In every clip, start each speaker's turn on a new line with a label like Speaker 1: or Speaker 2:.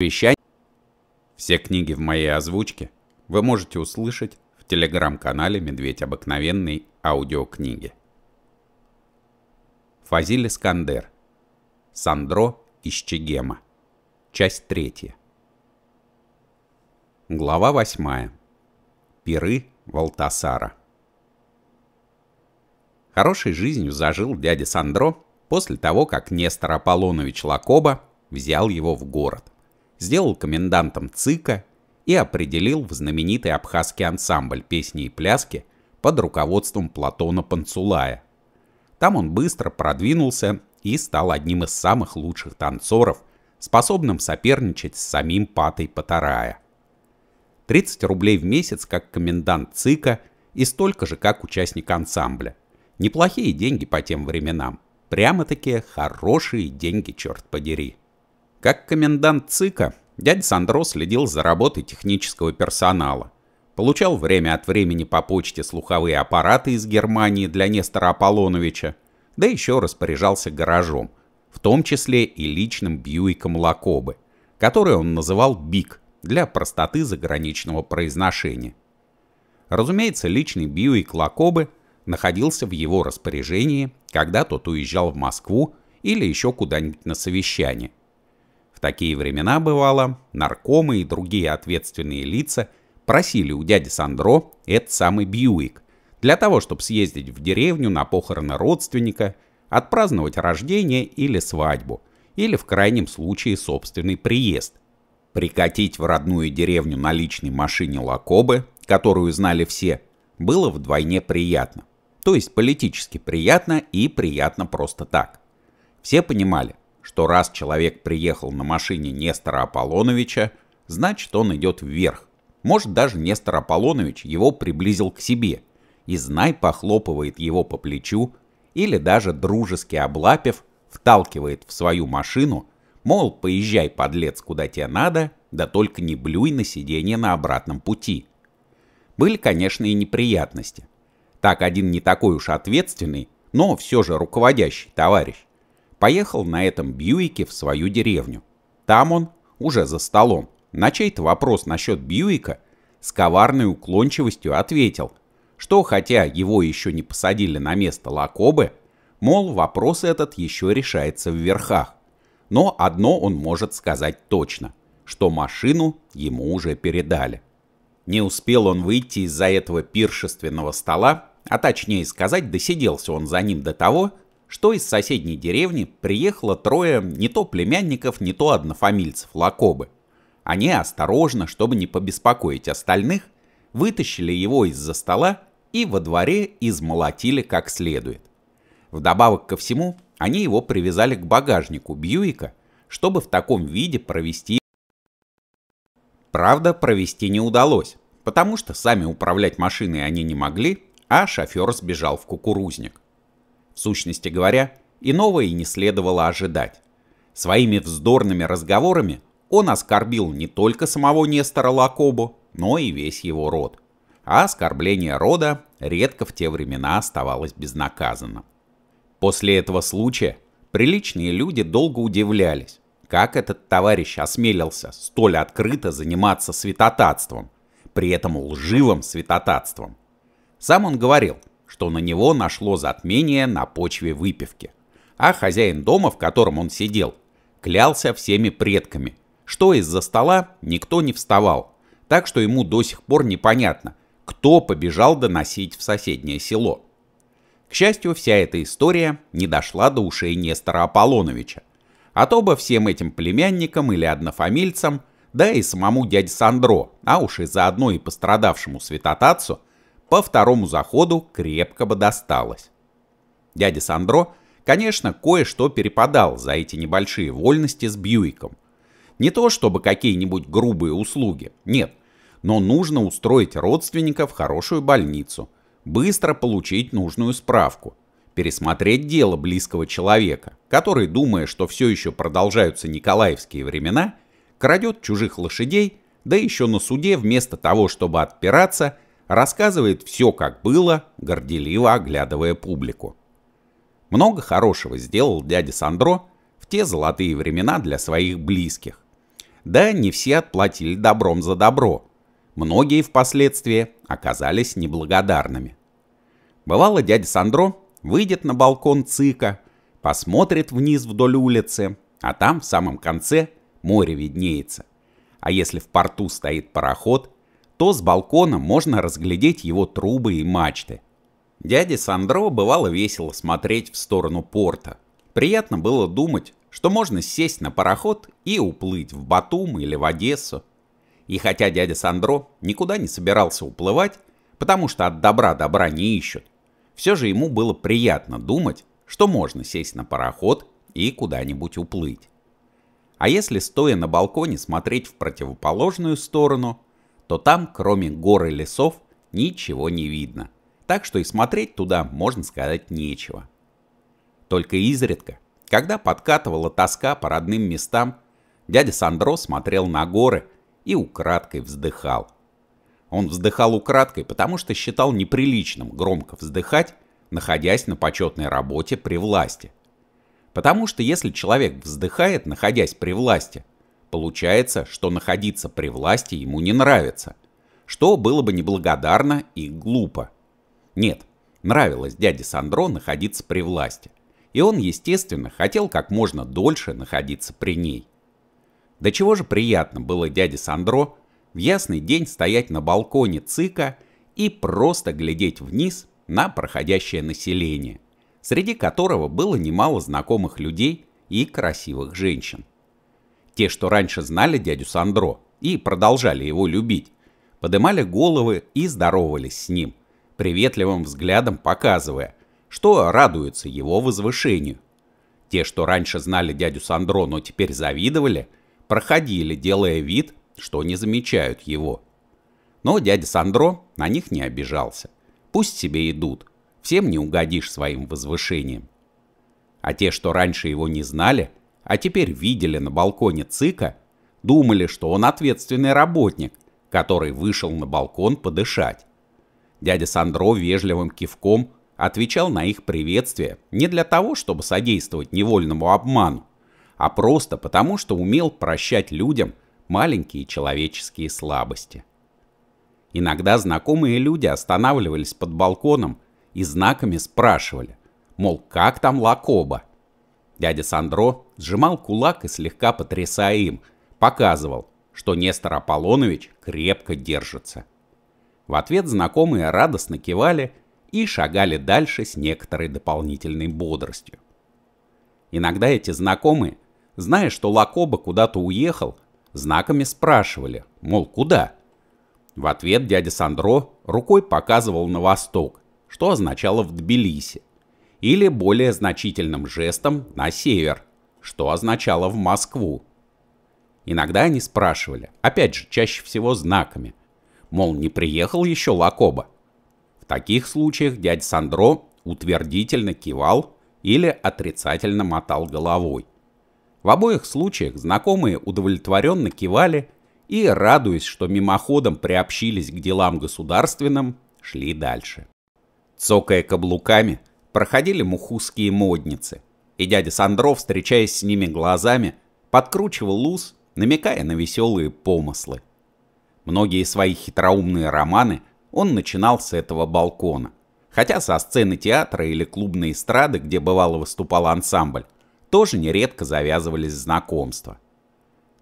Speaker 1: вещаний. Все книги в моей озвучке вы можете услышать в телеграм-канале «Медведь обыкновенный» аудиокниги. Фазиль Искандер. Сандро из Чегема. Часть третья. Глава восьмая. Пиры Валтасара. Хорошей жизнью зажил дядя Сандро после того, как Нестор Аполлонович Лакоба взял его в город – сделал комендантом ЦИКа и определил в знаменитый абхазский ансамбль песни и пляски под руководством Платона Панцулая. Там он быстро продвинулся и стал одним из самых лучших танцоров, способным соперничать с самим Патой Патарая. 30 рублей в месяц как комендант ЦИКа и столько же как участник ансамбля. Неплохие деньги по тем временам. Прямо-таки хорошие деньги, черт подери. Как комендант ЦИКа, дядя Сандро следил за работой технического персонала. Получал время от времени по почте слуховые аппараты из Германии для Нестора Аполлоновича, да еще распоряжался гаражом, в том числе и личным Бьюиком Лакобы, который он называл «Бик» для простоты заграничного произношения. Разумеется, личный Бьюик Лакобы находился в его распоряжении, когда тот уезжал в Москву или еще куда-нибудь на совещание. В такие времена, бывало, наркомы и другие ответственные лица просили у дяди Сандро этот самый Бьюик для того, чтобы съездить в деревню на похороны родственника, отпраздновать рождение или свадьбу, или в крайнем случае собственный приезд. Прикатить в родную деревню на личной машине Лакобы, которую знали все, было вдвойне приятно. То есть политически приятно и приятно просто так. Все понимали, что раз человек приехал на машине Нестора Аполлоновича, значит он идет вверх. Может даже Нестор Аполлонович его приблизил к себе, и Знай похлопывает его по плечу или даже дружески облапив, вталкивает в свою машину, мол, поезжай, подлец, куда тебе надо, да только не блюй на сиденье на обратном пути. Были, конечно, и неприятности. Так один не такой уж ответственный, но все же руководящий товарищ поехал на этом Бьюике в свою деревню. Там он, уже за столом, на чей-то вопрос насчет Бьюика с коварной уклончивостью ответил, что хотя его еще не посадили на место Лакобы, мол, вопрос этот еще решается в верхах. Но одно он может сказать точно, что машину ему уже передали. Не успел он выйти из-за этого пиршественного стола, а точнее сказать, досиделся он за ним до того, что из соседней деревни приехало трое не то племянников, не то однофамильцев Лакобы. Они осторожно, чтобы не побеспокоить остальных, вытащили его из-за стола и во дворе измолотили как следует. Вдобавок ко всему, они его привязали к багажнику Бьюика, чтобы в таком виде провести... Правда, провести не удалось, потому что сами управлять машиной они не могли, а шофер сбежал в кукурузник сущности говоря, иного и не следовало ожидать. Своими вздорными разговорами он оскорбил не только самого Нестора Лакобу, но и весь его род. А оскорбление рода редко в те времена оставалось безнаказанным. После этого случая приличные люди долго удивлялись, как этот товарищ осмелился столь открыто заниматься святотатством, при этом лживым святотатством. Сам он говорил – что на него нашло затмение на почве выпивки. А хозяин дома, в котором он сидел, клялся всеми предками, что из-за стола никто не вставал, так что ему до сих пор непонятно, кто побежал доносить в соседнее село. К счастью, вся эта история не дошла до ушей Нестора Аполлоновича, а то бы всем этим племянникам или однофамильцам, да и самому дяде Сандро, а уж и заодно и пострадавшему святотатцу, по второму заходу крепко бы досталось. Дядя Сандро, конечно, кое-что перепадал за эти небольшие вольности с Бьюиком. Не то чтобы какие-нибудь грубые услуги, нет, но нужно устроить родственника в хорошую больницу, быстро получить нужную справку, пересмотреть дело близкого человека, который, думая, что все еще продолжаются николаевские времена, крадет чужих лошадей, да еще на суде вместо того, чтобы отпираться – рассказывает все, как было, горделиво оглядывая публику. Много хорошего сделал дядя Сандро в те золотые времена для своих близких. Да, не все отплатили добром за добро. Многие впоследствии оказались неблагодарными. Бывало, дядя Сандро выйдет на балкон ЦИКа, посмотрит вниз вдоль улицы, а там в самом конце море виднеется. А если в порту стоит пароход – то с балкона можно разглядеть его трубы и мачты. Дяде Сандро бывало весело смотреть в сторону порта. Приятно было думать, что можно сесть на пароход и уплыть в Батум или в Одессу. И хотя дядя Сандро никуда не собирался уплывать, потому что от добра добра не ищут, все же ему было приятно думать, что можно сесть на пароход и куда-нибудь уплыть. А если стоя на балконе смотреть в противоположную сторону, то там, кроме гор и лесов, ничего не видно. Так что и смотреть туда, можно сказать, нечего. Только изредка, когда подкатывала тоска по родным местам, дядя Сандро смотрел на горы и украдкой вздыхал. Он вздыхал украдкой, потому что считал неприличным громко вздыхать, находясь на почетной работе при власти. Потому что если человек вздыхает, находясь при власти – Получается, что находиться при власти ему не нравится, что было бы неблагодарно и глупо. Нет, нравилось дяде Сандро находиться при власти, и он, естественно, хотел как можно дольше находиться при ней. До чего же приятно было дяде Сандро в ясный день стоять на балконе ЦИКа и просто глядеть вниз на проходящее население, среди которого было немало знакомых людей и красивых женщин. Те, что раньше знали дядю Сандро и продолжали его любить, подымали головы и здоровались с ним, приветливым взглядом показывая, что радуются его возвышению. Те, что раньше знали дядю Сандро, но теперь завидовали, проходили, делая вид, что не замечают его. Но дядя Сандро на них не обижался. Пусть себе идут, всем не угодишь своим возвышением. А те, что раньше его не знали, а теперь видели на балконе ЦИКа, думали, что он ответственный работник, который вышел на балкон подышать. Дядя Сандро вежливым кивком отвечал на их приветствие не для того, чтобы содействовать невольному обману, а просто потому, что умел прощать людям маленькие человеческие слабости. Иногда знакомые люди останавливались под балконом и знаками спрашивали, мол, как там Лакоба? Дядя Сандро сжимал кулак и слегка потрясая им, показывал, что Нестор Аполлонович крепко держится. В ответ знакомые радостно кивали и шагали дальше с некоторой дополнительной бодростью. Иногда эти знакомые, зная, что Лакоба куда-то уехал, знаками спрашивали, мол, куда? В ответ дядя Сандро рукой показывал на восток, что означало в Тбилиси или более значительным жестом на север, что означало в Москву. Иногда они спрашивали, опять же, чаще всего знаками, мол, не приехал еще Лакоба. В таких случаях дядь Сандро утвердительно кивал или отрицательно мотал головой. В обоих случаях знакомые удовлетворенно кивали и, радуясь, что мимоходом приобщились к делам государственным, шли дальше. Цокая каблуками, проходили мухузские модницы, и дядя Сандро, встречаясь с ними глазами, подкручивал луз, намекая на веселые помыслы. Многие свои хитроумные романы он начинал с этого балкона. Хотя со сцены театра или клубной эстрады, где бывало выступал ансамбль, тоже нередко завязывались знакомства.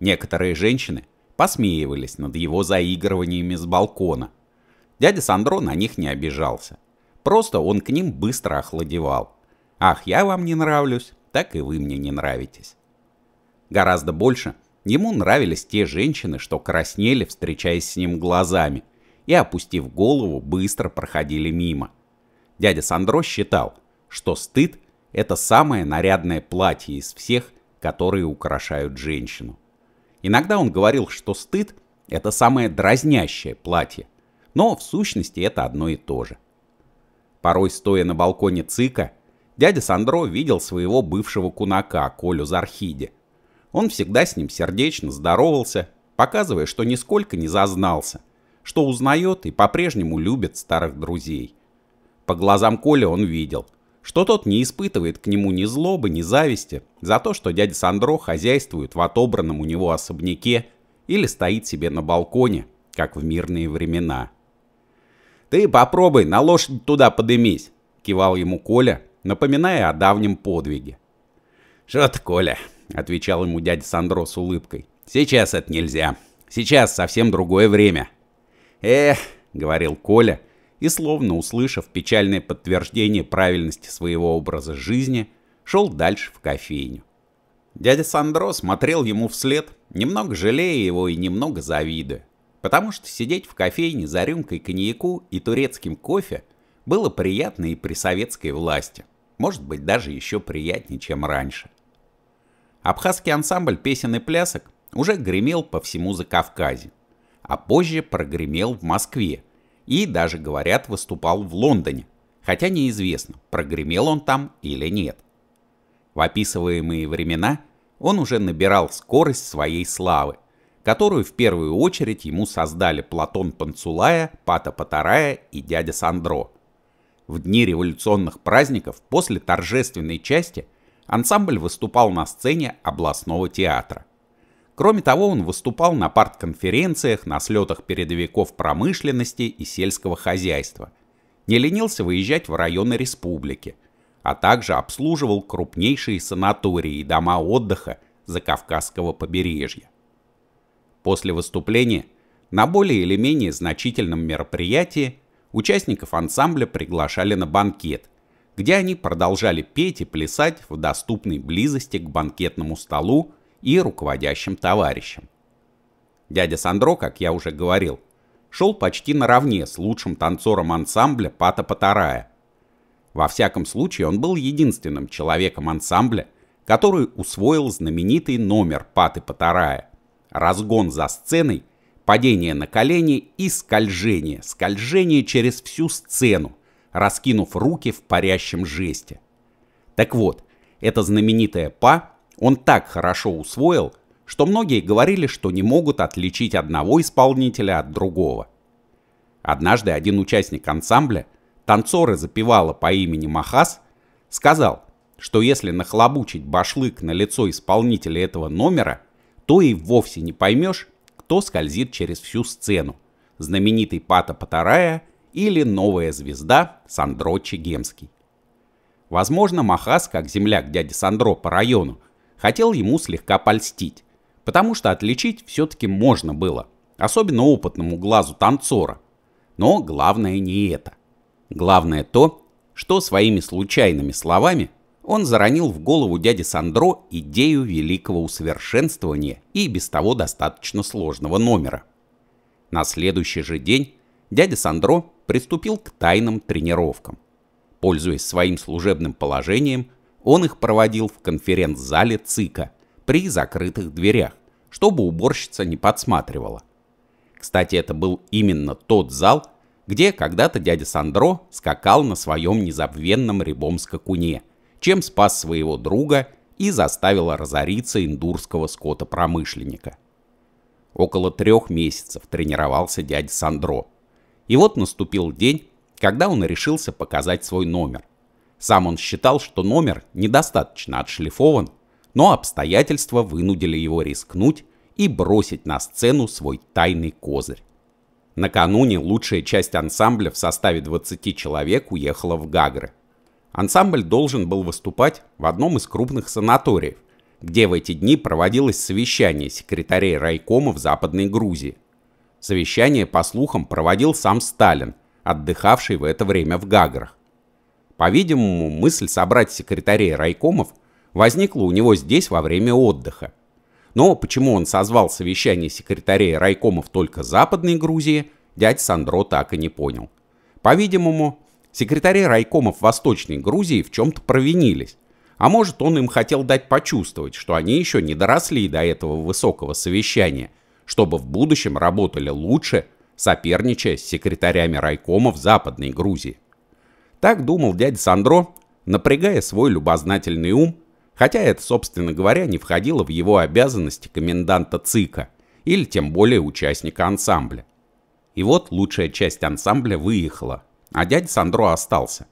Speaker 1: Некоторые женщины посмеивались над его заигрываниями с балкона. Дядя Сандро на них не обижался. Просто он к ним быстро охладевал. Ах, я вам не нравлюсь, так и вы мне не нравитесь. Гораздо больше ему нравились те женщины, что краснели, встречаясь с ним глазами, и, опустив голову, быстро проходили мимо. Дядя Сандро считал, что стыд – это самое нарядное платье из всех, которые украшают женщину. Иногда он говорил, что стыд – это самое дразнящее платье, но в сущности это одно и то же. Порой, стоя на балконе ЦИКа, дядя Сандро видел своего бывшего кунака Колю Зархиде. Он всегда с ним сердечно здоровался, показывая, что нисколько не зазнался, что узнает и по-прежнему любит старых друзей. По глазам Коли он видел, что тот не испытывает к нему ни злобы, ни зависти за то, что дядя Сандро хозяйствует в отобранном у него особняке или стоит себе на балконе, как в мирные времена. «Ты попробуй на лошадь туда подымись», — кивал ему Коля, напоминая о давнем подвиге. «Что ты, Коля?» — отвечал ему дядя Сандро с улыбкой. «Сейчас это нельзя. Сейчас совсем другое время». «Эх», — говорил Коля, и, словно услышав печальное подтверждение правильности своего образа жизни, шел дальше в кофейню. Дядя Сандро смотрел ему вслед, немного жалея его и немного завидуя потому что сидеть в кофейне за рюмкой коньяку и турецким кофе было приятно и при советской власти, может быть даже еще приятнее, чем раньше. Абхазский ансамбль песен и плясок уже гремел по всему Закавказе, а позже прогремел в Москве и даже, говорят, выступал в Лондоне, хотя неизвестно, прогремел он там или нет. В описываемые времена он уже набирал скорость своей славы – которую в первую очередь ему создали Платон Панцулая, Пата Патарая и дядя Сандро. В дни революционных праздников после торжественной части ансамбль выступал на сцене областного театра. Кроме того, он выступал на партконференциях, на слетах передовиков промышленности и сельского хозяйства. Не ленился выезжать в районы республики, а также обслуживал крупнейшие санатории и дома отдыха Закавказского побережья. После выступления на более или менее значительном мероприятии участников ансамбля приглашали на банкет, где они продолжали петь и плясать в доступной близости к банкетному столу и руководящим товарищам. Дядя Сандро, как я уже говорил, шел почти наравне с лучшим танцором ансамбля Пата Патарая. Во всяком случае, он был единственным человеком ансамбля, который усвоил знаменитый номер Паты Патарая – разгон за сценой, падение на колени и скольжение, скольжение через всю сцену, раскинув руки в парящем жесте. Так вот, это знаменитое «па» он так хорошо усвоил, что многие говорили, что не могут отличить одного исполнителя от другого. Однажды один участник ансамбля, танцоры и запевала по имени Махас, сказал, что если нахлобучить башлык на лицо исполнителя этого номера, то и вовсе не поймешь, кто скользит через всю сцену. Знаменитый Пата Патарая или новая звезда Сандро Чегемский. Возможно, Махас, как земляк дяди Сандро по району, хотел ему слегка польстить, потому что отличить все-таки можно было, особенно опытному глазу танцора. Но главное не это. Главное то, что своими случайными словами он заронил в голову дяди Сандро идею великого усовершенствования и без того достаточно сложного номера. На следующий же день дядя Сандро приступил к тайным тренировкам. Пользуясь своим служебным положением, он их проводил в конференц-зале ЦИКа при закрытых дверях, чтобы уборщица не подсматривала. Кстати, это был именно тот зал, где когда-то дядя Сандро скакал на своем незабвенном рябом скакуне – чем спас своего друга и заставил разориться индурского скотопромышленника. Около трех месяцев тренировался дядя Сандро. И вот наступил день, когда он решился показать свой номер. Сам он считал, что номер недостаточно отшлифован, но обстоятельства вынудили его рискнуть и бросить на сцену свой тайный козырь. Накануне лучшая часть ансамбля в составе 20 человек уехала в Гагры – ансамбль должен был выступать в одном из крупных санаториев, где в эти дни проводилось совещание секретарей райкомов Западной Грузии. Совещание, по слухам, проводил сам Сталин, отдыхавший в это время в Гаграх. По-видимому, мысль собрать секретарей райкомов возникла у него здесь во время отдыха. Но почему он созвал совещание секретарей райкомов только Западной Грузии, дядь Сандро так и не понял. По-видимому, Секретари райкомов Восточной Грузии в чем-то провинились. А может, он им хотел дать почувствовать, что они еще не доросли до этого высокого совещания, чтобы в будущем работали лучше, соперничая с секретарями райкомов Западной Грузии. Так думал дядя Сандро, напрягая свой любознательный ум, хотя это, собственно говоря, не входило в его обязанности коменданта ЦИКа или тем более участника ансамбля. И вот лучшая часть ансамбля выехала, а дядя Сандро остался.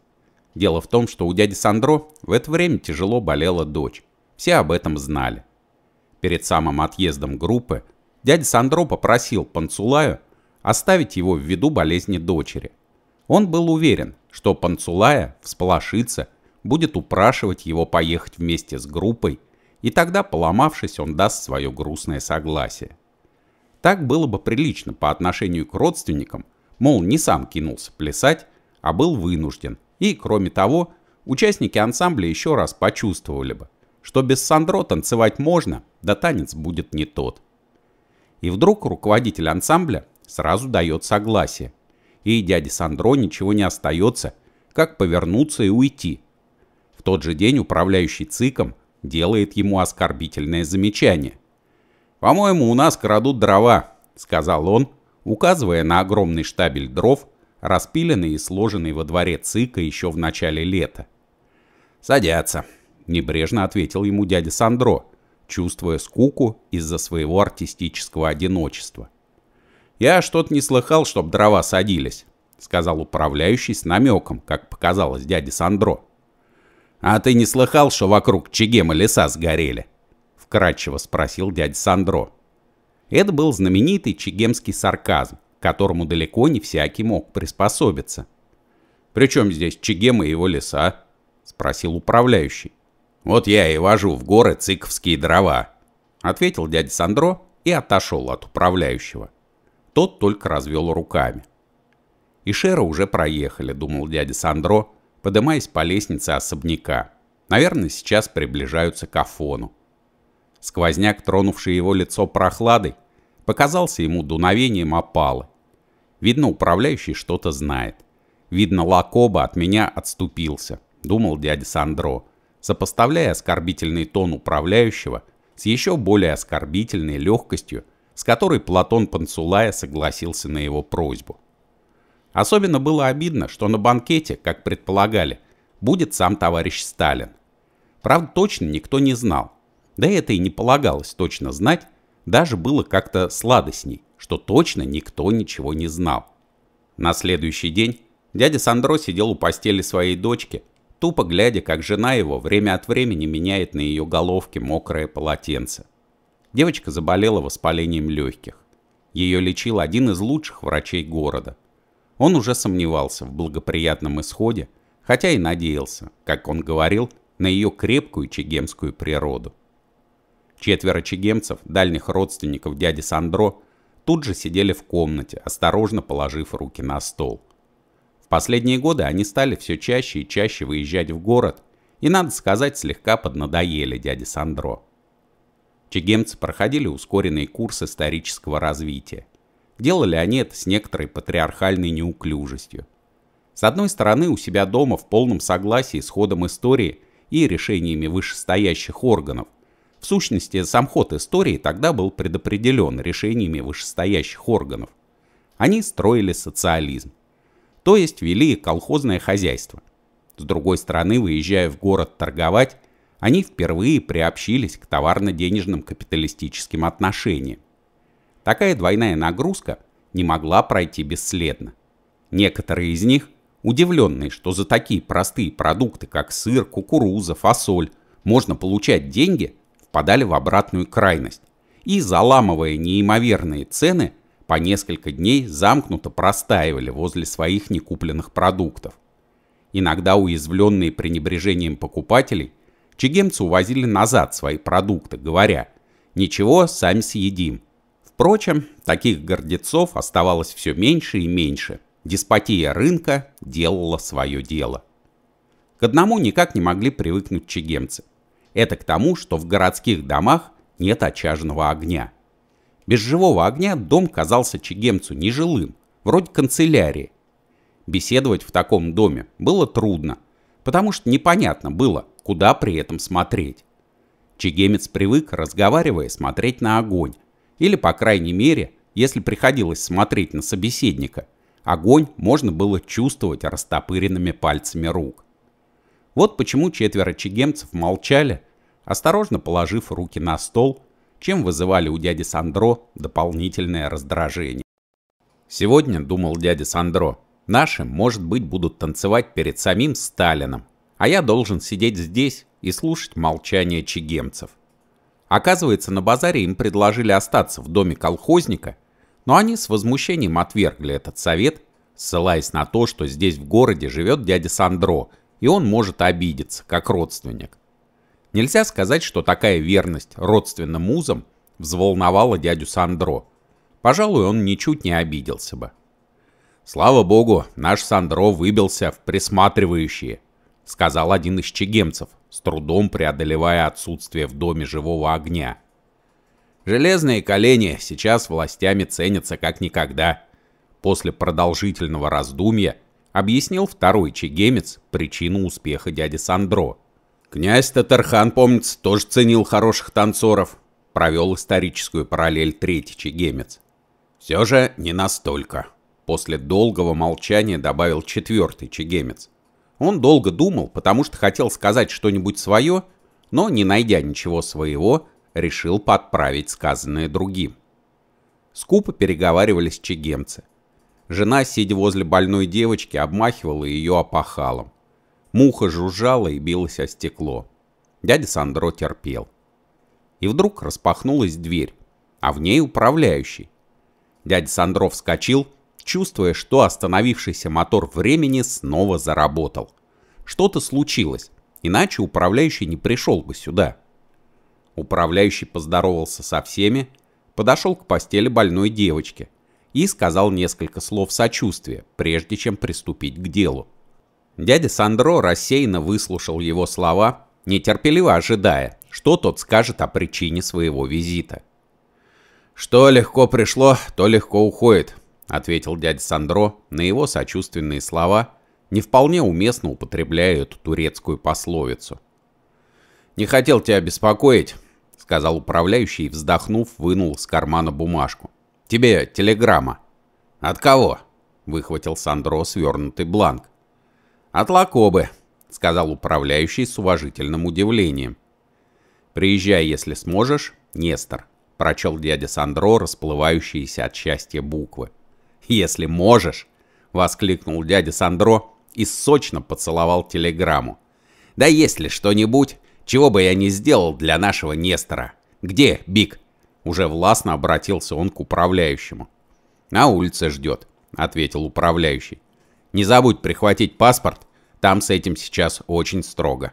Speaker 1: Дело в том, что у дяди Сандро в это время тяжело болела дочь. Все об этом знали. Перед самым отъездом группы дядя Сандро попросил Панцулаю оставить его в виду болезни дочери. Он был уверен, что Панцулая всполошится, будет упрашивать его поехать вместе с группой, и тогда, поломавшись, он даст свое грустное согласие. Так было бы прилично по отношению к родственникам, мол, не сам кинулся плясать, а был вынужден. И, кроме того, участники ансамбля еще раз почувствовали бы, что без Сандро танцевать можно, да танец будет не тот. И вдруг руководитель ансамбля сразу дает согласие. И дяде Сандро ничего не остается, как повернуться и уйти. В тот же день управляющий ЦИКом делает ему оскорбительное замечание. «По-моему, у нас крадут дрова», — сказал он, указывая на огромный штабель дров, распиленный и сложенный во дворе ЦИКа еще в начале лета. «Садятся», — небрежно ответил ему дядя Сандро, чувствуя скуку из-за своего артистического одиночества. «Я что-то не слыхал, чтоб дрова садились», — сказал управляющий с намеком, как показалось дяде Сандро. «А ты не слыхал, что вокруг Чегема леса сгорели?» — вкратчиво спросил дядя Сандро. Это был знаменитый чегемский сарказм, которому далеко не всякий мог приспособиться. «При здесь Чегем и его леса?» — спросил управляющий. «Вот я и вожу в горы циковские дрова», — ответил дядя Сандро и отошел от управляющего. Тот только развел руками. И Шера уже проехали, думал дядя Сандро, подымаясь по лестнице особняка. Наверное, сейчас приближаются к Афону. Сквозняк, тронувший его лицо прохладой, показался ему дуновением опалы. Видно, управляющий что-то знает. Видно, Лакоба от меня отступился, думал дядя Сандро, сопоставляя оскорбительный тон управляющего с еще более оскорбительной легкостью, с которой Платон Панцулая согласился на его просьбу. Особенно было обидно, что на банкете, как предполагали, будет сам товарищ Сталин. Правда, точно никто не знал. Да это и не полагалось точно знать, даже было как-то сладостней что точно никто ничего не знал. На следующий день дядя Сандро сидел у постели своей дочки, тупо глядя, как жена его время от времени меняет на ее головке мокрое полотенце. Девочка заболела воспалением легких. Ее лечил один из лучших врачей города. Он уже сомневался в благоприятном исходе, хотя и надеялся, как он говорил, на ее крепкую чегемскую природу. Четверо чегемцев, дальних родственников дяди Сандро, тут же сидели в комнате, осторожно положив руки на стол. В последние годы они стали все чаще и чаще выезжать в город, и, надо сказать, слегка поднадоели дяде Сандро. Чегемцы проходили ускоренный курс исторического развития. Делали они это с некоторой патриархальной неуклюжестью. С одной стороны, у себя дома в полном согласии с ходом истории и решениями вышестоящих органов – в сущности, сам ход истории тогда был предопределен решениями вышестоящих органов. Они строили социализм, то есть вели колхозное хозяйство. С другой стороны, выезжая в город торговать, они впервые приобщились к товарно-денежным капиталистическим отношениям. Такая двойная нагрузка не могла пройти бесследно. Некоторые из них, удивленные, что за такие простые продукты, как сыр, кукуруза, фасоль, можно получать деньги, впадали в обратную крайность и, заламывая неимоверные цены, по несколько дней замкнуто простаивали возле своих некупленных продуктов. Иногда уязвленные пренебрежением покупателей, чегемцы увозили назад свои продукты, говоря «Ничего, сами съедим». Впрочем, таких гордецов оставалось все меньше и меньше. Деспотия рынка делала свое дело. К одному никак не могли привыкнуть чегемцы – это к тому, что в городских домах нет очажного огня. Без живого огня дом казался чегемцу нежилым, вроде канцелярии. Беседовать в таком доме было трудно, потому что непонятно было, куда при этом смотреть. Чегемец привык, разговаривая, смотреть на огонь. Или, по крайней мере, если приходилось смотреть на собеседника, огонь можно было чувствовать растопыренными пальцами рук. Вот почему четверо чигемцев молчали, осторожно положив руки на стол, чем вызывали у дяди Сандро дополнительное раздражение. «Сегодня, — думал дядя Сандро, — наши, может быть, будут танцевать перед самим Сталином, а я должен сидеть здесь и слушать молчание чигемцев. Оказывается, на базаре им предложили остаться в доме колхозника, но они с возмущением отвергли этот совет, ссылаясь на то, что здесь в городе живет дядя Сандро — и он может обидеться, как родственник. Нельзя сказать, что такая верность родственным узам взволновала дядю Сандро. Пожалуй, он ничуть не обиделся бы. «Слава богу, наш Сандро выбился в присматривающие», — сказал один из чегемцев, с трудом преодолевая отсутствие в доме живого огня. «Железные колени сейчас властями ценятся как никогда». После продолжительного раздумья объяснил второй чегемец причину успеха дяди Сандро. Князь Татархан, помнится, тоже ценил хороших танцоров. Провел историческую параллель третий чегемец. Все же не настолько. После долгого молчания добавил четвертый чегемец. Он долго думал, потому что хотел сказать что-нибудь свое, но, не найдя ничего своего, решил подправить сказанное другим. Скупо переговаривались чегемцы – Жена, сидя возле больной девочки, обмахивала ее опахалом. Муха жужжала и билась о стекло. Дядя Сандро терпел. И вдруг распахнулась дверь, а в ней управляющий. Дядя Сандро вскочил, чувствуя, что остановившийся мотор времени снова заработал. Что-то случилось, иначе управляющий не пришел бы сюда. Управляющий поздоровался со всеми, подошел к постели больной девочки и сказал несколько слов сочувствия, прежде чем приступить к делу. Дядя Сандро рассеянно выслушал его слова, нетерпеливо ожидая, что тот скажет о причине своего визита. «Что легко пришло, то легко уходит», — ответил дядя Сандро на его сочувственные слова, не вполне уместно употребляя эту турецкую пословицу. «Не хотел тебя беспокоить», — сказал управляющий вздохнув, вынул из кармана бумажку. Тебе телеграмма. От кого? Выхватил Сандро свернутый бланк. От Лакобы, сказал управляющий с уважительным удивлением. Приезжай, если сможешь, Нестор, прочел дядя Сандро расплывающиеся от счастья буквы. Если можешь, воскликнул дядя Сандро и сочно поцеловал телеграмму. Да есть ли что-нибудь, чего бы я не сделал для нашего Нестора? Где Биг? Уже властно обратился он к управляющему. «На улице ждет», — ответил управляющий. «Не забудь прихватить паспорт, там с этим сейчас очень строго».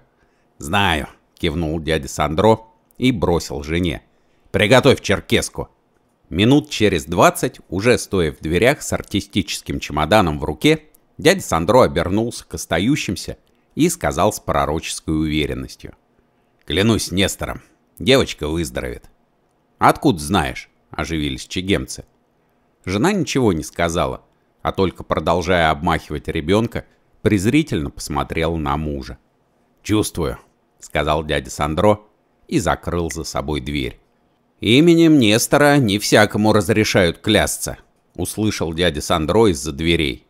Speaker 1: «Знаю», — кивнул дядя Сандро и бросил жене. «Приготовь черкеску». Минут через двадцать, уже стоя в дверях с артистическим чемоданом в руке, дядя Сандро обернулся к остающимся и сказал с пророческой уверенностью. «Клянусь Нестором, девочка выздоровеет». «Откуда знаешь?» – оживились чегемцы. Жена ничего не сказала, а только продолжая обмахивать ребенка, презрительно посмотрела на мужа. «Чувствую», – сказал дядя Сандро и закрыл за собой дверь. «Именем Нестора не всякому разрешают клясться», – услышал дядя Сандро из-за дверей.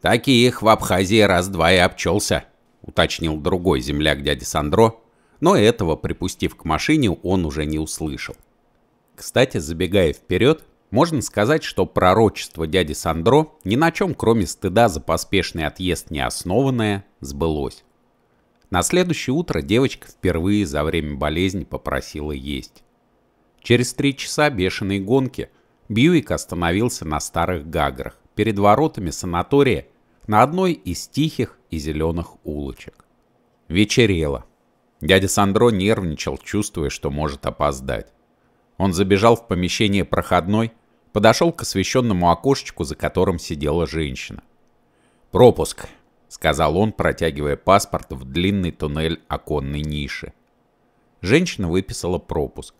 Speaker 1: «Таких в Абхазии раз-два и обчелся», – уточнил другой земляк дяди Сандро, но этого, припустив к машине, он уже не услышал. Кстати, забегая вперед, можно сказать, что пророчество дяди Сандро ни на чем, кроме стыда за поспешный отъезд неоснованное, сбылось. На следующее утро девочка впервые за время болезни попросила есть. Через три часа бешеной гонки Бьюик остановился на старых гаграх перед воротами санатория на одной из тихих и зеленых улочек. Вечерело. Дядя Сандро нервничал, чувствуя, что может опоздать. Он забежал в помещение проходной, подошел к освещенному окошечку, за которым сидела женщина. «Пропуск», — сказал он, протягивая паспорт в длинный туннель оконной ниши. Женщина выписала пропуск.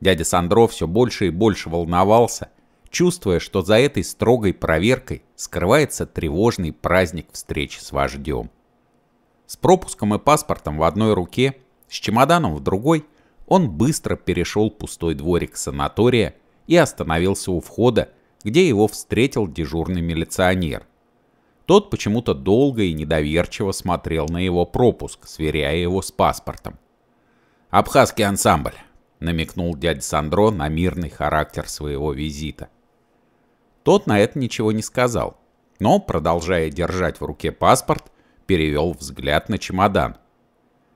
Speaker 1: Дядя Сандро все больше и больше волновался, чувствуя, что за этой строгой проверкой скрывается тревожный праздник встречи с вождем. С пропуском и паспортом в одной руке, с чемоданом в другой — он быстро перешел пустой дворик санатория и остановился у входа, где его встретил дежурный милиционер. Тот почему-то долго и недоверчиво смотрел на его пропуск, сверяя его с паспортом. «Абхазский ансамбль», — намекнул дядя Сандро на мирный характер своего визита. Тот на это ничего не сказал, но, продолжая держать в руке паспорт, перевел взгляд на чемодан,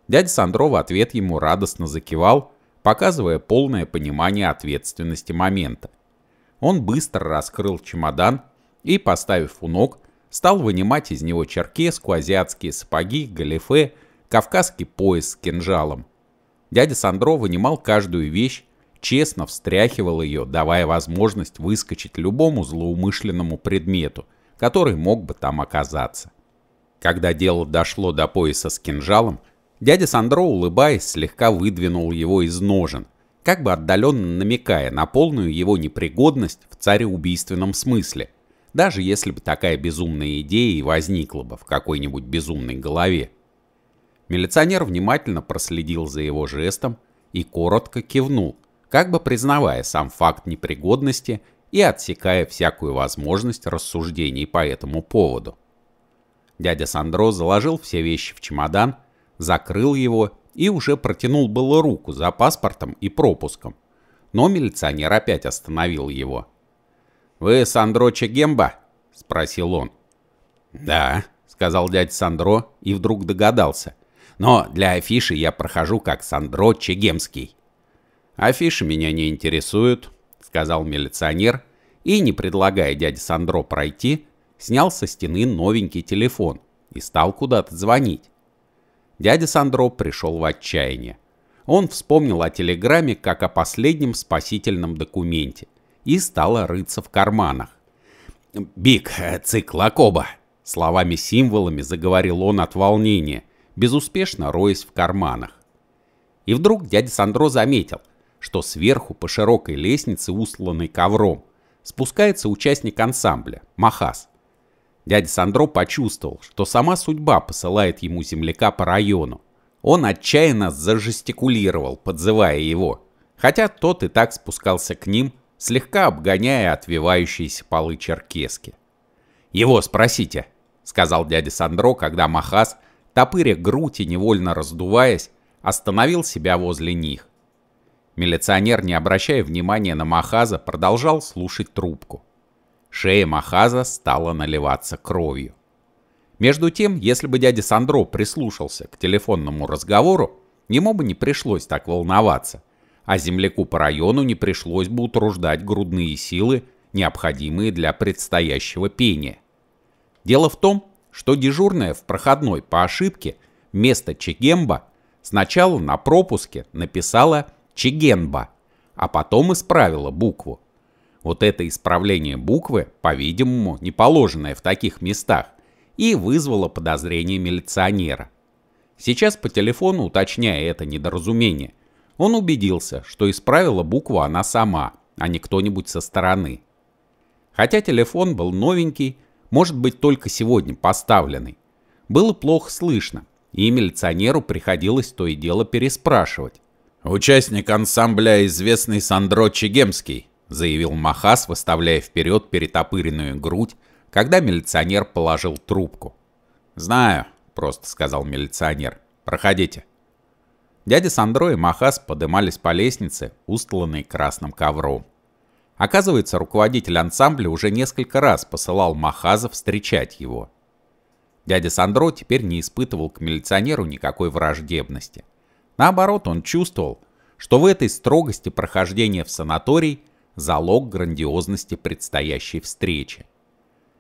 Speaker 1: Дядя Сандро в ответ ему радостно закивал, показывая полное понимание ответственности момента. Он быстро раскрыл чемодан и, поставив у ног, стал вынимать из него черкеску, азиатские сапоги, галифе, кавказский пояс с кинжалом. Дядя Сандро вынимал каждую вещь, честно встряхивал ее, давая возможность выскочить любому злоумышленному предмету, который мог бы там оказаться. Когда дело дошло до пояса с кинжалом, Дядя Сандро, улыбаясь, слегка выдвинул его из ножен, как бы отдаленно намекая на полную его непригодность в цареубийственном смысле, даже если бы такая безумная идея и возникла бы в какой-нибудь безумной голове. Милиционер внимательно проследил за его жестом и коротко кивнул, как бы признавая сам факт непригодности и отсекая всякую возможность рассуждений по этому поводу. Дядя Сандро заложил все вещи в чемодан закрыл его и уже протянул было руку за паспортом и пропуском. Но милиционер опять остановил его. «Вы Сандро Чегемба?» – спросил он. «Да», – сказал дядь Сандро и вдруг догадался. «Но для афиши я прохожу как Сандро Чегемский». «Афиши меня не интересуют», – сказал милиционер, и, не предлагая дяде Сандро пройти, снял со стены новенький телефон и стал куда-то звонить. Дядя Сандро пришел в отчаяние. Он вспомнил о телеграмме как о последнем спасительном документе и стал рыться в карманах. «Биг, э, циклокоба!» Словами-символами заговорил он от волнения, безуспешно роясь в карманах. И вдруг дядя Сандро заметил, что сверху по широкой лестнице, устланной ковром, спускается участник ансамбля, Махас. Дядя Сандро почувствовал, что сама судьба посылает ему земляка по району. Он отчаянно зажестикулировал, подзывая его, хотя тот и так спускался к ним, слегка обгоняя отвивающиеся полы черкески. «Его спросите», — сказал дядя Сандро, когда Махас, топыря грудь и невольно раздуваясь, остановил себя возле них. Милиционер, не обращая внимания на Махаза, продолжал слушать трубку. Шея Махаза стала наливаться кровью. Между тем, если бы дядя Сандро прислушался к телефонному разговору, ему бы не пришлось так волноваться, а земляку по району не пришлось бы утруждать грудные силы, необходимые для предстоящего пения. Дело в том, что дежурная в проходной по ошибке вместо Чегемба сначала на пропуске написала Чегенба, а потом исправила букву. Вот это исправление буквы, по-видимому, не положенное в таких местах, и вызвало подозрение милиционера. Сейчас по телефону, уточняя это недоразумение, он убедился, что исправила букву она сама, а не кто-нибудь со стороны. Хотя телефон был новенький, может быть только сегодня поставленный, было плохо слышно, и милиционеру приходилось то и дело переспрашивать. «Участник ансамбля известный Сандро Чегемский», — заявил Махас, выставляя вперед перетопыренную грудь, когда милиционер положил трубку. «Знаю», — просто сказал милиционер. «Проходите». Дядя Сандро и Махас подымались по лестнице, устланной красным ковром. Оказывается, руководитель ансамбля уже несколько раз посылал Махаза встречать его. Дядя Сандро теперь не испытывал к милиционеру никакой враждебности. Наоборот, он чувствовал, что в этой строгости прохождения в санаторий залог грандиозности предстоящей встречи.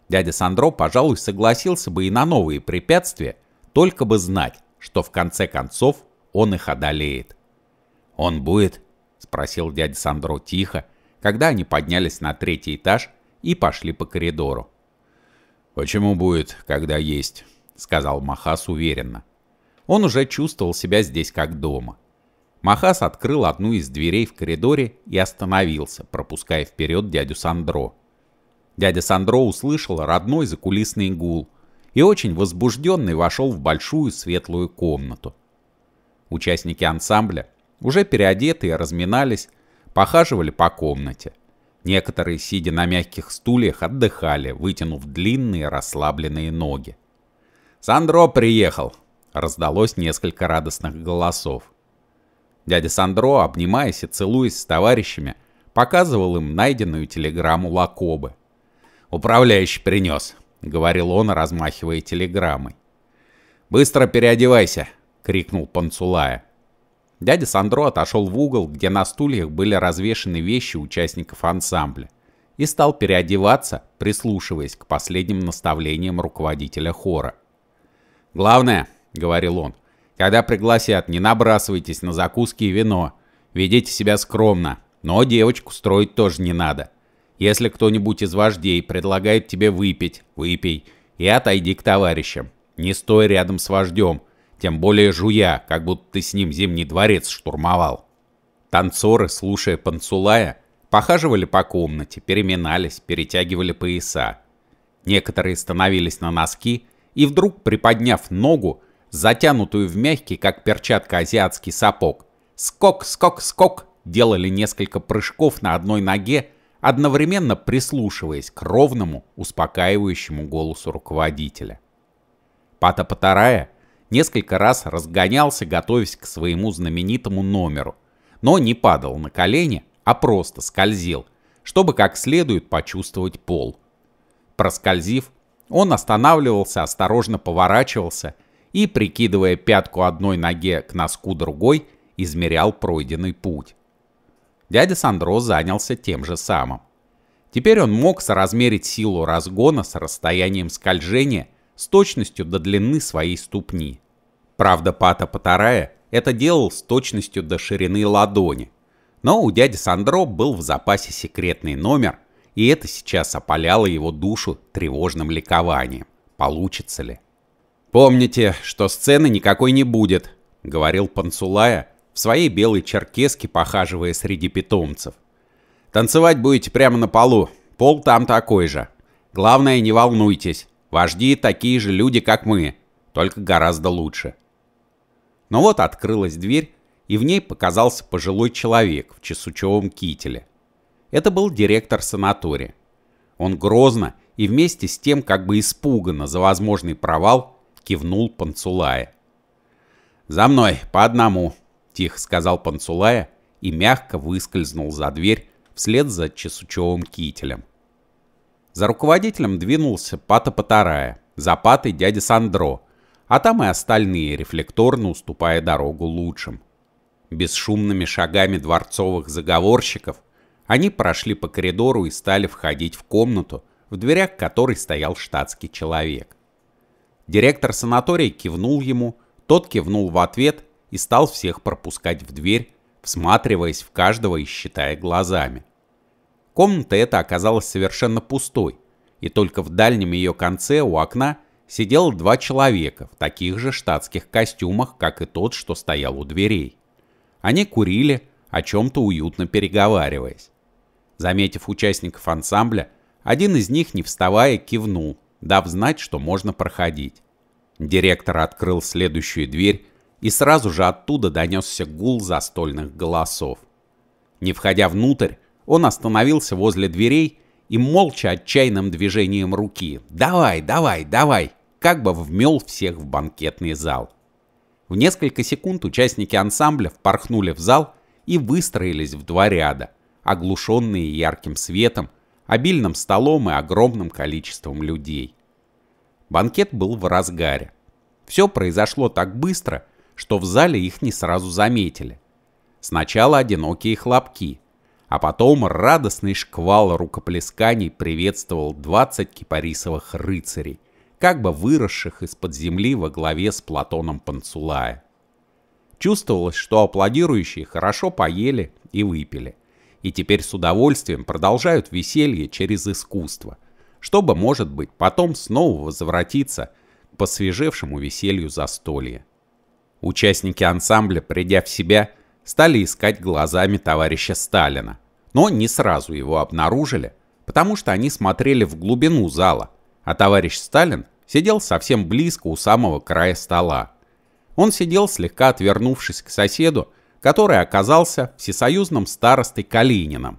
Speaker 1: Дядя Сандро, пожалуй, согласился бы и на новые препятствия, только бы знать, что в конце концов он их одолеет. «Он будет?» – спросил дядя Сандро тихо, когда они поднялись на третий этаж и пошли по коридору. «Почему будет, когда есть?» – сказал Махас уверенно. Он уже чувствовал себя здесь как дома – Махас открыл одну из дверей в коридоре и остановился, пропуская вперед дядю Сандро. Дядя Сандро услышал родной закулисный гул и очень возбужденный вошел в большую светлую комнату. Участники ансамбля, уже переодетые, разминались, похаживали по комнате. Некоторые, сидя на мягких стульях, отдыхали, вытянув длинные расслабленные ноги. «Сандро приехал!» — раздалось несколько радостных голосов. Дядя Сандро, обнимаясь и целуясь с товарищами, показывал им найденную телеграмму Лакобы. «Управляющий принес», — говорил он, размахивая телеграммой. «Быстро переодевайся!» — крикнул Панцулая. Дядя Сандро отошел в угол, где на стульях были развешаны вещи участников ансамбля, и стал переодеваться, прислушиваясь к последним наставлениям руководителя хора. «Главное, — говорил он, когда пригласят, не набрасывайтесь на закуски и вино. Ведите себя скромно, но девочку строить тоже не надо. Если кто-нибудь из вождей предлагает тебе выпить, выпей и отойди к товарищам. Не стой рядом с вождем, тем более жуя, как будто ты с ним зимний дворец штурмовал. Танцоры, слушая Панцулая, похаживали по комнате, переминались, перетягивали пояса. Некоторые становились на носки и вдруг, приподняв ногу, затянутую в мягкий, как перчатка, азиатский сапог. Скок, скок, скок делали несколько прыжков на одной ноге, одновременно прислушиваясь к ровному, успокаивающему голосу руководителя. Пата Патарая несколько раз разгонялся, готовясь к своему знаменитому номеру, но не падал на колени, а просто скользил, чтобы как следует почувствовать пол. Проскользив, он останавливался, осторожно поворачивался и, прикидывая пятку одной ноге к носку другой, измерял пройденный путь. Дядя Сандро занялся тем же самым. Теперь он мог соразмерить силу разгона с расстоянием скольжения с точностью до длины своей ступни. Правда, Пата Патарая это делал с точностью до ширины ладони. Но у дяди Сандро был в запасе секретный номер, и это сейчас опаляло его душу тревожным ликованием. Получится ли? «Помните, что сцены никакой не будет», — говорил Панцулая в своей белой черкеске, похаживая среди питомцев. «Танцевать будете прямо на полу, пол там такой же. Главное, не волнуйтесь, вожди такие же люди, как мы, только гораздо лучше». Но вот открылась дверь, и в ней показался пожилой человек в чесучевом кителе. Это был директор санатория. Он грозно и вместе с тем как бы испуганно за возможный провал кивнул Панцулая. «За мной, по одному», — тихо сказал Панцулая и мягко выскользнул за дверь вслед за Чесучевым кителем. За руководителем двинулся Пата Патарая, за Патой дядя Сандро, а там и остальные, рефлекторно уступая дорогу лучшим. Бесшумными шагами дворцовых заговорщиков они прошли по коридору и стали входить в комнату, в дверях которой стоял штатский человек. Директор санатория кивнул ему, тот кивнул в ответ и стал всех пропускать в дверь, всматриваясь в каждого и считая глазами. Комната эта оказалась совершенно пустой, и только в дальнем ее конце у окна сидело два человека в таких же штатских костюмах, как и тот, что стоял у дверей. Они курили, о чем-то уютно переговариваясь. Заметив участников ансамбля, один из них, не вставая, кивнул, дав знать, что можно проходить. Директор открыл следующую дверь, и сразу же оттуда донесся гул застольных голосов. Не входя внутрь, он остановился возле дверей и молча отчаянным движением руки «Давай, давай, давай!» как бы вмел всех в банкетный зал. В несколько секунд участники ансамбля впорхнули в зал и выстроились в два ряда, оглушенные ярким светом, обильным столом и огромным количеством людей. Банкет был в разгаре. Все произошло так быстро, что в зале их не сразу заметили. Сначала одинокие хлопки, а потом радостный шквал рукоплесканий приветствовал 20 кипарисовых рыцарей, как бы выросших из-под земли во главе с Платоном Панцулая. Чувствовалось, что аплодирующие хорошо поели и выпили – и теперь с удовольствием продолжают веселье через искусство, чтобы, может быть, потом снова возвратиться к посвежевшему веселью застолья. Участники ансамбля, придя в себя, стали искать глазами товарища Сталина, но не сразу его обнаружили, потому что они смотрели в глубину зала, а товарищ Сталин сидел совсем близко у самого края стола. Он сидел, слегка отвернувшись к соседу, который оказался всесоюзным старостой Калининым.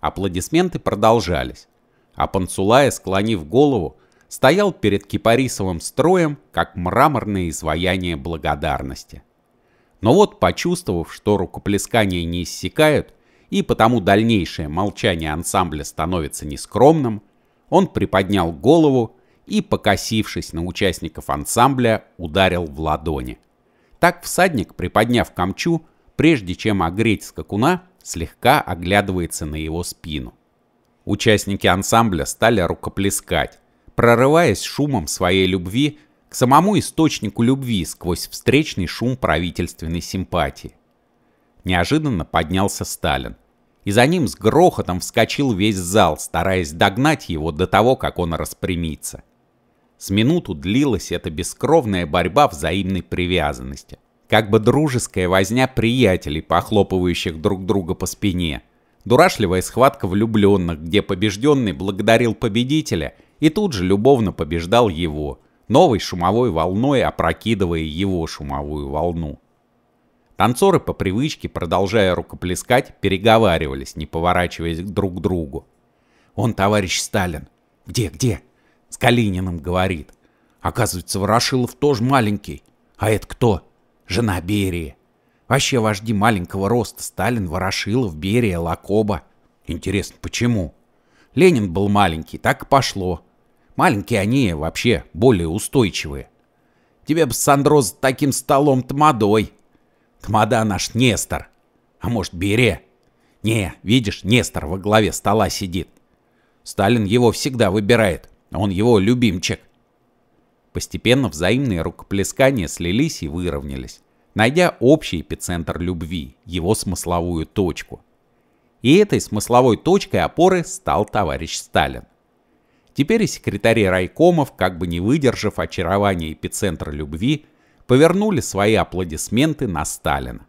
Speaker 1: Аплодисменты продолжались, а Панцулая, склонив голову, стоял перед кипарисовым строем, как мраморное изваяние благодарности. Но вот, почувствовав, что рукоплескания не иссякают, и потому дальнейшее молчание ансамбля становится нескромным, он приподнял голову и, покосившись на участников ансамбля, ударил в ладони. Так всадник, приподняв камчу, прежде чем огреть скакуна, слегка оглядывается на его спину. Участники ансамбля стали рукоплескать, прорываясь шумом своей любви к самому источнику любви сквозь встречный шум правительственной симпатии. Неожиданно поднялся Сталин, и за ним с грохотом вскочил весь зал, стараясь догнать его до того, как он распрямится. С минуту длилась эта бескровная борьба взаимной привязанности – как бы дружеская возня приятелей, похлопывающих друг друга по спине, дурашливая схватка влюбленных, где побежденный благодарил победителя и тут же любовно побеждал его, новой шумовой волной опрокидывая его шумовую волну. Танцоры по привычке, продолжая рукоплескать, переговаривались, не поворачиваясь друг к другу. «Он, товарищ Сталин!» «Где, где?» «С Калининым говорит. Оказывается, Ворошилов тоже маленький. А это кто?» жена Берии. Вообще вожди маленького роста Сталин, Ворошилов, Берия, Лакоба. Интересно, почему? Ленин был маленький, так и пошло. Маленькие они вообще более устойчивые. Тебе бы, Сандро, с таким столом Тмадой. Тмада наш Нестор. А может, Берия? Не, видишь, Нестор во главе стола сидит. Сталин его всегда выбирает. Он его любимчик. Постепенно взаимные рукоплескания слились и выровнялись, найдя общий эпицентр любви, его смысловую точку. И этой смысловой точкой опоры стал товарищ Сталин. Теперь и секретари райкомов, как бы не выдержав очарования эпицентра любви, повернули свои аплодисменты на Сталина.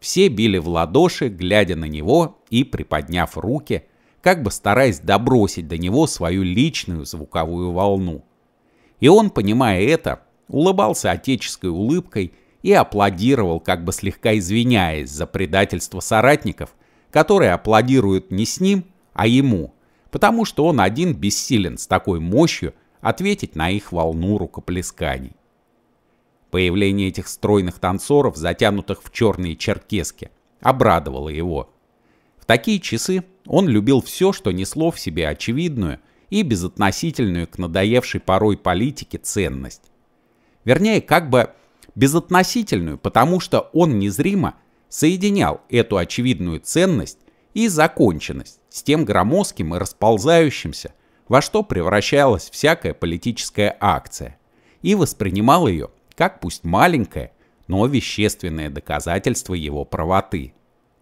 Speaker 1: Все били в ладоши, глядя на него и приподняв руки, как бы стараясь добросить до него свою личную звуковую волну – и он, понимая это, улыбался отеческой улыбкой и аплодировал, как бы слегка извиняясь за предательство соратников, которые аплодируют не с ним, а ему, потому что он один бессилен с такой мощью ответить на их волну рукоплесканий. Появление этих стройных танцоров, затянутых в черные черкески, обрадовало его. В такие часы он любил все, что несло в себе очевидную – и безотносительную к надоевшей порой политике ценность. Вернее, как бы безотносительную, потому что он незримо соединял эту очевидную ценность и законченность с тем громоздким и расползающимся, во что превращалась всякая политическая акция, и воспринимал ее как пусть маленькое, но вещественное доказательство его правоты.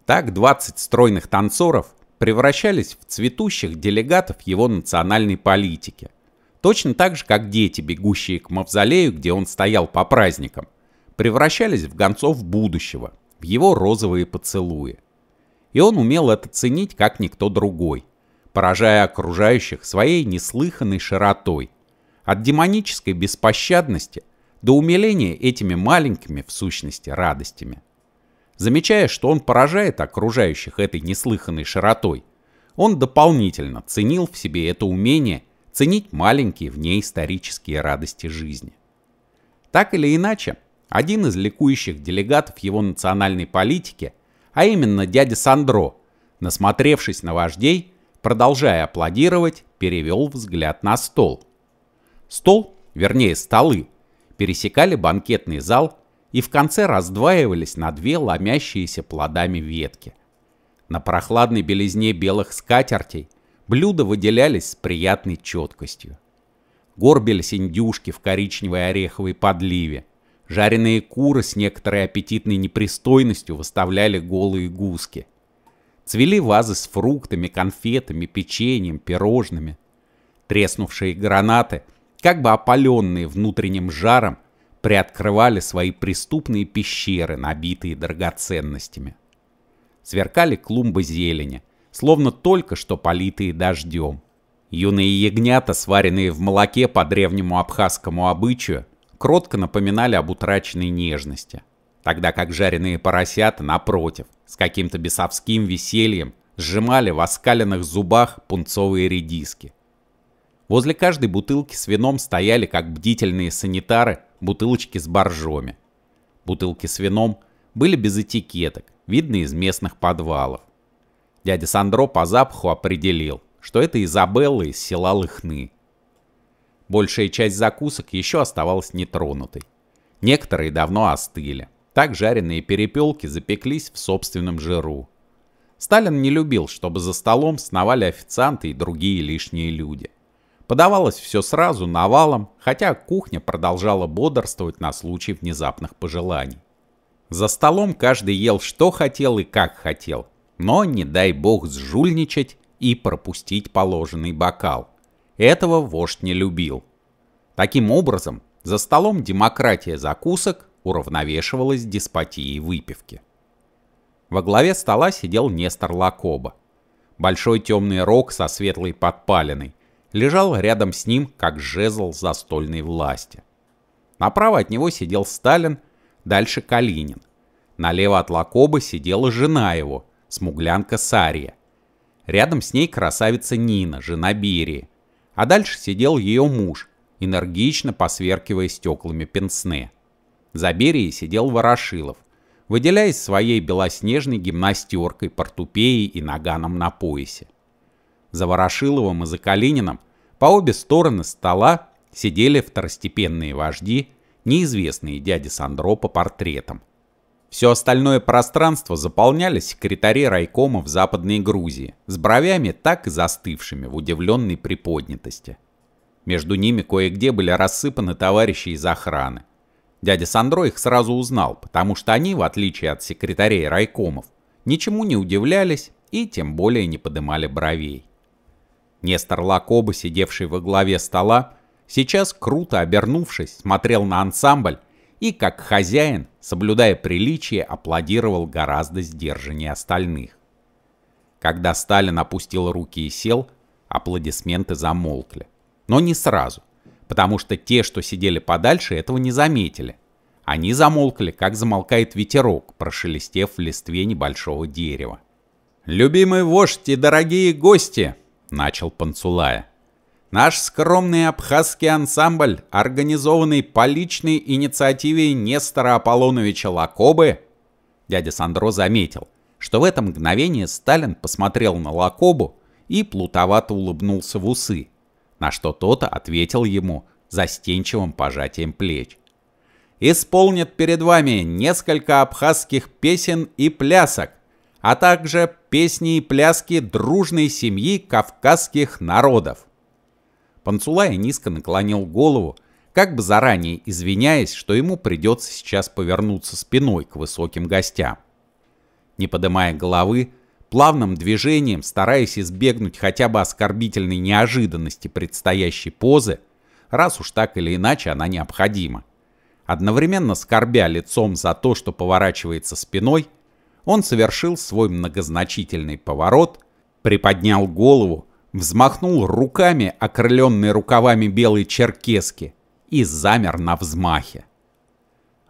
Speaker 1: Так 20 стройных танцоров превращались в цветущих делегатов его национальной политики. Точно так же, как дети, бегущие к мавзолею, где он стоял по праздникам, превращались в гонцов будущего, в его розовые поцелуи. И он умел это ценить, как никто другой, поражая окружающих своей неслыханной широтой, от демонической беспощадности до умиления этими маленькими, в сущности, радостями. Замечая, что он поражает окружающих этой неслыханной широтой, он дополнительно ценил в себе это умение ценить маленькие исторические радости жизни. Так или иначе, один из ликующих делегатов его национальной политики, а именно дядя Сандро, насмотревшись на вождей, продолжая аплодировать, перевел взгляд на стол. Стол, вернее столы, пересекали банкетный зал и в конце раздваивались на две ломящиеся плодами ветки. На прохладной белизне белых скатертей блюда выделялись с приятной четкостью. Горбель индюшки в коричневой ореховой подливе, жареные куры с некоторой аппетитной непристойностью выставляли голые гуски. Цвели вазы с фруктами, конфетами, печеньем, пирожными. Треснувшие гранаты, как бы опаленные внутренним жаром, приоткрывали свои преступные пещеры, набитые драгоценностями. Сверкали клумбы зелени, словно только что политые дождем. Юные ягнята, сваренные в молоке по древнему абхазскому обычаю, кротко напоминали об утраченной нежности, тогда как жареные поросята, напротив, с каким-то бесовским весельем сжимали в оскаленных зубах пунцовые редиски. Возле каждой бутылки с вином стояли, как бдительные санитары, бутылочки с боржоми. Бутылки с вином были без этикеток, видны из местных подвалов. Дядя Сандро по запаху определил, что это Изабелла из села Лыхны. Большая часть закусок еще оставалась нетронутой. Некоторые давно остыли. Так жареные перепелки запеклись в собственном жиру. Сталин не любил, чтобы за столом сновали официанты и другие лишние люди – Подавалось все сразу, навалом, хотя кухня продолжала бодрствовать на случай внезапных пожеланий. За столом каждый ел что хотел и как хотел, но не дай бог сжульничать и пропустить положенный бокал. Этого вождь не любил. Таким образом, за столом демократия закусок уравновешивалась деспотией выпивки. Во главе стола сидел Нестор Лакоба. Большой темный рог со светлой подпалиной, лежал рядом с ним, как жезл застольной власти. Направо от него сидел Сталин, дальше Калинин. Налево от Лакобы сидела жена его, смуглянка Сария. Рядом с ней красавица Нина, жена Берии. А дальше сидел ее муж, энергично посверкивая стеклами пенсне. За Берией сидел Ворошилов, выделяясь своей белоснежной гимнастеркой, портупеей и наганом на поясе за Ворошиловым и за Калининым по обе стороны стола сидели второстепенные вожди, неизвестные дяди Сандро по портретам. Все остальное пространство заполняли секретари райкомов Западной Грузии с бровями так и застывшими в удивленной приподнятости. Между ними кое-где были рассыпаны товарищи из охраны. Дядя Сандро их сразу узнал, потому что они, в отличие от секретарей райкомов, ничему не удивлялись и тем более не подымали бровей. Нестор Лакоба, сидевший во главе стола, сейчас, круто обернувшись, смотрел на ансамбль и, как хозяин, соблюдая приличие, аплодировал гораздо сдержаннее остальных. Когда Сталин опустил руки и сел, аплодисменты замолкли. Но не сразу, потому что те, что сидели подальше, этого не заметили. Они замолкли, как замолкает ветерок, прошелестев в листве небольшого дерева. «Любимый вождь и дорогие гости!» начал Панцулая. Наш скромный абхазский ансамбль, организованный по личной инициативе Нестора Аполлоновича Лакобы, дядя Сандро заметил, что в это мгновение Сталин посмотрел на Лакобу и плутовато улыбнулся в усы, на что тот ответил ему застенчивым пожатием плеч. «Исполнит перед вами несколько абхазских песен и плясок, а также песни и пляски дружной семьи кавказских народов. Панцулай низко наклонил голову, как бы заранее извиняясь, что ему придется сейчас повернуться спиной к высоким гостям. Не поднимая головы, плавным движением, стараясь избегнуть хотя бы оскорбительной неожиданности предстоящей позы, раз уж так или иначе она необходима, одновременно скорбя лицом за то, что поворачивается спиной – он совершил свой многозначительный поворот, приподнял голову, взмахнул руками, окрыленные рукавами белой черкески, и замер на взмахе.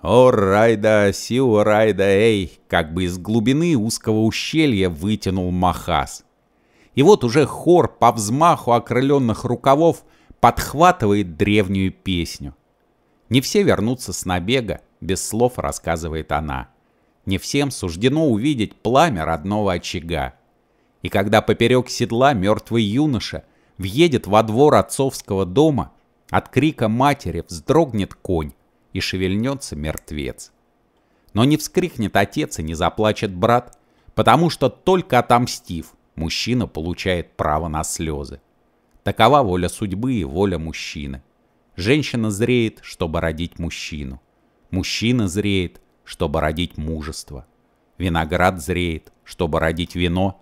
Speaker 1: «О, райда, сио, райда, эй!» как бы из глубины узкого ущелья вытянул Махас. И вот уже хор по взмаху окрыленных рукавов подхватывает древнюю песню. Не все вернутся с набега, без слов рассказывает она. Не всем суждено увидеть пламя родного очага. И когда поперек седла мертвый юноша въедет во двор отцовского дома, от крика матери вздрогнет конь и шевельнется мертвец. Но не вскрикнет отец и не заплачет брат, потому что только отомстив, мужчина получает право на слезы. Такова воля судьбы и воля мужчины. Женщина зреет, чтобы родить мужчину. Мужчина зреет, чтобы родить мужество. Виноград зреет, чтобы родить вино.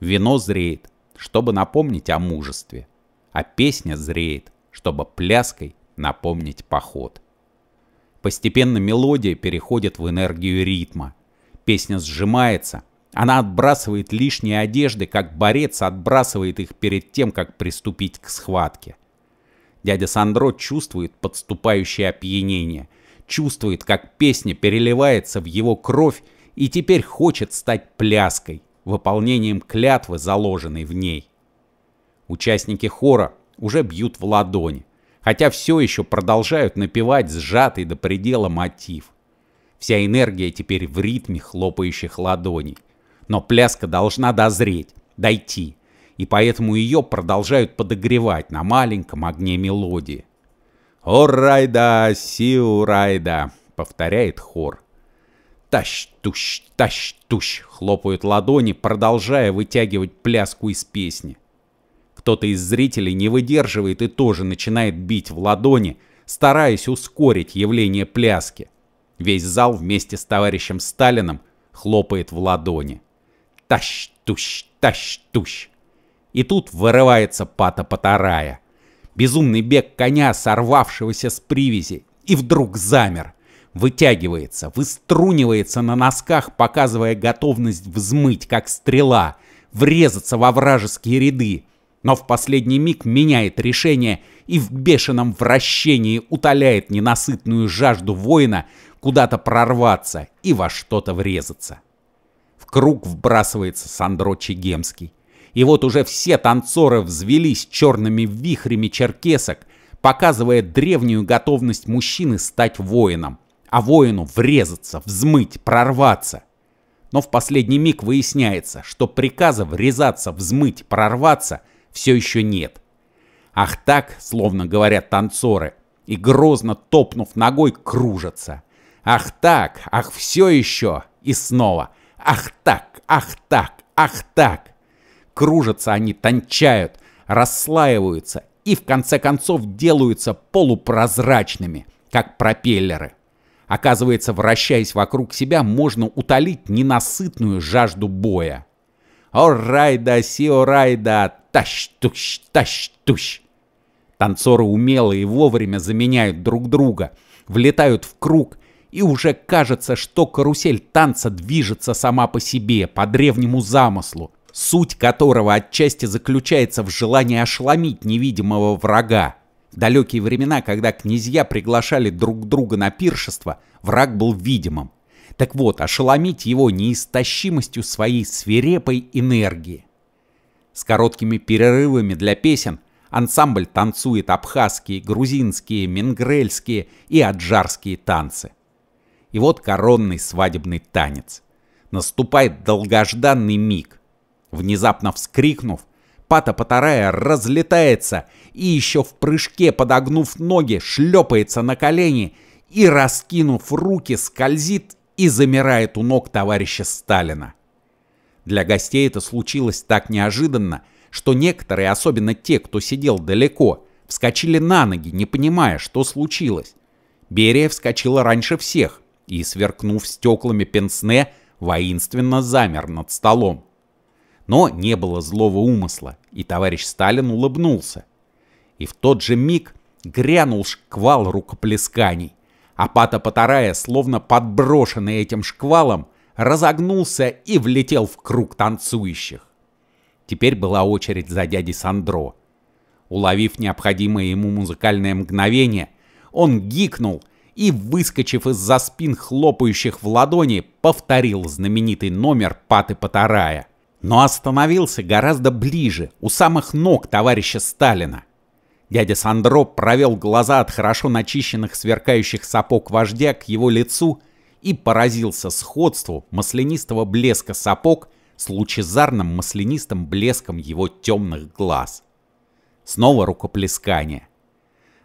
Speaker 1: Вино зреет, чтобы напомнить о мужестве. А песня зреет, чтобы пляской напомнить поход. Постепенно мелодия переходит в энергию ритма. Песня сжимается. Она отбрасывает лишние одежды, как борец отбрасывает их перед тем, как приступить к схватке. Дядя Сандро чувствует подступающее опьянение – чувствует, как песня переливается в его кровь и теперь хочет стать пляской, выполнением клятвы, заложенной в ней. Участники хора уже бьют в ладони, хотя все еще продолжают напевать сжатый до предела мотив. Вся энергия теперь в ритме хлопающих ладоней. Но пляска должна дозреть, дойти, и поэтому ее продолжают подогревать на маленьком огне мелодии. «Орайда, сиурайда!» — повторяет хор. «Тащ-тущ, тащ-тущ!» — хлопают ладони, продолжая вытягивать пляску из песни. Кто-то из зрителей не выдерживает и тоже начинает бить в ладони, стараясь ускорить явление пляски. Весь зал вместе с товарищем Сталином хлопает в ладони. Тащ-тущ, тащ-тущ. И тут вырывается пата Патарая — Безумный бег коня, сорвавшегося с привязи, и вдруг замер. Вытягивается, выструнивается на носках, показывая готовность взмыть, как стрела, врезаться во вражеские ряды. Но в последний миг меняет решение и в бешеном вращении утоляет ненасытную жажду воина куда-то прорваться и во что-то врезаться. В круг вбрасывается Сандро Чегемский и вот уже все танцоры взвелись черными вихрями черкесок, показывая древнюю готовность мужчины стать воином, а воину врезаться, взмыть, прорваться. Но в последний миг выясняется, что приказа врезаться, взмыть, прорваться все еще нет. Ах так, словно говорят танцоры, и грозно топнув ногой, кружатся. Ах так, ах все еще, и снова. Ах так, ах так, ах так. Кружатся они, тончают, расслаиваются и в конце концов делаются полупрозрачными, как пропеллеры. Оказывается, вращаясь вокруг себя, можно утолить ненасытную жажду боя. Орайда, сиорайда, тащ-тущ, тащ-тущ. Танцоры умело и вовремя заменяют друг друга, влетают в круг, и уже кажется, что карусель танца движется сама по себе, по древнему замыслу, суть которого отчасти заключается в желании ошеломить невидимого врага. В далекие времена, когда князья приглашали друг друга на пиршество, враг был видимым. Так вот, ошеломить его неистощимостью своей свирепой энергии. С короткими перерывами для песен ансамбль танцует абхазские, грузинские, менгрельские и аджарские танцы. И вот коронный свадебный танец. Наступает долгожданный миг. Внезапно вскрикнув, Пата Патарая разлетается и еще в прыжке, подогнув ноги, шлепается на колени и, раскинув руки, скользит и замирает у ног товарища Сталина. Для гостей это случилось так неожиданно, что некоторые, особенно те, кто сидел далеко, вскочили на ноги, не понимая, что случилось. Берия вскочила раньше всех и, сверкнув стеклами пенсне, воинственно замер над столом. Но не было злого умысла, и товарищ Сталин улыбнулся. И в тот же миг грянул шквал рукоплесканий. А Пата Патарая, словно подброшенный этим шквалом, разогнулся и влетел в круг танцующих. Теперь была очередь за дядей Сандро. Уловив необходимое ему музыкальное мгновение, он гикнул и, выскочив из-за спин хлопающих в ладони, повторил знаменитый номер Паты Патарая но остановился гораздо ближе, у самых ног товарища Сталина. Дядя Сандро провел глаза от хорошо начищенных сверкающих сапог вождя к его лицу и поразился сходству маслянистого блеска сапог с лучезарным маслянистым блеском его темных глаз. Снова рукоплескание.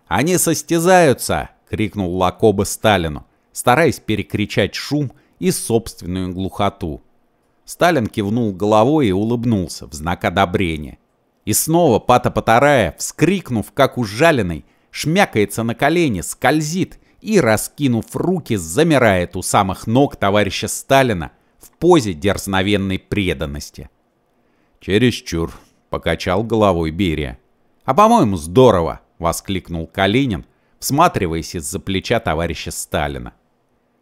Speaker 1: «Они состязаются!» — крикнул Лакоба Сталину, стараясь перекричать шум и собственную глухоту. Сталин кивнул головой и улыбнулся в знак одобрения. И снова Пата Патарая, вскрикнув, как ужаленный, шмякается на колени, скользит и, раскинув руки, замирает у самых ног товарища Сталина в позе дерзновенной преданности. «Чересчур», — покачал головой Берия. «А по-моему, здорово», — воскликнул Калинин, всматриваясь из-за плеча товарища Сталина.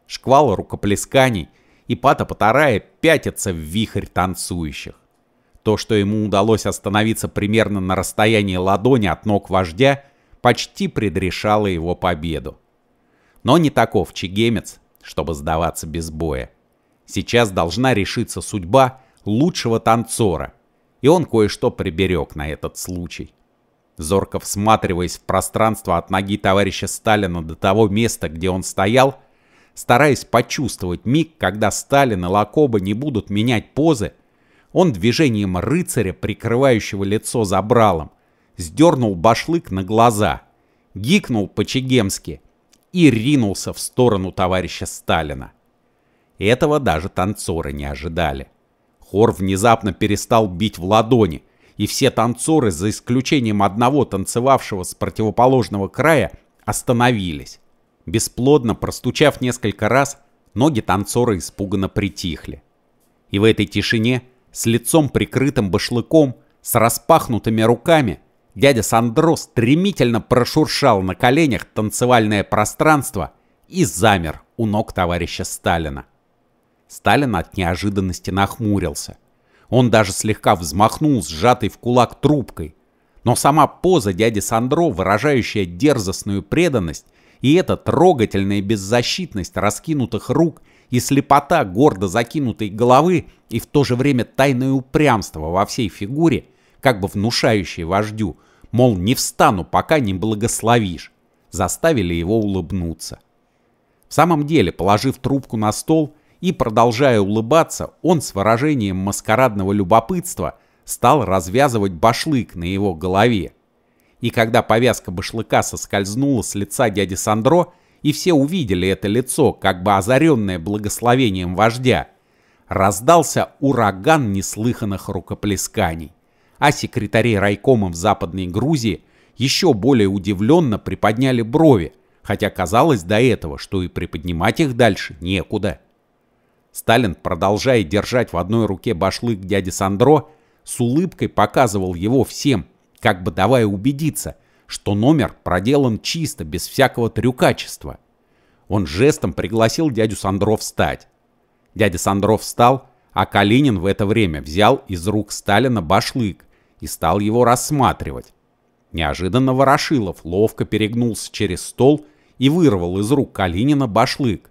Speaker 1: Шквал рукоплесканий — и Пата Патарая пятится в вихрь танцующих. То, что ему удалось остановиться примерно на расстоянии ладони от ног вождя, почти предрешало его победу. Но не таков чигемец, чтобы сдаваться без боя. Сейчас должна решиться судьба лучшего танцора, и он кое-что приберег на этот случай. Зорко всматриваясь в пространство от ноги товарища Сталина до того места, где он стоял, стараясь почувствовать миг, когда Сталин и Лакоба не будут менять позы, он движением рыцаря, прикрывающего лицо забралом, сдернул башлык на глаза, гикнул по-чегемски и ринулся в сторону товарища Сталина. Этого даже танцоры не ожидали. Хор внезапно перестал бить в ладони, и все танцоры, за исключением одного танцевавшего с противоположного края, остановились. Бесплодно простучав несколько раз, ноги танцора испуганно притихли. И в этой тишине, с лицом прикрытым башлыком, с распахнутыми руками, дядя Сандро стремительно прошуршал на коленях танцевальное пространство и замер у ног товарища Сталина. Сталин от неожиданности нахмурился. Он даже слегка взмахнул сжатой в кулак трубкой. Но сама поза дяди Сандро, выражающая дерзостную преданность и эта трогательная беззащитность раскинутых рук и слепота гордо закинутой головы и в то же время тайное упрямство во всей фигуре, как бы внушающее вождю, мол, не встану, пока не благословишь, заставили его улыбнуться. В самом деле, положив трубку на стол и продолжая улыбаться, он с выражением маскарадного любопытства стал развязывать башлык на его голове. И когда повязка башлыка соскользнула с лица дяди Сандро, и все увидели это лицо, как бы озаренное благословением вождя, раздался ураган неслыханных рукоплесканий. А секретари райкома в Западной Грузии еще более удивленно приподняли брови, хотя казалось до этого, что и приподнимать их дальше некуда. Сталин, продолжая держать в одной руке башлык дяди Сандро, с улыбкой показывал его всем – как бы давая убедиться, что номер проделан чисто, без всякого трюкачества. Он жестом пригласил дядю Сандров встать. Дядя Сандров встал, а Калинин в это время взял из рук Сталина башлык и стал его рассматривать. Неожиданно Ворошилов ловко перегнулся через стол и вырвал из рук Калинина башлык.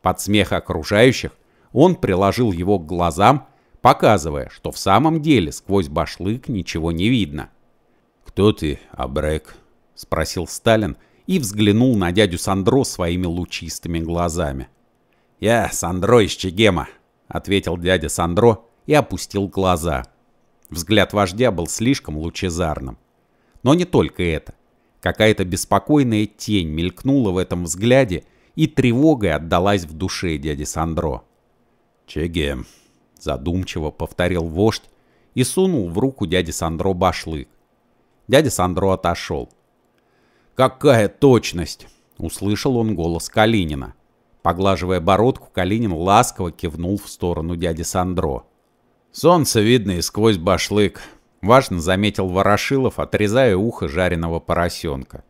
Speaker 1: Под смех окружающих он приложил его к глазам, показывая, что в самом деле сквозь башлык ничего не видно. «Кто ты, Абрек?» — спросил Сталин и взглянул на дядю Сандро своими лучистыми глазами. «Я Сандро из Чегема», — ответил дядя Сандро и опустил глаза. Взгляд вождя был слишком лучезарным. Но не только это. Какая-то беспокойная тень мелькнула в этом взгляде и тревогой отдалась в душе дяди Сандро. «Чегем», — задумчиво повторил вождь и сунул в руку дяди Сандро башлык. Дядя Сандро отошел. «Какая точность!» — услышал он голос Калинина. Поглаживая бородку, Калинин ласково кивнул в сторону дяди Сандро. «Солнце видно и сквозь башлык», — важно заметил Ворошилов, отрезая ухо жареного поросенка.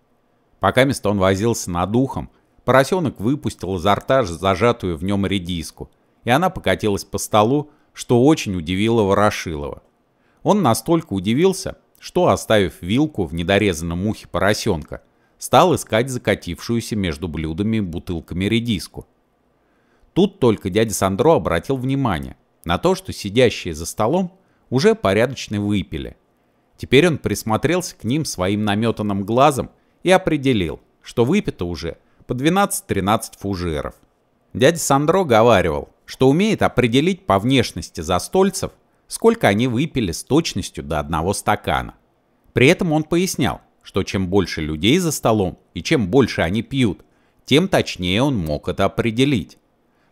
Speaker 1: Пока место он возился над ухом, поросенок выпустил изо рта зажатую в нем редиску, и она покатилась по столу, что очень удивило Ворошилова. Он настолько удивился, что, оставив вилку в недорезанном ухе поросенка, стал искать закатившуюся между блюдами бутылками редиску. Тут только дядя Сандро обратил внимание на то, что сидящие за столом уже порядочно выпили. Теперь он присмотрелся к ним своим наметанным глазом и определил, что выпито уже по 12-13 фужеров. Дядя Сандро говаривал, что умеет определить по внешности застольцев, сколько они выпили с точностью до одного стакана. При этом он пояснял, что чем больше людей за столом и чем больше они пьют, тем точнее он мог это определить.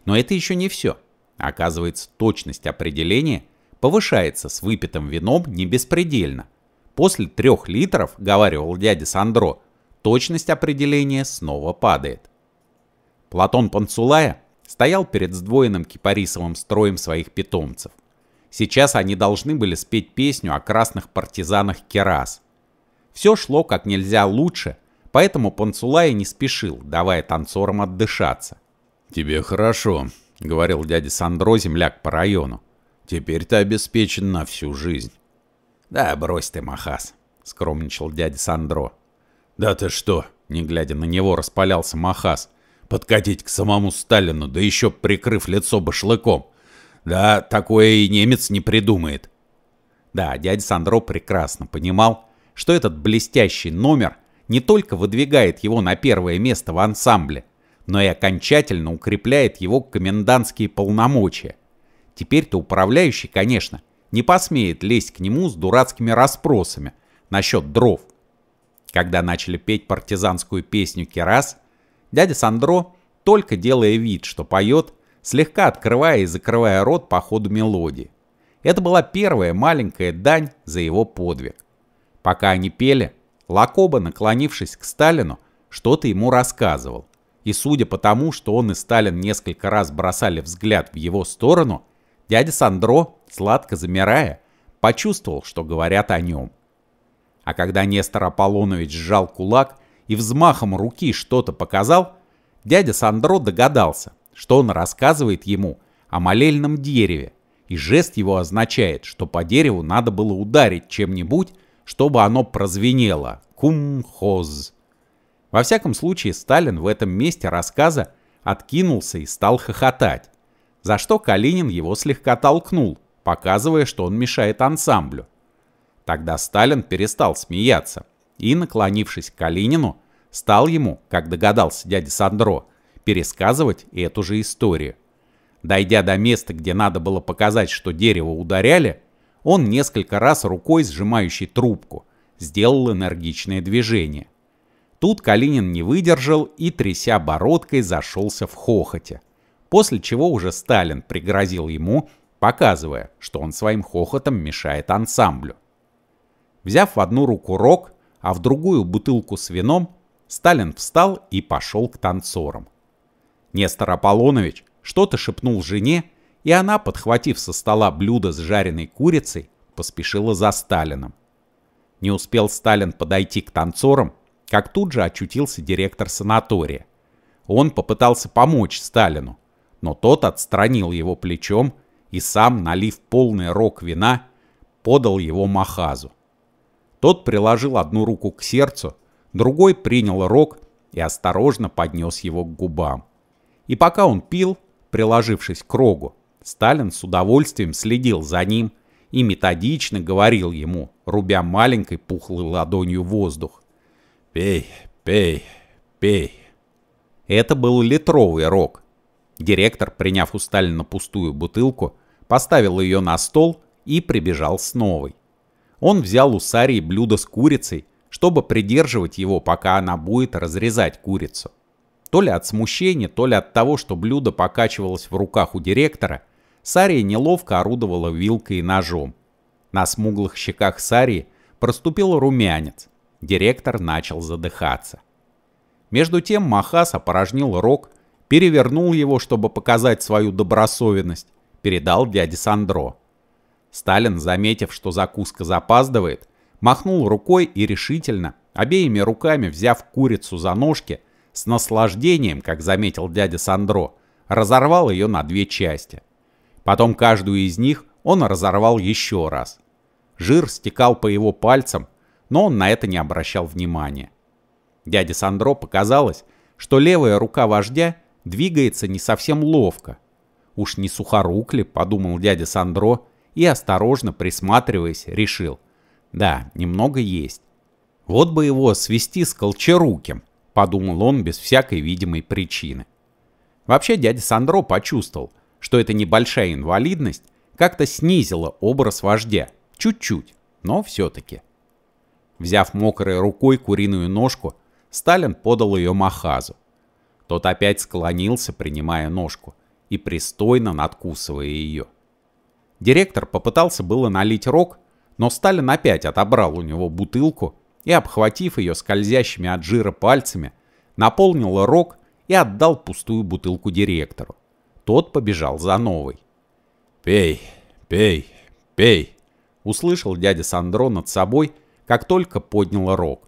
Speaker 1: Но это еще не все. Оказывается, точность определения повышается с выпитым вином не беспредельно. После трех литров, говаривал дядя Сандро, точность определения снова падает. Платон Панцулая стоял перед сдвоенным кипарисовым строем своих питомцев – Сейчас они должны были спеть песню о красных партизанах Керас. Все шло как нельзя лучше, поэтому Панцулай не спешил, давая танцорам отдышаться. «Тебе хорошо», — говорил дядя Сандро, земляк по району. «Теперь ты обеспечен на всю жизнь». «Да брось ты, Махас», — скромничал дядя Сандро. «Да ты что?» — не глядя на него, распалялся Махас. «Подкатить к самому Сталину, да еще прикрыв лицо башлыком. Да, такое и немец не придумает. Да, дядя Сандро прекрасно понимал, что этот блестящий номер не только выдвигает его на первое место в ансамбле, но и окончательно укрепляет его комендантские полномочия. Теперь-то управляющий, конечно, не посмеет лезть к нему с дурацкими расспросами насчет дров. Когда начали петь партизанскую песню «Керас», дядя Сандро, только делая вид, что поет, слегка открывая и закрывая рот по ходу мелодии. Это была первая маленькая дань за его подвиг. Пока они пели, Лакоба, наклонившись к Сталину, что-то ему рассказывал. И судя по тому, что он и Сталин несколько раз бросали взгляд в его сторону, дядя Сандро, сладко замирая, почувствовал, что говорят о нем. А когда Нестор Аполлонович сжал кулак и взмахом руки что-то показал, дядя Сандро догадался, что он рассказывает ему о молельном дереве, и жест его означает, что по дереву надо было ударить чем-нибудь, чтобы оно прозвенело кум хоз. Во всяком случае, Сталин в этом месте рассказа откинулся и стал хохотать, за что Калинин его слегка толкнул, показывая, что он мешает ансамблю. Тогда Сталин перестал смеяться и, наклонившись к Калинину, стал ему, как догадался дядя Сандро, пересказывать эту же историю. Дойдя до места, где надо было показать, что дерево ударяли, он несколько раз рукой, сжимающей трубку, сделал энергичное движение. Тут Калинин не выдержал и, тряся бородкой, зашелся в хохоте. После чего уже Сталин пригрозил ему, показывая, что он своим хохотом мешает ансамблю. Взяв в одну руку рог, а в другую бутылку с вином, Сталин встал и пошел к танцорам. Нестор Аполлонович что-то шепнул жене, и она, подхватив со стола блюдо с жареной курицей, поспешила за Сталином. Не успел Сталин подойти к танцорам, как тут же очутился директор санатория. Он попытался помочь Сталину, но тот отстранил его плечом и сам, налив полный рог вина, подал его Махазу. Тот приложил одну руку к сердцу, другой принял рог и осторожно поднес его к губам. И пока он пил, приложившись к рогу, Сталин с удовольствием следил за ним и методично говорил ему, рубя маленькой пухлой ладонью воздух. «Пей, пей, пей». Это был литровый рог. Директор, приняв у Сталина пустую бутылку, поставил ее на стол и прибежал с новой. Он взял у Сарии блюдо с курицей, чтобы придерживать его, пока она будет разрезать курицу. То ли от смущения, то ли от того, что блюдо покачивалось в руках у директора, Сария неловко орудовала вилкой и ножом. На смуглых щеках Сарии проступил румянец. Директор начал задыхаться. Между тем Махас опорожнил рог, перевернул его, чтобы показать свою добросовестность, передал дяде Сандро. Сталин, заметив, что закуска запаздывает, махнул рукой и решительно, обеими руками взяв курицу за ножки, с наслаждением, как заметил дядя Сандро, разорвал ее на две части. Потом каждую из них он разорвал еще раз. Жир стекал по его пальцам, но он на это не обращал внимания. Дяде Сандро показалось, что левая рука вождя двигается не совсем ловко. Уж не сухорук ли, подумал дядя Сандро, и осторожно присматриваясь, решил. Да, немного есть. Вот бы его свести с колчаруким, подумал он без всякой видимой причины. Вообще дядя Сандро почувствовал, что эта небольшая инвалидность как-то снизила образ вождя. Чуть-чуть, но все-таки. Взяв мокрой рукой куриную ножку, Сталин подал ее Махазу. Тот опять склонился, принимая ножку, и пристойно надкусывая ее. Директор попытался было налить рог, но Сталин опять отобрал у него бутылку и, обхватив ее скользящими от жира пальцами, наполнил рог и отдал пустую бутылку директору. Тот побежал за новой. «Пей, пей, пей!» — услышал дядя Сандро над собой, как только поднял рог.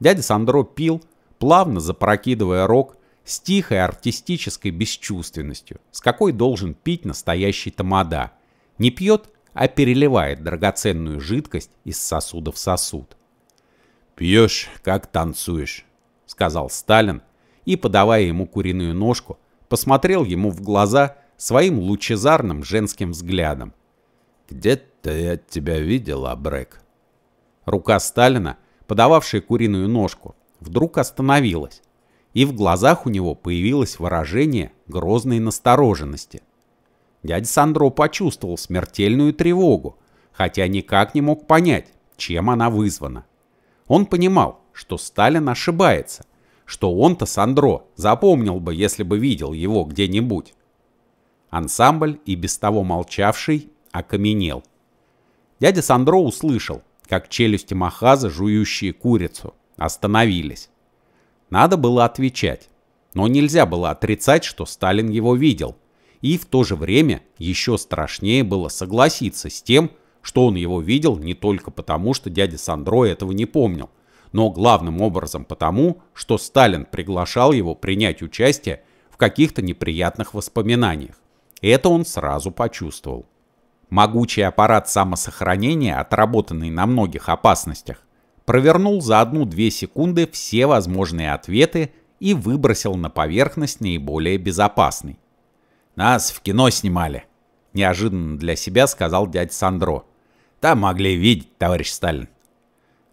Speaker 1: Дядя Сандро пил, плавно запрокидывая рог с тихой артистической бесчувственностью, с какой должен пить настоящий тамада. Не пьет, а переливает драгоценную жидкость из сосуда в сосуд. «Пьешь, как танцуешь», — сказал Сталин и, подавая ему куриную ножку, посмотрел ему в глаза своим лучезарным женским взглядом. «Где-то я тебя видел, Абрек». Рука Сталина, подававшая куриную ножку, вдруг остановилась, и в глазах у него появилось выражение грозной настороженности. Дядя Сандро почувствовал смертельную тревогу, хотя никак не мог понять, чем она вызвана. Он понимал, что Сталин ошибается, что он-то Сандро запомнил бы, если бы видел его где-нибудь. Ансамбль, и без того молчавший, окаменел. Дядя Сандро услышал, как челюсти Махаза, жующие курицу, остановились. Надо было отвечать, но нельзя было отрицать, что Сталин его видел. И в то же время еще страшнее было согласиться с тем, что что он его видел не только потому, что дядя Сандро этого не помнил, но главным образом потому, что Сталин приглашал его принять участие в каких-то неприятных воспоминаниях. Это он сразу почувствовал. Могучий аппарат самосохранения, отработанный на многих опасностях, провернул за одну-две секунды все возможные ответы и выбросил на поверхность наиболее безопасный. «Нас в кино снимали», — неожиданно для себя сказал дядь Сандро. Там могли видеть, товарищ Сталин.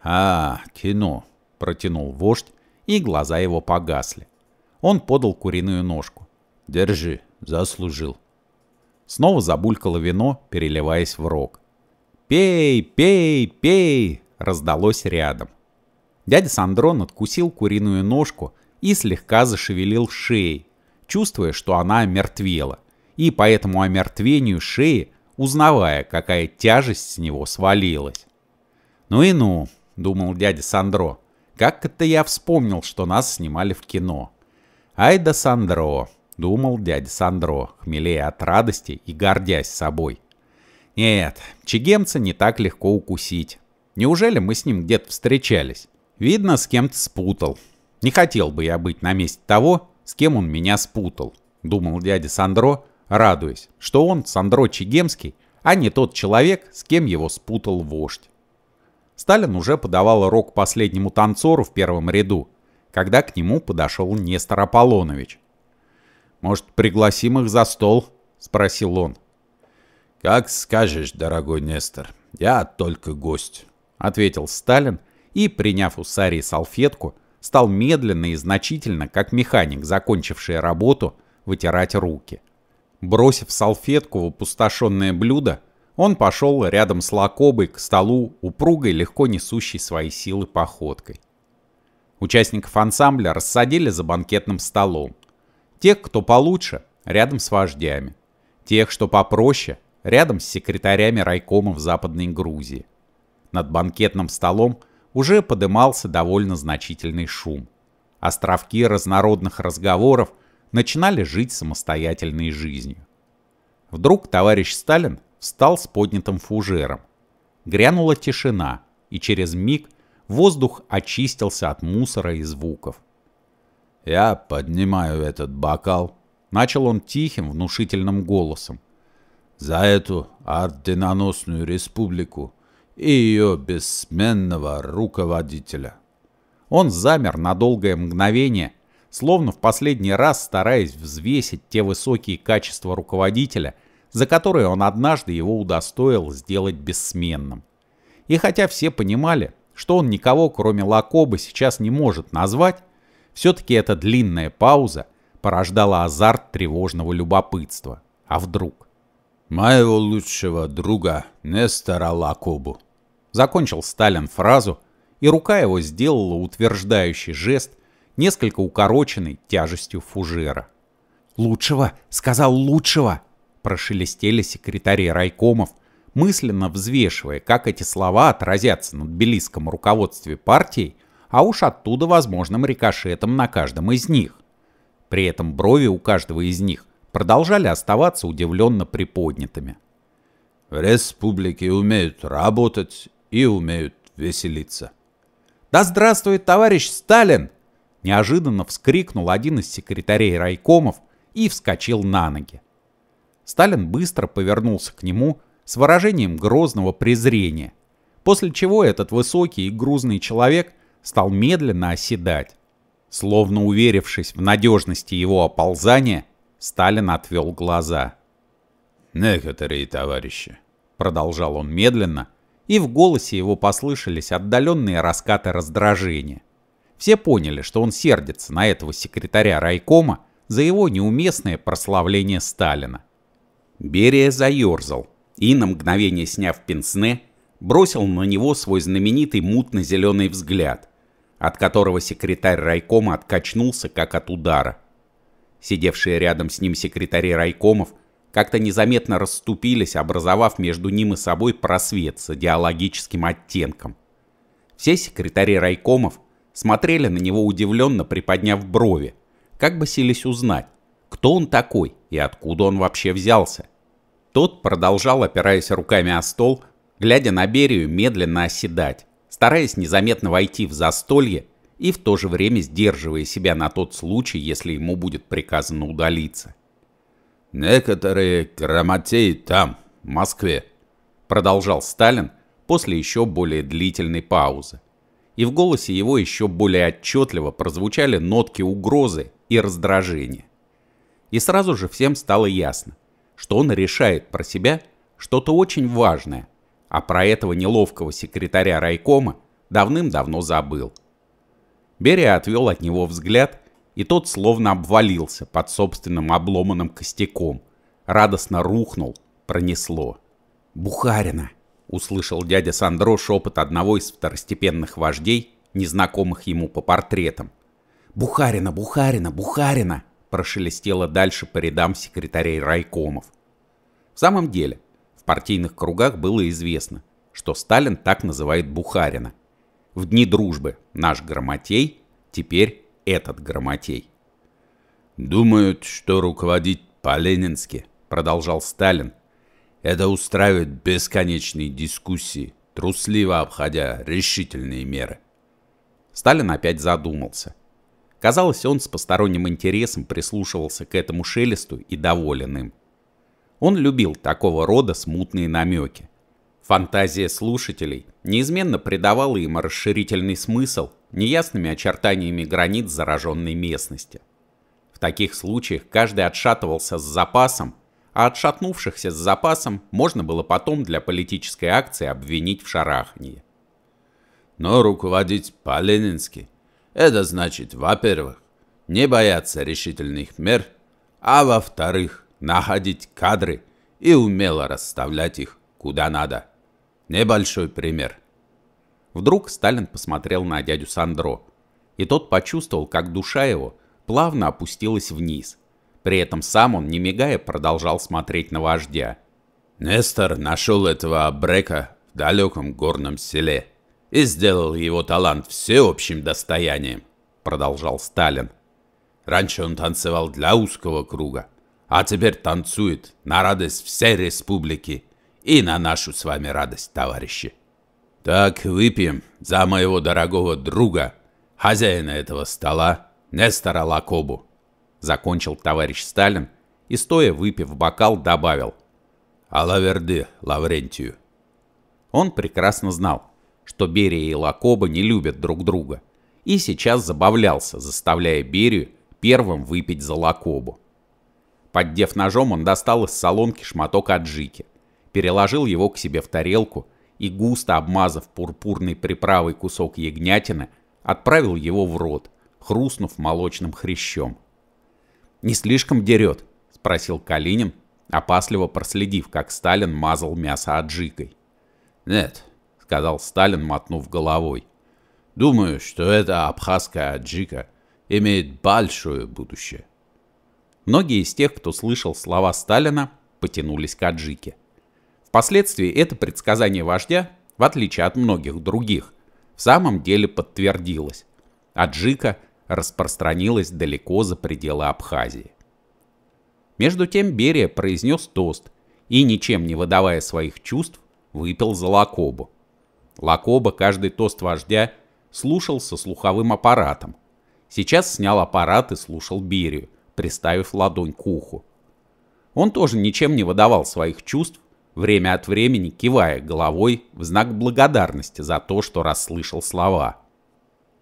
Speaker 1: А, кино, протянул вождь, и глаза его погасли. Он подал куриную ножку. Держи, заслужил. Снова забулькало вино, переливаясь в рог. «Пей, пей, пей!» раздалось рядом. Дядя Сандрон откусил куриную ножку и слегка зашевелил шеей, чувствуя, что она омертвела, и по этому омертвению шеи узнавая, какая тяжесть с него свалилась. «Ну и ну», — думал дядя Сандро, — «как это я вспомнил, что нас снимали в кино». «Ай да Сандро», — думал дядя Сандро, хмелея от радости и гордясь собой. «Нет, чегемца не так легко укусить. Неужели мы с ним где-то встречались? Видно, с кем-то спутал. Не хотел бы я быть на месте того, с кем он меня спутал», — думал дядя Сандро, — радуясь, что он Сандро Чегемский, а не тот человек, с кем его спутал вождь. Сталин уже подавал рог последнему танцору в первом ряду, когда к нему подошел Нестор Аполлонович. «Может, пригласим их за стол?» – спросил он. «Как скажешь, дорогой Нестор, я только гость», – ответил Сталин и, приняв у сари салфетку, стал медленно и значительно, как механик, закончивший работу, вытирать руки – Бросив салфетку в опустошенное блюдо, он пошел рядом с Лакобой к столу, упругой, легко несущей свои силы походкой. Участников ансамбля рассадили за банкетным столом. Тех, кто получше, рядом с вождями. Тех, что попроще, рядом с секретарями райкомов Западной Грузии. Над банкетным столом уже подымался довольно значительный шум. Островки разнородных разговоров – начинали жить самостоятельной жизнью. Вдруг товарищ Сталин встал с поднятым фужером. Грянула тишина, и через миг воздух очистился от мусора и звуков. «Я поднимаю этот бокал», — начал он тихим, внушительным голосом. «За эту орденоносную республику и ее бессменного руководителя». Он замер на долгое мгновение — словно в последний раз стараясь взвесить те высокие качества руководителя, за которые он однажды его удостоил сделать бессменным. И хотя все понимали, что он никого, кроме Лакобы, сейчас не может назвать, все-таки эта длинная пауза порождала азарт тревожного любопытства. А вдруг? «Моего лучшего друга Нестора Лакобу», — закончил Сталин фразу, и рука его сделала утверждающий жест — несколько укороченный тяжестью фужера. «Лучшего! Сказал лучшего!» прошелестели секретари райкомов, мысленно взвешивая, как эти слова отразятся на тбилисском руководстве партии, а уж оттуда возможным рикошетом на каждом из них. При этом брови у каждого из них продолжали оставаться удивленно приподнятыми. В республике умеют работать и умеют веселиться. «Да здравствует товарищ Сталин!» Неожиданно вскрикнул один из секретарей райкомов и вскочил на ноги. Сталин быстро повернулся к нему с выражением грозного презрения, после чего этот высокий и грузный человек стал медленно оседать. Словно уверившись в надежности его оползания, Сталин отвел глаза. «Некоторые товарищи», — продолжал он медленно, и в голосе его послышались отдаленные раскаты раздражения — все поняли, что он сердится на этого секретаря райкома за его неуместное прославление Сталина. Берия заерзал и, на мгновение сняв пенсне, бросил на него свой знаменитый мутно-зеленый взгляд, от которого секретарь райкома откачнулся, как от удара. Сидевшие рядом с ним секретари райкомов как-то незаметно расступились, образовав между ним и собой просвет с идеологическим оттенком. Все секретари райкомов смотрели на него удивленно, приподняв брови, как бы сились узнать, кто он такой и откуда он вообще взялся. Тот продолжал, опираясь руками о стол, глядя на Берию, медленно оседать, стараясь незаметно войти в застолье и в то же время сдерживая себя на тот случай, если ему будет приказано удалиться. «Некоторые грамотеи там, в Москве», — продолжал Сталин после еще более длительной паузы и в голосе его еще более отчетливо прозвучали нотки угрозы и раздражения. И сразу же всем стало ясно, что он решает про себя что-то очень важное, а про этого неловкого секретаря райкома давным-давно забыл. Берия отвел от него взгляд, и тот словно обвалился под собственным обломанным костяком, радостно рухнул, пронесло. «Бухарина!» — услышал дядя Сандро шепот одного из второстепенных вождей, незнакомых ему по портретам. «Бухарина, Бухарина, Бухарина!» — прошелестело дальше по рядам секретарей райкомов. В самом деле, в партийных кругах было известно, что Сталин так называет Бухарина. В дни дружбы наш грамотей теперь этот грамотей. «Думают, что руководить по-ленински», — продолжал Сталин, это устраивает бесконечные дискуссии, трусливо обходя решительные меры. Сталин опять задумался. Казалось, он с посторонним интересом прислушивался к этому шелесту и доволен им. Он любил такого рода смутные намеки. Фантазия слушателей неизменно придавала им расширительный смысл неясными очертаниями границ зараженной местности. В таких случаях каждый отшатывался с запасом а отшатнувшихся с запасом можно было потом для политической акции обвинить в шараханье. Но руководить по-ленински – это значит, во-первых, не бояться решительных мер, а во-вторых, находить кадры и умело расставлять их куда надо. Небольшой пример. Вдруг Сталин посмотрел на дядю Сандро, и тот почувствовал, как душа его плавно опустилась вниз – при этом сам он, не мигая, продолжал смотреть на вождя. Нестор нашел этого Брека в далеком горном селе и сделал его талант всеобщим достоянием, продолжал Сталин. Раньше он танцевал для узкого круга, а теперь танцует на радость всей республики и на нашу с вами радость, товарищи. Так выпьем за моего дорогого друга, хозяина этого стола, Нестора Лакобу закончил товарищ Сталин и, стоя выпив бокал, добавил «Алаверды Лаврентию». Он прекрасно знал, что Берия и Лакоба не любят друг друга, и сейчас забавлялся, заставляя Берию первым выпить за Лакобу. Поддев ножом, он достал из солонки шматок аджики, переложил его к себе в тарелку и, густо обмазав пурпурной приправой кусок ягнятины, отправил его в рот, хрустнув молочным хрящом – «Не слишком дерет?» – спросил Калинин, опасливо проследив, как Сталин мазал мясо аджикой. «Нет», – сказал Сталин, мотнув головой. «Думаю, что эта абхазская аджика имеет большое будущее». Многие из тех, кто слышал слова Сталина, потянулись к аджике. Впоследствии это предсказание вождя, в отличие от многих других, в самом деле подтвердилось. Аджика распространилась далеко за пределы Абхазии. Между тем Берия произнес тост и, ничем не выдавая своих чувств, выпил за Лакобу. Лакоба каждый тост вождя слушал со слуховым аппаратом. Сейчас снял аппарат и слушал Берию, приставив ладонь к уху. Он тоже ничем не выдавал своих чувств, время от времени кивая головой в знак благодарности за то, что расслышал слова.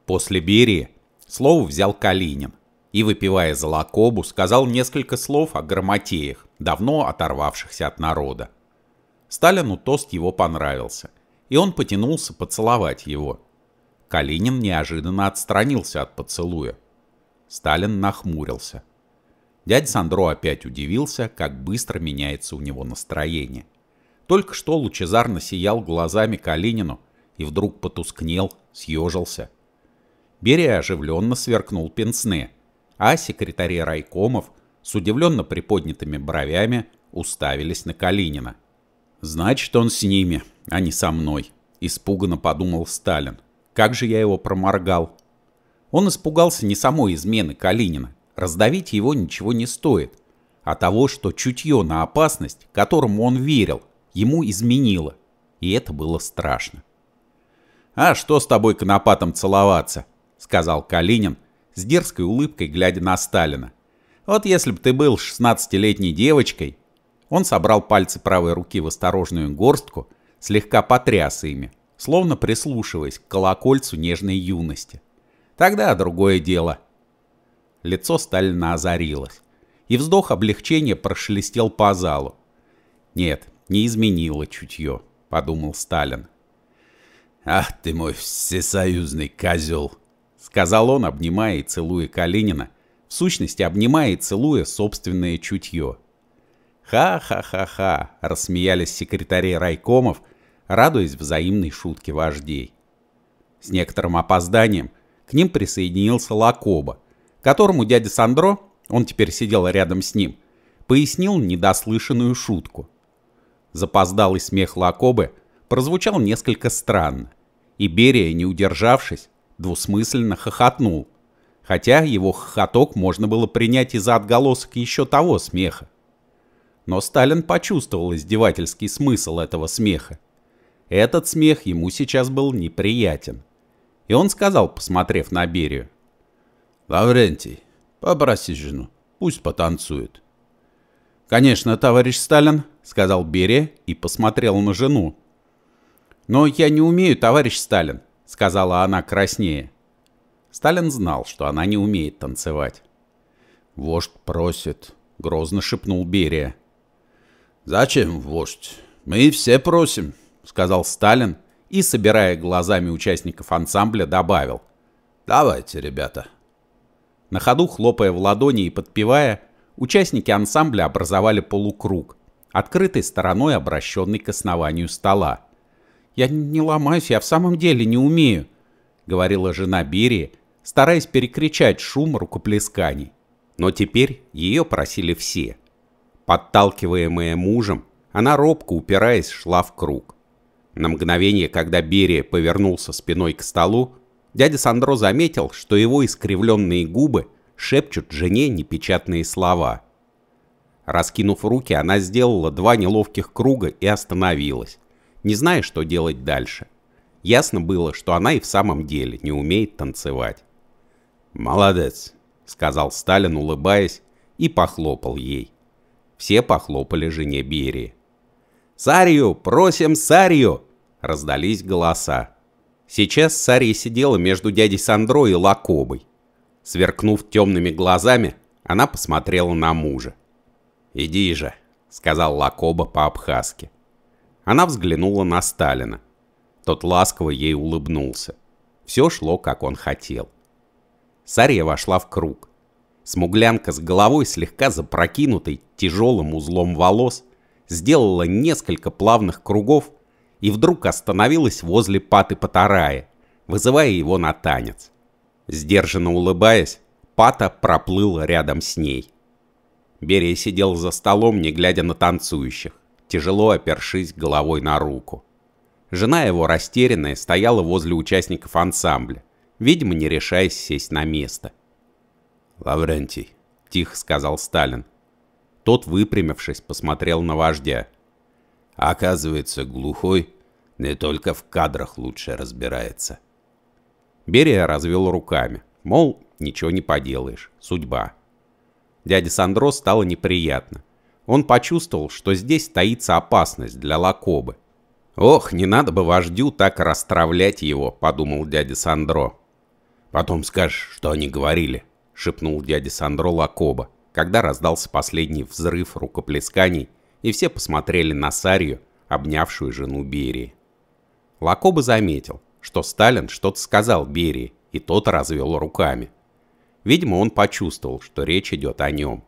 Speaker 1: После Берии Слово взял Калинин и, выпивая за лакобу, сказал несколько слов о грамотеях, давно оторвавшихся от народа. Сталину тост его понравился, и он потянулся поцеловать его. Калинин неожиданно отстранился от поцелуя. Сталин нахмурился. Дядя Сандро опять удивился, как быстро меняется у него настроение. Только что лучезарно сиял глазами Калинину и вдруг потускнел, съежился – Берия оживленно сверкнул пенсны, а секретари райкомов с удивленно приподнятыми бровями уставились на Калинина. «Значит, он с ними, а не со мной», — испуганно подумал Сталин. «Как же я его проморгал!» Он испугался не самой измены Калинина. Раздавить его ничего не стоит. А того, что чутье на опасность, которому он верил, ему изменило. И это было страшно. «А что с тобой конопатом целоваться?» сказал Калинин, с дерзкой улыбкой глядя на Сталина. «Вот если бы ты был 16-летней девочкой...» Он собрал пальцы правой руки в осторожную горстку, слегка потряс ими, словно прислушиваясь к колокольцу нежной юности. «Тогда другое дело». Лицо Сталина озарилось, и вздох облегчения прошелестел по залу. «Нет, не изменило чутье», — подумал Сталин. «Ах ты мой всесоюзный козел!» сказал он, обнимая и целуя Калинина, в сущности обнимая и целуя собственное чутье. «Ха-ха-ха-ха!» — рассмеялись секретари райкомов, радуясь взаимной шутке вождей. С некоторым опозданием к ним присоединился Лакоба, которому дядя Сандро, он теперь сидел рядом с ним, пояснил недослышанную шутку. Запоздалый смех Лакобы прозвучал несколько странно, и Берия, не удержавшись, двусмысленно хохотнул, хотя его хохоток можно было принять из за отголосок еще того смеха. Но Сталин почувствовал издевательский смысл этого смеха. Этот смех ему сейчас был неприятен. И он сказал, посмотрев на Берию. «Лаврентий, попроси жену, пусть потанцует». «Конечно, товарищ Сталин», — сказал Берия и посмотрел на жену. «Но я не умею, товарищ Сталин», — сказала она краснее. Сталин знал, что она не умеет танцевать. «Вождь просит», — грозно шепнул Берия. «Зачем, вождь? Мы все просим», — сказал Сталин и, собирая глазами участников ансамбля, добавил. «Давайте, ребята». На ходу, хлопая в ладони и подпевая, участники ансамбля образовали полукруг, открытой стороной, обращенный к основанию стола. Я не ломаюсь, я в самом деле не умею», — говорила жена Берии, стараясь перекричать шум рукоплесканий. Но теперь ее просили все. Подталкиваемая мужем, она робко упираясь шла в круг. На мгновение, когда Берия повернулся спиной к столу, дядя Сандро заметил, что его искривленные губы шепчут жене непечатные слова. Раскинув руки, она сделала два неловких круга и остановилась не зная, что делать дальше. Ясно было, что она и в самом деле не умеет танцевать. «Молодец», — сказал Сталин, улыбаясь, и похлопал ей. Все похлопали жене Берии. «Сарью! Просим Сарью!» — раздались голоса. Сейчас Сария сидела между дядей Сандро и Лакобой. Сверкнув темными глазами, она посмотрела на мужа. «Иди же», — сказал Лакоба по-абхазски. Она взглянула на Сталина. Тот ласково ей улыбнулся. Все шло, как он хотел. Сария вошла в круг. Смуглянка с головой, слегка запрокинутой тяжелым узлом волос, сделала несколько плавных кругов и вдруг остановилась возле Паты Патарая, вызывая его на танец. Сдержанно улыбаясь, Пата проплыла рядом с ней. Берия сидел за столом, не глядя на танцующих тяжело опершись головой на руку. Жена его растерянная стояла возле участников ансамбля, видимо, не решаясь сесть на место. «Лаврентий», — тихо сказал Сталин. Тот, выпрямившись, посмотрел на вождя. «Оказывается, глухой не только в кадрах лучше разбирается». Берия развел руками, мол, ничего не поделаешь, судьба. Дяде Сандро стало неприятно. Он почувствовал, что здесь таится опасность для Лакобы. «Ох, не надо бы вождю так расстравлять его», — подумал дядя Сандро. «Потом скажешь, что они говорили», — шепнул дядя Сандро Лакоба, когда раздался последний взрыв рукоплесканий, и все посмотрели на Сарью, обнявшую жену Берии. Лакоба заметил, что Сталин что-то сказал Берии, и тот развел руками. Видимо, он почувствовал, что речь идет о нем.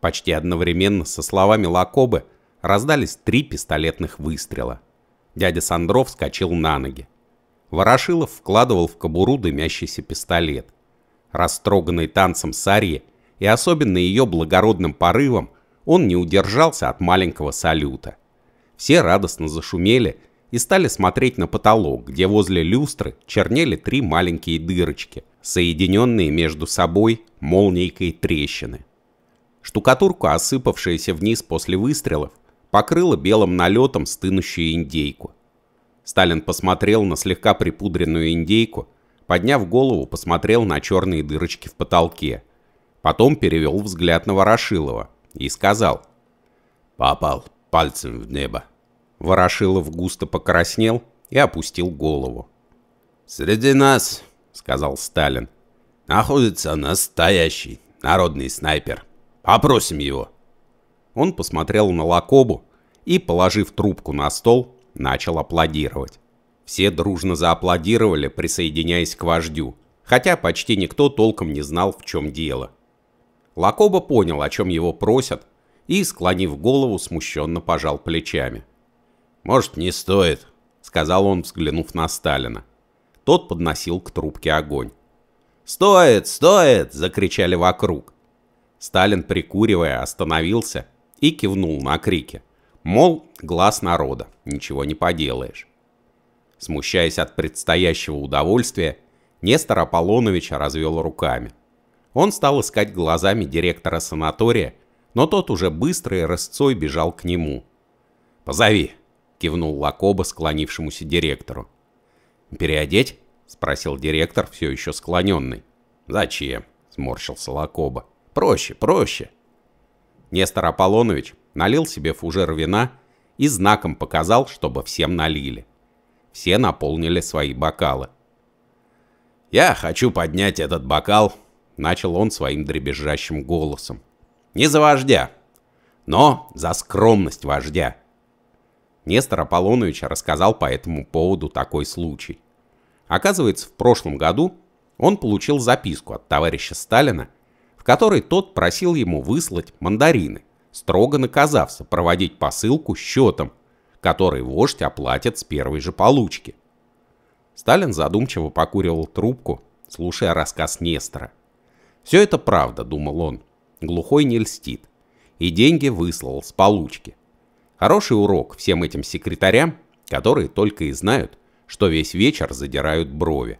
Speaker 1: Почти одновременно со словами Лакобы раздались три пистолетных выстрела. Дядя Сандров вскочил на ноги. Ворошилов вкладывал в кобуру дымящийся пистолет. Растроганный танцем Сарьи и особенно ее благородным порывом, он не удержался от маленького салюта. Все радостно зашумели и стали смотреть на потолок, где возле люстры чернели три маленькие дырочки, соединенные между собой молнией трещины. Штукатурка, осыпавшаяся вниз после выстрелов, покрыла белым налетом стынущую индейку. Сталин посмотрел на слегка припудренную индейку, подняв голову, посмотрел на черные дырочки в потолке. Потом перевел взгляд на Ворошилова и сказал «Попал пальцем в небо». Ворошилов густо покраснел и опустил голову. «Среди нас», — сказал Сталин, — «находится настоящий народный снайпер». Опросим его!» Он посмотрел на Лакобу и, положив трубку на стол, начал аплодировать. Все дружно зааплодировали, присоединяясь к вождю, хотя почти никто толком не знал, в чем дело. Лакоба понял, о чем его просят, и, склонив голову, смущенно пожал плечами. «Может, не стоит», — сказал он, взглянув на Сталина. Тот подносил к трубке огонь. «Стоит, стоит!» — закричали вокруг. Сталин, прикуривая, остановился и кивнул на крики. Мол, глаз народа, ничего не поделаешь. Смущаясь от предстоящего удовольствия, Нестор Аполлонович развел руками. Он стал искать глазами директора санатория, но тот уже быстро и рысцой бежал к нему. «Позови!» — кивнул Лакоба склонившемуся директору. «Переодеть?» — спросил директор, все еще склоненный. «Зачем?» — сморщился Лакоба. Проще, проще. Нестор Аполлонович налил себе фужер вина и знаком показал, чтобы всем налили. Все наполнили свои бокалы. «Я хочу поднять этот бокал», — начал он своим дребезжащим голосом. «Не за вождя, но за скромность вождя». Нестор Аполлонович рассказал по этому поводу такой случай. Оказывается, в прошлом году он получил записку от товарища Сталина которой тот просил ему выслать мандарины, строго наказав сопроводить посылку счетом, который вождь оплатит с первой же получки. Сталин задумчиво покуривал трубку, слушая рассказ Нестора. «Все это правда», — думал он, — «глухой не льстит». И деньги выслал с получки. Хороший урок всем этим секретарям, которые только и знают, что весь вечер задирают брови.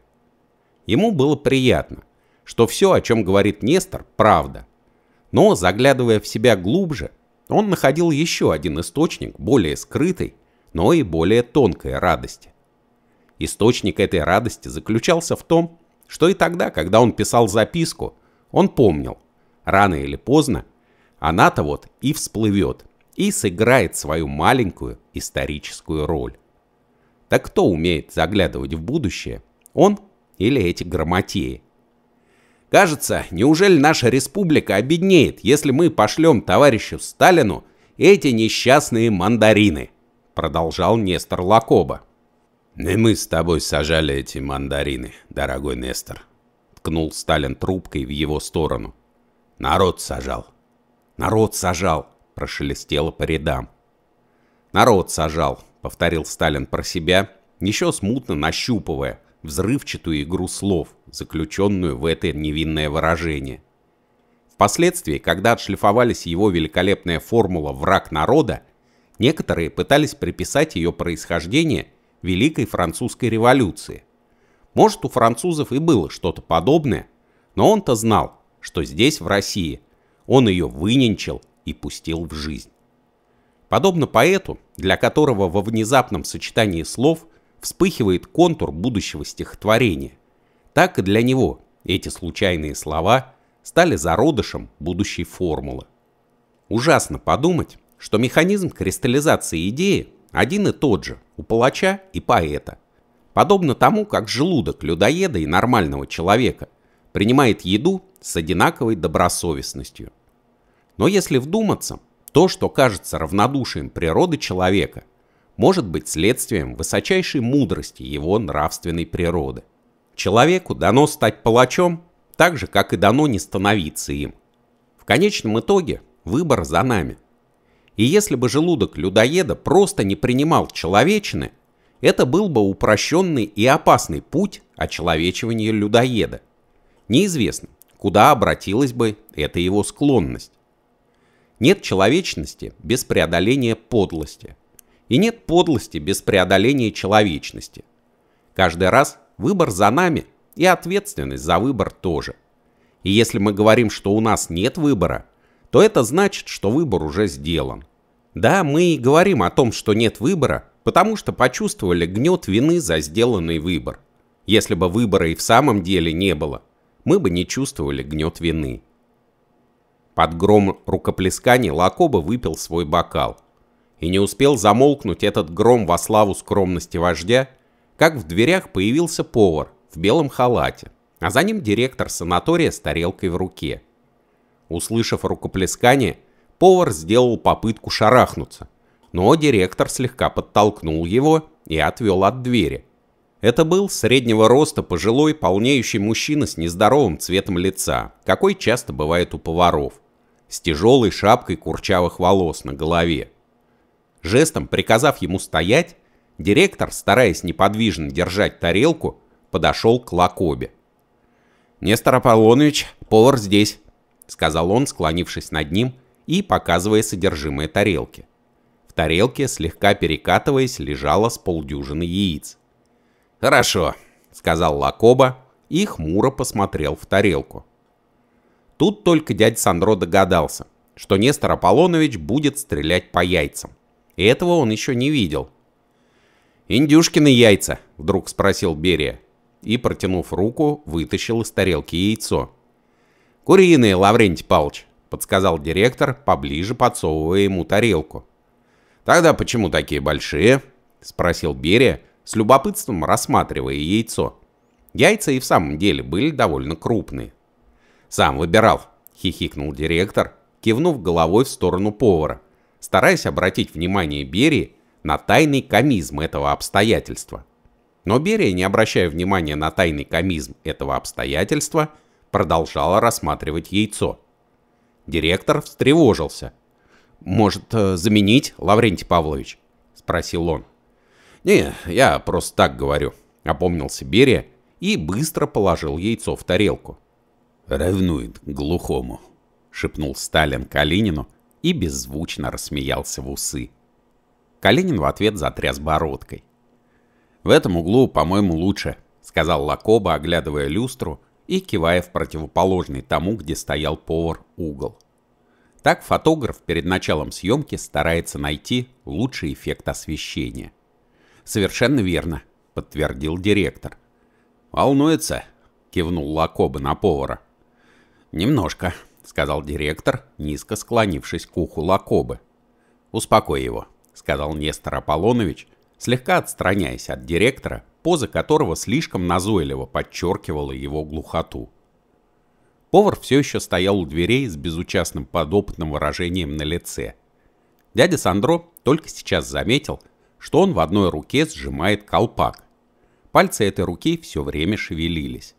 Speaker 1: Ему было приятно, что все, о чем говорит Нестор, правда. Но, заглядывая в себя глубже, он находил еще один источник более скрытой, но и более тонкой радости. Источник этой радости заключался в том, что и тогда, когда он писал записку, он помнил, рано или поздно, она-то вот и всплывет, и сыграет свою маленькую историческую роль. Так кто умеет заглядывать в будущее, он или эти грамотеи? Кажется, неужели наша республика обеднеет, если мы пошлем товарищу Сталину эти несчастные мандарины?» Продолжал Нестор Лакоба. «Не мы с тобой сажали эти мандарины, дорогой Нестор», ткнул Сталин трубкой в его сторону. «Народ сажал! Народ сажал!» – прошелестело по рядам. «Народ сажал!» – повторил Сталин про себя, еще смутно нащупывая – взрывчатую игру слов, заключенную в это невинное выражение. Впоследствии, когда отшлифовались его великолепная формула «враг народа», некоторые пытались приписать ее происхождение Великой Французской революции. Может, у французов и было что-то подобное, но он-то знал, что здесь, в России, он ее выненчил и пустил в жизнь. Подобно поэту, для которого во внезапном сочетании слов – вспыхивает контур будущего стихотворения. Так и для него эти случайные слова стали зародышем будущей формулы. Ужасно подумать, что механизм кристаллизации идеи один и тот же у палача и поэта. Подобно тому, как желудок людоеда и нормального человека принимает еду с одинаковой добросовестностью. Но если вдуматься, то, что кажется равнодушием природы человека, может быть следствием высочайшей мудрости его нравственной природы. Человеку дано стать палачом, так же, как и дано не становиться им. В конечном итоге выбор за нами. И если бы желудок людоеда просто не принимал человечины, это был бы упрощенный и опасный путь очеловечивания людоеда. Неизвестно, куда обратилась бы эта его склонность. Нет человечности без преодоления подлости. И нет подлости без преодоления человечности. Каждый раз выбор за нами и ответственность за выбор тоже. И если мы говорим, что у нас нет выбора, то это значит, что выбор уже сделан. Да, мы и говорим о том, что нет выбора, потому что почувствовали гнет вины за сделанный выбор. Если бы выбора и в самом деле не было, мы бы не чувствовали гнет вины. Под гром рукоплесканий Лакоба выпил свой бокал – и не успел замолкнуть этот гром во славу скромности вождя, как в дверях появился повар в белом халате, а за ним директор санатория с тарелкой в руке. Услышав рукоплескание, повар сделал попытку шарахнуться, но директор слегка подтолкнул его и отвел от двери. Это был среднего роста пожилой полнеющий мужчина с нездоровым цветом лица, какой часто бывает у поваров, с тяжелой шапкой курчавых волос на голове. Жестом приказав ему стоять, директор, стараясь неподвижно держать тарелку, подошел к Лакобе. «Нестор Аполлонович, повар здесь», — сказал он, склонившись над ним и показывая содержимое тарелки. В тарелке, слегка перекатываясь, лежало с полдюжины яиц. «Хорошо», — сказал Лакоба и хмуро посмотрел в тарелку. Тут только дядя Сандро догадался, что Нестор Аполлонович будет стрелять по яйцам и этого он еще не видел. «Индюшкины яйца», — вдруг спросил Берия, и, протянув руку, вытащил из тарелки яйцо. «Куриные, Лаврентий Павлович», — подсказал директор, поближе подсовывая ему тарелку. «Тогда почему такие большие?» — спросил Берия, с любопытством рассматривая яйцо. Яйца и в самом деле были довольно крупные. «Сам выбирал», — хихикнул директор, кивнув головой в сторону повара стараясь обратить внимание Берии на тайный комизм этого обстоятельства. Но Берия, не обращая внимания на тайный комизм этого обстоятельства, продолжала рассматривать яйцо. Директор встревожился. «Может, э, заменить, Лаврентий Павлович?» – спросил он. «Не, я просто так говорю», – опомнился Берия и быстро положил яйцо в тарелку. «Ревнует глухому», – шепнул Сталин Калинину – и беззвучно рассмеялся в усы. Калинин в ответ затряс бородкой. «В этом углу, по-моему, лучше», — сказал Лакоба, оглядывая люстру и кивая в противоположный тому, где стоял повар, угол. Так фотограф перед началом съемки старается найти лучший эффект освещения. «Совершенно верно», — подтвердил директор. «Волнуется?» — кивнул Лакоба на повара. «Немножко», сказал директор, низко склонившись к уху Лакобы. «Успокой его», — сказал Нестор Аполлонович, слегка отстраняясь от директора, поза которого слишком назойливо подчеркивала его глухоту. Повар все еще стоял у дверей с безучастным подопытным выражением на лице. Дядя Сандро только сейчас заметил, что он в одной руке сжимает колпак. Пальцы этой руки все время шевелились.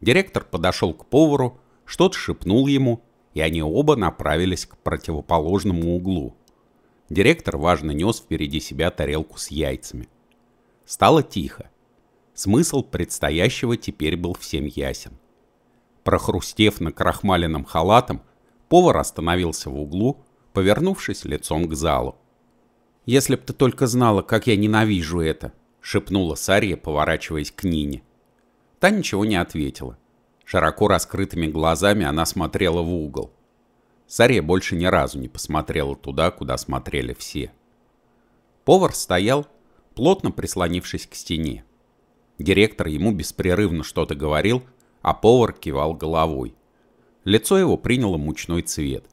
Speaker 1: Директор подошел к повару, что-то шепнул ему, и они оба направились к противоположному углу. Директор важно нес впереди себя тарелку с яйцами. Стало тихо. Смысл предстоящего теперь был всем ясен. Прохрустев на крахмаленным халатом, повар остановился в углу, повернувшись лицом к залу. «Если б ты только знала, как я ненавижу это!» — шепнула Сарья, поворачиваясь к Нине. Та ничего не ответила. Широко раскрытыми глазами она смотрела в угол. Сария больше ни разу не посмотрела туда, куда смотрели все. Повар стоял, плотно прислонившись к стене. Директор ему беспрерывно что-то говорил, а повар кивал головой. Лицо его приняло мучной цвет.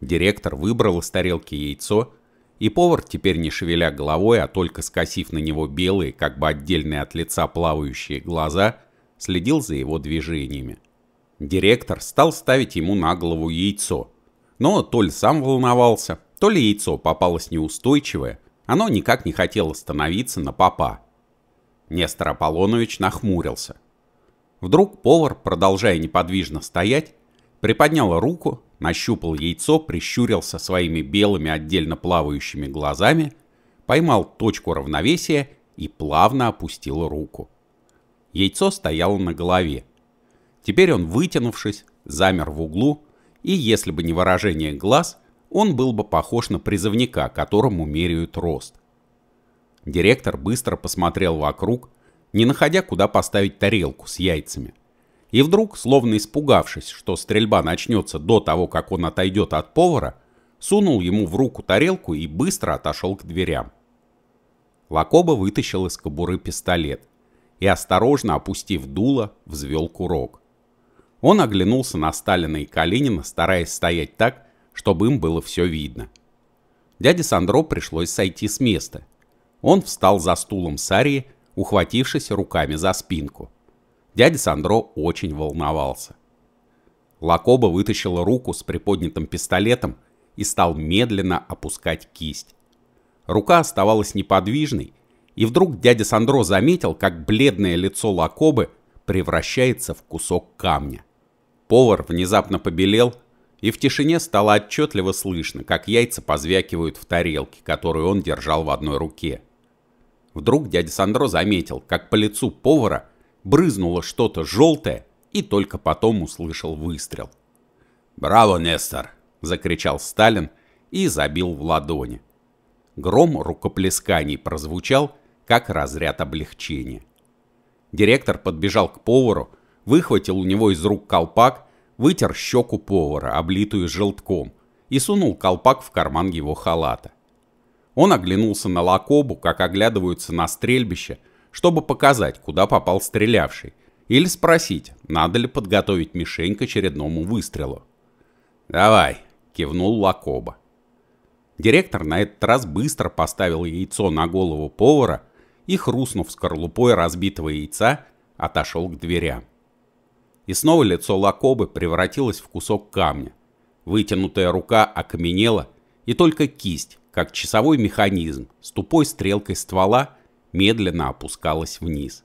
Speaker 1: Директор выбрал из тарелки яйцо, и повар, теперь не шевеля головой, а только скосив на него белые, как бы отдельные от лица плавающие глаза, следил за его движениями. Директор стал ставить ему на голову яйцо. Но то ли сам волновался, то ли яйцо попалось неустойчивое, оно никак не хотело становиться на попа. Нестор Аполлонович нахмурился. Вдруг повар, продолжая неподвижно стоять, приподнял руку, нащупал яйцо, прищурился своими белыми отдельно плавающими глазами, поймал точку равновесия и плавно опустил руку. Яйцо стояло на голове. Теперь он, вытянувшись, замер в углу, и если бы не выражение глаз, он был бы похож на призывника, которому меряют рост. Директор быстро посмотрел вокруг, не находя, куда поставить тарелку с яйцами. И вдруг, словно испугавшись, что стрельба начнется до того, как он отойдет от повара, сунул ему в руку тарелку и быстро отошел к дверям. Лакоба вытащил из кобуры пистолет – и, осторожно опустив дуло, взвел курок. Он оглянулся на Сталина и Калинина, стараясь стоять так, чтобы им было все видно. Дяде Сандро пришлось сойти с места. Он встал за стулом Сарии, ухватившись руками за спинку. Дядя Сандро очень волновался. Лакоба вытащила руку с приподнятым пистолетом и стал медленно опускать кисть. Рука оставалась неподвижной, и вдруг дядя Сандро заметил, как бледное лицо Лакобы превращается в кусок камня. Повар внезапно побелел, и в тишине стало отчетливо слышно, как яйца позвякивают в тарелке, которую он держал в одной руке. Вдруг дядя Сандро заметил, как по лицу повара брызнуло что-то желтое, и только потом услышал выстрел. «Браво, Нестор!» — закричал Сталин и забил в ладони. Гром рукоплесканий прозвучал, как разряд облегчения. Директор подбежал к повару, выхватил у него из рук колпак, вытер щеку повара, облитую желтком, и сунул колпак в карман его халата. Он оглянулся на Лакобу, как оглядываются на стрельбище, чтобы показать, куда попал стрелявший, или спросить, надо ли подготовить мишень к очередному выстрелу. «Давай», — кивнул Лакоба. Директор на этот раз быстро поставил яйцо на голову повара и, хрустнув скорлупой разбитого яйца, отошел к дверям. И снова лицо Лакобы превратилось в кусок камня. Вытянутая рука окаменела, и только кисть, как часовой механизм, с тупой стрелкой ствола, медленно опускалась вниз.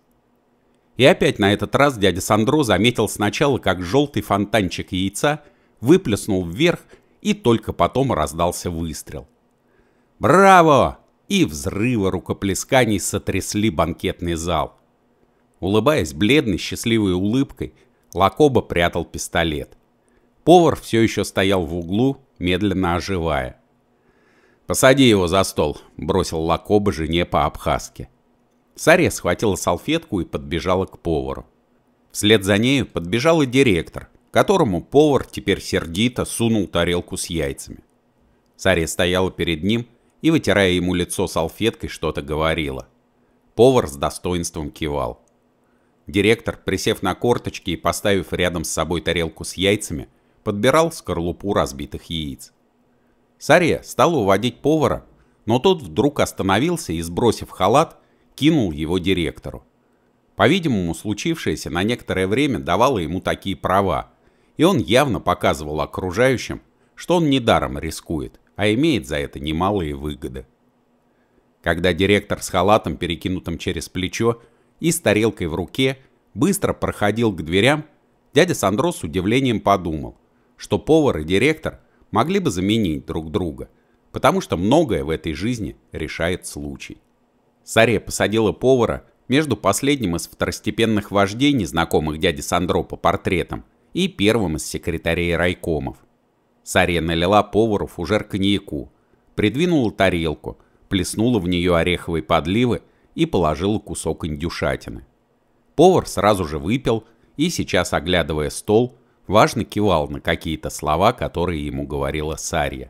Speaker 1: И опять на этот раз дядя Сандро заметил сначала, как желтый фонтанчик яйца выплеснул вверх, и только потом раздался выстрел. «Браво!» и взрывы рукоплесканий сотрясли банкетный зал. Улыбаясь бледной, счастливой улыбкой, Лакоба прятал пистолет. Повар все еще стоял в углу, медленно оживая. «Посади его за стол», — бросил Лакоба жене по-абхазски. Сария схватила салфетку и подбежала к повару. Вслед за нею подбежал и директор, которому повар теперь сердито сунул тарелку с яйцами. Сария стояла перед ним, и, вытирая ему лицо салфеткой, что-то говорила. Повар с достоинством кивал. Директор, присев на корточки и поставив рядом с собой тарелку с яйцами, подбирал скорлупу разбитых яиц. Сария стала уводить повара, но тот вдруг остановился и, сбросив халат, кинул его директору. По-видимому, случившееся на некоторое время давало ему такие права, и он явно показывал окружающим, что он недаром рискует – а имеет за это немалые выгоды. Когда директор с халатом, перекинутым через плечо, и с тарелкой в руке быстро проходил к дверям, дядя Сандро с удивлением подумал, что повар и директор могли бы заменить друг друга, потому что многое в этой жизни решает случай. Сария посадила повара между последним из второстепенных вождей, незнакомых дяди Сандро по портретам, и первым из секретарей райкомов – Сария налила повару фужер коньяку, придвинула тарелку, плеснула в нее ореховой подливы и положила кусок индюшатины. Повар сразу же выпил и сейчас, оглядывая стол, важно кивал на какие-то слова, которые ему говорила Сария.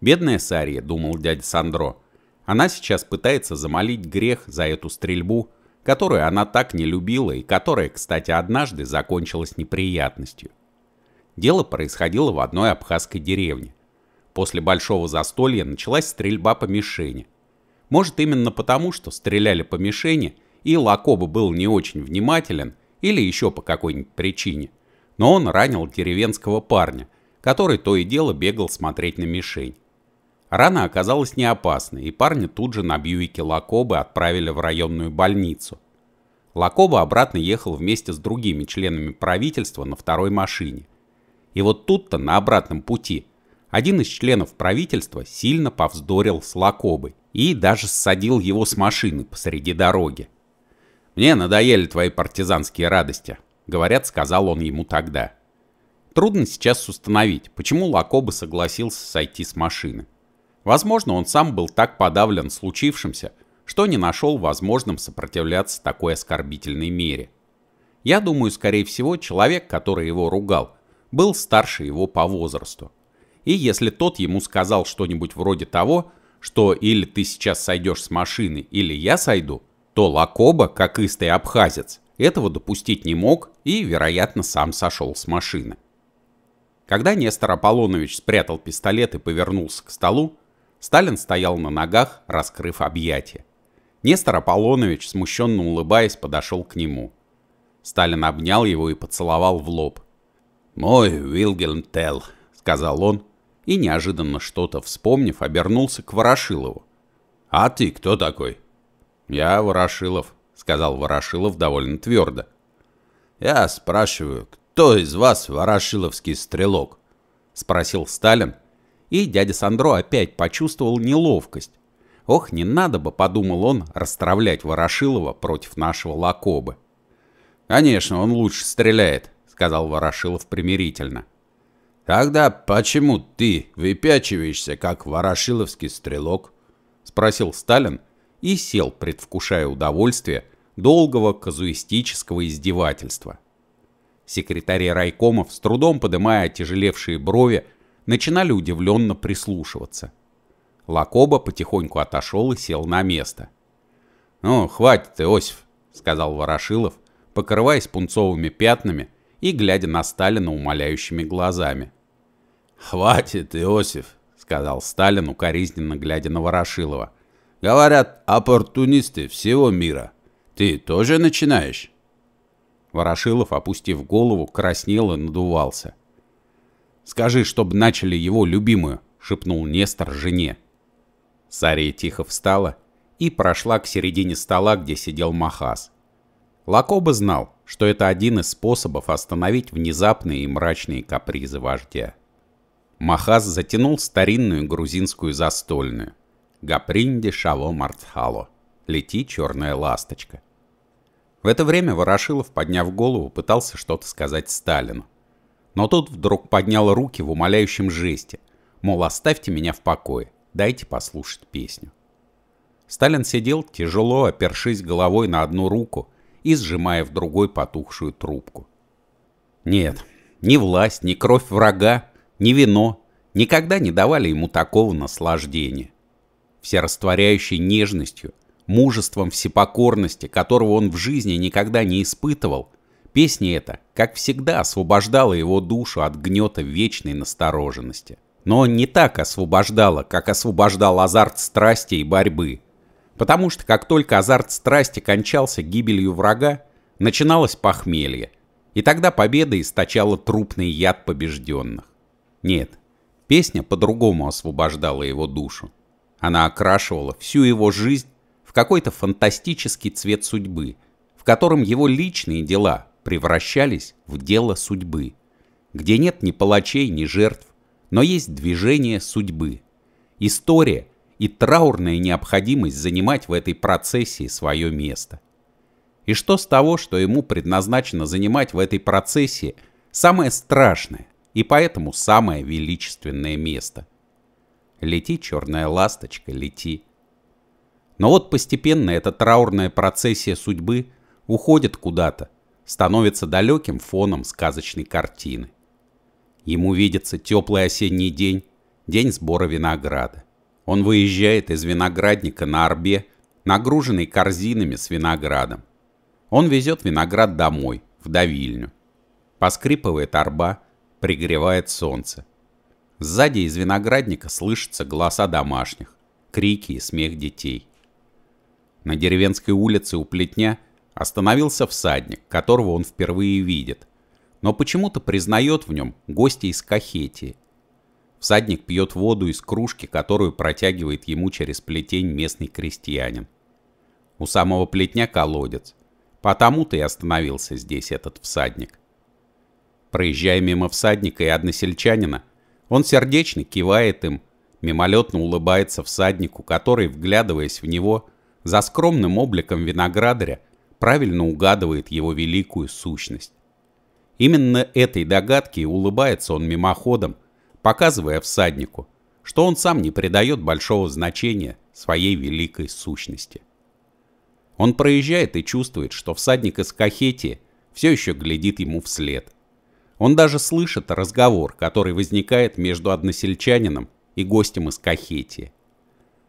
Speaker 1: «Бедная Сария», — думал дядя Сандро, — «она сейчас пытается замолить грех за эту стрельбу, которую она так не любила и которая, кстати, однажды закончилась неприятностью. Дело происходило в одной абхазской деревне. После большого застолья началась стрельба по мишени. Может именно потому, что стреляли по мишени, и Лакоба был не очень внимателен, или еще по какой-нибудь причине. Но он ранил деревенского парня, который то и дело бегал смотреть на мишень. Рана оказалась не опасной, и парня тут же на Бьюике Лакобы отправили в районную больницу. Лакоба обратно ехал вместе с другими членами правительства на второй машине – и вот тут-то, на обратном пути, один из членов правительства сильно повздорил с Лакобой и даже ссадил его с машины посреди дороги. «Мне надоели твои партизанские радости», — говорят, сказал он ему тогда. Трудно сейчас установить, почему Лакоба согласился сойти с машины. Возможно, он сам был так подавлен случившимся, что не нашел возможным сопротивляться такой оскорбительной мере. Я думаю, скорее всего, человек, который его ругал, был старше его по возрасту. И если тот ему сказал что-нибудь вроде того, что или ты сейчас сойдешь с машины, или я сойду, то Лакоба, как истый абхазец, этого допустить не мог и, вероятно, сам сошел с машины. Когда Нестор Аполлонович спрятал пистолет и повернулся к столу, Сталин стоял на ногах, раскрыв объятия. Нестор Аполлонович, смущенно улыбаясь, подошел к нему. Сталин обнял его и поцеловал в лоб – «Мой Вильгельм Телл», — сказал он, и, неожиданно что-то вспомнив, обернулся к Ворошилову. «А ты кто такой?» «Я Ворошилов», — сказал Ворошилов довольно твердо. «Я спрашиваю, кто из вас ворошиловский стрелок?» — спросил Сталин. И дядя Сандро опять почувствовал неловкость. «Ох, не надо бы», — подумал он, — «расстравлять Ворошилова против нашего Лакобы». «Конечно, он лучше стреляет», сказал Ворошилов примирительно. Тогда почему ты выпячиваешься, как ворошиловский стрелок? спросил Сталин и сел, предвкушая удовольствие долгого казуистического издевательства. Секретари райкомов, с трудом поднимая тяжелевшие брови, начинали удивленно прислушиваться. Лакоба потихоньку отошел и сел на место. «Ну, хватит, Иосиф», — сказал Ворошилов, покрываясь пунцовыми пятнами и глядя на Сталина умоляющими глазами. «Хватит, Иосиф», — сказал Сталин, укоризненно глядя на Ворошилова. «Говорят, оппортунисты всего мира. Ты тоже начинаешь?» Ворошилов, опустив голову, краснел и надувался. «Скажи, чтобы начали его любимую», — шепнул Нестор жене. Сария тихо встала и прошла к середине стола, где сидел Махас. Лакоба знал, что это один из способов остановить внезапные и мрачные капризы вождя. Махаз затянул старинную грузинскую застольную. Гапринди шало мартхало. Лети, черная ласточка. В это время Ворошилов, подняв голову, пытался что-то сказать Сталину. Но тот вдруг поднял руки в умоляющем жесте, мол, оставьте меня в покое, дайте послушать песню. Сталин сидел, тяжело опершись головой на одну руку, и сжимая в другой потухшую трубку. Нет, ни власть, ни кровь врага, ни вино никогда не давали ему такого наслаждения. Всерастворяющей нежностью, мужеством всепокорности, которого он в жизни никогда не испытывал, песня эта, как всегда, освобождала его душу от гнета вечной настороженности. Но не так освобождала, как освобождал азарт страсти и борьбы – Потому что как только азарт страсти кончался гибелью врага, начиналось похмелье, и тогда победа источала трупный яд побежденных. Нет, песня по-другому освобождала его душу. Она окрашивала всю его жизнь в какой-то фантастический цвет судьбы, в котором его личные дела превращались в дело судьбы, где нет ни палачей, ни жертв, но есть движение судьбы. История — и траурная необходимость занимать в этой процессии свое место. И что с того, что ему предназначено занимать в этой процессии самое страшное и поэтому самое величественное место? Лети, черная ласточка, лети. Но вот постепенно эта траурная процессия судьбы уходит куда-то, становится далеким фоном сказочной картины. Ему видится теплый осенний день, день сбора винограда. Он выезжает из виноградника на арбе, нагруженный корзинами с виноградом. Он везет виноград домой, в давильню. Поскрипывает арба, пригревает солнце. Сзади из виноградника слышатся голоса домашних, крики и смех детей. На деревенской улице у плетня остановился всадник, которого он впервые видит, но почему-то признает в нем гостя из Кахетии – Всадник пьет воду из кружки, которую протягивает ему через плетень местный крестьянин. У самого плетня колодец. Потому-то и остановился здесь этот всадник. Проезжая мимо всадника и односельчанина, он сердечно кивает им, мимолетно улыбается всаднику, который, вглядываясь в него, за скромным обликом виноградаря, правильно угадывает его великую сущность. Именно этой догадке и улыбается он мимоходом, показывая всаднику, что он сам не придает большого значения своей великой сущности. Он проезжает и чувствует, что всадник из Кахетии все еще глядит ему вслед. Он даже слышит разговор, который возникает между односельчанином и гостем из Кахетии.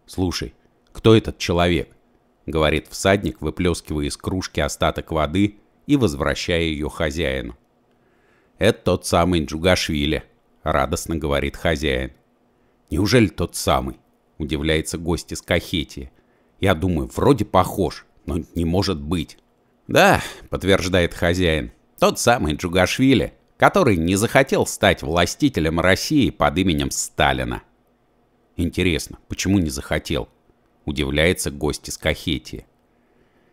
Speaker 1: «Слушай, кто этот человек?» — говорит всадник, выплескивая из кружки остаток воды и возвращая ее хозяину. «Это тот самый Джугашвили», радостно говорит хозяин. Неужели тот самый? Удивляется гость из Кахетии. Я думаю, вроде похож, но не может быть. Да, подтверждает хозяин. Тот самый Джугашвили, который не захотел стать властителем России под именем Сталина. Интересно, почему не захотел? Удивляется гость из Кахетии.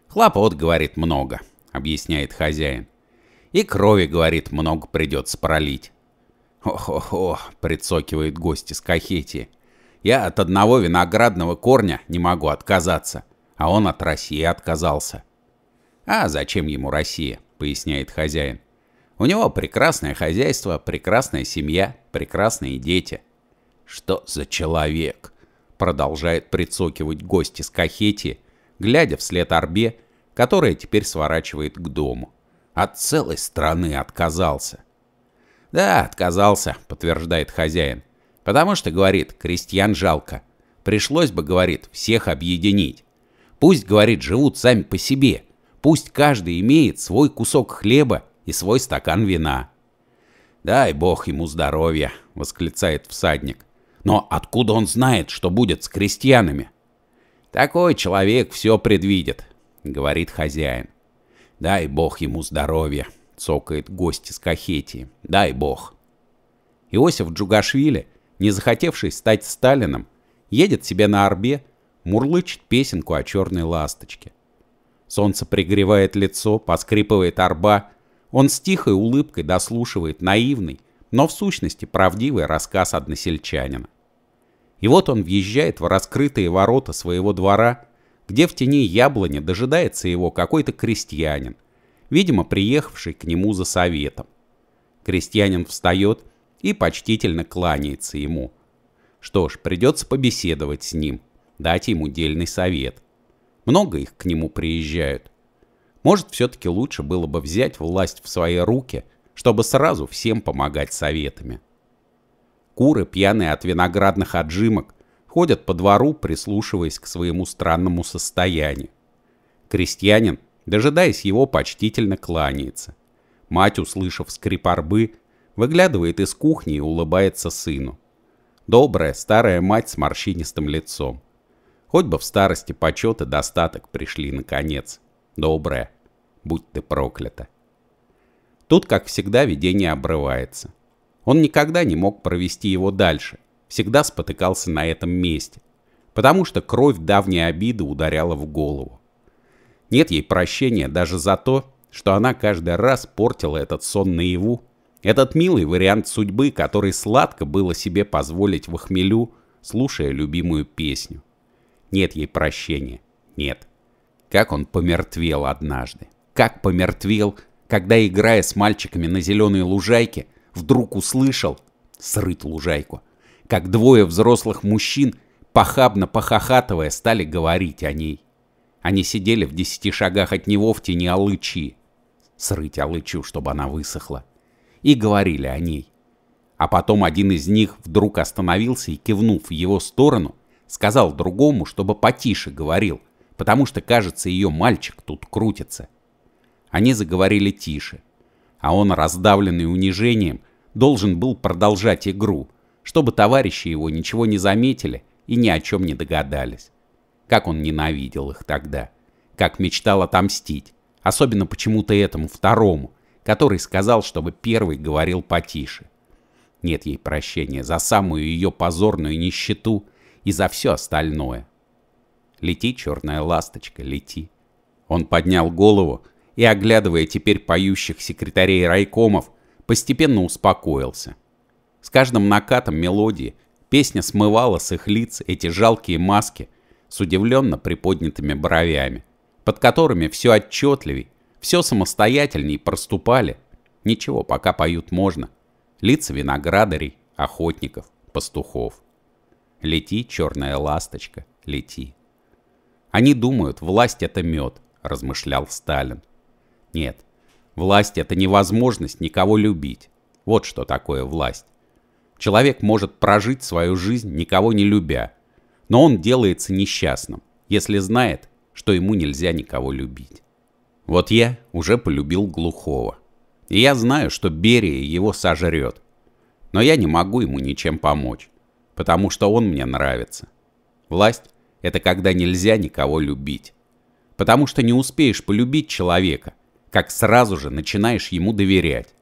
Speaker 1: Хлопот, говорит, много, объясняет хозяин. И крови, говорит, много придется пролить. «Хо-хо-хо», — прицокивает гость из Кахетии. «Я от одного виноградного корня не могу отказаться, а он от России отказался». «А зачем ему Россия?» — поясняет хозяин. «У него прекрасное хозяйство, прекрасная семья, прекрасные дети». «Что за человек?» — продолжает прицокивать гость из Кахетии, глядя вслед Арбе, которая теперь сворачивает к дому. «От целой страны отказался». «Да, отказался», — подтверждает хозяин. «Потому что, — говорит, — крестьян жалко. Пришлось бы, — говорит, — всех объединить. Пусть, — говорит, — живут сами по себе. Пусть каждый имеет свой кусок хлеба и свой стакан вина». «Дай бог ему здоровья», — восклицает всадник. «Но откуда он знает, что будет с крестьянами?» «Такой человек все предвидит», — говорит хозяин. «Дай бог ему здоровья», цокает гость из Кахетии. Дай бог. Иосиф Джугашвили, не захотевший стать Сталиным, едет себе на орбе, мурлычет песенку о черной ласточке. Солнце пригревает лицо, поскрипывает арба, Он с тихой улыбкой дослушивает наивный, но в сущности правдивый рассказ односельчанина. И вот он въезжает в раскрытые ворота своего двора, где в тени яблони дожидается его какой-то крестьянин, видимо, приехавший к нему за советом. Крестьянин встает и почтительно кланяется ему. Что ж, придется побеседовать с ним, дать ему дельный совет. Много их к нему приезжают. Может, все-таки лучше было бы взять власть в свои руки, чтобы сразу всем помогать советами. Куры, пьяные от виноградных отжимок, ходят по двору, прислушиваясь к своему странному состоянию. Крестьянин дожидаясь его, почтительно кланяется. Мать, услышав скрип арбы, выглядывает из кухни и улыбается сыну. Добрая старая мать с морщинистым лицом. Хоть бы в старости почет и достаток пришли наконец. Добрая, будь ты проклята. Тут, как всегда, видение обрывается. Он никогда не мог провести его дальше, всегда спотыкался на этом месте, потому что кровь давней обиды ударяла в голову. Нет ей прощения даже за то, что она каждый раз портила этот сон наяву. Этот милый вариант судьбы, который сладко было себе позволить в охмелю, слушая любимую песню. Нет ей прощения. Нет. Как он помертвел однажды. Как помертвел, когда, играя с мальчиками на зеленой лужайке, вдруг услышал срыт лужайку. Как двое взрослых мужчин, похабно похохатывая, стали говорить о ней. Они сидели в десяти шагах от него в тени алычи. Срыть алычу, чтобы она высохла. И говорили о ней. А потом один из них вдруг остановился и, кивнув в его сторону, сказал другому, чтобы потише говорил, потому что, кажется, ее мальчик тут крутится. Они заговорили тише, а он, раздавленный унижением, должен был продолжать игру, чтобы товарищи его ничего не заметили и ни о чем не догадались. Как он ненавидел их тогда. Как мечтал отомстить. Особенно почему-то этому второму, который сказал, чтобы первый говорил потише. Нет ей прощения за самую ее позорную нищету и за все остальное. Лети, черная ласточка, лети. Он поднял голову и, оглядывая теперь поющих секретарей райкомов, постепенно успокоился. С каждым накатом мелодии песня смывала с их лиц эти жалкие маски, с удивленно приподнятыми бровями, под которыми все отчетливей, все самостоятельней проступали. Ничего, пока поют можно. Лица виноградарей, охотников, пастухов. Лети, черная ласточка, лети. Они думают, власть это мед, размышлял Сталин. Нет, власть это невозможность никого любить. Вот что такое власть. Человек может прожить свою жизнь, никого не любя, но он делается несчастным, если знает, что ему нельзя никого любить. Вот я уже полюбил глухого. И я знаю, что Берия его сожрет. Но я не могу ему ничем помочь, потому что он мне нравится. Власть – это когда нельзя никого любить. Потому что не успеешь полюбить человека, как сразу же начинаешь ему доверять.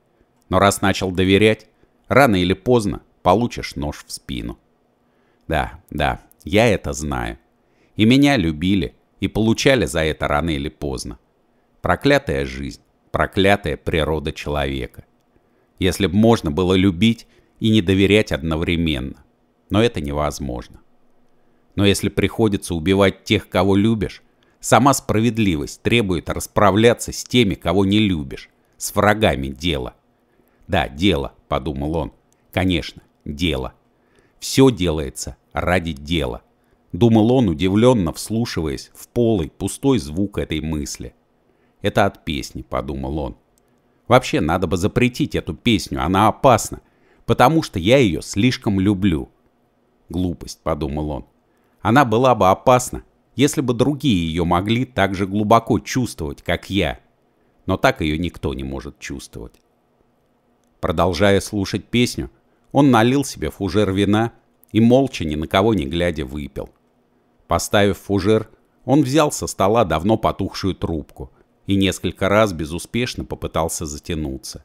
Speaker 1: Но раз начал доверять, рано или поздно получишь нож в спину. Да, да, я это знаю. И меня любили, и получали за это рано или поздно. Проклятая жизнь, проклятая природа человека. Если б можно было любить и не доверять одновременно. Но это невозможно. Но если приходится убивать тех, кого любишь, сама справедливость требует расправляться с теми, кого не любишь, с врагами дела. Да, дело, подумал он. Конечно, дело. Все делается ради дела. Думал он, удивленно вслушиваясь в полый, пустой звук этой мысли. Это от песни, подумал он. Вообще, надо бы запретить эту песню, она опасна, потому что я ее слишком люблю. Глупость, подумал он. Она была бы опасна, если бы другие ее могли так же глубоко чувствовать, как я. Но так ее никто не может чувствовать. Продолжая слушать песню, он налил себе фужер вина и молча, ни на кого не глядя, выпил. Поставив фужер, он взял со стола давно потухшую трубку и несколько раз безуспешно попытался затянуться.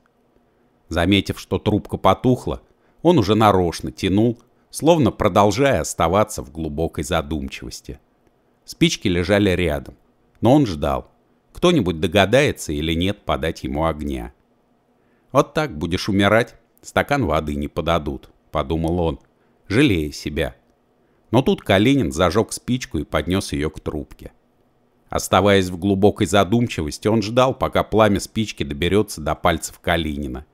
Speaker 1: Заметив, что трубка потухла, он уже нарочно тянул, словно продолжая оставаться в глубокой задумчивости. Спички лежали рядом, но он ждал. Кто-нибудь догадается или нет подать ему огня. «Вот так будешь умирать, стакан воды не подадут», — подумал он, жалея себя. Но тут Калинин зажег спичку и поднес ее к трубке. Оставаясь в глубокой задумчивости, он ждал, пока пламя спички доберется до пальцев Калинина.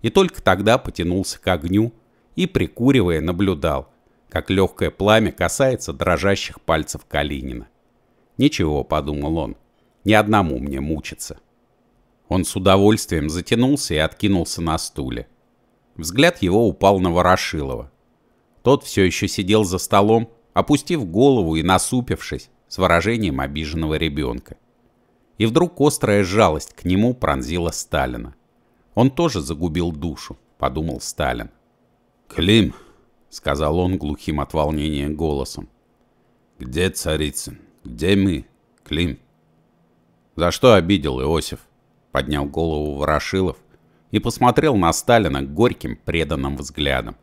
Speaker 1: И только тогда потянулся к огню и, прикуривая, наблюдал, как легкое пламя касается дрожащих пальцев Калинина. «Ничего», — подумал он, — «ни одному мне мучиться». Он с удовольствием затянулся и откинулся на стуле. Взгляд его упал на Ворошилова, тот все еще сидел за столом, опустив голову и насупившись, с выражением обиженного ребенка. И вдруг острая жалость к нему пронзила Сталина. Он тоже загубил душу, подумал Сталин. «Клим», — сказал он глухим от волнения голосом, — «где Царицын? Где мы, Клим?» «За что обидел Иосиф?» — поднял голову Ворошилов и посмотрел на Сталина горьким преданным взглядом.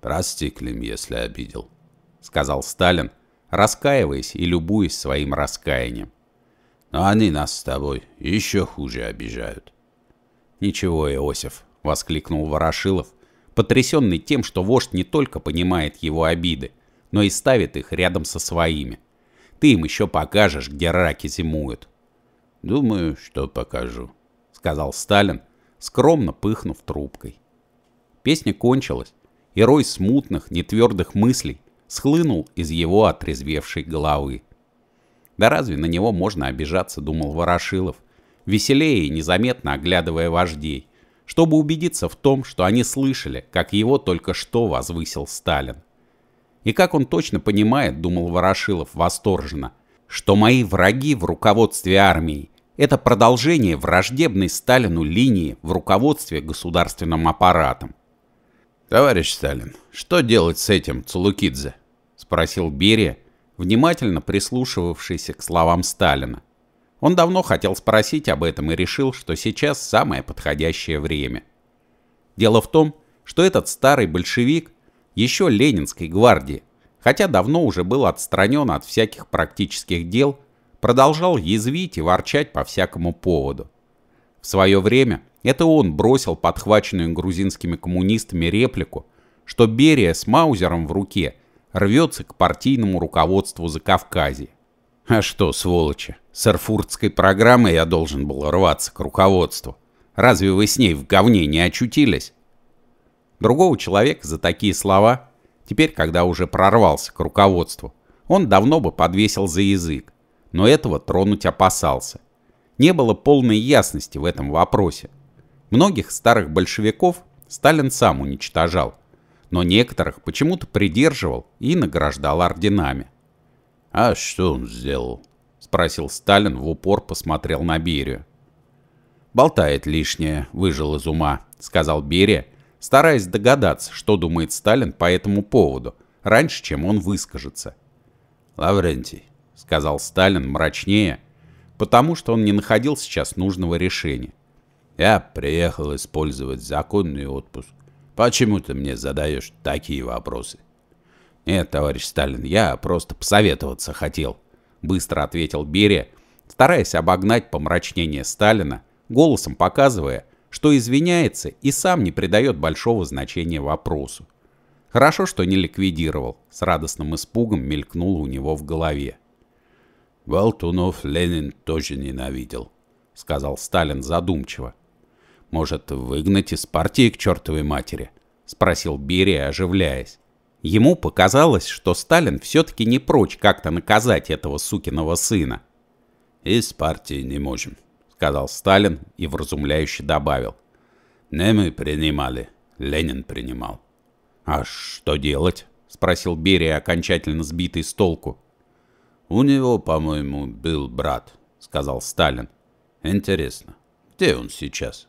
Speaker 1: «Прости, Клим, если обидел», — сказал Сталин, раскаиваясь и любуясь своим раскаянием. «Но они нас с тобой еще хуже обижают». «Ничего, Иосиф», — воскликнул Ворошилов, потрясенный тем, что вождь не только понимает его обиды, но и ставит их рядом со своими. «Ты им еще покажешь, где раки зимуют». «Думаю, что покажу», — сказал Сталин, скромно пыхнув трубкой. Песня кончилась, и рой смутных, нетвердых мыслей схлынул из его отрезвевшей головы. Да разве на него можно обижаться, думал Ворошилов, веселее и незаметно оглядывая вождей, чтобы убедиться в том, что они слышали, как его только что возвысил Сталин. И как он точно понимает, думал Ворошилов восторженно, что мои враги в руководстве армии – это продолжение враждебной Сталину линии в руководстве государственным аппаратом. Товарищ Сталин, что делать с этим Цулукидзе? спросил Берия, внимательно прислушивавшийся к словам Сталина. Он давно хотел спросить об этом и решил, что сейчас самое подходящее время. Дело в том, что этот старый большевик еще Ленинской гвардии, хотя давно уже был отстранен от всяких практических дел, продолжал язвить и ворчать по всякому поводу. В свое время это он бросил подхваченную грузинскими коммунистами реплику, что Берия с Маузером в руке рвется к партийному руководству за Кавказе. А что, сволочи, с эрфуртской программой я должен был рваться к руководству. Разве вы с ней в говне не очутились? Другого человека за такие слова, теперь, когда уже прорвался к руководству, он давно бы подвесил за язык, но этого тронуть опасался не было полной ясности в этом вопросе. Многих старых большевиков Сталин сам уничтожал, но некоторых почему-то придерживал и награждал орденами. «А что он сделал?» — спросил Сталин, в упор посмотрел на Берию. «Болтает лишнее, выжил из ума», — сказал Берия, стараясь догадаться, что думает Сталин по этому поводу, раньше, чем он выскажется. «Лаврентий», — сказал Сталин мрачнее, потому что он не находил сейчас нужного решения. Я приехал использовать законный отпуск. Почему ты мне задаешь такие вопросы? Нет, товарищ Сталин, я просто посоветоваться хотел, быстро ответил Берия, стараясь обогнать помрачнение Сталина, голосом показывая, что извиняется и сам не придает большого значения вопросу. Хорошо, что не ликвидировал, с радостным испугом мелькнуло у него в голове. Волтунов Ленин тоже ненавидел, сказал Сталин задумчиво. Может, выгнать из партии к чертовой матери? спросил Берия, оживляясь. Ему показалось, что Сталин все-таки не прочь как-то наказать этого сукиного сына. «Из партии не можем», — сказал Сталин и вразумляюще добавил. «Не мы принимали, Ленин принимал». «А что делать?» — спросил Берия, окончательно сбитый с толку. «У него, по-моему, был брат», — сказал Сталин. «Интересно, где он сейчас?»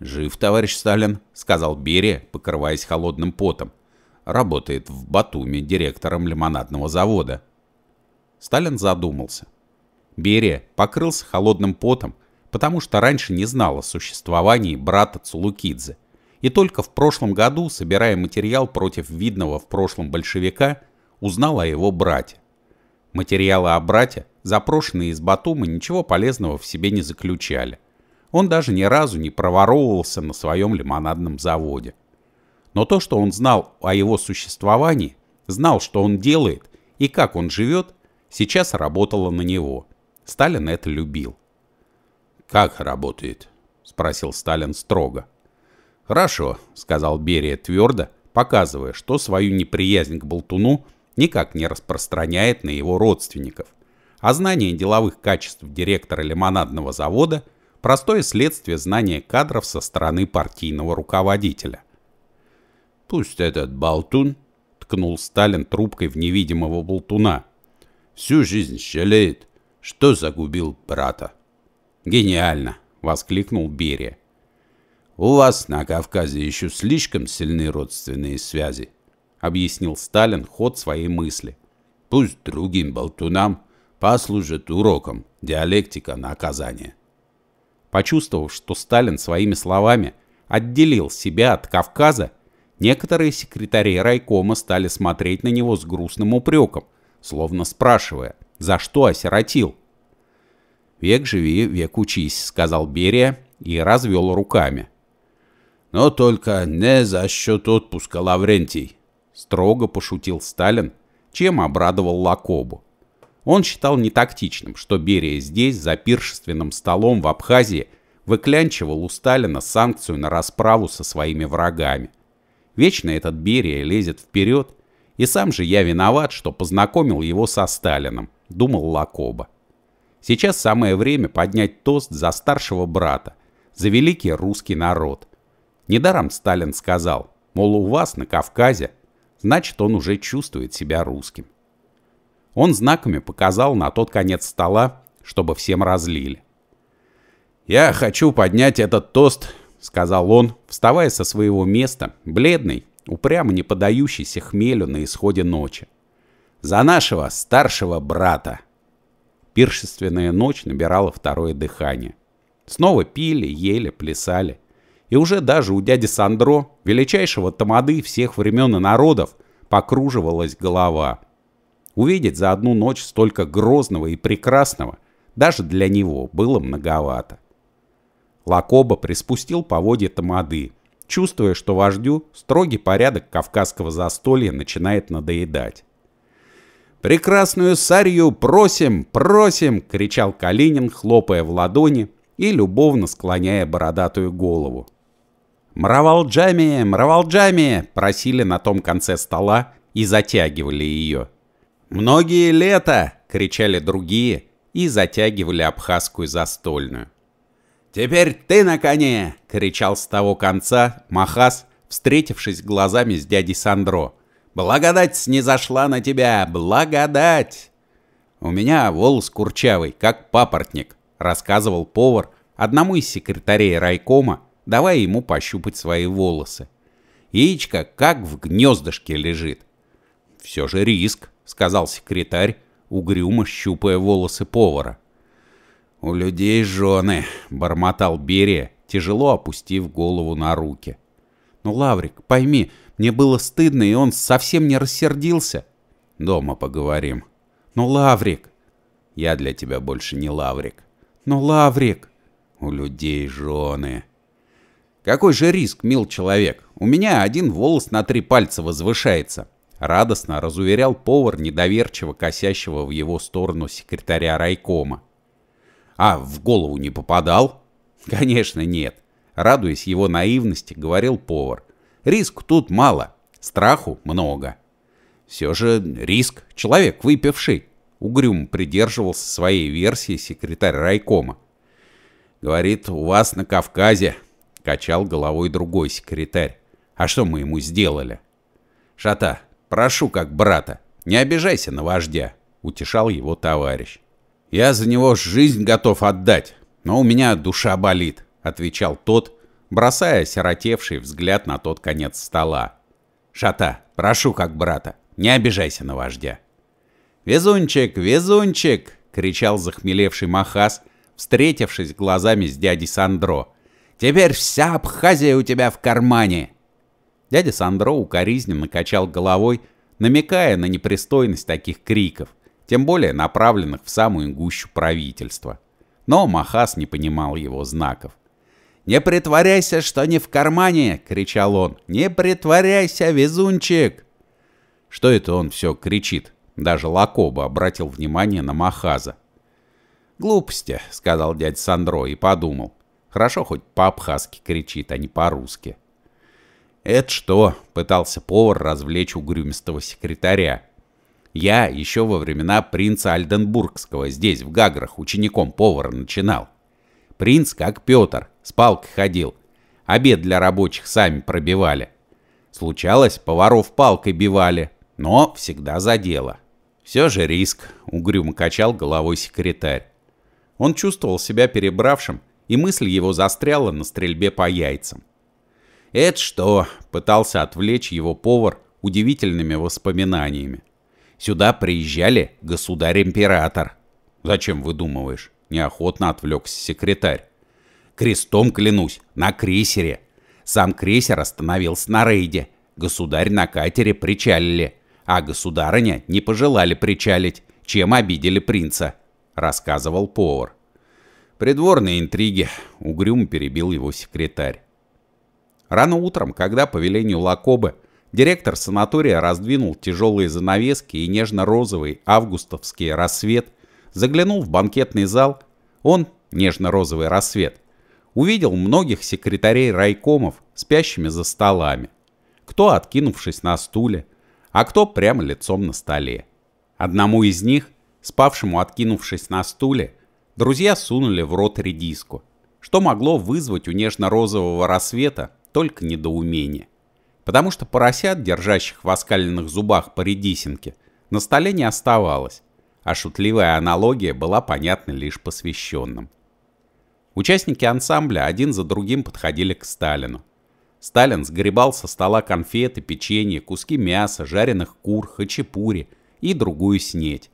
Speaker 1: «Жив, товарищ Сталин», — сказал Берия, покрываясь холодным потом. «Работает в Батуми директором лимонадного завода». Сталин задумался. Берия покрылся холодным потом, потому что раньше не знал о существовании брата Цулукидзе. И только в прошлом году, собирая материал против видного в прошлом большевика, узнал о его брате. Материалы о брате, запрошенные из Батума, ничего полезного в себе не заключали. Он даже ни разу не проворовывался на своем лимонадном заводе. Но то, что он знал о его существовании, знал, что он делает и как он живет, сейчас работало на него. Сталин это любил. «Как работает?» – спросил Сталин строго. «Хорошо», – сказал Берия твердо, показывая, что свою неприязнь к болтуну – никак не распространяет на его родственников. А знание деловых качеств директора лимонадного завода – простое следствие знания кадров со стороны партийного руководителя. «Пусть этот болтун», – ткнул Сталин трубкой в невидимого болтуна, – «всю жизнь жалеет, что загубил брата». «Гениально!» – воскликнул Берия. «У вас на Кавказе еще слишком сильны родственные связи», объяснил Сталин ход своей мысли. Пусть другим болтунам послужит уроком диалектика наказания. Почувствовав, что Сталин своими словами отделил себя от Кавказа, некоторые секретари райкома стали смотреть на него с грустным упреком, словно спрашивая, за что осиротил. «Век живи, век учись», — сказал Берия и развел руками. «Но только не за счет отпуска, Лаврентий», Строго пошутил Сталин, чем обрадовал Лакобу. Он считал нетактичным, что Берия здесь, за пиршественным столом в Абхазии, выклянчивал у Сталина санкцию на расправу со своими врагами. Вечно этот Берия лезет вперед, и сам же я виноват, что познакомил его со Сталином, думал Лакоба. Сейчас самое время поднять тост за старшего брата, за великий русский народ. Недаром Сталин сказал, мол, у вас на Кавказе значит, он уже чувствует себя русским. Он знаками показал на тот конец стола, чтобы всем разлили. «Я хочу поднять этот тост», — сказал он, вставая со своего места, бледный, упрямо не подающийся хмелю на исходе ночи. «За нашего старшего брата!» Пиршественная ночь набирала второе дыхание. Снова пили, ели, плясали и уже даже у дяди Сандро, величайшего тамады всех времен и народов, покруживалась голова. Увидеть за одну ночь столько грозного и прекрасного даже для него было многовато. Лакоба приспустил поводья тамады, чувствуя, что вождю строгий порядок кавказского застолья начинает надоедать. «Прекрасную сарью просим, просим!» — кричал Калинин, хлопая в ладони и любовно склоняя бородатую голову. «Мравалджами! Мравалджами!» просили на том конце стола и затягивали ее. «Многие лето, кричали другие и затягивали абхазскую застольную. «Теперь ты на коне!» — кричал с того конца Махас, встретившись глазами с дядей Сандро. «Благодать снизошла на тебя! Благодать!» «У меня волос курчавый, как папоротник», — рассказывал повар одному из секретарей райкома, давая ему пощупать свои волосы. Яичко как в гнездышке лежит. «Все же риск», — сказал секретарь, угрюмо щупая волосы повара. «У людей жены», — бормотал Берия, тяжело опустив голову на руки. «Ну, Лаврик, пойми, мне было стыдно, и он совсем не рассердился». «Дома поговорим». «Ну, Лаврик!» «Я для тебя больше не Лаврик». «Ну, Лаврик!» «У людей жены», какой же риск, мил человек? У меня один волос на три пальца возвышается. Радостно разуверял повар, недоверчиво косящего в его сторону секретаря райкома. А в голову не попадал? Конечно, нет. Радуясь его наивности, говорил повар. Риск тут мало, страху много. Все же риск, человек выпивший. Угрюм придерживался своей версии секретарь райкома. Говорит, у вас на Кавказе Качал головой другой секретарь. А что мы ему сделали? Шата, прошу как брата, не обижайся на вождя, утешал его товарищ. Я за него жизнь готов отдать, но у меня душа болит, отвечал тот, бросая сиротевший взгляд на тот конец стола. Шата, прошу как брата, не обижайся на вождя. Везунчик, везунчик, кричал захмелевший Махас, встретившись глазами с дядей Сандро. Теперь вся Абхазия у тебя в кармане!» Дядя Сандро укоризненно качал головой, намекая на непристойность таких криков, тем более направленных в самую гущу правительства. Но Махас не понимал его знаков. «Не притворяйся, что не в кармане!» — кричал он. «Не притворяйся, везунчик!» Что это он все кричит? Даже Лакоба обратил внимание на Махаза. «Глупости», — сказал дядя Сандро и подумал. Хорошо хоть по-абхазски кричит, а не по-русски. «Это что?» — пытался повар развлечь угрюмистого секретаря. «Я еще во времена принца Альденбургского здесь, в Гаграх, учеником повара начинал. Принц, как Петр, с палкой ходил. Обед для рабочих сами пробивали. Случалось, поваров палкой бивали, но всегда за дело. Все же риск», — угрюмо качал головой секретарь. Он чувствовал себя перебравшим и мысль его застряла на стрельбе по яйцам. «Это что?» — пытался отвлечь его повар удивительными воспоминаниями. «Сюда приезжали государь-император». «Зачем выдумываешь?» — неохотно отвлекся секретарь. «Крестом клянусь, на крейсере. Сам крейсер остановился на рейде. Государь на катере причалили, а государыня не пожелали причалить, чем обидели принца», — рассказывал повар. Придворные интриги, угрюм перебил его секретарь. Рано утром, когда по велению Лакобы директор санатория раздвинул тяжелые занавески и нежно-розовый августовский рассвет, заглянул в банкетный зал, он, нежно-розовый рассвет, увидел многих секретарей райкомов, спящими за столами. Кто откинувшись на стуле, а кто прямо лицом на столе. Одному из них, спавшему откинувшись на стуле, друзья сунули в рот редиску, что могло вызвать у нежно-розового рассвета только недоумение. Потому что поросят, держащих в оскаленных зубах по редисинке, на столе не оставалось, а шутливая аналогия была понятна лишь посвященным. Участники ансамбля один за другим подходили к Сталину. Сталин сгребал со стола конфеты, печенье, куски мяса, жареных кур, хачапури и другую снеть.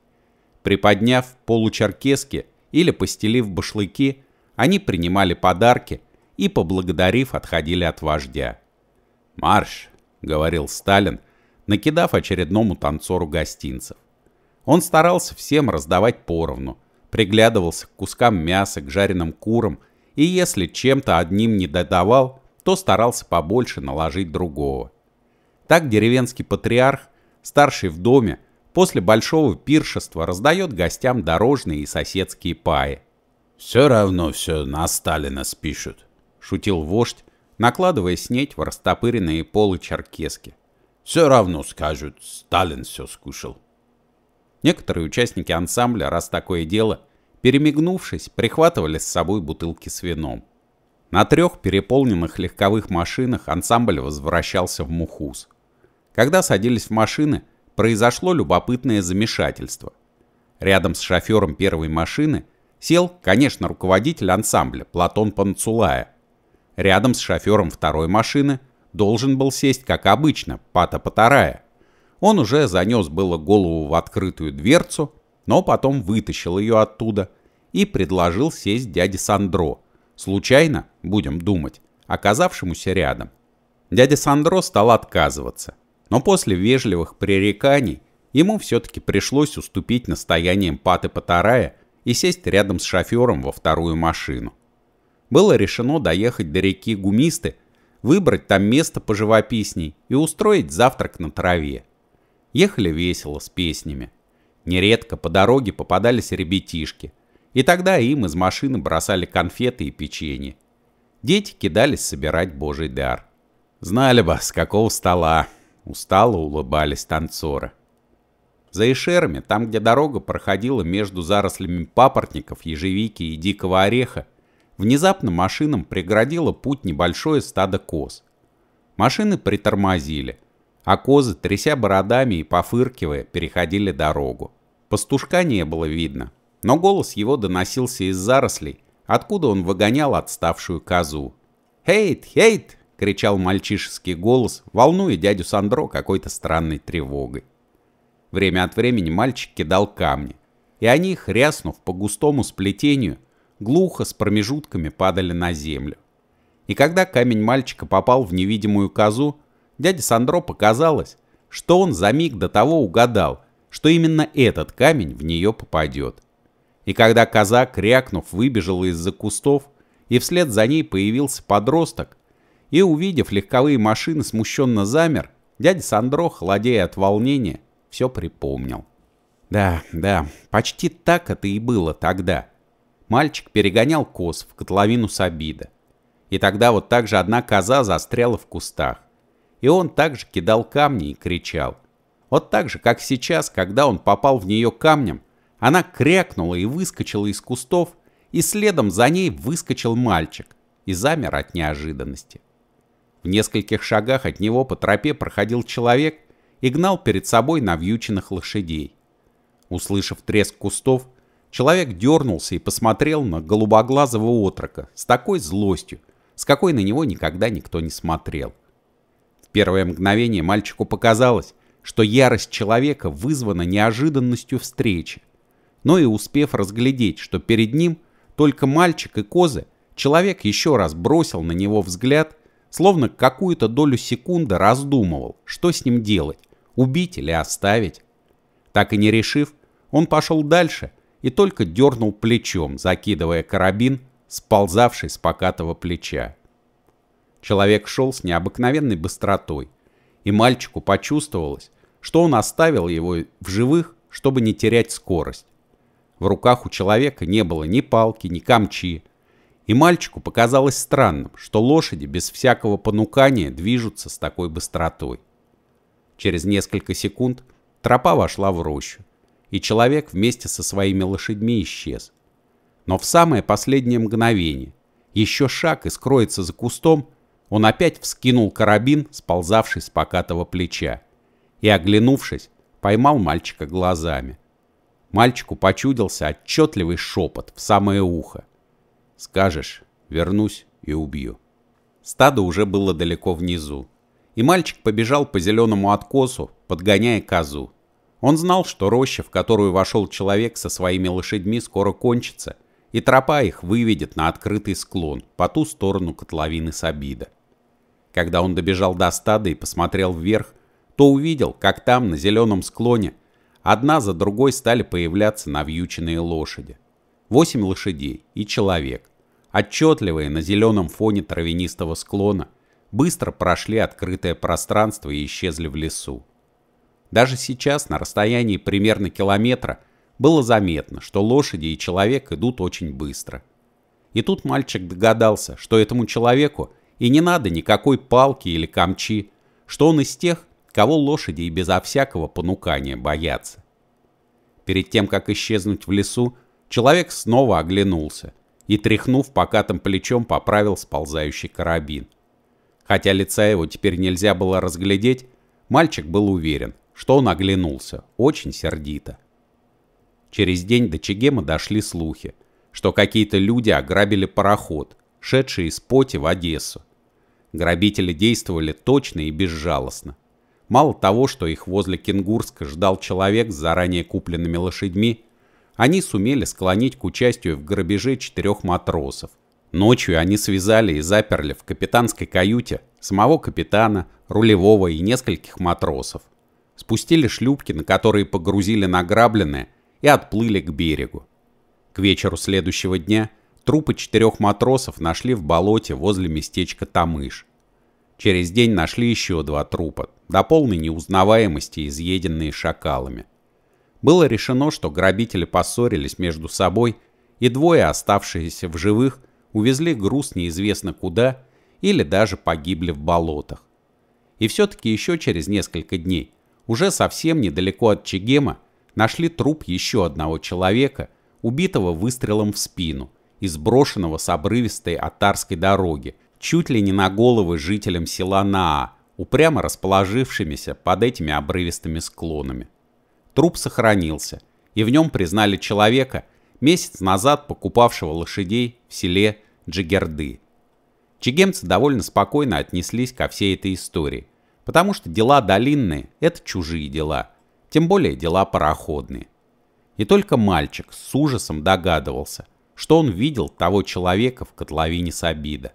Speaker 1: Приподняв получеркески, или постелив башлыки, они принимали подарки и, поблагодарив, отходили от вождя. «Марш!» — говорил Сталин, накидав очередному танцору гостинцев. Он старался всем раздавать поровну, приглядывался к кускам мяса, к жареным курам, и если чем-то одним не додавал, то старался побольше наложить другого. Так деревенский патриарх, старший в доме, после большого пиршества раздает гостям дорожные и соседские паи. «Все равно все на Сталина спишут», — шутил вождь, накладывая снеть в растопыренные полы черкески. «Все равно скажут, Сталин все скушал». Некоторые участники ансамбля, раз такое дело, перемигнувшись, прихватывали с собой бутылки с вином. На трех переполненных легковых машинах ансамбль возвращался в Мухуз. Когда садились в машины, произошло любопытное замешательство. Рядом с шофером первой машины сел, конечно, руководитель ансамбля Платон Панцулая. Рядом с шофером второй машины должен был сесть, как обычно, Пата Патарая. Он уже занес было голову в открытую дверцу, но потом вытащил ее оттуда и предложил сесть дяде Сандро, случайно, будем думать, оказавшемуся рядом. Дядя Сандро стал отказываться. Но после вежливых пререканий ему все-таки пришлось уступить настояниям Паты Патарая и сесть рядом с шофером во вторую машину. Было решено доехать до реки Гумисты, выбрать там место поживописней и устроить завтрак на траве. Ехали весело, с песнями. Нередко по дороге попадались ребятишки, и тогда им из машины бросали конфеты и печенье. Дети кидались собирать божий дар. Знали бы, с какого стола. Устало улыбались танцоры. За Ишерами, там, где дорога проходила между зарослями папоротников, ежевики и дикого ореха, внезапно машинам преградило путь небольшое стадо коз. Машины притормозили, а козы, тряся бородами и пофыркивая, переходили дорогу. Пастушка не было видно, но голос его доносился из зарослей, откуда он выгонял отставшую козу. «Хейт! Хейт! кричал мальчишеский голос, волнуя дядю Сандро какой-то странной тревогой. Время от времени мальчик кидал камни, и они, хряснув по густому сплетению, глухо с промежутками падали на землю. И когда камень мальчика попал в невидимую козу, дяде Сандро показалось, что он за миг до того угадал, что именно этот камень в нее попадет. И когда коза, крякнув, выбежала из-за кустов, и вслед за ней появился подросток, и, увидев легковые машины, смущенно замер, дядя Сандро, холодея от волнения, все припомнил. Да, да, почти так это и было тогда. Мальчик перегонял коз в котловину с обида. И тогда вот так же одна коза застряла в кустах. И он также кидал камни и кричал. Вот так же, как сейчас, когда он попал в нее камнем, она крякнула и выскочила из кустов, и следом за ней выскочил мальчик и замер от неожиданности. В нескольких шагах от него по тропе проходил человек и гнал перед собой навьюченных лошадей. Услышав треск кустов, человек дернулся и посмотрел на голубоглазого отрока с такой злостью, с какой на него никогда никто не смотрел. В первое мгновение мальчику показалось, что ярость человека вызвана неожиданностью встречи. Но и успев разглядеть, что перед ним только мальчик и козы, человек еще раз бросил на него взгляд – словно какую-то долю секунды раздумывал, что с ним делать, убить или оставить. Так и не решив, он пошел дальше и только дернул плечом, закидывая карабин, сползавший с покатого плеча. Человек шел с необыкновенной быстротой, и мальчику почувствовалось, что он оставил его в живых, чтобы не терять скорость. В руках у человека не было ни палки, ни камчи, и мальчику показалось странным, что лошади без всякого понукания движутся с такой быстротой. Через несколько секунд тропа вошла в рощу, и человек вместе со своими лошадьми исчез. Но в самое последнее мгновение, еще шаг и скроется за кустом, он опять вскинул карабин, сползавший с покатого плеча, и, оглянувшись, поймал мальчика глазами. Мальчику почудился отчетливый шепот в самое ухо. Скажешь, вернусь и убью. Стадо уже было далеко внизу. И мальчик побежал по зеленому откосу, подгоняя козу. Он знал, что роща, в которую вошел человек со своими лошадьми, скоро кончится, и тропа их выведет на открытый склон, по ту сторону котловины Сабида. Когда он добежал до стада и посмотрел вверх, то увидел, как там, на зеленом склоне, одна за другой стали появляться навьюченные лошади. Восемь лошадей и человек отчетливые на зеленом фоне травянистого склона, быстро прошли открытое пространство и исчезли в лесу. Даже сейчас, на расстоянии примерно километра, было заметно, что лошади и человек идут очень быстро. И тут мальчик догадался, что этому человеку и не надо никакой палки или камчи, что он из тех, кого лошади и безо всякого понукания боятся. Перед тем, как исчезнуть в лесу, человек снова оглянулся – и, тряхнув покатым плечом, поправил сползающий карабин. Хотя лица его теперь нельзя было разглядеть, мальчик был уверен, что он оглянулся, очень сердито. Через день до Чегема дошли слухи, что какие-то люди ограбили пароход, шедший из Поти в Одессу. Грабители действовали точно и безжалостно. Мало того, что их возле Кенгурска ждал человек с заранее купленными лошадьми, они сумели склонить к участию в грабеже четырех матросов. Ночью они связали и заперли в капитанской каюте самого капитана, рулевого и нескольких матросов. Спустили шлюпки, на которые погрузили награбленное, и отплыли к берегу. К вечеру следующего дня трупы четырех матросов нашли в болоте возле местечка Тамыш. Через день нашли еще два трупа, до полной неузнаваемости, изъеденные шакалами было решено, что грабители поссорились между собой, и двое оставшиеся в живых увезли груз неизвестно куда или даже погибли в болотах. И все-таки еще через несколько дней, уже совсем недалеко от Чегема, нашли труп еще одного человека, убитого выстрелом в спину и сброшенного с обрывистой Атарской дороги, чуть ли не на головы жителям села Наа, упрямо расположившимися под этими обрывистыми склонами. Труп сохранился, и в нем признали человека, месяц назад покупавшего лошадей в селе Джигерды. Чегемцы довольно спокойно отнеслись ко всей этой истории, потому что дела долинные – это чужие дела, тем более дела пароходные. И только мальчик с ужасом догадывался, что он видел того человека в котловине обида.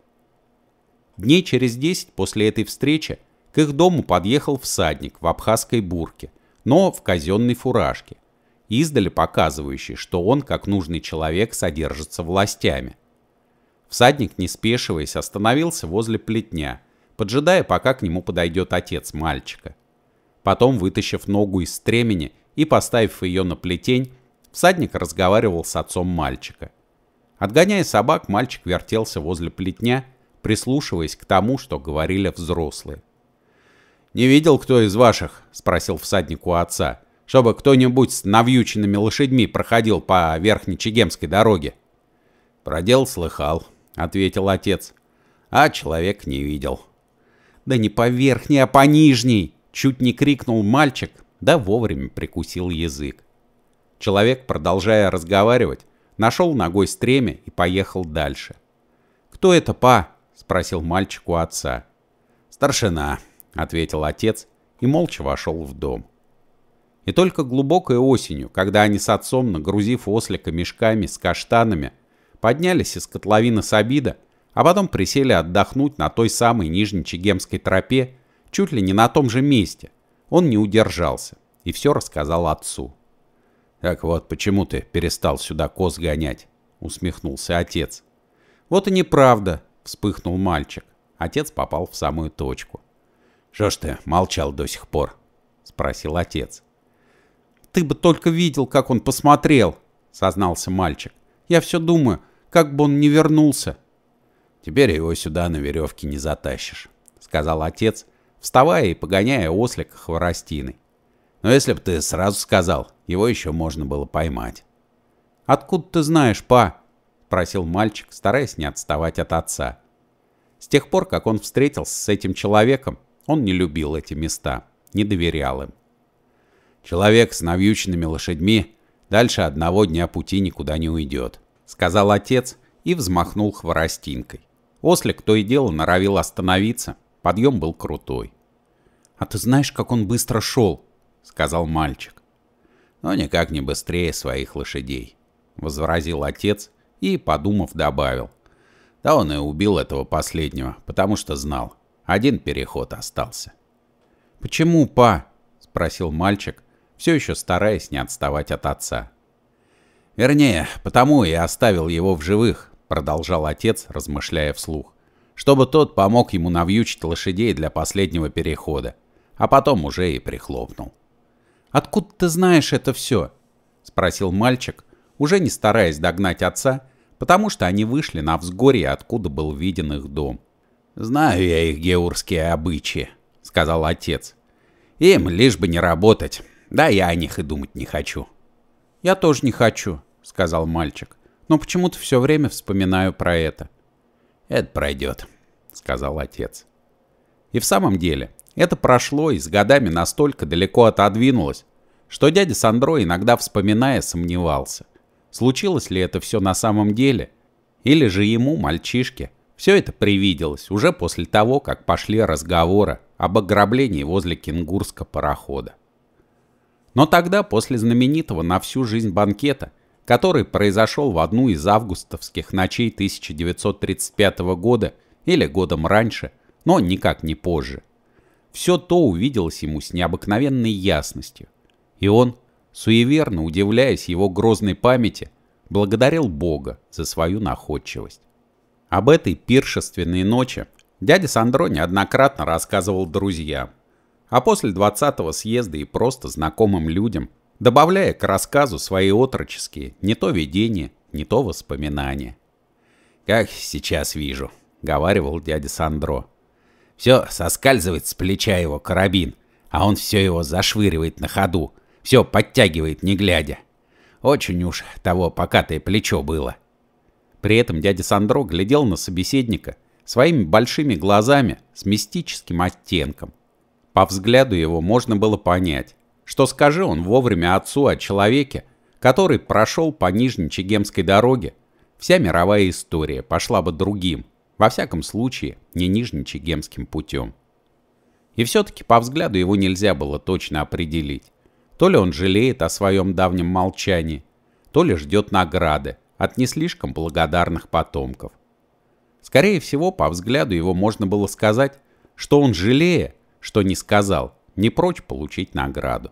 Speaker 1: Дней через десять после этой встречи к их дому подъехал всадник в абхазской бурке но в казенной фуражке, издали показывающий, что он, как нужный человек, содержится властями. Всадник, не спешиваясь, остановился возле плетня, поджидая, пока к нему подойдет отец мальчика. Потом, вытащив ногу из стремени и поставив ее на плетень, всадник разговаривал с отцом мальчика. Отгоняя собак, мальчик вертелся возле плетня, прислушиваясь к тому, что говорили взрослые. «Не видел кто из ваших?» – спросил всадник у отца. «Чтобы кто-нибудь с навьюченными лошадьми проходил по верхней Чегемской дороге». «Продел слыхал», – ответил отец. «А человек не видел». «Да не по верхней, а по нижней!» – чуть не крикнул мальчик, да вовремя прикусил язык. Человек, продолжая разговаривать, нашел ногой стремя и поехал дальше. «Кто это, па?» – спросил мальчик у отца. «Старшина», ответил отец и молча вошел в дом. И только глубокой осенью, когда они с отцом, нагрузив ослика мешками с каштанами, поднялись из котловины с обида, а потом присели отдохнуть на той самой нижней Чегемской тропе, чуть ли не на том же месте, он не удержался и все рассказал отцу. «Так вот, почему ты перестал сюда коз гонять?» — усмехнулся отец. «Вот и неправда», — вспыхнул мальчик. Отец попал в самую точку. «Что ж ты молчал до сих пор?» — спросил отец. «Ты бы только видел, как он посмотрел!» — сознался мальчик. «Я все думаю, как бы он не вернулся!» «Теперь его сюда на веревке не затащишь», — сказал отец, вставая и погоняя ослика хворостиной. «Но если бы ты сразу сказал, его еще можно было поймать». «Откуда ты знаешь, па?» — просил мальчик, стараясь не отставать от отца. С тех пор, как он встретился с этим человеком, он не любил эти места, не доверял им. Человек с навьюченными лошадьми дальше одного дня пути никуда не уйдет, сказал отец и взмахнул хворостинкой. Ослик то и дело норовил остановиться, подъем был крутой. «А ты знаешь, как он быстро шел?» — сказал мальчик. «Но никак не быстрее своих лошадей», — возразил отец и, подумав, добавил. «Да он и убил этого последнего, потому что знал, один переход остался. «Почему, па?» — спросил мальчик, все еще стараясь не отставать от отца. «Вернее, потому и оставил его в живых», — продолжал отец, размышляя вслух, «чтобы тот помог ему навьючить лошадей для последнего перехода, а потом уже и прихлопнул». «Откуда ты знаешь это все?» — спросил мальчик, уже не стараясь догнать отца, потому что они вышли на взгорье, откуда был виден их дом. «Знаю я их геурские обычаи», — сказал отец. «Им лишь бы не работать. Да я о них и думать не хочу». «Я тоже не хочу», — сказал мальчик. «Но почему-то все время вспоминаю про это». «Это пройдет», — сказал отец. И в самом деле, это прошло и с годами настолько далеко отодвинулось, что дядя Сандро, иногда вспоминая, сомневался, случилось ли это все на самом деле, или же ему, мальчишке, все это привиделось уже после того, как пошли разговоры об ограблении возле кенгурска парохода. Но тогда, после знаменитого на всю жизнь банкета, который произошел в одну из августовских ночей 1935 года или годом раньше, но никак не позже, все то увиделось ему с необыкновенной ясностью. И он, суеверно удивляясь его грозной памяти, благодарил Бога за свою находчивость. Об этой пиршественной ночи дядя Сандро неоднократно рассказывал друзьям, а после 20-го съезда и просто знакомым людям, добавляя к рассказу свои отроческие не то видения, не то воспоминания. «Как сейчас вижу», — говаривал дядя Сандро. «Все соскальзывает с плеча его карабин, а он все его зашвыривает на ходу, все подтягивает, не глядя. Очень уж того покатое плечо было». При этом дядя Сандро глядел на собеседника своими большими глазами с мистическим оттенком. По взгляду его можно было понять, что скажи он вовремя отцу о человеке, который прошел по Нижней Чегемской дороге, вся мировая история пошла бы другим, во всяком случае, не Нижнечегемским путем. И все-таки по взгляду его нельзя было точно определить. То ли он жалеет о своем давнем молчании, то ли ждет награды, от не слишком благодарных потомков. Скорее всего, по взгляду его можно было сказать, что он, жалея, что не сказал, не прочь получить награду.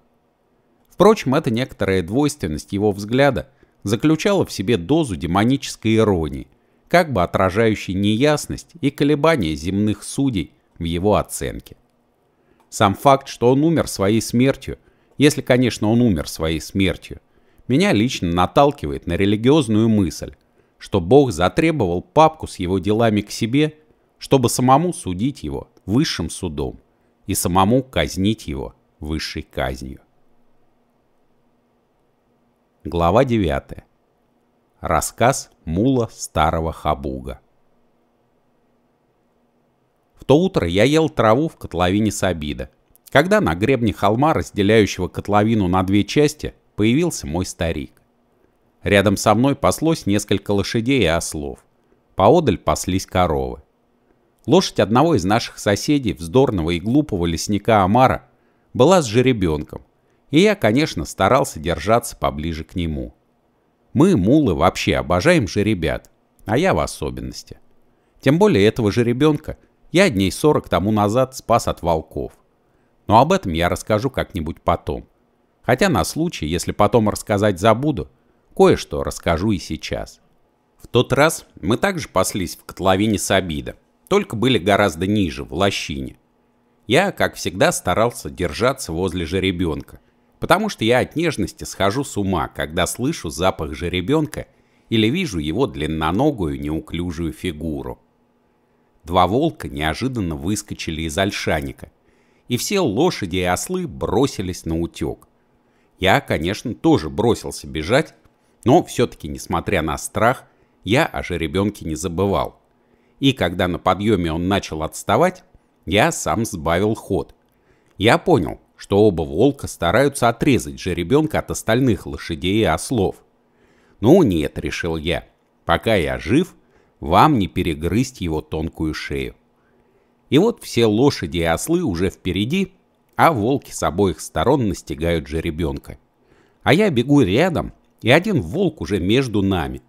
Speaker 1: Впрочем, эта некоторая двойственность его взгляда заключала в себе дозу демонической иронии, как бы отражающей неясность и колебания земных судей в его оценке. Сам факт, что он умер своей смертью, если, конечно, он умер своей смертью, меня лично наталкивает на религиозную мысль, что Бог затребовал папку с его делами к себе, чтобы самому судить его высшим судом и самому казнить его высшей казнью. Глава 9. Рассказ мула старого хабуга. В то утро я ел траву в котловине Сабида, Когда на гребне холма, разделяющего котловину на две части, появился мой старик. Рядом со мной паслось несколько лошадей и ослов. Поодаль паслись коровы. Лошадь одного из наших соседей, вздорного и глупого лесника Амара, была с жеребенком, и я, конечно, старался держаться поближе к нему. Мы, мулы, вообще обожаем жеребят, а я в особенности. Тем более этого жеребенка я дней 40 тому назад спас от волков. Но об этом я расскажу как-нибудь потом. Хотя на случай, если потом рассказать забуду, кое-что расскажу и сейчас. В тот раз мы также паслись в котловине Сабида, только были гораздо ниже, в лощине. Я, как всегда, старался держаться возле жеребенка, потому что я от нежности схожу с ума, когда слышу запах жеребенка или вижу его длинноногую неуклюжую фигуру. Два волка неожиданно выскочили из ольшаника, и все лошади и ослы бросились на утек. Я, конечно, тоже бросился бежать, но все-таки, несмотря на страх, я о жеребенке не забывал. И когда на подъеме он начал отставать, я сам сбавил ход. Я понял, что оба волка стараются отрезать жеребенка от остальных лошадей и ослов. Ну нет, решил я, пока я жив, вам не перегрызть его тонкую шею. И вот все лошади и ослы уже впереди, а волки с обоих сторон настигают жеребенка. А я бегу рядом, и один волк уже между нами.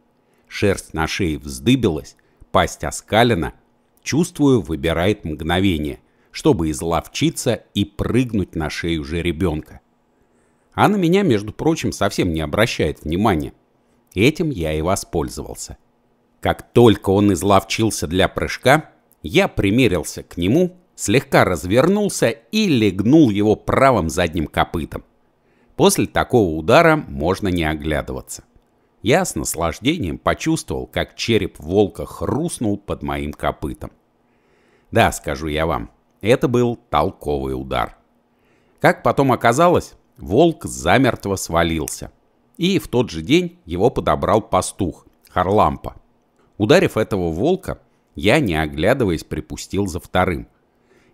Speaker 1: Шерсть на шее вздыбилась, пасть оскалена, чувствую, выбирает мгновение, чтобы изловчиться и прыгнуть на шею жеребенка. А на меня, между прочим, совсем не обращает внимания. Этим я и воспользовался. Как только он изловчился для прыжка, я примерился к нему слегка развернулся и легнул его правым задним копытом. После такого удара можно не оглядываться. Я с наслаждением почувствовал, как череп волка хрустнул под моим копытом. Да, скажу я вам, это был толковый удар. Как потом оказалось, волк замертво свалился. И в тот же день его подобрал пастух, Харлампа. Ударив этого волка, я, не оглядываясь, припустил за вторым –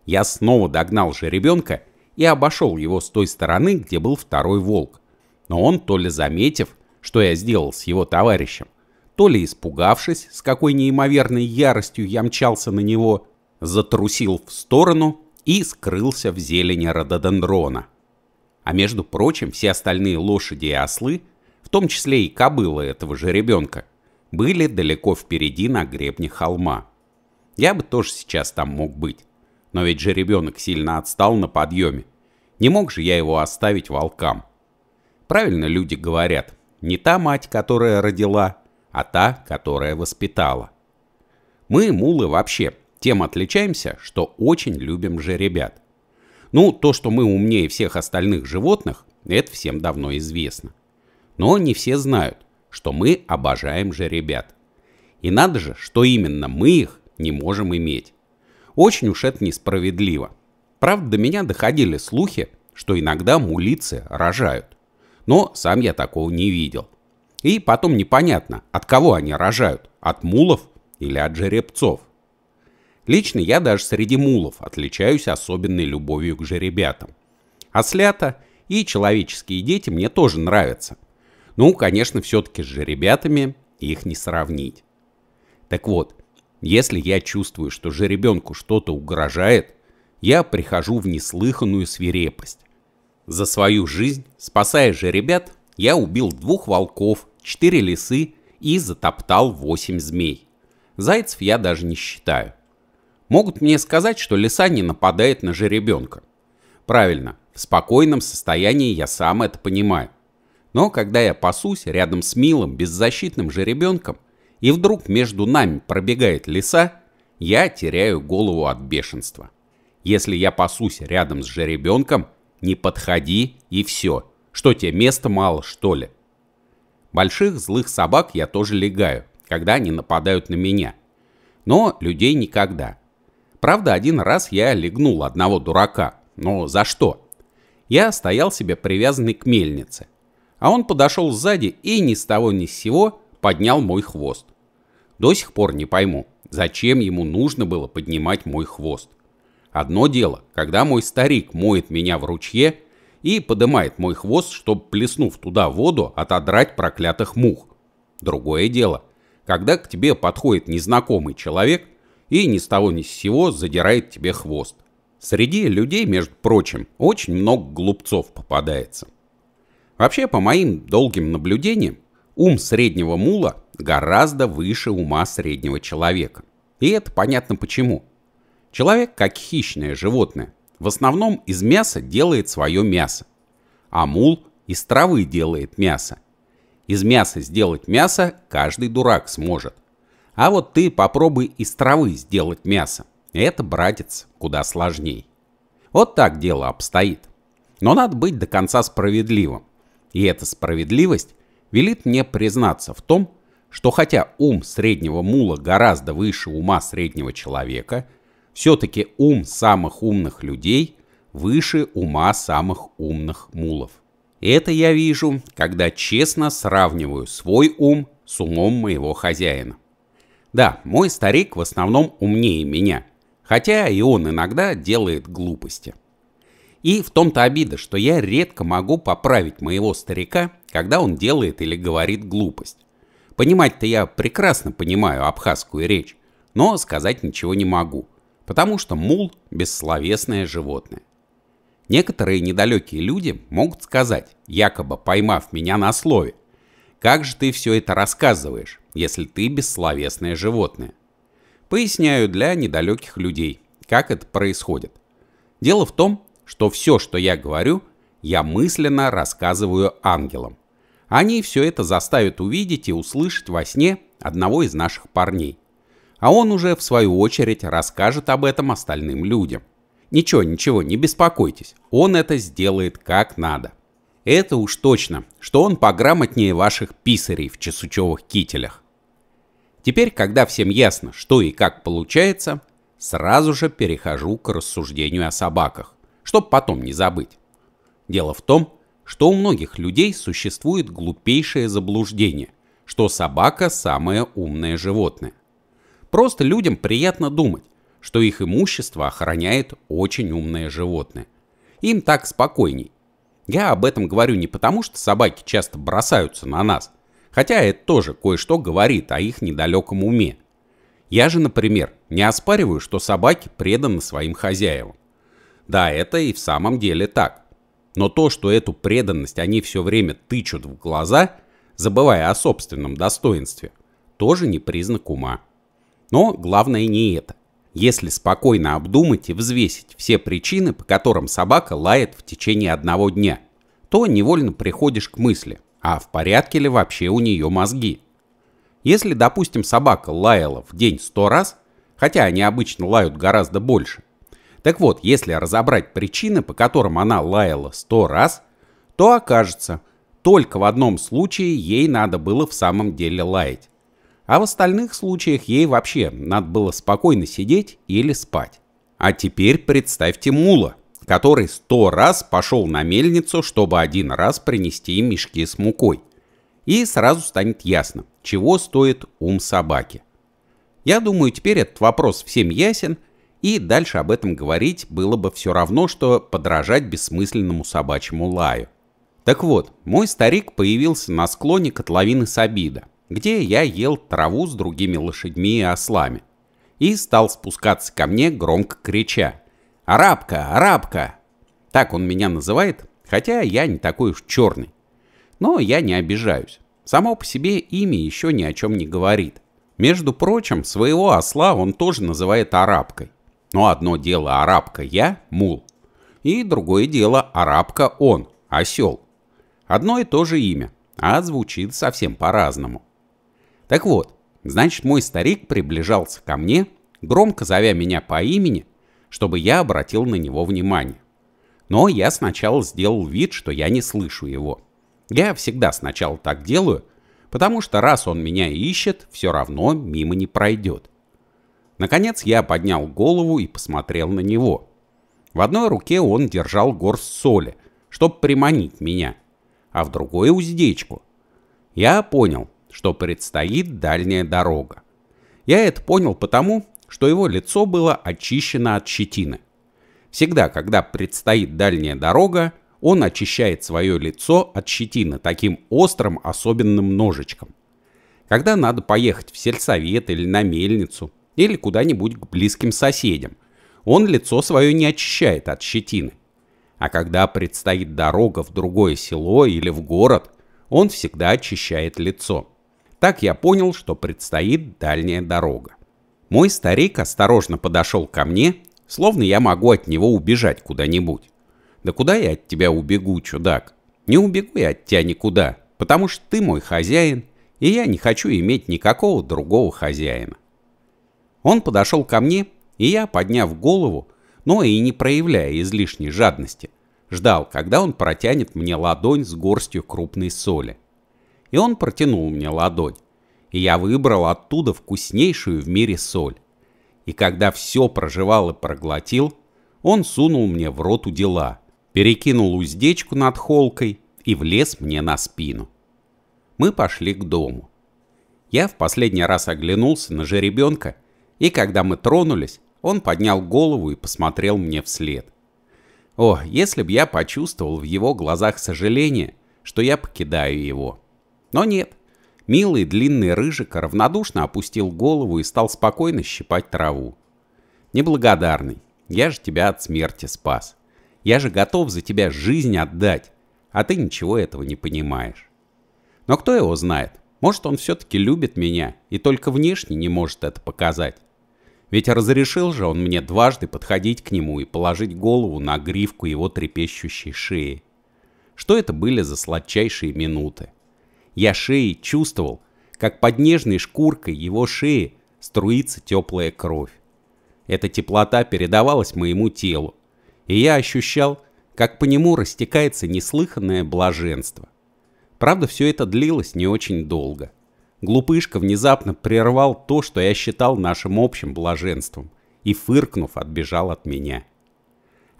Speaker 1: я снова догнал жеребенка и обошел его с той стороны, где был второй волк. Но он, то ли заметив, что я сделал с его товарищем, то ли испугавшись, с какой неимоверной яростью я мчался на него, затрусил в сторону и скрылся в зелени рододендрона. А между прочим, все остальные лошади и ослы, в том числе и кобыла этого же ребенка, были далеко впереди на гребне холма. Я бы тоже сейчас там мог быть. Но ведь же ребенок сильно отстал на подъеме. Не мог же я его оставить волкам. Правильно люди говорят, не та мать, которая родила, а та, которая воспитала. Мы, мулы, вообще тем отличаемся, что очень любим же ребят. Ну, то, что мы умнее всех остальных животных, это всем давно известно. Но не все знают, что мы обожаем же ребят. И надо же, что именно мы их не можем иметь. Очень уж это несправедливо. Правда, до меня доходили слухи, что иногда мулицы рожают. Но сам я такого не видел. И потом непонятно, от кого они рожают, от мулов или от жеребцов. Лично я даже среди мулов отличаюсь особенной любовью к жеребятам. Ослята а и человеческие дети мне тоже нравятся. Ну, конечно, все-таки с жеребятами их не сравнить. Так вот, если я чувствую, что же ребенку что-то угрожает, я прихожу в неслыханную свирепость. За свою жизнь, спасая же ребят, я убил двух волков, четыре лисы и затоптал восемь змей. Зайцев я даже не считаю. Могут мне сказать, что лиса не нападает на жеребенка. Правильно, в спокойном состоянии я сам это понимаю. Но когда я пасусь рядом с милым, беззащитным жеребенком, и вдруг между нами пробегает лиса, я теряю голову от бешенства. Если я пасусь рядом с жеребенком, не подходи и все. Что тебе, места мало, что ли? Больших злых собак я тоже легаю, когда они нападают на меня. Но людей никогда. Правда, один раз я легнул одного дурака. Но за что? Я стоял себе привязанный к мельнице. А он подошел сзади и ни с того ни с сего поднял мой хвост. До сих пор не пойму, зачем ему нужно было поднимать мой хвост. Одно дело, когда мой старик моет меня в ручье и подымает мой хвост, чтобы, плеснув туда воду, отодрать проклятых мух. Другое дело, когда к тебе подходит незнакомый человек и ни с того ни с сего задирает тебе хвост. Среди людей, между прочим, очень много глупцов попадается. Вообще, по моим долгим наблюдениям, Ум среднего мула гораздо выше ума среднего человека. И это понятно почему. Человек, как хищное животное, в основном из мяса делает свое мясо. А мул из травы делает мясо. Из мяса сделать мясо каждый дурак сможет. А вот ты попробуй из травы сделать мясо. Это, братец, куда сложней. Вот так дело обстоит. Но надо быть до конца справедливым. И эта справедливость велит мне признаться в том, что хотя ум среднего мула гораздо выше ума среднего человека, все-таки ум самых умных людей выше ума самых умных мулов. это я вижу, когда честно сравниваю свой ум с умом моего хозяина. Да, мой старик в основном умнее меня, хотя и он иногда делает глупости. И в том-то обида, что я редко могу поправить моего старика – когда он делает или говорит глупость. Понимать-то я прекрасно понимаю абхазскую речь, но сказать ничего не могу, потому что мул – бессловесное животное. Некоторые недалекие люди могут сказать, якобы поймав меня на слове, «Как же ты все это рассказываешь, если ты бессловесное животное?» Поясняю для недалеких людей, как это происходит. Дело в том, что все, что я говорю, я мысленно рассказываю ангелам. Они все это заставят увидеть и услышать во сне одного из наших парней. А он уже, в свою очередь, расскажет об этом остальным людям. Ничего, ничего, не беспокойтесь, он это сделает как надо. Это уж точно, что он пограмотнее ваших писарей в чесучевых кителях. Теперь, когда всем ясно, что и как получается, сразу же перехожу к рассуждению о собаках, чтобы потом не забыть. Дело в том, что у многих людей существует глупейшее заблуждение, что собака самое умное животное. Просто людям приятно думать, что их имущество охраняет очень умное животное. Им так спокойней. Я об этом говорю не потому, что собаки часто бросаются на нас, хотя это тоже кое-что говорит о их недалеком уме. Я же, например, не оспариваю, что собаки преданы своим хозяевам. Да, это и в самом деле так. Но то, что эту преданность они все время тычут в глаза, забывая о собственном достоинстве, тоже не признак ума. Но главное не это. Если спокойно обдумать и взвесить все причины, по которым собака лает в течение одного дня, то невольно приходишь к мысли, а в порядке ли вообще у нее мозги. Если, допустим, собака лаяла в день сто раз, хотя они обычно лают гораздо больше, так вот, если разобрать причины, по которым она лаяла сто раз, то окажется, только в одном случае ей надо было в самом деле лаять. А в остальных случаях ей вообще надо было спокойно сидеть или спать. А теперь представьте мула, который сто раз пошел на мельницу, чтобы один раз принести мешки с мукой. И сразу станет ясно, чего стоит ум собаки. Я думаю, теперь этот вопрос всем ясен – и дальше об этом говорить было бы все равно, что подражать бессмысленному собачьему лаю. Так вот, мой старик появился на склоне котловины Сабида, где я ел траву с другими лошадьми и ослами, и стал спускаться ко мне, громко крича «Арабка! Арабка!» Так он меня называет, хотя я не такой уж черный. Но я не обижаюсь. Само по себе имя еще ни о чем не говорит. Между прочим, своего осла он тоже называет арабкой. Но одно дело арабка я, мул, и другое дело арабка он, осел. Одно и то же имя, а звучит совсем по-разному. Так вот, значит мой старик приближался ко мне, громко зовя меня по имени, чтобы я обратил на него внимание. Но я сначала сделал вид, что я не слышу его. Я всегда сначала так делаю, потому что раз он меня ищет, все равно мимо не пройдет. Наконец я поднял голову и посмотрел на него. В одной руке он держал горсть соли, чтобы приманить меня, а в другой — уздечку. Я понял, что предстоит дальняя дорога. Я это понял потому, что его лицо было очищено от щетины. Всегда, когда предстоит дальняя дорога, он очищает свое лицо от щетины таким острым особенным ножичком. Когда надо поехать в сельсовет или на мельницу – или куда-нибудь к близким соседям. Он лицо свое не очищает от щетины. А когда предстоит дорога в другое село или в город, он всегда очищает лицо. Так я понял, что предстоит дальняя дорога. Мой старик осторожно подошел ко мне, словно я могу от него убежать куда-нибудь. Да куда я от тебя убегу, чудак? Не убегу я от тебя никуда, потому что ты мой хозяин, и я не хочу иметь никакого другого хозяина. Он подошел ко мне, и я, подняв голову, но и не проявляя излишней жадности, ждал, когда он протянет мне ладонь с горстью крупной соли. И он протянул мне ладонь, и я выбрал оттуда вкуснейшую в мире соль. И когда все проживал и проглотил, он сунул мне в рот удила, перекинул уздечку над холкой и влез мне на спину. Мы пошли к дому. Я в последний раз оглянулся на жеребенка и когда мы тронулись, он поднял голову и посмотрел мне вслед. О, если б я почувствовал в его глазах сожаление, что я покидаю его. Но нет. Милый длинный рыжик равнодушно опустил голову и стал спокойно щипать траву. Неблагодарный, я же тебя от смерти спас. Я же готов за тебя жизнь отдать, а ты ничего этого не понимаешь. Но кто его знает? Может, он все-таки любит меня и только внешне не может это показать. Ведь разрешил же он мне дважды подходить к нему и положить голову на гривку его трепещущей шеи. Что это были за сладчайшие минуты? Я шеей чувствовал, как под нежной шкуркой его шеи струится теплая кровь. Эта теплота передавалась моему телу, и я ощущал, как по нему растекается неслыханное блаженство. Правда, все это длилось не очень долго. Глупышка внезапно прервал то, что я считал нашим общим блаженством, и, фыркнув, отбежал от меня.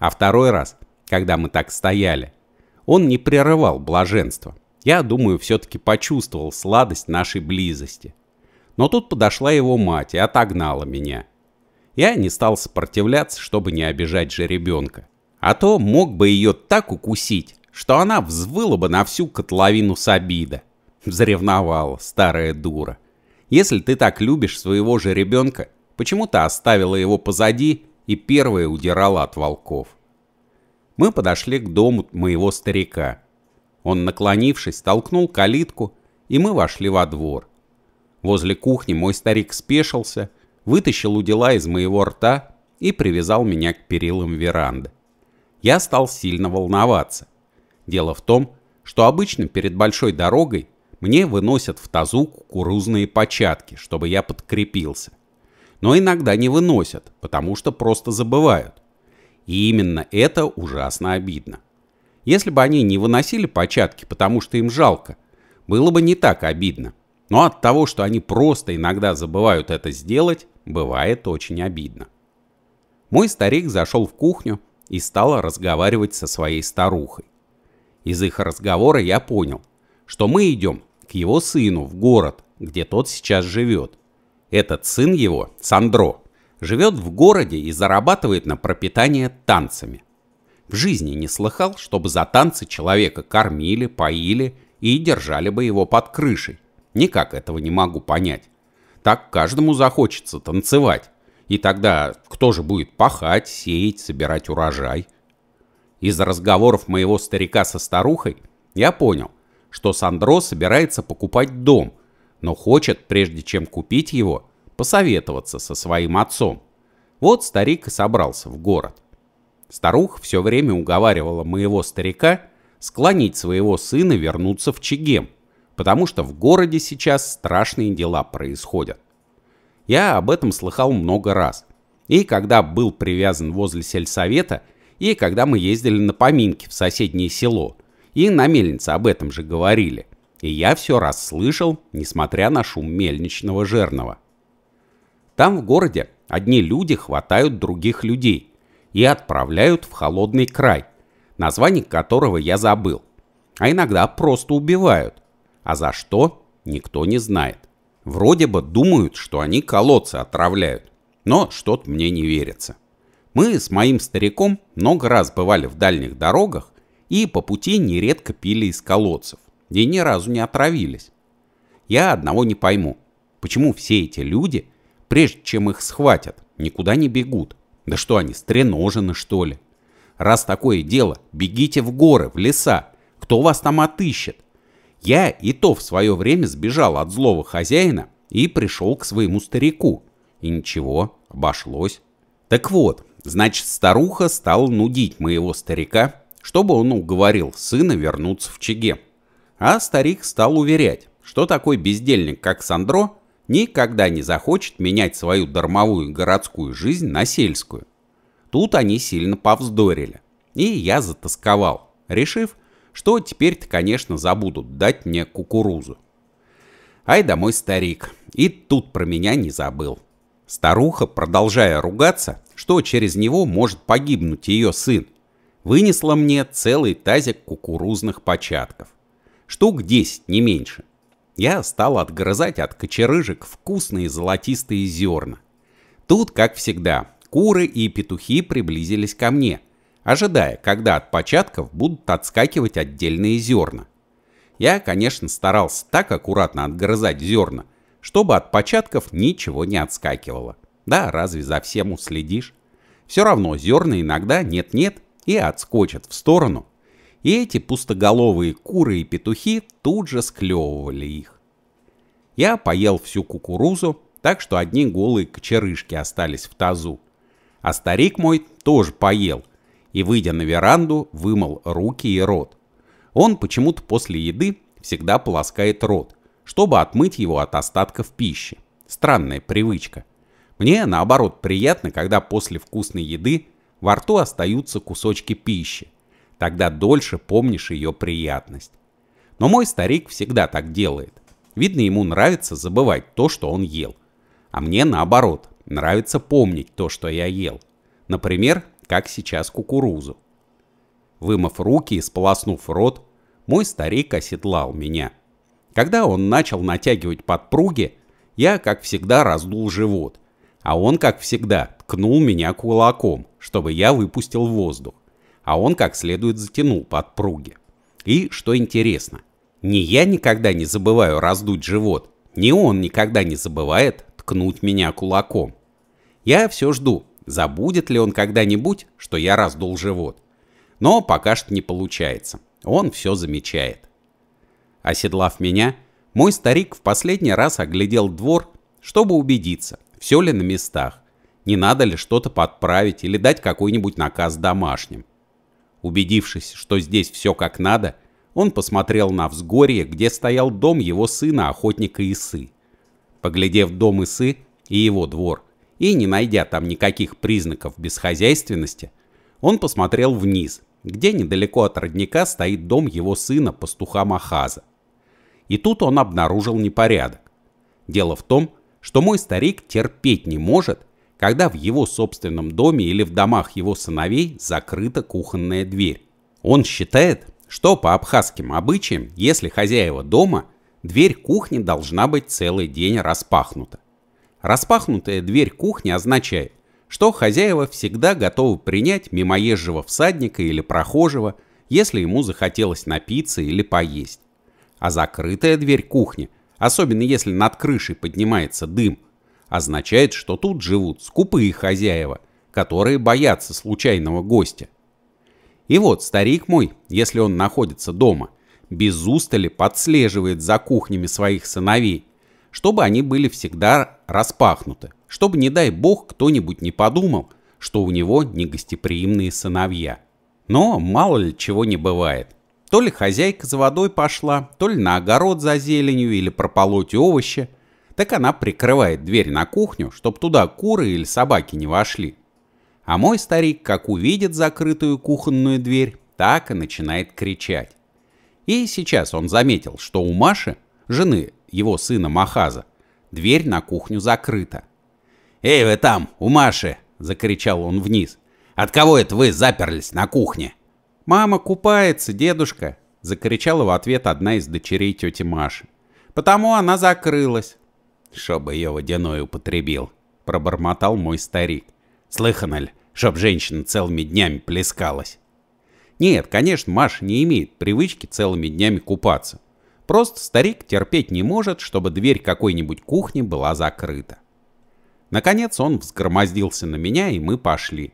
Speaker 1: А второй раз, когда мы так стояли, он не прерывал блаженство. Я, думаю, все-таки почувствовал сладость нашей близости. Но тут подошла его мать и отогнала меня. Я не стал сопротивляться, чтобы не обижать же ребенка, А то мог бы ее так укусить, что она взвыла бы на всю котловину с обида. Заревновала, старая дура. Если ты так любишь своего же ребенка, почему-то оставила его позади и первая удирала от волков. Мы подошли к дому моего старика. Он, наклонившись, толкнул калитку, и мы вошли во двор. Возле кухни мой старик спешился, вытащил удила из моего рта и привязал меня к перилам веранды. Я стал сильно волноваться. Дело в том, что обычно перед большой дорогой мне выносят в тазу кукурузные початки, чтобы я подкрепился. Но иногда не выносят, потому что просто забывают. И именно это ужасно обидно. Если бы они не выносили початки, потому что им жалко, было бы не так обидно. Но от того, что они просто иногда забывают это сделать, бывает очень обидно. Мой старик зашел в кухню и стал разговаривать со своей старухой. Из их разговора я понял, что мы идем к его сыну в город, где тот сейчас живет. Этот сын его, Сандро, живет в городе и зарабатывает на пропитание танцами. В жизни не слыхал, чтобы за танцы человека кормили, поили и держали бы его под крышей. Никак этого не могу понять. Так каждому захочется танцевать. И тогда кто же будет пахать, сеять, собирать урожай? Из разговоров моего старика со старухой я понял, что Сандро собирается покупать дом, но хочет, прежде чем купить его, посоветоваться со своим отцом. Вот старик и собрался в город. Старух все время уговаривала моего старика склонить своего сына вернуться в Чегем, потому что в городе сейчас страшные дела происходят. Я об этом слыхал много раз. И когда был привязан возле сельсовета, и когда мы ездили на поминки в соседнее село. И на мельнице об этом же говорили. И я все раз слышал, несмотря на шум мельничного жернова. Там в городе одни люди хватают других людей и отправляют в холодный край, название которого я забыл. А иногда просто убивают. А за что, никто не знает. Вроде бы думают, что они колодцы отравляют, но что-то мне не верится. Мы с моим стариком много раз бывали в дальних дорогах и по пути нередко пили из колодцев, и ни разу не отравились. Я одного не пойму, почему все эти люди, прежде чем их схватят, никуда не бегут? Да что они, стреножены что ли? Раз такое дело, бегите в горы, в леса, кто вас там отыщет? Я и то в свое время сбежал от злого хозяина и пришел к своему старику. И ничего, обошлось. Так вот, Значит, старуха стала нудить моего старика, чтобы он уговорил сына вернуться в Чеге. А старик стал уверять, что такой бездельник, как Сандро, никогда не захочет менять свою дармовую городскую жизнь на сельскую. Тут они сильно повздорили, и я затасковал, решив, что теперь-то, конечно, забудут дать мне кукурузу. Ай да мой старик, и тут про меня не забыл. Старуха, продолжая ругаться, что через него может погибнуть ее сын, вынесла мне целый тазик кукурузных початков. Штук 10, не меньше. Я стал отгрызать от кочерыжек вкусные золотистые зерна. Тут, как всегда, куры и петухи приблизились ко мне, ожидая, когда от початков будут отскакивать отдельные зерна. Я, конечно, старался так аккуратно отгрызать зерна, чтобы от початков ничего не отскакивало. Да, разве за всем уследишь? Все равно зерна иногда нет-нет и отскочат в сторону. И эти пустоголовые куры и петухи тут же склевывали их. Я поел всю кукурузу, так что одни голые кочерышки остались в тазу. А старик мой тоже поел и, выйдя на веранду, вымыл руки и рот. Он почему-то после еды всегда полоскает рот, чтобы отмыть его от остатков пищи. Странная привычка. Мне, наоборот, приятно, когда после вкусной еды во рту остаются кусочки пищи. Тогда дольше помнишь ее приятность. Но мой старик всегда так делает. Видно, ему нравится забывать то, что он ел. А мне, наоборот, нравится помнить то, что я ел. Например, как сейчас кукурузу. Вымыв руки и сполоснув рот, мой старик оседлал меня. Когда он начал натягивать подпруги, я, как всегда, раздул живот а он, как всегда, ткнул меня кулаком, чтобы я выпустил воздух. А он как следует затянул подпруги. И, что интересно, ни я никогда не забываю раздуть живот, ни он никогда не забывает ткнуть меня кулаком. Я все жду, забудет ли он когда-нибудь, что я раздул живот. Но пока что не получается. Он все замечает. Оседлав меня, мой старик в последний раз оглядел двор, чтобы убедиться, все ли на местах, не надо ли что-то подправить или дать какой-нибудь наказ домашним. Убедившись, что здесь все как надо, он посмотрел на взгорье, где стоял дом его сына, охотника Исы. Поглядев дом Исы и его двор, и не найдя там никаких признаков бесхозяйственности, он посмотрел вниз, где недалеко от родника стоит дом его сына, пастуха Махаза. И тут он обнаружил непорядок. Дело в том, что мой старик терпеть не может, когда в его собственном доме или в домах его сыновей закрыта кухонная дверь. Он считает, что по абхазским обычаям, если хозяева дома, дверь кухни должна быть целый день распахнута. Распахнутая дверь кухни означает, что хозяева всегда готовы принять мимоезжего всадника или прохожего, если ему захотелось напиться или поесть. А закрытая дверь кухни – особенно если над крышей поднимается дым, означает, что тут живут скупые хозяева, которые боятся случайного гостя. И вот старик мой, если он находится дома, без устали подслеживает за кухнями своих сыновей, чтобы они были всегда распахнуты, чтобы, не дай бог, кто-нибудь не подумал, что у него негостеприимные сыновья. Но мало ли чего не бывает – то ли хозяйка за водой пошла, то ли на огород за зеленью или прополоть овощи. Так она прикрывает дверь на кухню, чтоб туда куры или собаки не вошли. А мой старик, как увидит закрытую кухонную дверь, так и начинает кричать. И сейчас он заметил, что у Маши, жены его сына Махаза, дверь на кухню закрыта. «Эй, вы там, у Маши!» — закричал он вниз. «От кого это вы заперлись на кухне?» «Мама купается, дедушка!» – закричала в ответ одна из дочерей тети Маши. «Потому она закрылась!» «Чтоб ее водяной употребил!» – пробормотал мой старик. «Слыхано ли, чтоб женщина целыми днями плескалась?» Нет, конечно, Маша не имеет привычки целыми днями купаться. Просто старик терпеть не может, чтобы дверь какой-нибудь кухни была закрыта. Наконец он взгромоздился на меня, и мы пошли.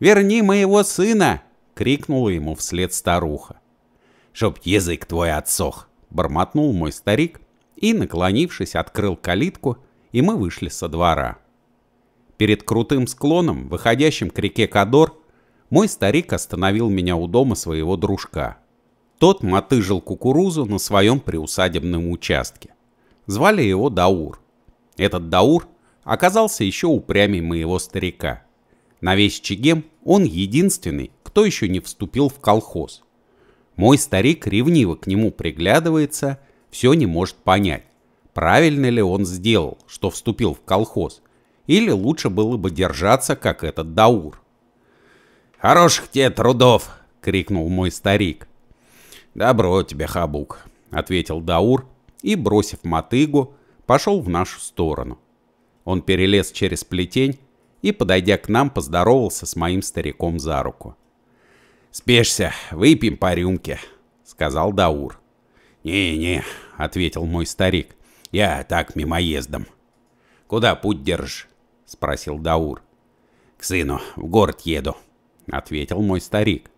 Speaker 1: «Верни моего сына!» — крикнула ему вслед старуха. «Чтоб язык твой отсох!» — бормотнул мой старик и, наклонившись, открыл калитку, и мы вышли со двора. Перед крутым склоном, выходящим к реке Кадор, мой старик остановил меня у дома своего дружка. Тот мотыжил кукурузу на своем приусадебном участке. Звали его Даур. Этот Даур оказался еще упрямей моего старика. На весь Чигем он единственный, кто еще не вступил в колхоз. Мой старик ревниво к нему приглядывается, все не может понять, правильно ли он сделал, что вступил в колхоз, или лучше было бы держаться, как этот Даур. «Хороших тебе трудов!» — крикнул мой старик. «Добро тебе, Хабук!» — ответил Даур и, бросив мотыгу, пошел в нашу сторону. Он перелез через плетень и, подойдя к нам, поздоровался с моим стариком за руку. «Спешься, выпьем по рюмке», — сказал Даур. «Не-не», — ответил мой старик, — «я так мимоездом». «Куда путь держишь?» — спросил Даур. «К сыну, в город еду», — ответил мой старик.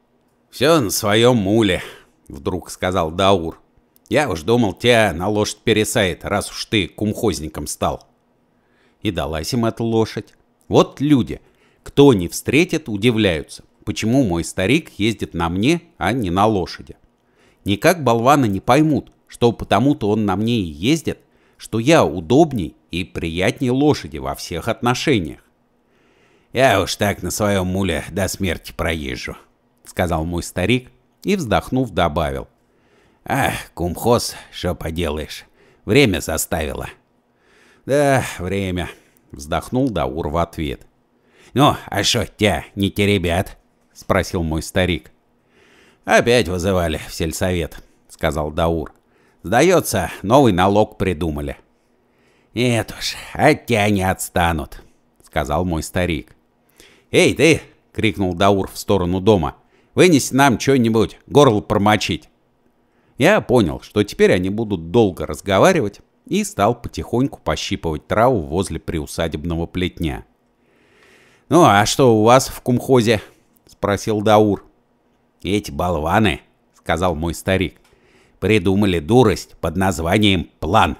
Speaker 1: «Все на своем муле», — вдруг сказал Даур. «Я уж думал, тебя на лошадь пересает, раз уж ты кумхозником стал». И далась им эта лошадь. Вот люди, кто не встретит, удивляются почему мой старик ездит на мне, а не на лошади. Никак болваны не поймут, что потому-то он на мне и ездит, что я удобней и приятней лошади во всех отношениях. «Я уж так на своем муле до смерти проезжу», — сказал мой старик и, вздохнув, добавил. «Ах, кумхоз, что поделаешь, время заставило». «Да, время», — вздохнул Даур в ответ. «Ну, а что тебя не теребят?» — спросил мой старик. «Опять вызывали в сельсовет», — сказал Даур. «Сдается, новый налог придумали». «Нет уж, от тебя не отстанут», — сказал мой старик. «Эй, ты!» — крикнул Даур в сторону дома. «Вынеси нам что-нибудь, горло промочить». Я понял, что теперь они будут долго разговаривать, и стал потихоньку пощипывать траву возле приусадебного плетня. «Ну а что у вас в кумхозе?» спросил Даур. «Эти болваны», — сказал мой старик, — «придумали дурость под названием «план».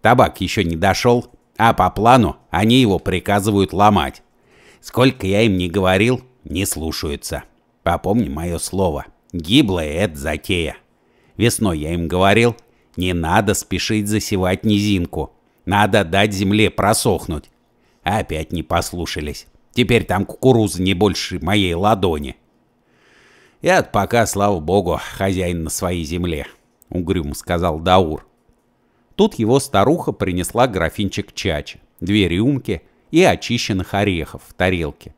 Speaker 1: Табак еще не дошел, а по плану они его приказывают ломать. Сколько я им не говорил, не слушаются. Попомни мое слово. Гиблая это затея. Весной я им говорил, не надо спешить засевать низинку. Надо дать земле просохнуть. Опять не послушались. Теперь там кукурузы не больше моей ладони. Я пока, слава богу, хозяин на своей земле, Угрюм сказал Даур. Тут его старуха принесла графинчик чачи, две рюмки и очищенных орехов в тарелке.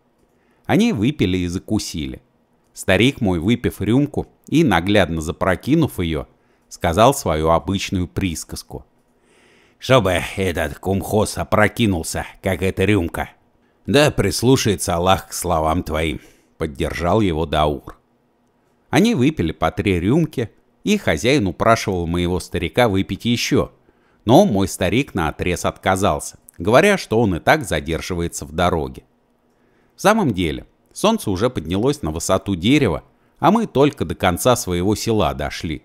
Speaker 1: Они выпили и закусили. Старик мой, выпив рюмку и наглядно запрокинув ее, сказал свою обычную присказку. «Чтобы этот кумхоз опрокинулся, как эта рюмка!» «Да прислушается Аллах к словам твоим», — поддержал его Даур. Они выпили по три рюмки, и хозяин упрашивал моего старика выпить еще. Но мой старик наотрез отказался, говоря, что он и так задерживается в дороге. В самом деле, солнце уже поднялось на высоту дерева, а мы только до конца своего села дошли.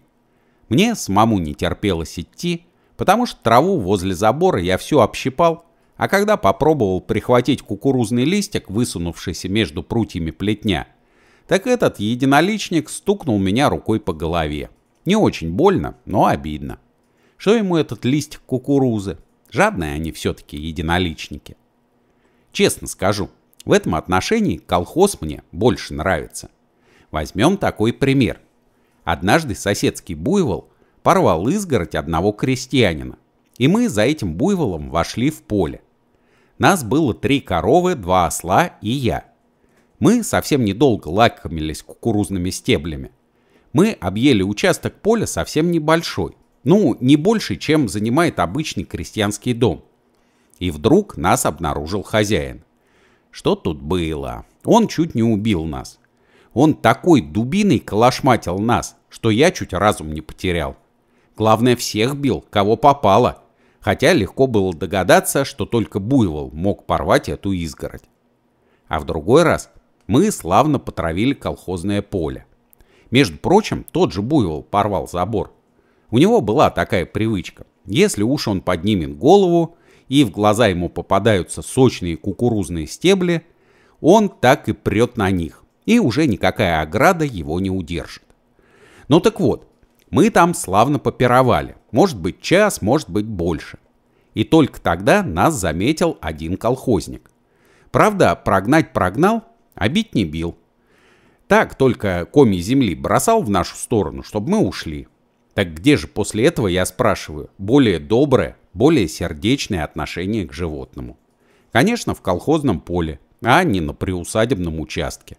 Speaker 1: Мне самому не терпелось идти, потому что траву возле забора я все общипал а когда попробовал прихватить кукурузный листик, высунувшийся между прутьями плетня, так этот единоличник стукнул меня рукой по голове. Не очень больно, но обидно. Что ему этот листик кукурузы? Жадные они все-таки единоличники. Честно скажу, в этом отношении колхоз мне больше нравится. Возьмем такой пример. Однажды соседский буйвол порвал изгородь одного крестьянина, и мы за этим буйволом вошли в поле. Нас было три коровы, два осла и я. Мы совсем недолго лакомились кукурузными стеблями. Мы объели участок поля совсем небольшой, ну, не больше, чем занимает обычный крестьянский дом. И вдруг нас обнаружил хозяин. Что тут было? Он чуть не убил нас. Он такой дубиной калашматил нас, что я чуть разум не потерял. Главное, всех бил, кого попало хотя легко было догадаться, что только буйвол мог порвать эту изгородь. А в другой раз мы славно потравили колхозное поле. Между прочим, тот же буйвол порвал забор. У него была такая привычка. Если уж он поднимет голову и в глаза ему попадаются сочные кукурузные стебли, он так и прет на них, и уже никакая ограда его не удержит. Ну так вот, мы там славно попировали, может быть час, может быть больше. И только тогда нас заметил один колхозник. Правда, прогнать прогнал, а бить не бил. Так только коми земли бросал в нашу сторону, чтобы мы ушли. Так где же после этого, я спрашиваю, более доброе, более сердечное отношение к животному? Конечно, в колхозном поле, а не на приусадебном участке.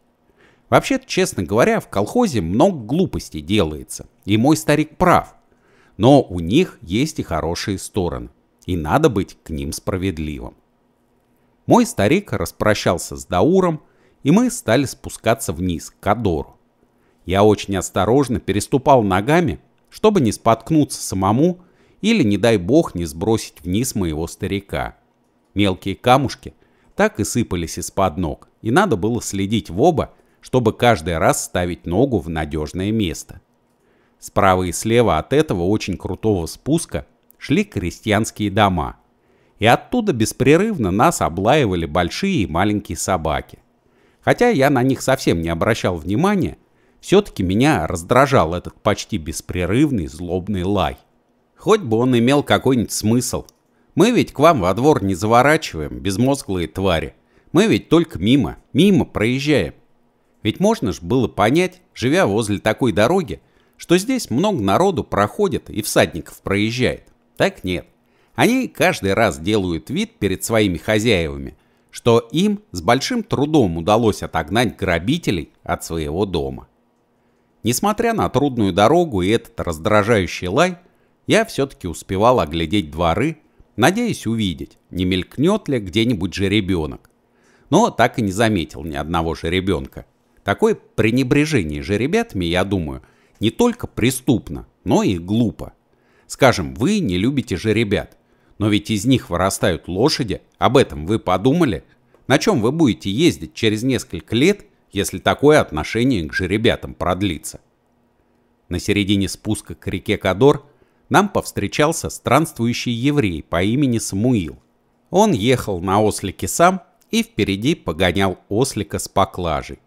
Speaker 1: Вообще-то, честно говоря, в колхозе много глупостей делается. И мой старик прав. Но у них есть и хорошие стороны, и надо быть к ним справедливым. Мой старик распрощался с Дауром, и мы стали спускаться вниз, к Адору. Я очень осторожно переступал ногами, чтобы не споткнуться самому или, не дай бог, не сбросить вниз моего старика. Мелкие камушки так и сыпались из-под ног, и надо было следить в оба, чтобы каждый раз ставить ногу в надежное место. Справа и слева от этого очень крутого спуска шли крестьянские дома. И оттуда беспрерывно нас облаивали большие и маленькие собаки. Хотя я на них совсем не обращал внимания, все-таки меня раздражал этот почти беспрерывный злобный лай. Хоть бы он имел какой-нибудь смысл. Мы ведь к вам во двор не заворачиваем, безмозглые твари. Мы ведь только мимо, мимо проезжаем. Ведь можно же было понять, живя возле такой дороги, что здесь много народу проходит и всадников проезжает. Так нет. Они каждый раз делают вид перед своими хозяевами, что им с большим трудом удалось отогнать грабителей от своего дома. Несмотря на трудную дорогу и этот раздражающий лай, я все-таки успевал оглядеть дворы, надеясь увидеть, не мелькнет ли где-нибудь жеребенок. Но так и не заметил ни одного жеребенка. Такое пренебрежение жеребятами, я думаю, не только преступно, но и глупо. Скажем, вы не любите же ребят, но ведь из них вырастают лошади, об этом вы подумали? На чем вы будете ездить через несколько лет, если такое отношение к жеребятам продлится? На середине спуска к реке Кадор нам повстречался странствующий еврей по имени Самуил. Он ехал на ослике сам и впереди погонял ослика с поклажей.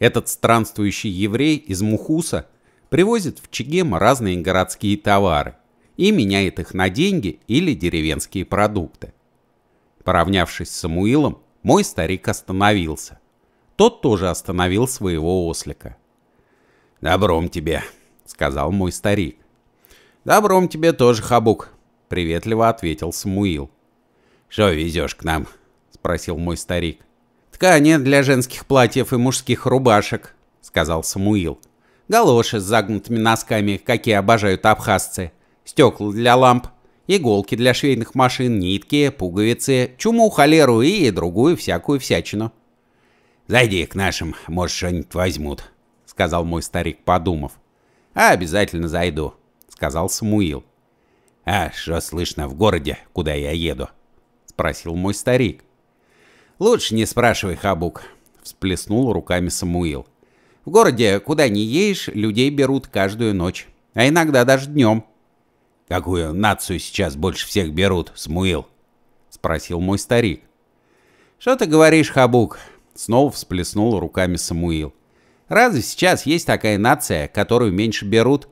Speaker 1: Этот странствующий еврей из Мухуса привозит в Чегем разные городские товары и меняет их на деньги или деревенские продукты. Поравнявшись с Самуилом, мой старик остановился. Тот тоже остановил своего ослика. «Добром тебе», — сказал мой старик. «Добром тебе тоже, Хабук», — приветливо ответил Самуил. «Что везешь к нам?» — спросил мой старик. «Ткани для женских платьев и мужских рубашек», — сказал Самуил. «Самуил» галоши с загнутыми носками, какие обожают абхазцы, стекла для ламп, иголки для швейных машин, нитки, пуговицы, чуму, холеру и другую всякую всячину. «Зайди к нашим, может, что-нибудь возьмут», — сказал мой старик, подумав. «А обязательно зайду», — сказал Самуил. «А что слышно в городе, куда я еду?» — спросил мой старик. «Лучше не спрашивай, Хабук», — всплеснул руками Самуил. В городе, куда ни едешь, людей берут каждую ночь, а иногда даже днем. «Какую нацию сейчас больше всех берут, Смуил?» — спросил мой старик. «Что ты говоришь, Хабук?» — снова всплеснул руками Самуил. «Разве сейчас есть такая нация, которую меньше берут?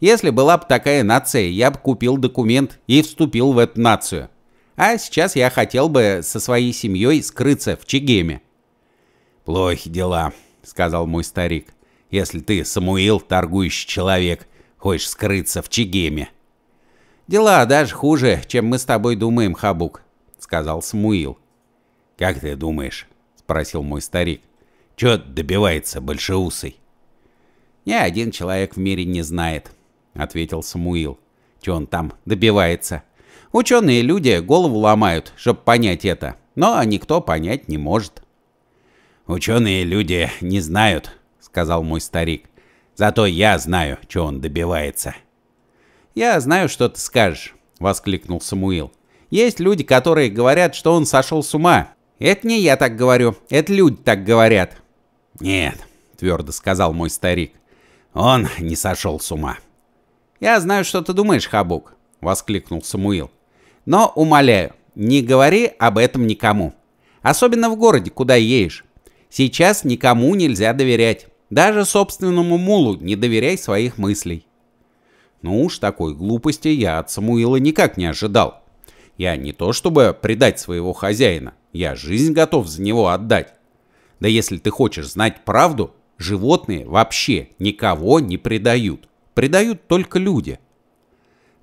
Speaker 1: Если была бы такая нация, я бы купил документ и вступил в эту нацию. А сейчас я хотел бы со своей семьей скрыться в Чигеме. «Плохи дела», — сказал мой старик, — «если ты, Самуил, торгующий человек, хочешь скрыться в Чигеме». «Дела даже хуже, чем мы с тобой думаем, Хабук», — сказал Самуил. «Как ты думаешь?» — спросил мой старик. «Чё добивается большеусый?» «Ни один человек в мире не знает», — ответил Самуил. «Чё он там добивается?» «Ученые люди голову ломают, чтоб понять это, но никто понять не может». Ученые люди не знают, сказал мой старик. Зато я знаю, что он добивается. Я знаю, что ты скажешь, воскликнул Самуил. Есть люди, которые говорят, что он сошел с ума. Это не я так говорю, это люди так говорят. Нет, твердо сказал мой старик. Он не сошел с ума. Я знаю, что ты думаешь, Хабук, воскликнул Самуил. Но умоляю, не говори об этом никому. Особенно в городе, куда едешь. Сейчас никому нельзя доверять. Даже собственному мулу не доверяй своих мыслей. Ну уж такой глупости я от Самуила никак не ожидал. Я не то чтобы предать своего хозяина, я жизнь готов за него отдать. Да если ты хочешь знать правду, животные вообще никого не предают. Предают только люди.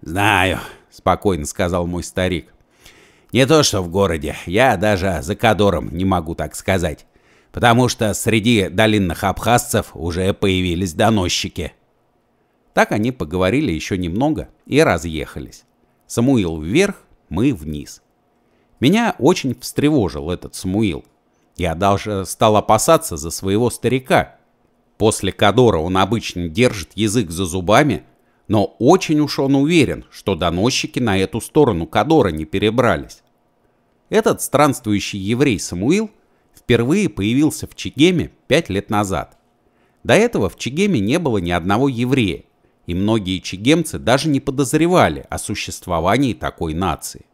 Speaker 1: «Знаю», — спокойно сказал мой старик. «Не то что в городе, я даже за Кадором не могу так сказать потому что среди долинных абхазцев уже появились доносчики. Так они поговорили еще немного и разъехались. Самуил вверх, мы вниз. Меня очень встревожил этот Самуил. Я даже стал опасаться за своего старика. После Кадора он обычно держит язык за зубами, но очень уж он уверен, что доносчики на эту сторону Кадора не перебрались. Этот странствующий еврей Самуил впервые появился в Чегеме пять лет назад. До этого в Чегеме не было ни одного еврея, и многие чегемцы даже не подозревали о существовании такой нации.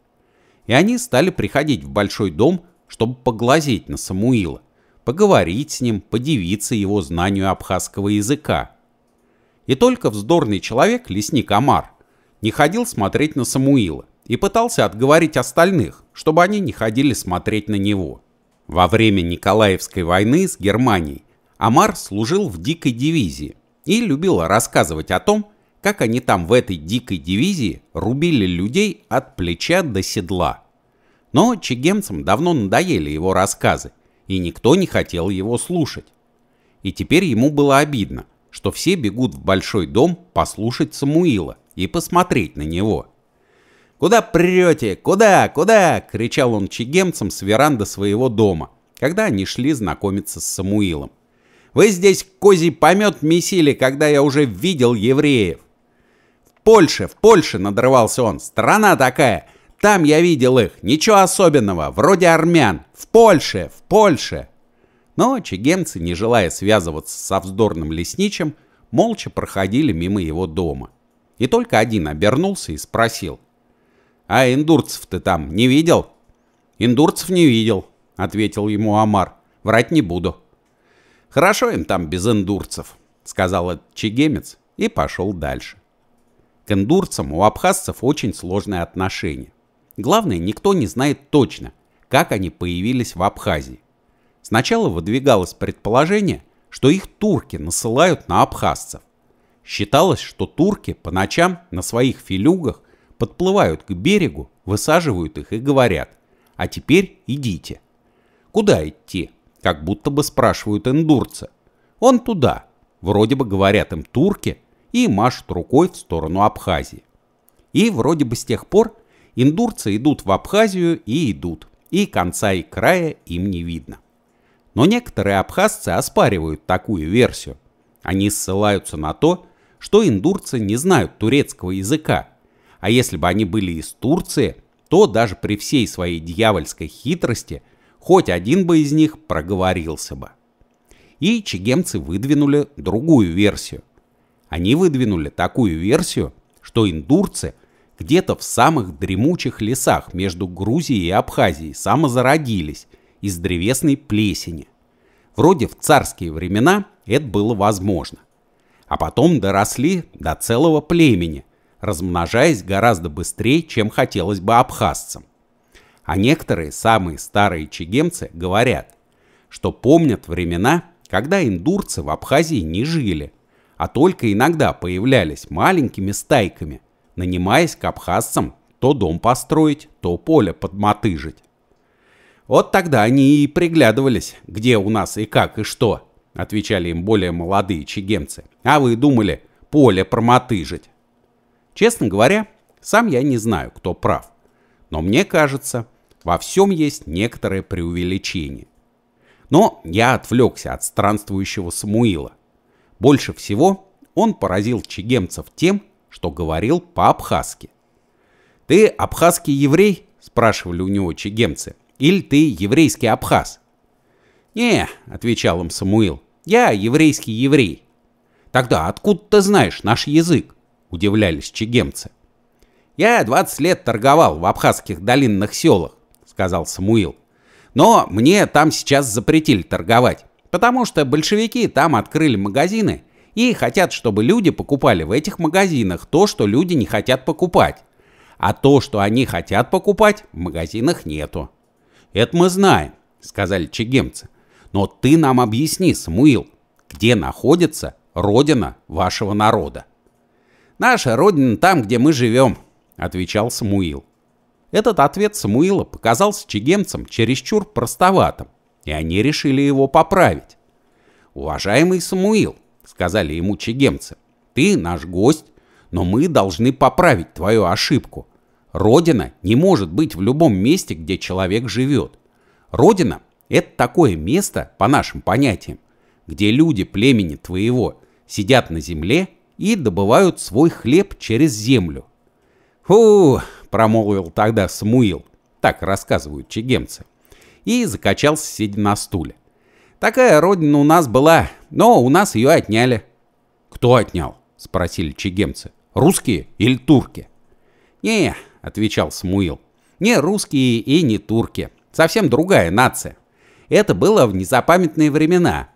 Speaker 1: И они стали приходить в большой дом, чтобы поглазеть на Самуила, поговорить с ним, подивиться его знанию абхазского языка. И только вздорный человек, лесник Амар, не ходил смотреть на Самуила и пытался отговорить остальных, чтобы они не ходили смотреть на него – во время Николаевской войны с Германией Амар служил в дикой дивизии и любил рассказывать о том, как они там в этой дикой дивизии рубили людей от плеча до седла. Но чегемцам давно надоели его рассказы, и никто не хотел его слушать. И теперь ему было обидно, что все бегут в большой дом послушать Самуила и посмотреть на него – «Куда прете? Куда? Куда?» — кричал он чигемцам с веранды своего дома, когда они шли знакомиться с Самуилом. «Вы здесь козий помет месили, когда я уже видел евреев!» «В Польше, в Польше!» — надрывался он. «Страна такая! Там я видел их! Ничего особенного! Вроде армян! В Польше! В Польше!» Но чигемцы, не желая связываться со вздорным лесничем, молча проходили мимо его дома. И только один обернулся и спросил. А индурцев ты там не видел? Индурцев не видел, ответил ему Амар. Врать не буду. Хорошо им там без индурцев, сказал этот чегемец и пошел дальше. К индурцам у абхазцев очень сложное отношение. Главное, никто не знает точно, как они появились в Абхазии. Сначала выдвигалось предположение, что их турки насылают на абхазцев. Считалось, что турки по ночам на своих филюгах подплывают к берегу, высаживают их и говорят «А теперь идите». Куда идти? Как будто бы спрашивают эндурца. Он туда. Вроде бы говорят им турки и машут рукой в сторону Абхазии. И вроде бы с тех пор индурцы идут в Абхазию и идут, и конца и края им не видно. Но некоторые абхазцы оспаривают такую версию. Они ссылаются на то, что индурцы не знают турецкого языка а если бы они были из Турции, то даже при всей своей дьявольской хитрости хоть один бы из них проговорился бы. И чегемцы выдвинули другую версию. Они выдвинули такую версию, что индурцы где-то в самых дремучих лесах между Грузией и Абхазией самозародились из древесной плесени. Вроде в царские времена это было возможно. А потом доросли до целого племени – размножаясь гораздо быстрее, чем хотелось бы абхазцам. А некоторые самые старые чегемцы говорят, что помнят времена, когда индурцы в Абхазии не жили, а только иногда появлялись маленькими стайками, нанимаясь к абхазцам то дом построить, то поле подмотыжить. Вот тогда они и приглядывались, где у нас и как и что, отвечали им более молодые чегемцы. А вы думали, поле промотыжить. Честно говоря, сам я не знаю, кто прав. Но мне кажется, во всем есть некоторое преувеличение. Но я отвлекся от странствующего Самуила. Больше всего он поразил чегемцев тем, что говорил по-абхазски. «Ты абхазский еврей?» – спрашивали у него чегемцы. «Или ты еврейский абхаз?» «Не», – отвечал им Самуил, – «я еврейский еврей». «Тогда откуда ты знаешь наш язык?» удивлялись чегемцы. «Я 20 лет торговал в абхазских долинных селах», — сказал Самуил. «Но мне там сейчас запретили торговать, потому что большевики там открыли магазины и хотят, чтобы люди покупали в этих магазинах то, что люди не хотят покупать. А то, что они хотят покупать, в магазинах нету». «Это мы знаем», — сказали чегемцы. «Но ты нам объясни, Самуил, где находится родина вашего народа?» Наша родина там, где мы живем», — отвечал Самуил. Этот ответ Самуила показался чегемцам чересчур простоватым, и они решили его поправить. «Уважаемый Самуил», — сказали ему чегемцы, — «ты наш гость, но мы должны поправить твою ошибку. Родина не может быть в любом месте, где человек живет. Родина — это такое место, по нашим понятиям, где люди племени твоего сидят на земле и добывают свой хлеб через землю. «Фу!» — промолвил тогда Самуил, так рассказывают чегемцы, и закачался, сидя на стуле. «Такая родина у нас была, но у нас ее отняли». «Кто отнял?» — спросили чегемцы. «Русские или турки?» «Не», — отвечал Самуил, — «не русские и не турки. Совсем другая нация. Это было в незапамятные времена,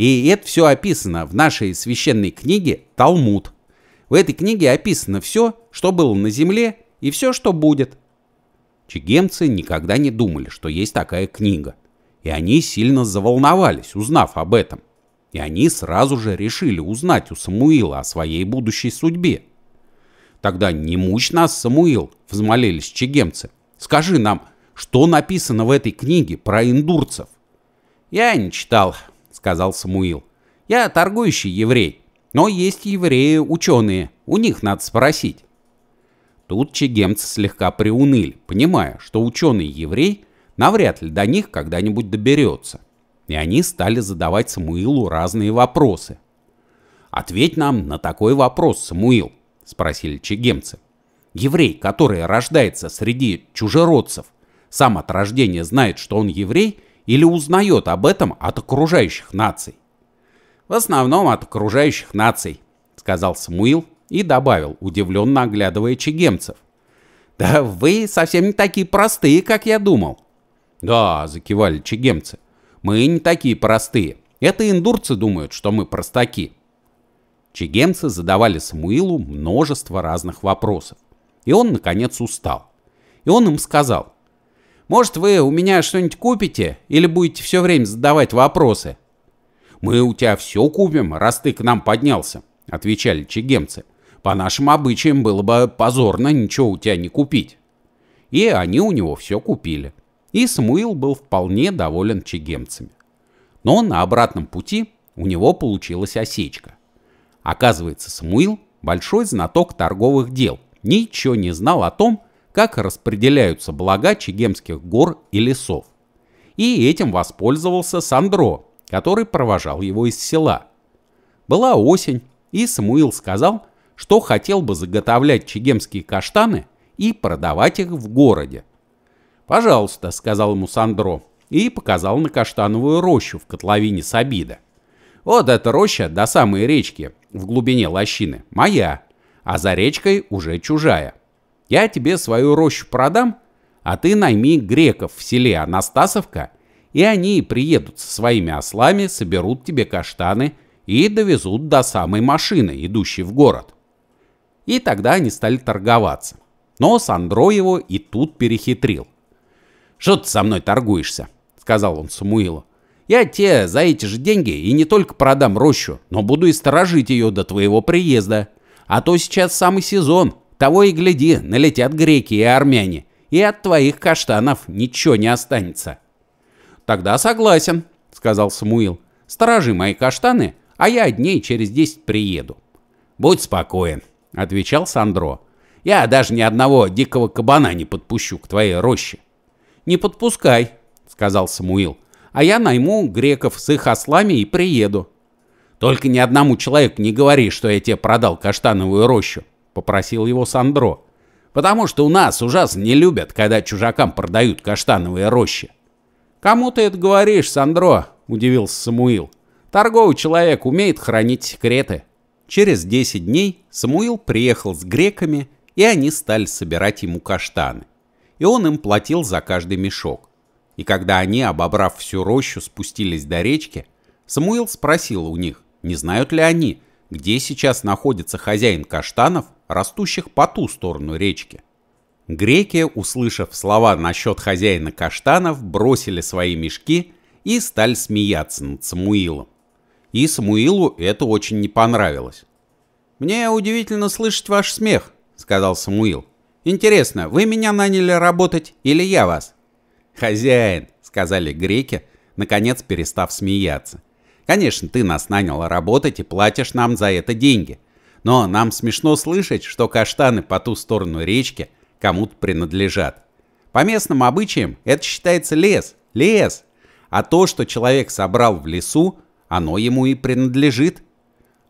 Speaker 1: и это все описано в нашей священной книге Талмуд. В этой книге описано все, что было на земле и все, что будет. Чегемцы никогда не думали, что есть такая книга. И они сильно заволновались, узнав об этом. И они сразу же решили узнать у Самуила о своей будущей судьбе. Тогда не мучь нас, Самуил, взмолились чегемцы. Скажи нам, что написано в этой книге про индурцев? Я не читал, сказал Самуил. Я торгующий еврей, но есть евреи ученые, у них надо спросить. Тут чегемцы слегка приуныли, понимая, что ученый еврей навряд ли до них когда-нибудь доберется. И они стали задавать Самуилу разные вопросы. «Ответь нам на такой вопрос, Самуил», — спросили чегемцы. «Еврей, который рождается среди чужеродцев, сам от рождения знает, что он еврей — или узнает об этом от окружающих наций. В основном от окружающих наций, сказал Смуил и добавил, удивленно оглядывая чегемцев. Да вы совсем не такие простые, как я думал. Да, закивали чегемцы. Мы не такие простые. Это индурцы думают, что мы простаки. Чегемцы задавали Самуилу множество разных вопросов. И он, наконец, устал. И он им сказал, может, вы у меня что-нибудь купите или будете все время задавать вопросы?» «Мы у тебя все купим, раз ты к нам поднялся», — отвечали чегемцы. «По нашим обычаям было бы позорно ничего у тебя не купить». И они у него все купили. И Смуил был вполне доволен чегемцами. Но на обратном пути у него получилась осечка. Оказывается, Смуил — большой знаток торговых дел, ничего не знал о том, как распределяются блага Чегемских гор и лесов. И этим воспользовался Сандро, который провожал его из села. Была осень, и Самуил сказал, что хотел бы заготовлять чегемские каштаны и продавать их в городе. «Пожалуйста», — сказал ему Сандро, и показал на каштановую рощу в котловине Сабида. «Вот эта роща до самой речки, в глубине лощины, моя, а за речкой уже чужая. Я тебе свою рощу продам, а ты найми греков в селе Анастасовка, и они приедут со своими ослами, соберут тебе каштаны и довезут до самой машины, идущей в город. И тогда они стали торговаться. Но Сандро его и тут перехитрил. «Что ты со мной торгуешься?» — сказал он Самуилу. «Я тебе за эти же деньги и не только продам рощу, но буду и сторожить ее до твоего приезда. А то сейчас самый сезон, того и гляди, налетят греки и армяне, и от твоих каштанов ничего не останется. Тогда согласен, сказал Самуил. Сторожи мои каштаны, а я дней через десять приеду. Будь спокоен, отвечал Сандро. Я даже ни одного дикого кабана не подпущу к твоей роще. Не подпускай, сказал Самуил. А я найму греков с их ослами и приеду. Только ни одному человеку не говори, что я тебе продал каштановую рощу, — попросил его Сандро. «Потому что у нас ужасно не любят, когда чужакам продают каштановые рощи». «Кому ты это говоришь, Сандро?» — удивился Самуил. «Торговый человек умеет хранить секреты». Через 10 дней Самуил приехал с греками, и они стали собирать ему каштаны. И он им платил за каждый мешок. И когда они, обобрав всю рощу, спустились до речки, Самуил спросил у них, не знают ли они, где сейчас находится хозяин каштанов растущих по ту сторону речки. Греки, услышав слова насчет хозяина каштанов, бросили свои мешки и стали смеяться над Самуилом. И Самуилу это очень не понравилось. «Мне удивительно слышать ваш смех», — сказал Самуил. «Интересно, вы меня наняли работать или я вас?» «Хозяин», — сказали греки, наконец перестав смеяться. «Конечно, ты нас нанял работать и платишь нам за это деньги. Но нам смешно слышать, что каштаны по ту сторону речки кому-то принадлежат. По местным обычаям это считается лес, лес. А то, что человек собрал в лесу, оно ему и принадлежит.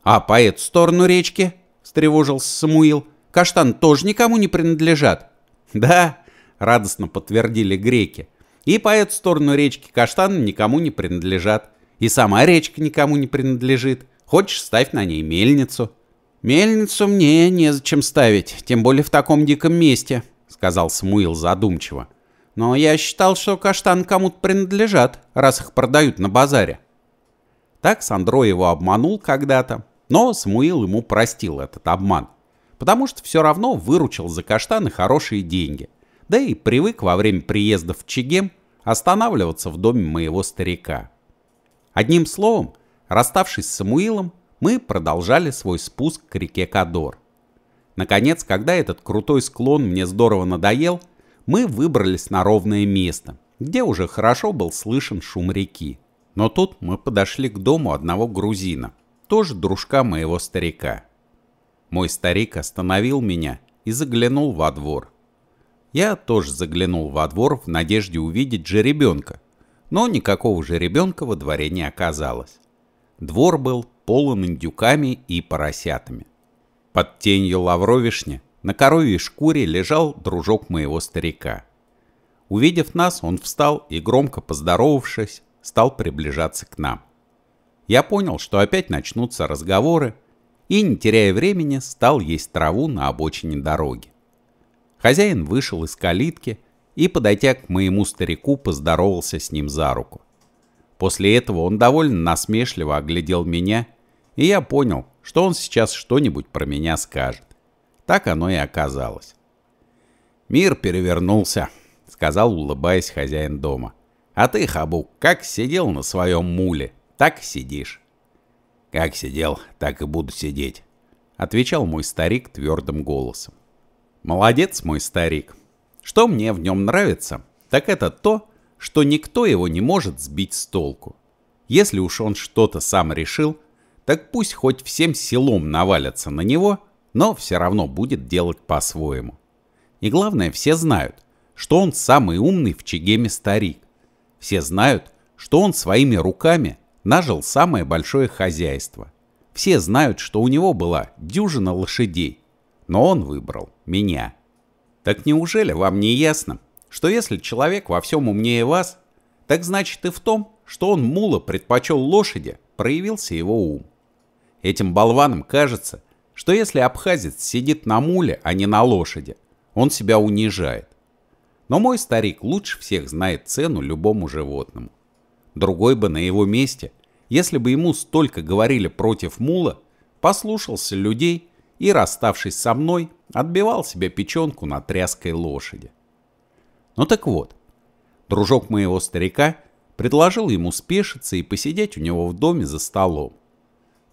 Speaker 1: А по эту сторону речки, встревожился Самуил, каштан тоже никому не принадлежат. Да, радостно подтвердили греки. И по эту сторону речки каштаны никому не принадлежат. И сама речка никому не принадлежит. Хочешь, ставь на ней мельницу. «Мельницу мне незачем ставить, тем более в таком диком месте», — сказал Смуил задумчиво. «Но я считал, что каштан кому-то принадлежат, раз их продают на базаре». Так Сандро его обманул когда-то, но Смуил ему простил этот обман, потому что все равно выручил за каштаны хорошие деньги, да и привык во время приезда в Чегем останавливаться в доме моего старика. Одним словом, расставшись с Самуилом, мы продолжали свой спуск к реке Кадор. Наконец, когда этот крутой склон мне здорово надоел, мы выбрались на ровное место, где уже хорошо был слышен шум реки. Но тут мы подошли к дому одного грузина, тоже дружка моего старика. Мой старик остановил меня и заглянул во двор. Я тоже заглянул во двор в надежде увидеть жеребенка, но никакого жеребенка во дворе не оказалось. Двор был полон индюками и поросятами. Под тенью лавровишни на коровьей шкуре лежал дружок моего старика. Увидев нас, он встал и, громко поздоровавшись, стал приближаться к нам. Я понял, что опять начнутся разговоры, и, не теряя времени, стал есть траву на обочине дороги. Хозяин вышел из калитки и, подойдя к моему старику, поздоровался с ним за руку. После этого он довольно насмешливо оглядел меня и я понял, что он сейчас что-нибудь про меня скажет. Так оно и оказалось. «Мир перевернулся», — сказал, улыбаясь хозяин дома. «А ты, Хабу, как сидел на своем муле, так сидишь». «Как сидел, так и буду сидеть», — отвечал мой старик твердым голосом. «Молодец мой старик. Что мне в нем нравится, так это то, что никто его не может сбить с толку. Если уж он что-то сам решил, — так пусть хоть всем селом навалятся на него, но все равно будет делать по-своему. И главное, все знают, что он самый умный в Чегеме старик. Все знают, что он своими руками нажил самое большое хозяйство. Все знают, что у него была дюжина лошадей, но он выбрал меня. Так неужели вам не ясно, что если человек во всем умнее вас, так значит и в том, что он мула предпочел лошади, проявился его ум. Этим болванам кажется, что если абхазец сидит на муле, а не на лошади, он себя унижает. Но мой старик лучше всех знает цену любому животному. Другой бы на его месте, если бы ему столько говорили против мула, послушался людей и, расставшись со мной, отбивал себе печенку на тряской лошади. Ну так вот, дружок моего старика предложил ему спешиться и посидеть у него в доме за столом.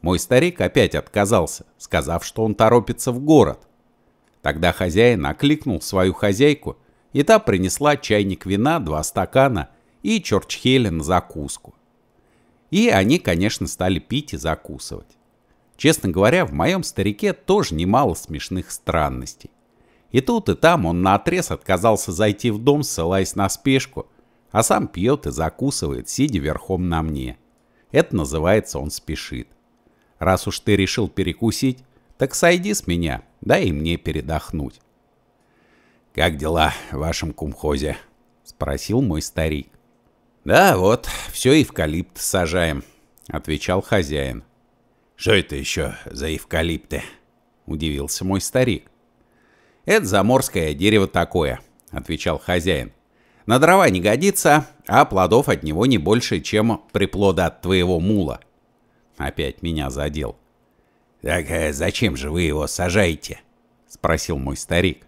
Speaker 1: Мой старик опять отказался, сказав, что он торопится в город. Тогда хозяин окликнул свою хозяйку, и та принесла чайник вина, два стакана и чорчхеля на закуску. И они, конечно, стали пить и закусывать. Честно говоря, в моем старике тоже немало смешных странностей. И тут, и там он наотрез отказался зайти в дом, ссылаясь на спешку, а сам пьет и закусывает, сидя верхом на мне. Это называется он спешит. Раз уж ты решил перекусить, так сойди с меня, дай и мне передохнуть. «Как дела в вашем кумхозе?» — спросил мой старик. «Да вот, все эвкалипт сажаем», — отвечал хозяин. «Что это еще за эвкалипты?» — удивился мой старик. «Это заморское дерево такое», — отвечал хозяин. «На дрова не годится, а плодов от него не больше, чем приплода от твоего мула. Опять меня задел. «Так а зачем же вы его сажаете?» — спросил мой старик.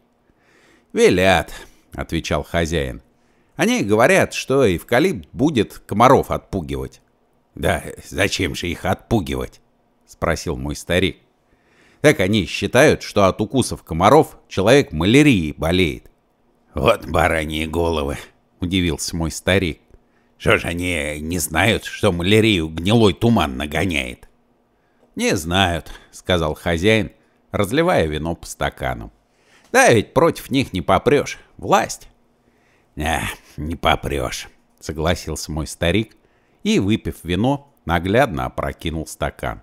Speaker 1: «Велят», — отвечал хозяин. «Они говорят, что эвкалипт будет комаров отпугивать». «Да зачем же их отпугивать?» — спросил мой старик. «Так они считают, что от укусов комаров человек малярии болеет». «Вот бараньи головы», — удивился мой старик. Что ж они не знают, что малярию гнилой туман нагоняет? Не знают, сказал хозяин, разливая вино по стаканам. Да ведь против них не попрешь, власть. Не, э, не попрешь, согласился мой старик и, выпив вино, наглядно опрокинул стакан.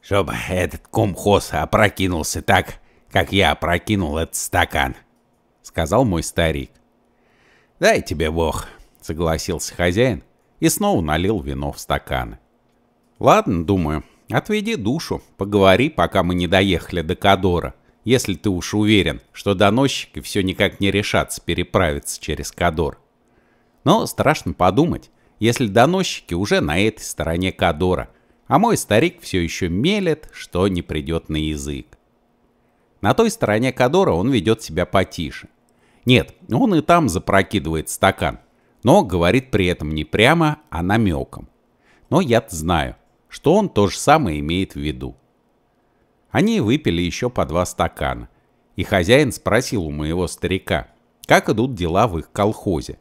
Speaker 1: Чтобы этот комхоз опрокинулся так, как я опрокинул этот стакан, сказал мой старик. Дай тебе бог, согласился хозяин и снова налил вино в стаканы. Ладно, думаю, отведи душу, поговори, пока мы не доехали до Кадора, если ты уж уверен, что доносчики все никак не решатся переправиться через Кадор. Но страшно подумать, если доносчики уже на этой стороне Кадора, а мой старик все еще мелет, что не придет на язык. На той стороне Кадора он ведет себя потише. Нет, он и там запрокидывает стакан, но говорит при этом не прямо, а намеком. Но я-то знаю, что он то же самое имеет в виду. Они выпили еще по два стакана, и хозяин спросил у моего старика, как идут дела в их колхозе.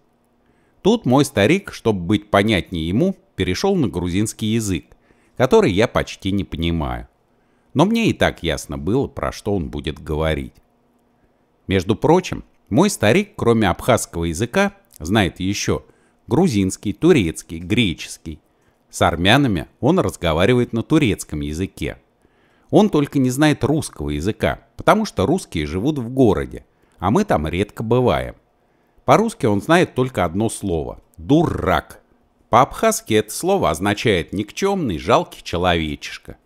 Speaker 1: Тут мой старик, чтобы быть понятнее ему, перешел на грузинский язык, который я почти не понимаю. Но мне и так ясно было, про что он будет говорить. Между прочим, мой старик, кроме абхазского языка, знает еще грузинский, турецкий, греческий. С армянами он разговаривает на турецком языке. Он только не знает русского языка, потому что русские живут в городе, а мы там редко бываем. По-русски он знает только одно слово – дурак. По-абхазски это слово означает никчемный, жалкий человечишка.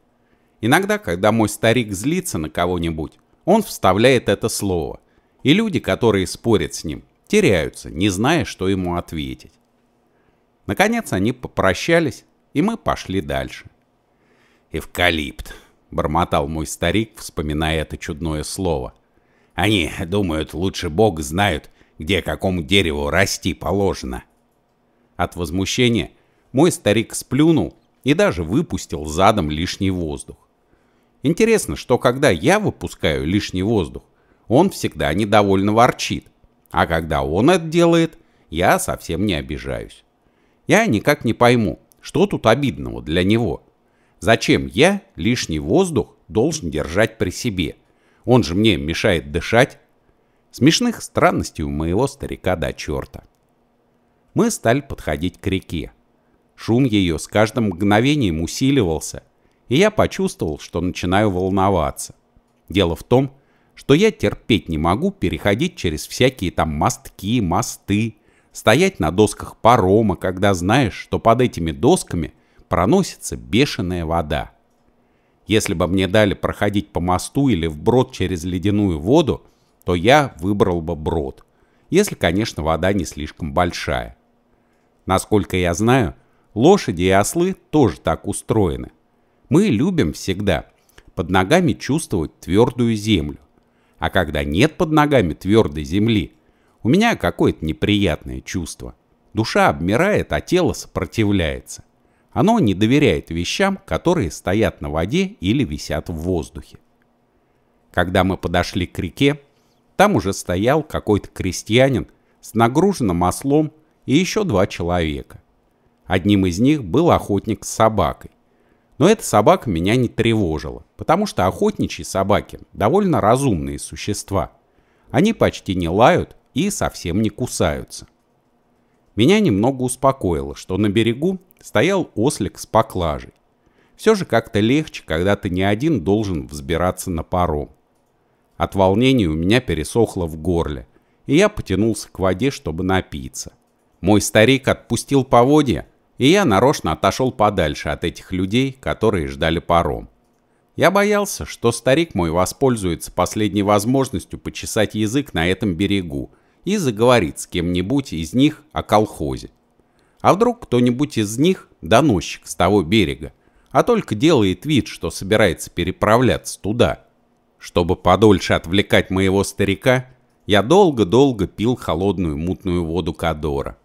Speaker 1: Иногда, когда мой старик злится на кого-нибудь, он вставляет это слово. И люди, которые спорят с ним, теряются, не зная, что ему ответить. Наконец они попрощались, и мы пошли дальше. «Эвкалипт», — бормотал мой старик, вспоминая это чудное слово. «Они думают, лучше Бог знают, где какому дереву расти положено». От возмущения мой старик сплюнул и даже выпустил задом лишний воздух. Интересно, что когда я выпускаю лишний воздух, он всегда недовольно ворчит. А когда он это делает, я совсем не обижаюсь. Я никак не пойму, что тут обидного для него. Зачем я лишний воздух должен держать при себе? Он же мне мешает дышать. Смешных странностей у моего старика до черта. Мы стали подходить к реке. Шум ее с каждым мгновением усиливался, и я почувствовал, что начинаю волноваться. Дело в том, что я терпеть не могу переходить через всякие там мостки, мосты, стоять на досках парома, когда знаешь, что под этими досками проносится бешеная вода. Если бы мне дали проходить по мосту или вброд через ледяную воду, то я выбрал бы брод, если, конечно, вода не слишком большая. Насколько я знаю, лошади и ослы тоже так устроены. Мы любим всегда под ногами чувствовать твердую землю, а когда нет под ногами твердой земли, у меня какое-то неприятное чувство. Душа обмирает, а тело сопротивляется. Оно не доверяет вещам, которые стоят на воде или висят в воздухе. Когда мы подошли к реке, там уже стоял какой-то крестьянин с нагруженным ослом и еще два человека. Одним из них был охотник с собакой. Но эта собака меня не тревожила, потому что охотничьи собаки довольно разумные существа. Они почти не лают и совсем не кусаются. Меня немного успокоило, что на берегу стоял ослик с поклажей. Все же как-то легче, когда ты не один должен взбираться на паром. От волнения у меня пересохло в горле, и я потянулся к воде, чтобы напиться. Мой старик отпустил поводья, и я нарочно отошел подальше от этих людей, которые ждали паром. Я боялся, что старик мой воспользуется последней возможностью почесать язык на этом берегу и заговорит с кем-нибудь из них о колхозе. А вдруг кто-нибудь из них доносчик с того берега, а только делает вид, что собирается переправляться туда. Чтобы подольше отвлекать моего старика, я долго-долго пил холодную мутную воду Кадора.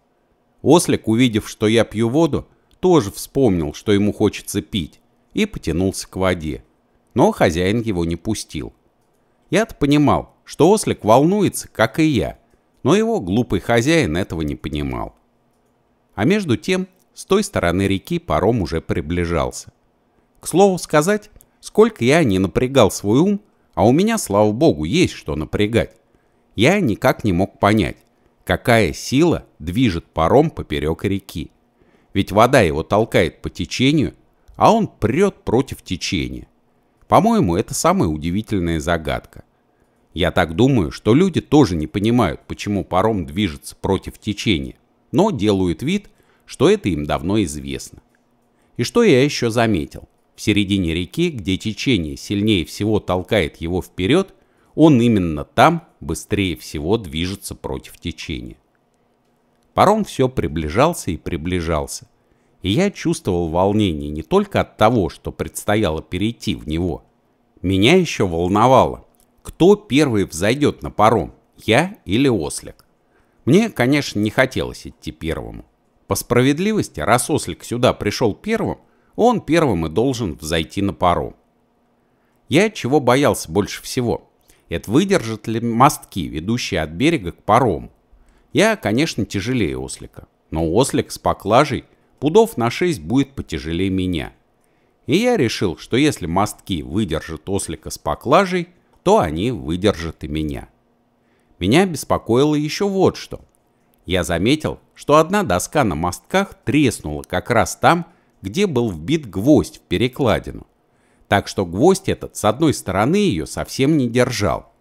Speaker 1: Ослик, увидев, что я пью воду, тоже вспомнил, что ему хочется пить, и потянулся к воде. Но хозяин его не пустил. Я-то понимал, что ослик волнуется, как и я, но его глупый хозяин этого не понимал. А между тем, с той стороны реки паром уже приближался. К слову сказать, сколько я не напрягал свой ум, а у меня, слава богу, есть что напрягать, я никак не мог понять, Какая сила движет паром поперек реки? Ведь вода его толкает по течению, а он прет против течения. По-моему, это самая удивительная загадка. Я так думаю, что люди тоже не понимают, почему паром движется против течения, но делают вид, что это им давно известно. И что я еще заметил? В середине реки, где течение сильнее всего толкает его вперед, он именно там быстрее всего движется против течения. Паром все приближался и приближался, и я чувствовал волнение не только от того, что предстояло перейти в него. Меня еще волновало, кто первый взойдет на паром, я или ослик. Мне, конечно, не хотелось идти первому. По справедливости, раз ослик сюда пришел первым, он первым и должен взойти на паром. Я чего боялся больше всего? Это выдержат ли мостки, ведущие от берега к паром? Я, конечно, тяжелее ослика, но ослик с поклажей пудов на 6 будет потяжелее меня. И я решил, что если мостки выдержат ослика с поклажей, то они выдержат и меня. Меня беспокоило еще вот что. Я заметил, что одна доска на мостках треснула как раз там, где был вбит гвоздь в перекладину так что гвоздь этот с одной стороны ее совсем не держал.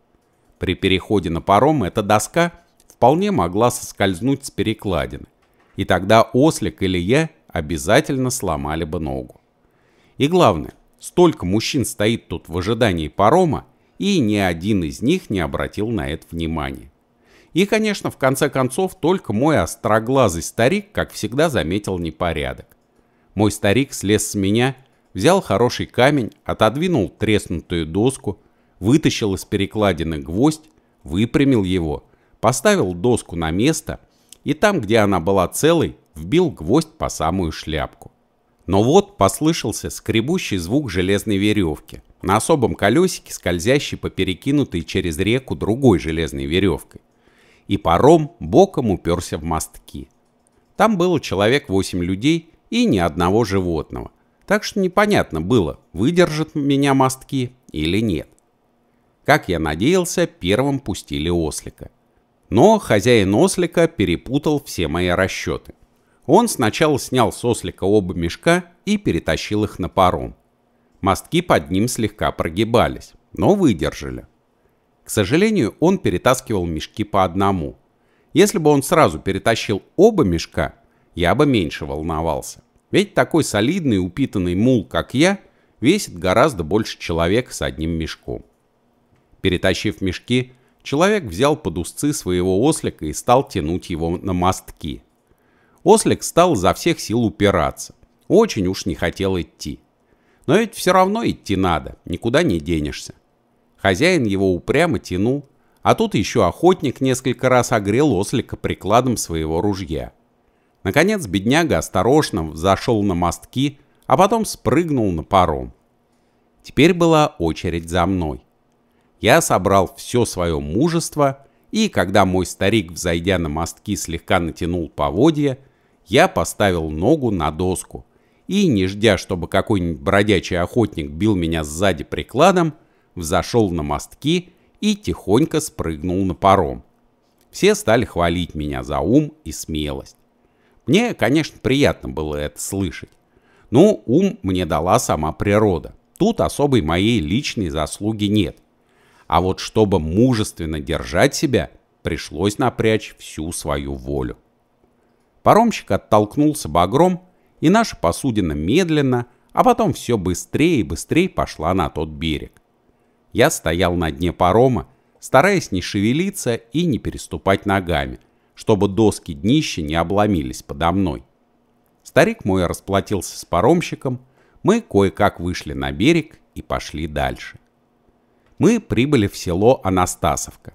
Speaker 1: При переходе на паром эта доска вполне могла соскользнуть с перекладины, и тогда ослик или я обязательно сломали бы ногу. И главное, столько мужчин стоит тут в ожидании парома, и ни один из них не обратил на это внимания. И, конечно, в конце концов, только мой остроглазый старик, как всегда, заметил непорядок. Мой старик слез с меня взял хороший камень, отодвинул треснутую доску, вытащил из перекладины гвоздь, выпрямил его, поставил доску на место и там, где она была целой, вбил гвоздь по самую шляпку. Но вот послышался скребущий звук железной веревки, на особом колесике скользящей по перекинутой через реку другой железной веревкой. И паром боком уперся в мостки. Там было человек 8 людей и ни одного животного – так что непонятно было, выдержат меня мостки или нет. Как я надеялся, первым пустили ослика. Но хозяин ослика перепутал все мои расчеты. Он сначала снял с ослика оба мешка и перетащил их на паром. Мостки под ним слегка прогибались, но выдержали. К сожалению, он перетаскивал мешки по одному. Если бы он сразу перетащил оба мешка, я бы меньше волновался. Ведь такой солидный упитанный мул, как я, весит гораздо больше человека с одним мешком. Перетащив мешки, человек взял под узцы своего ослика и стал тянуть его на мостки. Ослик стал за всех сил упираться. Очень уж не хотел идти. Но ведь все равно идти надо, никуда не денешься. Хозяин его упрямо тянул, а тут еще охотник несколько раз огрел ослика прикладом своего ружья. Наконец бедняга осторожно зашел на мостки, а потом спрыгнул на паром. Теперь была очередь за мной. Я собрал все свое мужество, и когда мой старик, взойдя на мостки, слегка натянул поводья, я поставил ногу на доску и, не ждя, чтобы какой-нибудь бродячий охотник бил меня сзади прикладом, взошел на мостки и тихонько спрыгнул на паром. Все стали хвалить меня за ум и смелость. Мне, конечно, приятно было это слышать. Но ум мне дала сама природа. Тут особой моей личной заслуги нет. А вот чтобы мужественно держать себя, пришлось напрячь всю свою волю. Паромщик оттолкнулся багром, и наша посудина медленно, а потом все быстрее и быстрее пошла на тот берег. Я стоял на дне парома, стараясь не шевелиться и не переступать ногами – чтобы доски днища не обломились подо мной. Старик мой расплатился с паромщиком, мы кое-как вышли на берег и пошли дальше. Мы прибыли в село Анастасовка.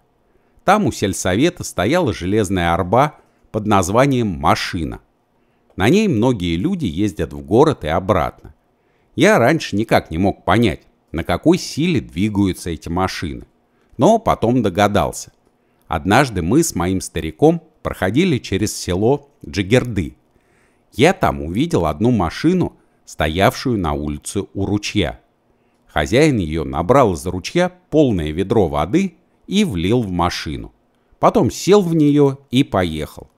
Speaker 1: Там у сельсовета стояла железная арба под названием «Машина». На ней многие люди ездят в город и обратно. Я раньше никак не мог понять, на какой силе двигаются эти машины. Но потом догадался. Однажды мы с моим стариком проходили через село Джигерды. Я там увидел одну машину, стоявшую на улице у ручья. Хозяин ее набрал из ручья полное ведро воды и влил в машину. Потом сел в нее и поехал.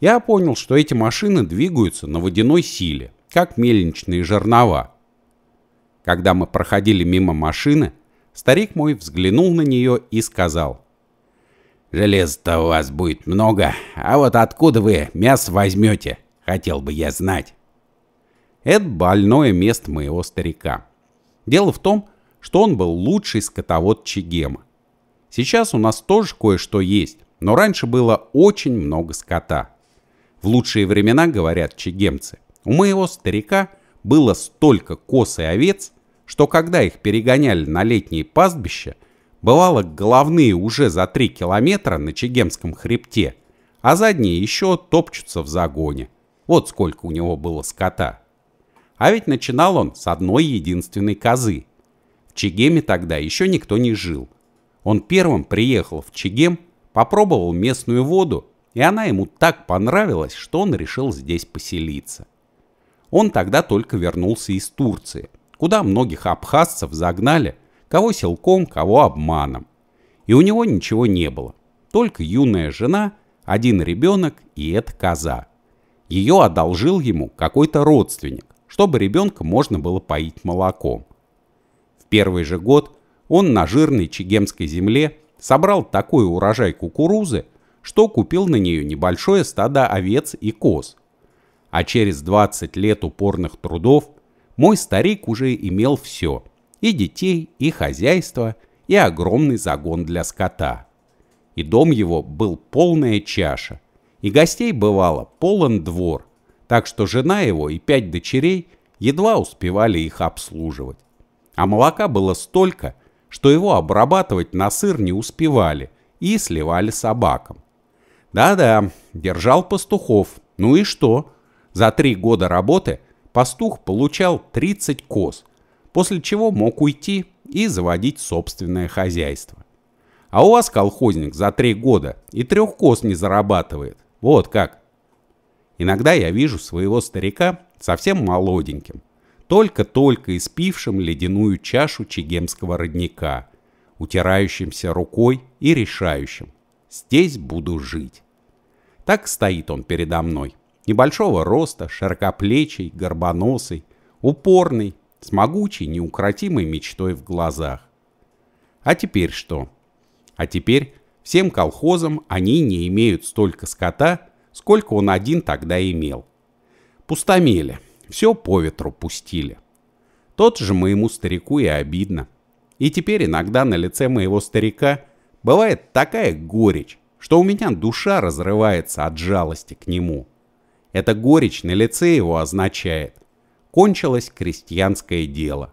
Speaker 1: Я понял, что эти машины двигаются на водяной силе, как мельничные жернова. Когда мы проходили мимо машины, старик мой взглянул на нее и сказал – Железа-то у вас будет много, а вот откуда вы мясо возьмете, хотел бы я знать. Это больное место моего старика. Дело в том, что он был лучший скотовод Чигема. Сейчас у нас тоже кое-что есть, но раньше было очень много скота. В лучшие времена, говорят Чегемцы, у моего старика было столько кос и овец, что когда их перегоняли на летние пастбища, Бывало, головные уже за 3 километра на Чегемском хребте, а задние еще топчутся в загоне. Вот сколько у него было скота. А ведь начинал он с одной единственной козы. В Чегеме тогда еще никто не жил. Он первым приехал в Чегем, попробовал местную воду, и она ему так понравилась, что он решил здесь поселиться. Он тогда только вернулся из Турции, куда многих абхазцев загнали Кого силком, кого обманом. И у него ничего не было. Только юная жена, один ребенок и эта коза. Ее одолжил ему какой-то родственник, чтобы ребенка можно было поить молоком. В первый же год он на жирной чегемской земле собрал такой урожай кукурузы, что купил на нее небольшое стадо овец и коз. А через 20 лет упорных трудов мой старик уже имел все – и детей, и хозяйство, и огромный загон для скота. И дом его был полная чаша, и гостей бывало полон двор, так что жена его и пять дочерей едва успевали их обслуживать. А молока было столько, что его обрабатывать на сыр не успевали и сливали собакам. Да-да, держал пастухов. Ну и что? За три года работы пастух получал 30 коз, после чего мог уйти и заводить собственное хозяйство. А у вас колхозник за три года и трех коз не зарабатывает. Вот как. Иногда я вижу своего старика совсем молоденьким, только-только испившим ледяную чашу чегемского родника, утирающимся рукой и решающим «Здесь буду жить». Так стоит он передо мной, небольшого роста, широкоплечий, горбоносый, упорный, с могучей, неукротимой мечтой в глазах. А теперь что? А теперь всем колхозам они не имеют столько скота, сколько он один тогда имел. Пустомели, все по ветру пустили. Тот же моему старику и обидно. И теперь иногда на лице моего старика бывает такая горечь, что у меня душа разрывается от жалости к нему. Эта горечь на лице его означает, кончилось крестьянское дело.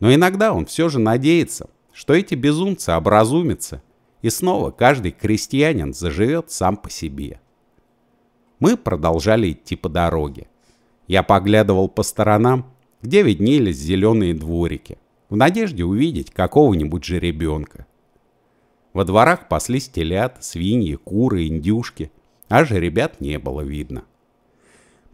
Speaker 1: Но иногда он все же надеется, что эти безумцы образумятся, и снова каждый крестьянин заживет сам по себе. Мы продолжали идти по дороге. Я поглядывал по сторонам, где виднелись зеленые дворики, в надежде увидеть какого-нибудь жеребенка. Во дворах паслись телят, свиньи, куры, индюшки, а жеребят не было видно.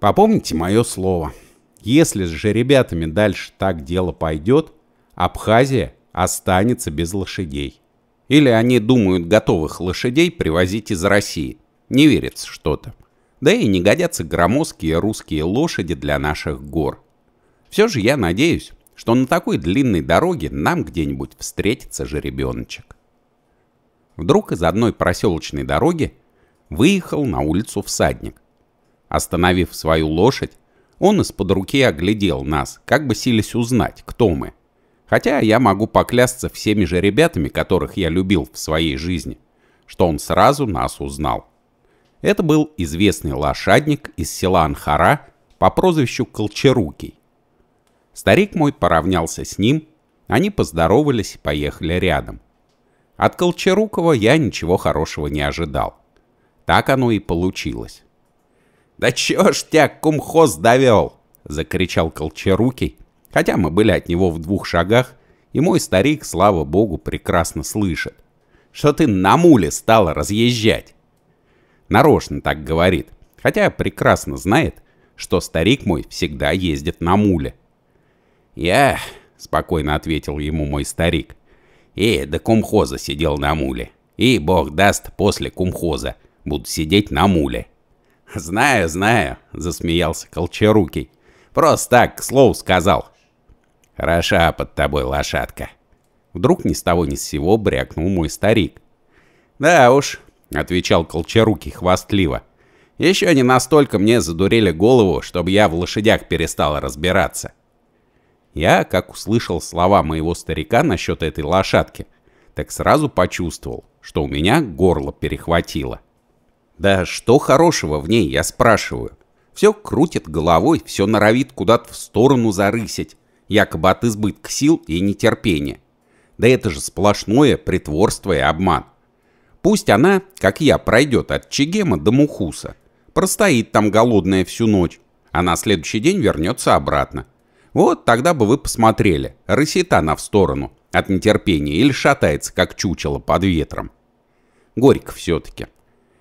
Speaker 1: Попомните мое слово — если с жеребятами дальше так дело пойдет, Абхазия останется без лошадей. Или они думают готовых лошадей привозить из России. Не верится что-то. Да и не годятся громоздкие русские лошади для наших гор. Все же я надеюсь, что на такой длинной дороге нам где-нибудь встретится жеребеночек. Вдруг из одной проселочной дороги выехал на улицу всадник. Остановив свою лошадь, он из-под руки оглядел нас, как бы сились узнать, кто мы. Хотя я могу поклясться всеми же ребятами, которых я любил в своей жизни, что он сразу нас узнал. Это был известный лошадник из села Анхара по прозвищу Колчарукий. Старик мой поравнялся с ним, они поздоровались и поехали рядом. От Колчарукова я ничего хорошего не ожидал. Так оно и получилось. «Да чего ж тебя кумхоз довел?» — закричал Колчарукий. Хотя мы были от него в двух шагах, и мой старик, слава богу, прекрасно слышит. «Что ты на муле стала разъезжать?» Нарочно так говорит, хотя прекрасно знает, что старик мой всегда ездит на муле. «Я...» — спокойно ответил ему мой старик. «И до кумхоза сидел на муле. И, бог даст, после кумхоза буду сидеть на муле». «Знаю, знаю», — засмеялся Колчарукий. «Просто так, к слову, сказал». «Хороша под тобой лошадка». Вдруг ни с того ни с сего брякнул мой старик. «Да уж», — отвечал Колчарукий хвастливо. «Еще не настолько мне задурили голову, чтобы я в лошадях перестал разбираться». Я, как услышал слова моего старика насчет этой лошадки, так сразу почувствовал, что у меня горло перехватило. Да что хорошего в ней, я спрашиваю. Все крутит головой, все норовит куда-то в сторону зарысить, якобы от избытка сил и нетерпения. Да это же сплошное притворство и обман. Пусть она, как я, пройдет от Чегема до Мухуса. Простоит там голодная всю ночь, а на следующий день вернется обратно. Вот тогда бы вы посмотрели, рысит она в сторону от нетерпения или шатается, как чучело под ветром. Горько все-таки.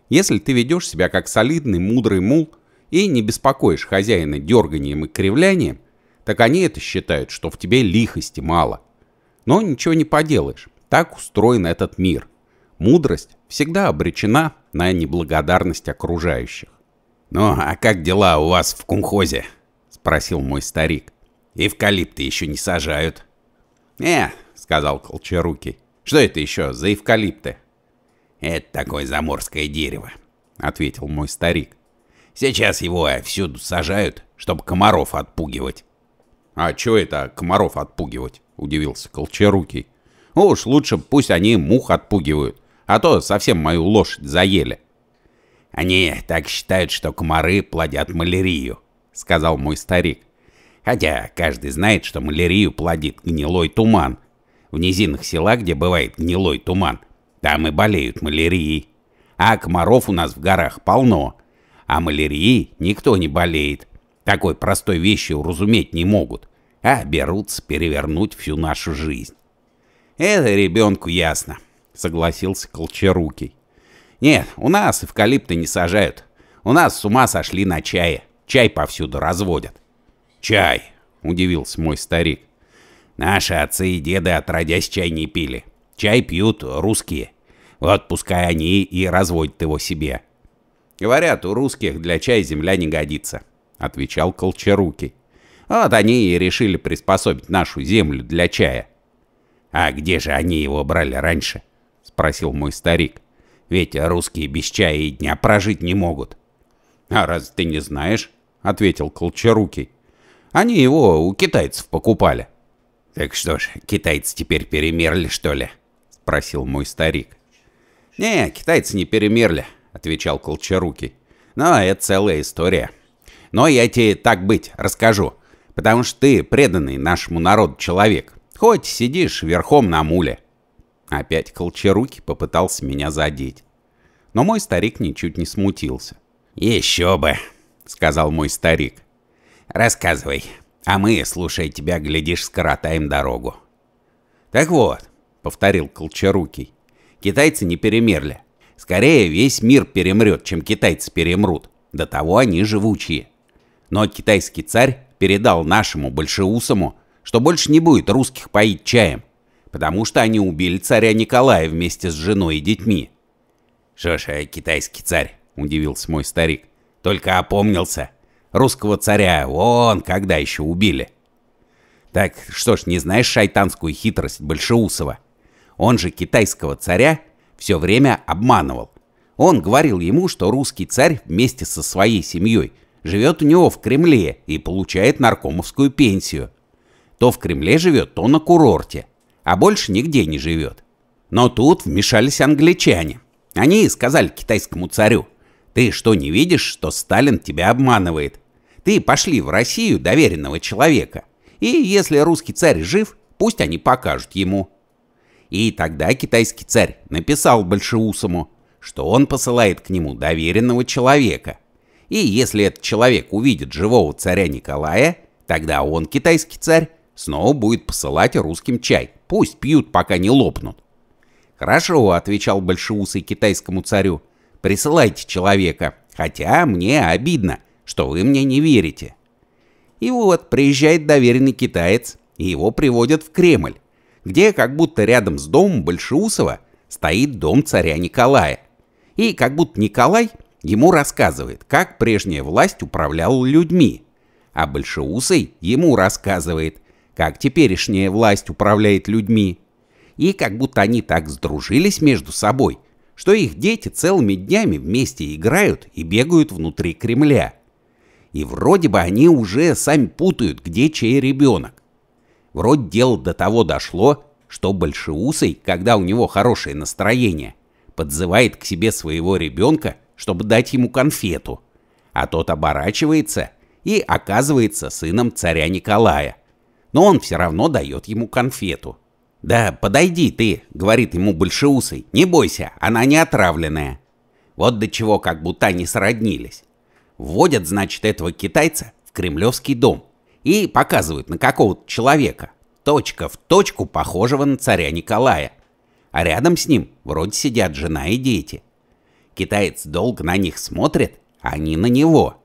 Speaker 1: Если ты ведешь себя как солидный, мудрый мул и не беспокоишь хозяина дерганием и кривлянием, так они это считают, что в тебе лихости мало. Но ничего не поделаешь, так устроен этот мир. Мудрость всегда обречена на неблагодарность окружающих. «Ну, а как дела у вас в кунхозе? – спросил мой старик. «Эвкалипты еще не сажают». «Э», — сказал Колчарукий, — «что это еще за эвкалипты?» «Это такое заморское дерево», — ответил мой старик. «Сейчас его всюду сажают, чтобы комаров отпугивать». «А чё это комаров отпугивать?» — удивился Колчарукий. «Уж лучше пусть они мух отпугивают, а то совсем мою лошадь заели». «Они так считают, что комары плодят малярию», — сказал мой старик. «Хотя каждый знает, что малярию плодит гнилой туман. В низинных селах, где бывает гнилой туман, там и болеют малярией. А комаров у нас в горах полно. А малярией никто не болеет. Такой простой вещи уразуметь не могут. А берутся перевернуть всю нашу жизнь. Это ребенку ясно, согласился Колчарукий. Нет, у нас эвкалипты не сажают. У нас с ума сошли на чае. Чай повсюду разводят. Чай, удивился мой старик. Наши отцы и деды отродясь чай не пили. Чай пьют русские. Вот пускай они и разводят его себе. Говорят, у русских для чая земля не годится, отвечал Колчарукий. Вот они и решили приспособить нашу землю для чая. А где же они его брали раньше? спросил мой старик. Ведь русские без чая и дня прожить не могут. А раз ты не знаешь, ответил Колчарукий, Они его у китайцев покупали. Так что ж, китайцы теперь перемерли, что ли? спросил мой старик. «Не, китайцы не перемерли», — отвечал Колчарукий. «Но это целая история. Но я тебе так быть расскажу, потому что ты преданный нашему народу человек, хоть сидишь верхом на муле». Опять Колчарукий попытался меня задеть. Но мой старик ничуть не смутился. «Еще бы», — сказал мой старик. «Рассказывай, а мы, слушая тебя, глядишь, скоротаем дорогу». «Так вот», — повторил Колчарукий, Китайцы не перемерли. Скорее, весь мир перемрет, чем китайцы перемрут. До того они живучие. Но китайский царь передал нашему большеусому, что больше не будет русских поить чаем, потому что они убили царя Николая вместе с женой и детьми. «Что ж, э, китайский царь?» – удивился мой старик. «Только опомнился. Русского царя вон когда еще убили». «Так что ж, не знаешь шайтанскую хитрость Большеусова?» он же китайского царя, все время обманывал. Он говорил ему, что русский царь вместе со своей семьей живет у него в Кремле и получает наркомовскую пенсию. То в Кремле живет, то на курорте, а больше нигде не живет. Но тут вмешались англичане. Они сказали китайскому царю, «Ты что, не видишь, что Сталин тебя обманывает? Ты пошли в Россию доверенного человека, и если русский царь жив, пусть они покажут ему». И тогда китайский царь написал Большеусому, что он посылает к нему доверенного человека. И если этот человек увидит живого царя Николая, тогда он, китайский царь, снова будет посылать русским чай. Пусть пьют, пока не лопнут. «Хорошо», — отвечал Большеусый китайскому царю, — «присылайте человека, хотя мне обидно, что вы мне не верите». И вот приезжает доверенный китаец, и его приводят в Кремль где как будто рядом с домом Большеусова стоит дом царя Николая. И как будто Николай ему рассказывает, как прежняя власть управляла людьми, а Большеусый ему рассказывает, как теперешняя власть управляет людьми. И как будто они так сдружились между собой, что их дети целыми днями вместе играют и бегают внутри Кремля. И вроде бы они уже сами путают, где чей ребенок. Вроде дело до того дошло, что Большеусый, когда у него хорошее настроение, подзывает к себе своего ребенка, чтобы дать ему конфету, а тот оборачивается и оказывается сыном царя Николая. Но он все равно дает ему конфету. «Да подойди ты», — говорит ему Большеусый, — «не бойся, она не отравленная». Вот до чего как будто они сроднились. Вводят, значит, этого китайца в кремлевский дом и показывают на какого-то человека, точка в точку похожего на царя Николая. А рядом с ним вроде сидят жена и дети. Китаец долго на них смотрит, а они на него.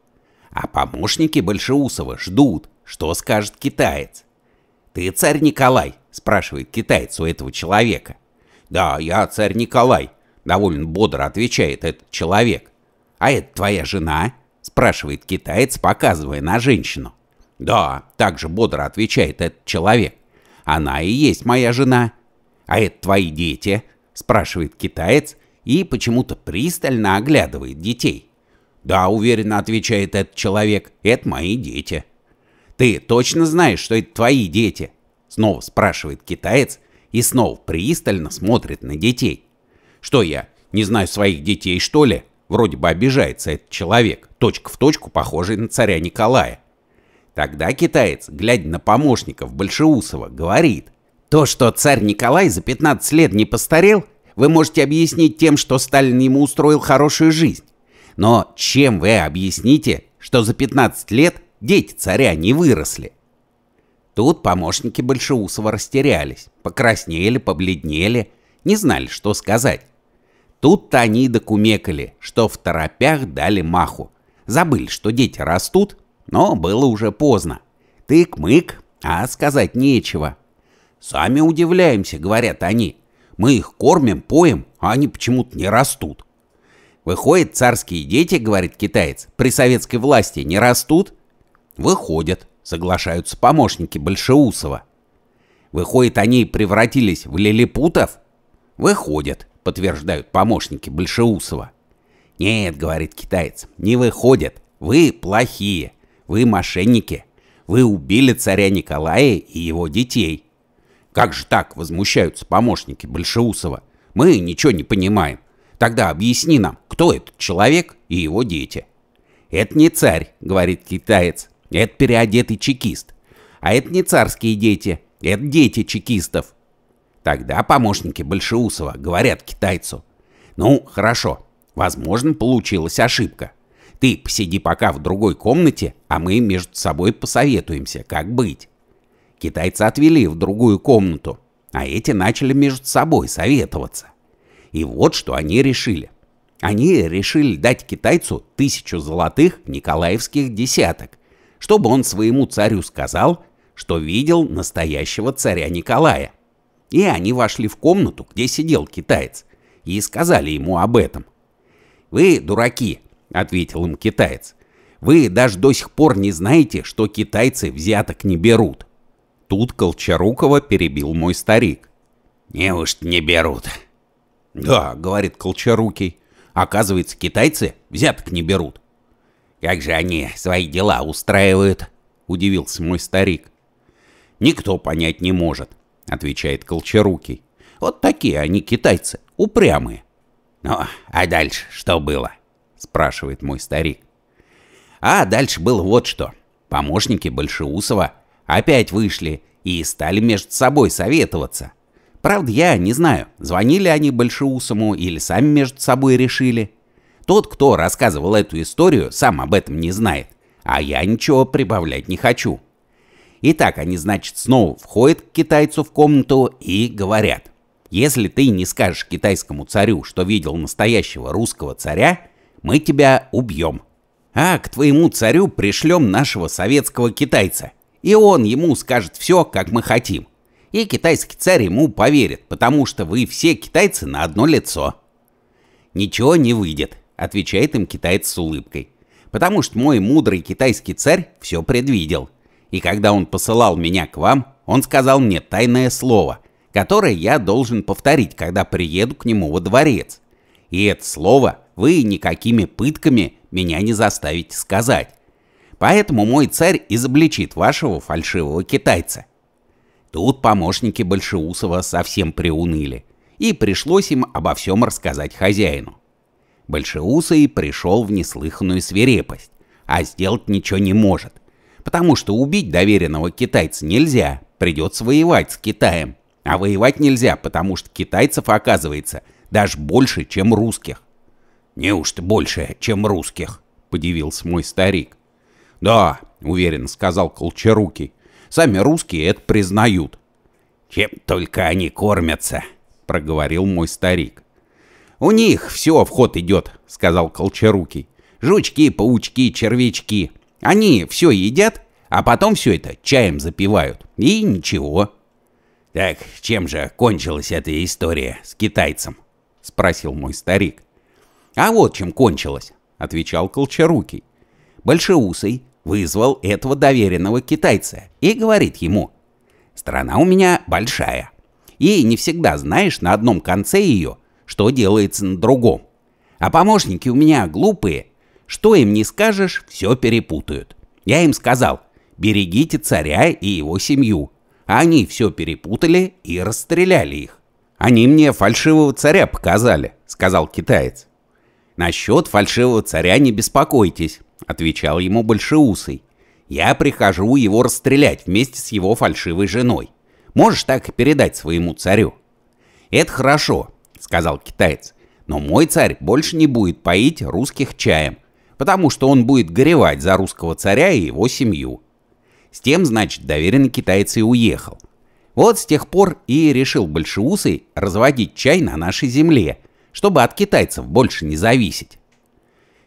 Speaker 1: А помощники Большеусова ждут, что скажет китаец. «Ты царь Николай?» – спрашивает китаец у этого человека. «Да, я царь Николай», – довольно бодро отвечает этот человек. «А это твоя жена?» – спрашивает китаец, показывая на женщину. «Да», — также бодро отвечает этот человек. «Она и есть моя жена». «А это твои дети?» — спрашивает китаец и почему-то пристально оглядывает детей. «Да», — уверенно отвечает этот человек, — «это мои дети». «Ты точно знаешь, что это твои дети?» — снова спрашивает китаец и снова пристально смотрит на детей. «Что я, не знаю своих детей, что ли?» Вроде бы обижается этот человек, точка в точку похожий на царя Николая. Тогда китаец, глядя на помощников Большеусова, говорит, «То, что царь Николай за 15 лет не постарел, вы можете объяснить тем, что Сталин ему устроил хорошую жизнь. Но чем вы объясните, что за 15 лет дети царя не выросли?» Тут помощники Большеусова растерялись, покраснели, побледнели, не знали, что сказать. Тут-то они докумекали, что в торопях дали маху. Забыли, что дети растут, но было уже поздно. Тык-мык, а сказать нечего. «Сами удивляемся», — говорят они. «Мы их кормим, поем, а они почему-то не растут». «Выходит, царские дети, — говорит китаец, — при советской власти не растут?» «Выходят», — соглашаются помощники Большеусова. «Выходит, они превратились в лилипутов?» «Выходят», — подтверждают помощники Большеусова. «Нет, — говорит китаец, — не выходят. Вы плохие». Вы мошенники. Вы убили царя Николая и его детей. Как же так возмущаются помощники Большеусова? Мы ничего не понимаем. Тогда объясни нам, кто этот человек и его дети. Это не царь, говорит китаец. Это переодетый чекист. А это не царские дети. Это дети чекистов. Тогда помощники Большеусова говорят китайцу. Ну, хорошо. Возможно, получилась ошибка. Ты посиди пока в другой комнате, а мы между собой посоветуемся, как быть. Китайца отвели в другую комнату, а эти начали между собой советоваться. И вот что они решили. Они решили дать китайцу тысячу золотых николаевских десяток, чтобы он своему царю сказал, что видел настоящего царя Николая. И они вошли в комнату, где сидел китаец, и сказали ему об этом. «Вы, дураки, — ответил им китаец. «Вы даже до сих пор не знаете, что китайцы взяток не берут». Тут Колчарукова перебил мой старик. «Неужто не берут?» «Да», — говорит Колчарукий. «Оказывается, китайцы взяток не берут». «Как же они свои дела устраивают?» — удивился мой старик. «Никто понять не может», — отвечает Колчарукий. «Вот такие они, китайцы, упрямые». «Ну, а дальше что было?» спрашивает мой старик. А дальше было вот что. Помощники Большеусова опять вышли и стали между собой советоваться. Правда, я не знаю, звонили они Большеусому или сами между собой решили. Тот, кто рассказывал эту историю, сам об этом не знает, а я ничего прибавлять не хочу. Итак, они, значит, снова входят к китайцу в комнату и говорят. Если ты не скажешь китайскому царю, что видел настоящего русского царя, мы тебя убьем. А к твоему царю пришлем нашего советского китайца, и он ему скажет все, как мы хотим. И китайский царь ему поверит, потому что вы все китайцы на одно лицо». «Ничего не выйдет», — отвечает им китаец с улыбкой, «потому что мой мудрый китайский царь все предвидел. И когда он посылал меня к вам, он сказал мне тайное слово, которое я должен повторить, когда приеду к нему во дворец. И это слово вы никакими пытками меня не заставите сказать. Поэтому мой царь изобличит вашего фальшивого китайца. Тут помощники Большеусова совсем приуныли, и пришлось им обо всем рассказать хозяину. Большеусый пришел в неслыханную свирепость, а сделать ничего не может, потому что убить доверенного китайца нельзя, придется воевать с Китаем. А воевать нельзя, потому что китайцев оказывается даже больше, чем русских. «Неужто больше, чем русских?» — подивился мой старик. «Да», — уверенно сказал Колчарукий, — «сами русские это признают». «Чем только они кормятся», — проговорил мой старик. «У них все в ход идет», — сказал Колчарукий. «Жучки, паучки, червячки. Они все едят, а потом все это чаем запивают. И ничего». «Так чем же кончилась эта история с китайцем?» — спросил мой старик. «А вот чем кончилось», — отвечал Колчарукий. Большеусый вызвал этого доверенного китайца и говорит ему, «Страна у меня большая, и не всегда знаешь на одном конце ее, что делается на другом. А помощники у меня глупые, что им не скажешь, все перепутают. Я им сказал, берегите царя и его семью. А они все перепутали и расстреляли их. Они мне фальшивого царя показали, сказал китаец. «Насчет фальшивого царя не беспокойтесь», — отвечал ему Большеусый. «Я прихожу его расстрелять вместе с его фальшивой женой. Можешь так и передать своему царю». «Это хорошо», — сказал китаец. «Но мой царь больше не будет поить русских чаем, потому что он будет горевать за русского царя и его семью». С тем, значит, доверенный китаец и уехал. Вот с тех пор и решил большеусый разводить чай на нашей земле — чтобы от китайцев больше не зависеть.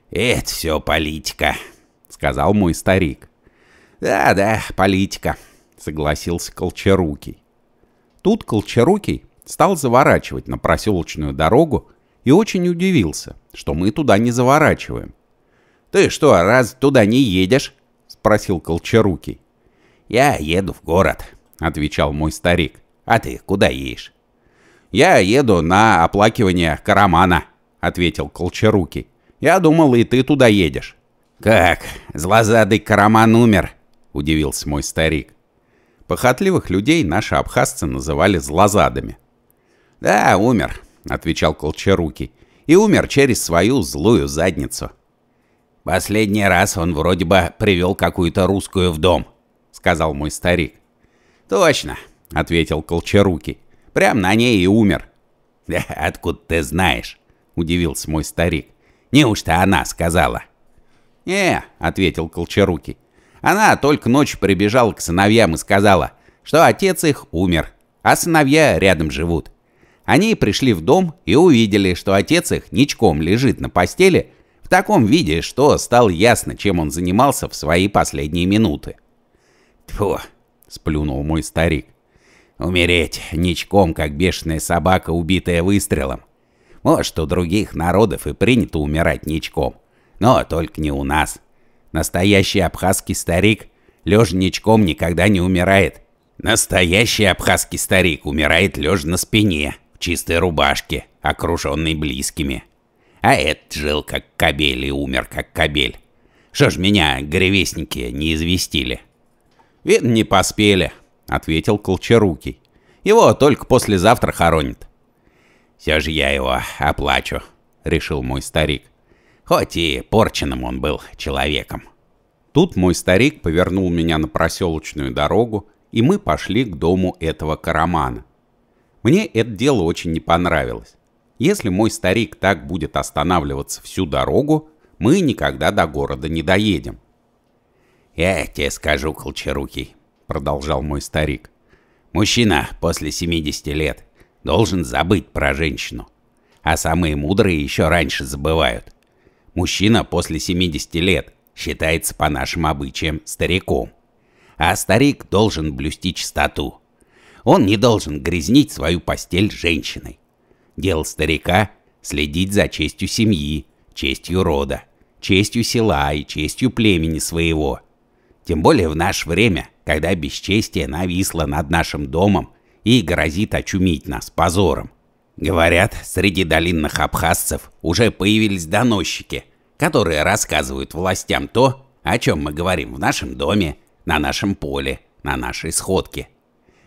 Speaker 1: «Это все политика», — сказал мой старик. «Да-да, политика», — согласился Колчарукий. Тут Колчарукий стал заворачивать на проселочную дорогу и очень удивился, что мы туда не заворачиваем. «Ты что, раз туда не едешь?» — спросил Колчарукий. «Я еду в город», — отвечал мой старик. «А ты куда едешь?» «Я еду на оплакивание Карамана», — ответил Колчаруки. «Я думал, и ты туда едешь». «Как? Злозадый Караман умер?» — удивился мой старик. Похотливых людей наши абхазцы называли злозадами. «Да, умер», — отвечал Колчаруки. «И умер через свою злую задницу». «Последний раз он вроде бы привел какую-то русскую в дом», — сказал мой старик. «Точно», — ответил Колчаруки. Прям на ней и умер. Да «Э, откуда ты знаешь? Удивился мой старик. Неужто она сказала? Не, «Э», ответил Колчарукий. Она только ночью прибежала к сыновьям и сказала, что отец их умер, а сыновья рядом живут. Они пришли в дом и увидели, что отец их ничком лежит на постели, в таком виде, что стало ясно, чем он занимался в свои последние минуты. «Тьфу!» — сплюнул мой старик. Умереть ничком, как бешеная собака, убитая выстрелом. Может, у других народов и принято умирать ничком, но только не у нас. Настоящий абхазский старик лежа ничком никогда не умирает. Настоящий абхазский старик умирает лежа на спине, в чистой рубашке, окруженный близкими. А этот жил как кобель и умер как кобель. Что ж меня гревестники не известили? Видно, не поспели, ответил Колчарукий. Его только послезавтра хоронят. Все же я его оплачу, решил мой старик. Хоть и порченным он был человеком. Тут мой старик повернул меня на проселочную дорогу, и мы пошли к дому этого карамана. Мне это дело очень не понравилось. Если мой старик так будет останавливаться всю дорогу, мы никогда до города не доедем. «Я тебе скажу, Колчарукий», — продолжал мой старик. «Мужчина после 70 лет должен забыть про женщину. А самые мудрые еще раньше забывают. Мужчина после 70 лет считается по нашим обычаям стариком. А старик должен блюсти чистоту. Он не должен грязнить свою постель женщиной. Дело старика – следить за честью семьи, честью рода, честью села и честью племени своего. Тем более в наше время, когда бесчестие нависло над нашим домом и грозит очумить нас позором. Говорят, среди долинных абхазцев уже появились доносчики, которые рассказывают властям то, о чем мы говорим в нашем доме, на нашем поле, на нашей сходке.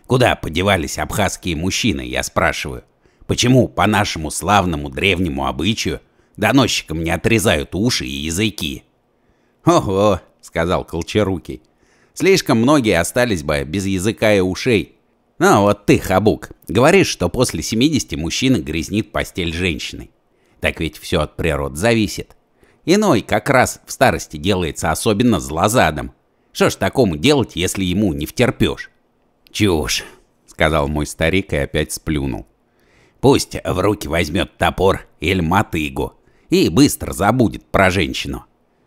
Speaker 1: Куда подевались абхазские мужчины, я спрашиваю. Почему по нашему славному древнему обычаю доносчикам не отрезают уши и языки? «Ого!» — сказал Колчарукий. Слишком многие остались бы без языка и ушей. Ну вот ты, Хабук, говоришь, что после 70 мужчина грязнит постель женщины. Так ведь все от природ зависит. Иной как раз в старости делается особенно злозадом. Что ж такому делать, если ему не втерпешь? Чушь, сказал мой старик и опять сплюнул. Пусть в руки возьмет топор или мотыгу и быстро забудет про женщину.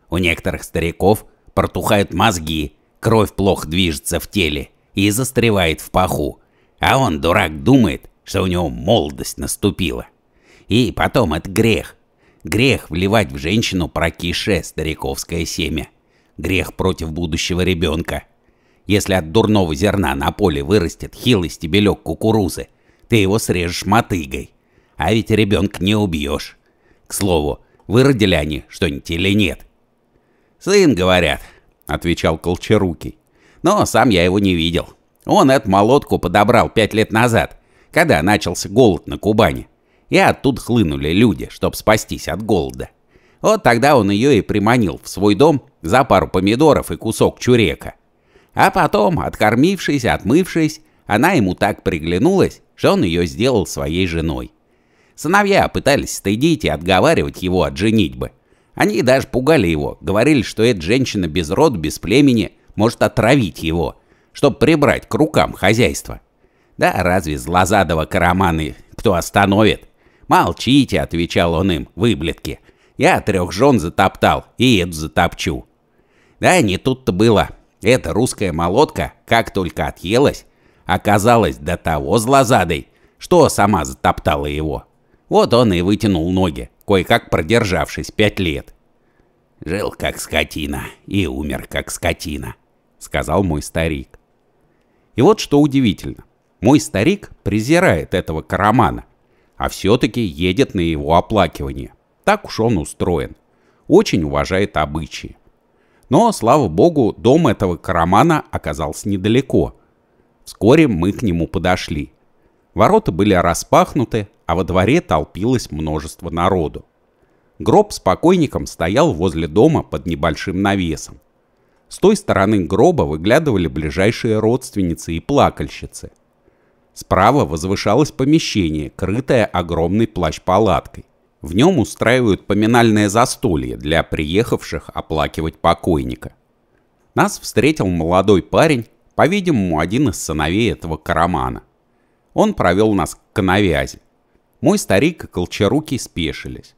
Speaker 1: У некоторых стариков протухают мозги, Кровь плохо движется в теле и застревает в паху. А он, дурак, думает, что у него молодость наступила. И потом это грех. Грех вливать в женщину прокише стариковское семя. Грех против будущего ребенка. Если от дурного зерна на поле вырастет хилый стебелек кукурузы, ты его срежешь мотыгой. А ведь ребенка не убьешь. К слову, выродили они что-нибудь или нет? Сын, говорят, отвечал Колчарукий. Но сам я его не видел. Он эту молотку подобрал пять лет назад, когда начался голод на Кубани. И оттуда хлынули люди, чтобы спастись от голода. Вот тогда он ее и приманил в свой дом за пару помидоров и кусок чурека. А потом, откормившись, отмывшись, она ему так приглянулась, что он ее сделал своей женой. Сыновья пытались стыдить и отговаривать его от женитьбы, они даже пугали его, говорили, что эта женщина без род, без племени может отравить его, чтобы прибрать к рукам хозяйство. Да разве Злазадова караманы кто остановит? «Молчите», — отвечал он им, — «выблядки. Я трех жен затоптал и эту затопчу». Да не тут-то было. Эта русская молотка, как только отъелась, оказалась до того злозадой, что сама затоптала его. Вот он и вытянул ноги кое-как продержавшись пять лет. «Жил как скотина и умер как скотина», — сказал мой старик. И вот что удивительно. Мой старик презирает этого Карамана, а все-таки едет на его оплакивание. Так уж он устроен. Очень уважает обычаи. Но, слава богу, дом этого Карамана оказался недалеко. Вскоре мы к нему подошли. Ворота были распахнуты, а во дворе толпилось множество народу. Гроб с покойником стоял возле дома под небольшим навесом. С той стороны гроба выглядывали ближайшие родственницы и плакальщицы. Справа возвышалось помещение, крытое огромной плащ-палаткой. В нем устраивают поминальное застолье для приехавших оплакивать покойника. Нас встретил молодой парень, по-видимому, один из сыновей этого карамана. Он провел нас к навязи. Мой старик и колчаруки спешились.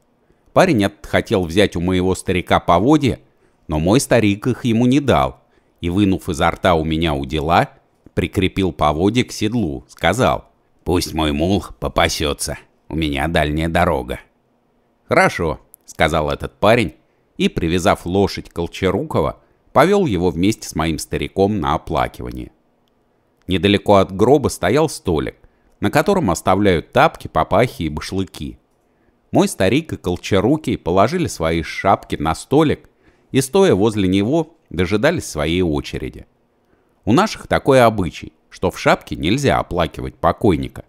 Speaker 1: Парень хотел взять у моего старика поводья, но мой старик их ему не дал, и, вынув изо рта у меня удила, прикрепил поводья к седлу, сказал, «Пусть мой мул попасется, у меня дальняя дорога». «Хорошо», — сказал этот парень, и, привязав лошадь Колчарукова, повел его вместе с моим стариком на оплакивание. Недалеко от гроба стоял столик на котором оставляют тапки, папахи и башлыки. Мой старик и колчарукий положили свои шапки на столик и, стоя возле него, дожидались своей очереди. У наших такой обычай, что в шапке нельзя оплакивать покойника.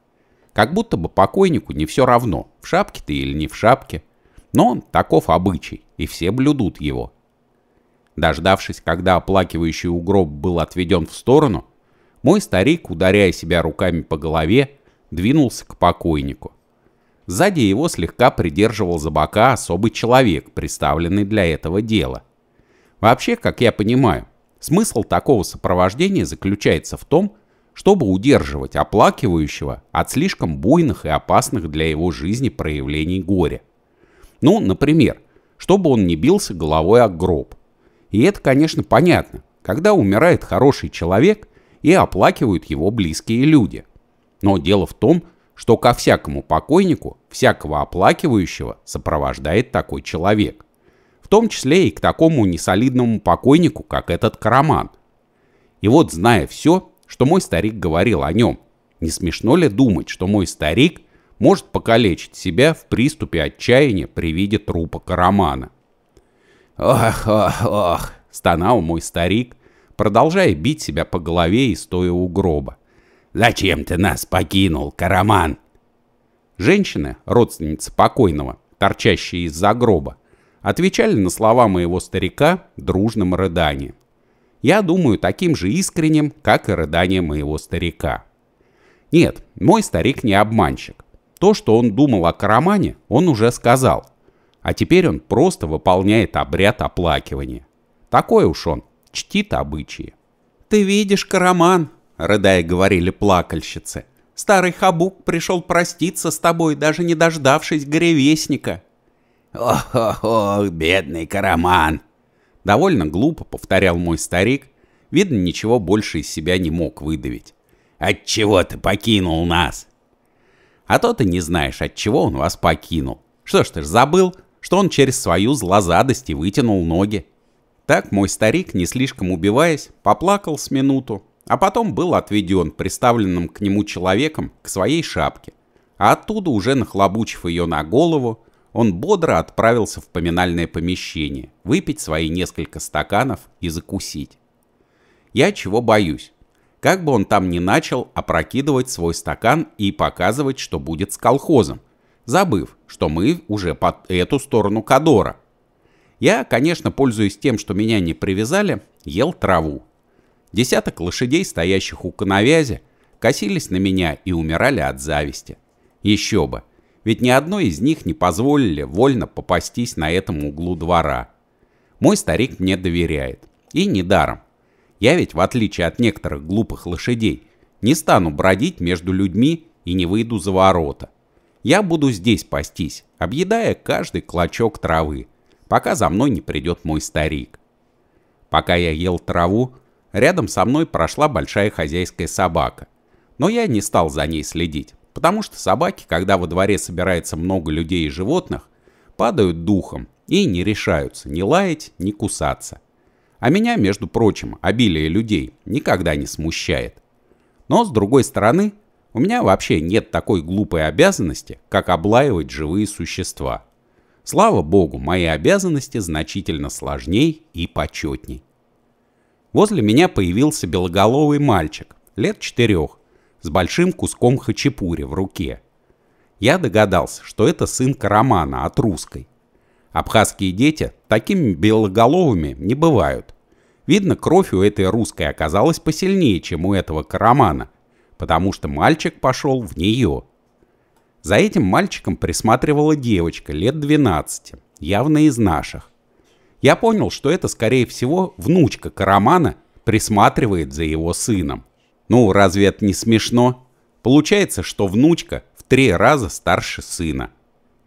Speaker 1: Как будто бы покойнику не все равно, в шапке ты или не в шапке. Но он таков обычай, и все блюдут его. Дождавшись, когда оплакивающий угроб был отведен в сторону, мой старик, ударяя себя руками по голове, двинулся к покойнику. Сзади его слегка придерживал за бока особый человек, представленный для этого дела. Вообще, как я понимаю, смысл такого сопровождения заключается в том, чтобы удерживать оплакивающего от слишком буйных и опасных для его жизни проявлений горя. Ну, например, чтобы он не бился головой о гроб. И это, конечно, понятно, когда умирает хороший человек и оплакивают его близкие люди – но дело в том, что ко всякому покойнику, всякого оплакивающего сопровождает такой человек. В том числе и к такому несолидному покойнику, как этот Караман. И вот, зная все, что мой старик говорил о нем, не смешно ли думать, что мой старик может покалечить себя в приступе отчаяния при виде трупа Карамана? «Ох, ох, ох!» – стонал мой старик, продолжая бить себя по голове и стоя у гроба. Зачем ты нас покинул, Караман?» Женщины, родственницы покойного, торчащие из-за гроба, отвечали на слова моего старика дружным рыданием. Я думаю, таким же искренним, как и рыдание моего старика. Нет, мой старик не обманщик. То, что он думал о Карамане, он уже сказал. А теперь он просто выполняет обряд оплакивания. Такой уж он, чтит обычаи. «Ты видишь, Караман, — рыдая говорили плакальщицы. «Старый Хабук пришел проститься с тобой, даже не дождавшись горевестника». «Ох-ох-ох, бедный Караман!» Довольно глупо повторял мой старик, видно, ничего больше из себя не мог выдавить. «Отчего ты покинул нас?» «А то ты не знаешь, от чего он вас покинул. Что ж ты ж забыл, что он через свою злозадость и вытянул ноги?» Так мой старик, не слишком убиваясь, поплакал с минуту, а потом был отведен приставленным к нему человеком к своей шапке, а оттуда, уже нахлобучив ее на голову, он бодро отправился в поминальное помещение, выпить свои несколько стаканов и закусить. Я чего боюсь? Как бы он там ни начал опрокидывать свой стакан и показывать, что будет с колхозом, забыв, что мы уже под эту сторону Кадора. Я, конечно, пользуясь тем, что меня не привязали, ел траву, Десяток лошадей, стоящих у коновязи, косились на меня и умирали от зависти. Еще бы, ведь ни одной из них не позволили вольно попастись на этом углу двора. Мой старик мне доверяет. И недаром. Я ведь, в отличие от некоторых глупых лошадей, не стану бродить между людьми и не выйду за ворота. Я буду здесь пастись, объедая каждый клочок травы, пока за мной не придет мой старик. Пока я ел траву, Рядом со мной прошла большая хозяйская собака. Но я не стал за ней следить, потому что собаки, когда во дворе собирается много людей и животных, падают духом и не решаются ни лаять, ни кусаться. А меня, между прочим, обилие людей никогда не смущает. Но, с другой стороны, у меня вообще нет такой глупой обязанности, как облаивать живые существа. Слава богу, мои обязанности значительно сложней и почетней. Возле меня появился белоголовый мальчик, лет четырех, с большим куском хачапури в руке. Я догадался, что это сын Карамана от русской. Абхазские дети такими белоголовыми не бывают. Видно, кровь у этой русской оказалась посильнее, чем у этого Карамана, потому что мальчик пошел в нее. За этим мальчиком присматривала девочка лет 12, явно из наших. Я понял, что это, скорее всего, внучка Карамана присматривает за его сыном. Ну, разве это не смешно? Получается, что внучка в три раза старше сына.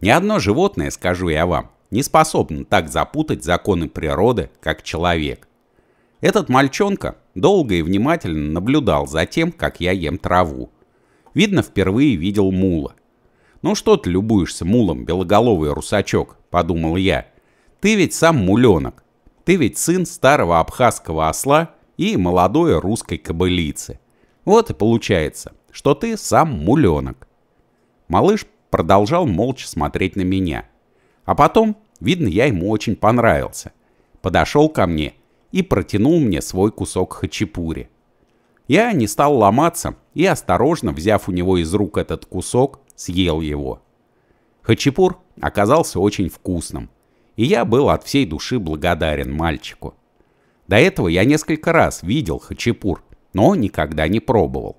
Speaker 1: Ни одно животное, скажу я вам, не способно так запутать законы природы, как человек. Этот мальчонка долго и внимательно наблюдал за тем, как я ем траву. Видно, впервые видел мула. «Ну что ты любуешься мулом, белоголовый русачок?» – подумал я – ты ведь сам муленок. Ты ведь сын старого абхазского осла и молодой русской кобылицы. Вот и получается, что ты сам муленок. Малыш продолжал молча смотреть на меня. А потом, видно, я ему очень понравился. Подошел ко мне и протянул мне свой кусок хачапури. Я не стал ломаться и, осторожно взяв у него из рук этот кусок, съел его. Хачапур оказался очень вкусным – и я был от всей души благодарен мальчику. До этого я несколько раз видел хачапур, но никогда не пробовал.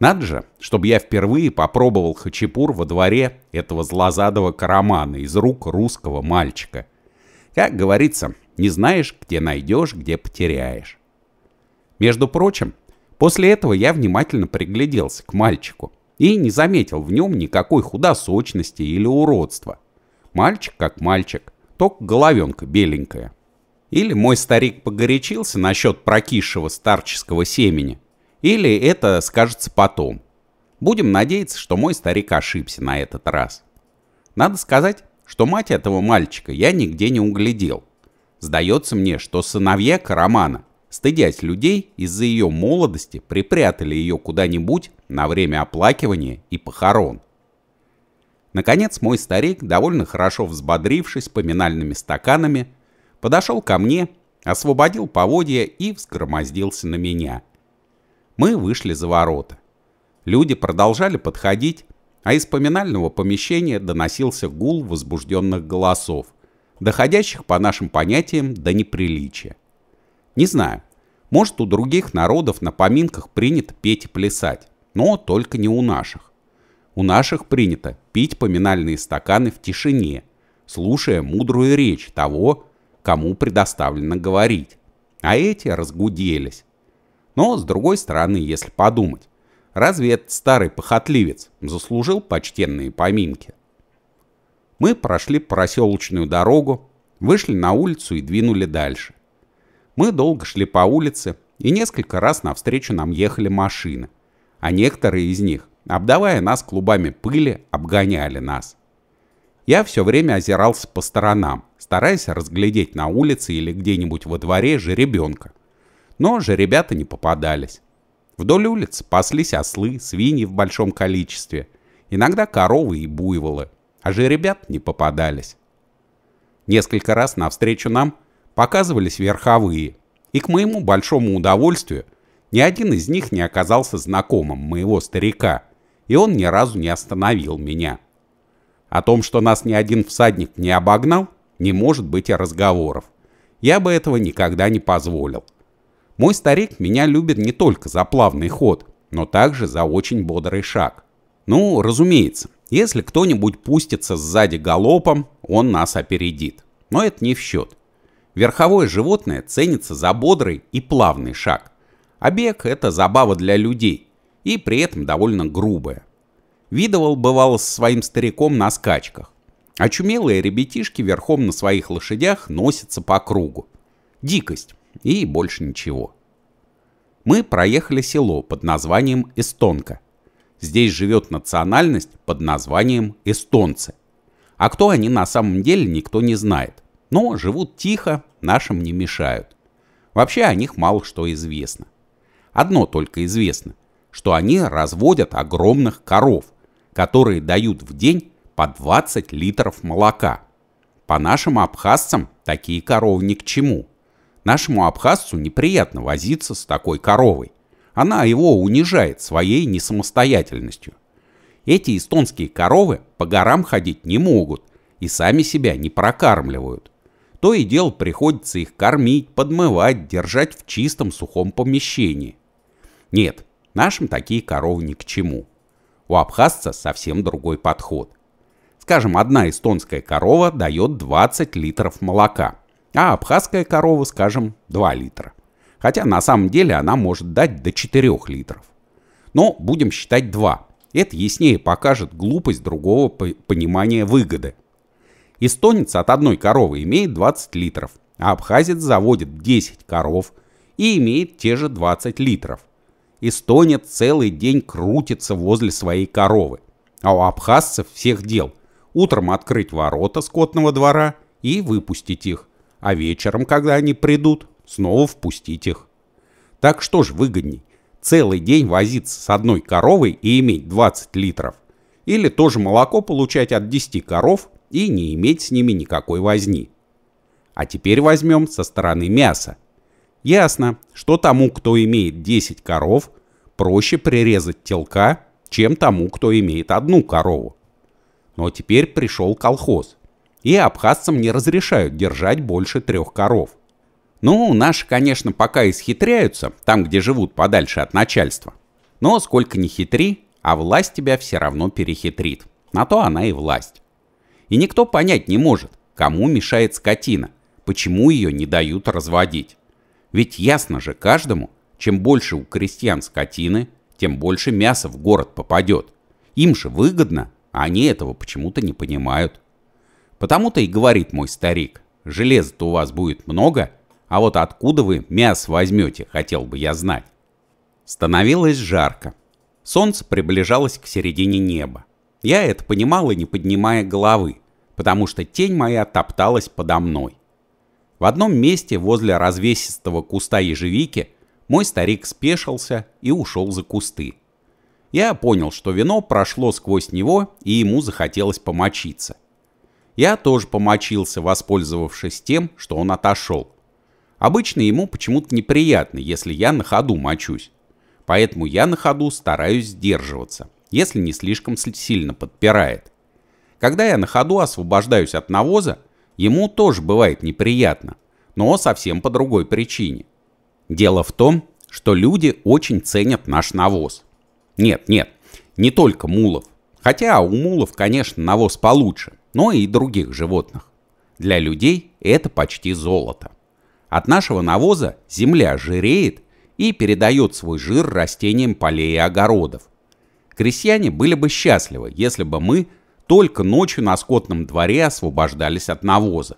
Speaker 1: Надо же, чтобы я впервые попробовал хачапур во дворе этого злозадого карамана из рук русского мальчика. Как говорится, не знаешь, где найдешь, где потеряешь. Между прочим, после этого я внимательно пригляделся к мальчику и не заметил в нем никакой худосочности или уродства. Мальчик как мальчик, только головенка беленькая. Или мой старик погорячился насчет прокисшего старческого семени, или это скажется потом. Будем надеяться, что мой старик ошибся на этот раз. Надо сказать, что мать этого мальчика я нигде не углядел. Сдается мне, что сыновья Карамана, стыдясь людей, из-за ее молодости припрятали ее куда-нибудь на время оплакивания и похорон. Наконец мой старик, довольно хорошо взбодрившись поминальными стаканами, подошел ко мне, освободил поводья и взгромоздился на меня. Мы вышли за ворота. Люди продолжали подходить, а из поминального помещения доносился гул возбужденных голосов, доходящих по нашим понятиям до неприличия. Не знаю, может у других народов на поминках принято петь и плясать, но только не у наших. У наших принято пить поминальные стаканы в тишине, слушая мудрую речь того, кому предоставлено говорить. А эти разгуделись. Но, с другой стороны, если подумать, разве этот старый похотливец заслужил почтенные поминки? Мы прошли проселочную дорогу, вышли на улицу и двинули дальше. Мы долго шли по улице, и несколько раз навстречу нам ехали машины, а некоторые из них обдавая нас клубами пыли, обгоняли нас. Я все время озирался по сторонам, стараясь разглядеть на улице или где-нибудь во дворе жеребенка. Но жеребята не попадались. Вдоль улиц паслись ослы, свиньи в большом количестве, иногда коровы и буйволы, а жеребят не попадались. Несколько раз навстречу нам показывались верховые, и к моему большому удовольствию ни один из них не оказался знакомым моего старика – и он ни разу не остановил меня. О том, что нас ни один всадник не обогнал, не может быть и разговоров. Я бы этого никогда не позволил. Мой старик меня любит не только за плавный ход, но также за очень бодрый шаг. Ну, разумеется, если кто-нибудь пустится сзади галопом, он нас опередит. Но это не в счет. Верховое животное ценится за бодрый и плавный шаг. А бег – это забава для людей, и при этом довольно грубая. Видовал бывало со своим стариком на скачках. Очумелые ребятишки верхом на своих лошадях носятся по кругу. Дикость и больше ничего. Мы проехали село под названием Эстонка. Здесь живет национальность под названием эстонцы. А кто они на самом деле, никто не знает. Но живут тихо, нашим не мешают. Вообще о них мало что известно. Одно только известно – что они разводят огромных коров, которые дают в день по 20 литров молока. По нашим абхазцам такие коровы ни к чему. Нашему абхазцу неприятно возиться с такой коровой. Она его унижает своей несамостоятельностью. Эти эстонские коровы по горам ходить не могут и сами себя не прокармливают. То и дело приходится их кормить, подмывать, держать в чистом сухом помещении. Нет, Нашим такие коровы ни к чему. У абхазца совсем другой подход. Скажем, одна эстонская корова дает 20 литров молока, а абхазская корова, скажем, 2 литра. Хотя на самом деле она может дать до 4 литров. Но будем считать 2. Это яснее покажет глупость другого понимания выгоды. Эстонец от одной коровы имеет 20 литров, а абхазец заводит 10 коров и имеет те же 20 литров и стонет целый день крутится возле своей коровы. А у абхазцев всех дел. Утром открыть ворота скотного двора и выпустить их, а вечером, когда они придут, снова впустить их. Так что ж выгодней, целый день возиться с одной коровой и иметь 20 литров, или тоже молоко получать от 10 коров и не иметь с ними никакой возни. А теперь возьмем со стороны мяса. Ясно, что тому, кто имеет 10 коров, проще прирезать телка, чем тому, кто имеет одну корову. Но теперь пришел колхоз, и абхазцам не разрешают держать больше трех коров. Ну, наши, конечно, пока исхитряются, там, где живут подальше от начальства. Но сколько ни хитри, а власть тебя все равно перехитрит. На то она и власть. И никто понять не может, кому мешает скотина, почему ее не дают разводить. Ведь ясно же каждому, чем больше у крестьян скотины, тем больше мяса в город попадет. Им же выгодно, а они этого почему-то не понимают. Потому-то и говорит мой старик, железа-то у вас будет много, а вот откуда вы мясо возьмете, хотел бы я знать. Становилось жарко. Солнце приближалось к середине неба. Я это понимал и не поднимая головы, потому что тень моя топталась подо мной. В одном месте возле развесистого куста ежевики мой старик спешился и ушел за кусты. Я понял, что вино прошло сквозь него, и ему захотелось помочиться. Я тоже помочился, воспользовавшись тем, что он отошел. Обычно ему почему-то неприятно, если я на ходу мочусь. Поэтому я на ходу стараюсь сдерживаться, если не слишком сильно подпирает. Когда я на ходу освобождаюсь от навоза, ему тоже бывает неприятно, но совсем по другой причине. Дело в том, что люди очень ценят наш навоз. Нет, нет, не только мулов. Хотя у мулов, конечно, навоз получше, но и других животных. Для людей это почти золото. От нашего навоза земля жиреет и передает свой жир растениям полей и огородов. Крестьяне были бы счастливы, если бы мы только ночью на скотном дворе освобождались от навоза.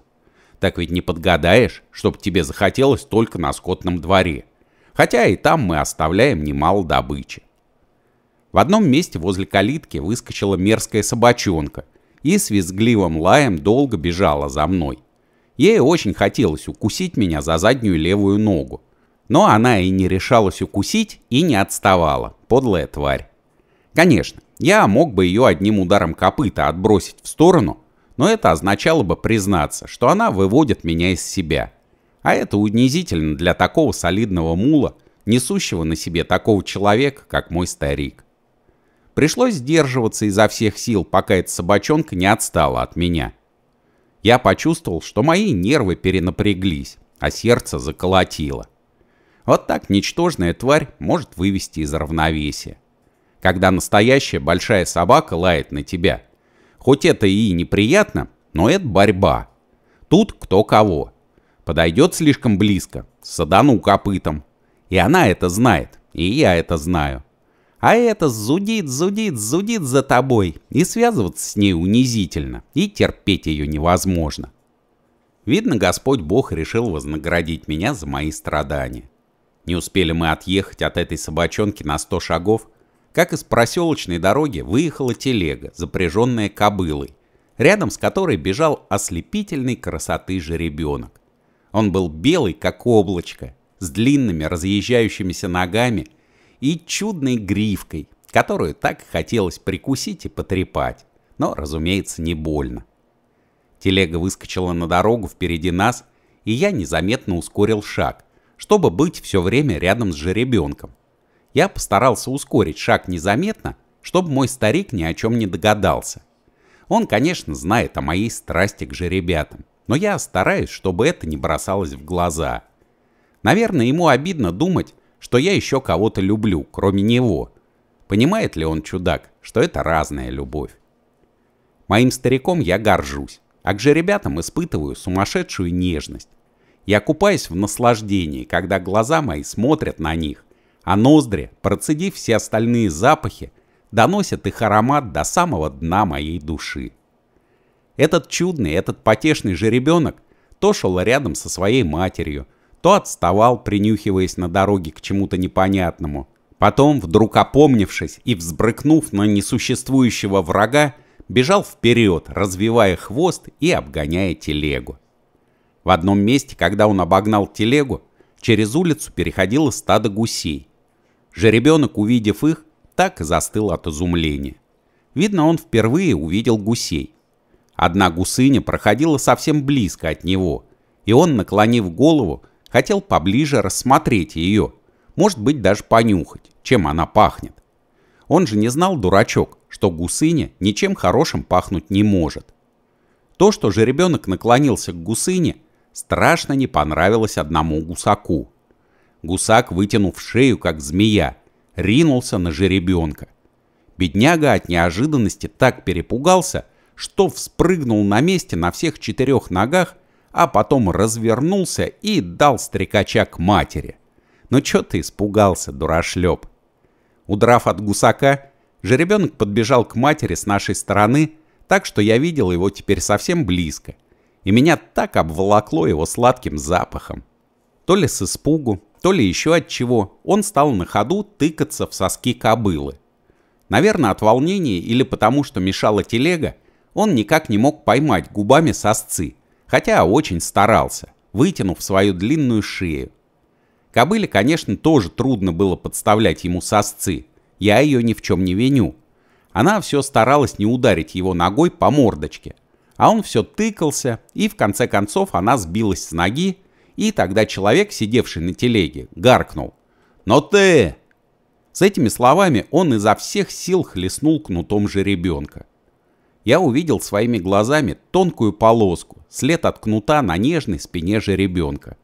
Speaker 1: Так ведь не подгадаешь, чтоб тебе захотелось только на скотном дворе. Хотя и там мы оставляем немало добычи. В одном месте возле калитки выскочила мерзкая собачонка и с визгливым лаем долго бежала за мной. Ей очень хотелось укусить меня за заднюю левую ногу. Но она и не решалась укусить, и не отставала, подлая тварь. Конечно, я мог бы ее одним ударом копыта отбросить в сторону, но это означало бы признаться, что она выводит меня из себя. А это унизительно для такого солидного мула, несущего на себе такого человека, как мой старик. Пришлось сдерживаться изо всех сил, пока эта собачонка не отстала от меня. Я почувствовал, что мои нервы перенапряглись, а сердце заколотило. Вот так ничтожная тварь может вывести из равновесия когда настоящая большая собака лает на тебя. Хоть это и неприятно, но это борьба. Тут кто кого. Подойдет слишком близко, садану копытом. И она это знает, и я это знаю. А это зудит, зудит, зудит за тобой, и связываться с ней унизительно, и терпеть ее невозможно. Видно, Господь Бог решил вознаградить меня за мои страдания. Не успели мы отъехать от этой собачонки на сто шагов, как из проселочной дороги выехала телега, запряженная кобылой, рядом с которой бежал ослепительной красоты жеребенок. Он был белый, как облачко, с длинными разъезжающимися ногами и чудной гривкой, которую так хотелось прикусить и потрепать, но, разумеется, не больно. Телега выскочила на дорогу впереди нас, и я незаметно ускорил шаг, чтобы быть все время рядом с жеребенком, я постарался ускорить шаг незаметно, чтобы мой старик ни о чем не догадался. Он, конечно, знает о моей страсти к жеребятам, но я стараюсь, чтобы это не бросалось в глаза. Наверное, ему обидно думать, что я еще кого-то люблю, кроме него. Понимает ли он, чудак, что это разная любовь? Моим стариком я горжусь, а к жеребятам испытываю сумасшедшую нежность. Я купаюсь в наслаждении, когда глаза мои смотрят на них, а ноздри, процедив все остальные запахи, доносят их аромат до самого дна моей души. Этот чудный, этот потешный жеребенок то шел рядом со своей матерью, то отставал, принюхиваясь на дороге к чему-то непонятному. Потом, вдруг опомнившись и взбрыкнув на несуществующего врага, бежал вперед, развивая хвост и обгоняя телегу. В одном месте, когда он обогнал телегу, через улицу переходило стадо гусей. Жеребенок, увидев их, так и застыл от изумления. Видно, он впервые увидел гусей. Одна гусыня проходила совсем близко от него, и он, наклонив голову, хотел поближе рассмотреть ее, может быть, даже понюхать, чем она пахнет. Он же не знал, дурачок, что гусыня ничем хорошим пахнуть не может. То, что жеребенок наклонился к гусыне, страшно не понравилось одному гусаку. Гусак, вытянув шею, как змея, ринулся на жеребенка. Бедняга от неожиданности так перепугался, что вспрыгнул на месте на всех четырех ногах, а потом развернулся и дал стрекача к матери. Но чё ты испугался, дурашлёп? Удрав от гусака, жеребенок подбежал к матери с нашей стороны, так что я видел его теперь совсем близко, и меня так обволокло его сладким запахом. То ли с испугу, то ли еще от чего, он стал на ходу тыкаться в соски кобылы. Наверное, от волнения или потому, что мешала телега, он никак не мог поймать губами сосцы, хотя очень старался, вытянув свою длинную шею. Кобыле, конечно, тоже трудно было подставлять ему сосцы, я ее ни в чем не виню. Она все старалась не ударить его ногой по мордочке, а он все тыкался, и в конце концов она сбилась с ноги и тогда человек, сидевший на телеге, гаркнул. «Но ты!» С этими словами он изо всех сил хлестнул кнутом же ребенка. Я увидел своими глазами тонкую полоску, след от кнута на нежной спине же ребенка.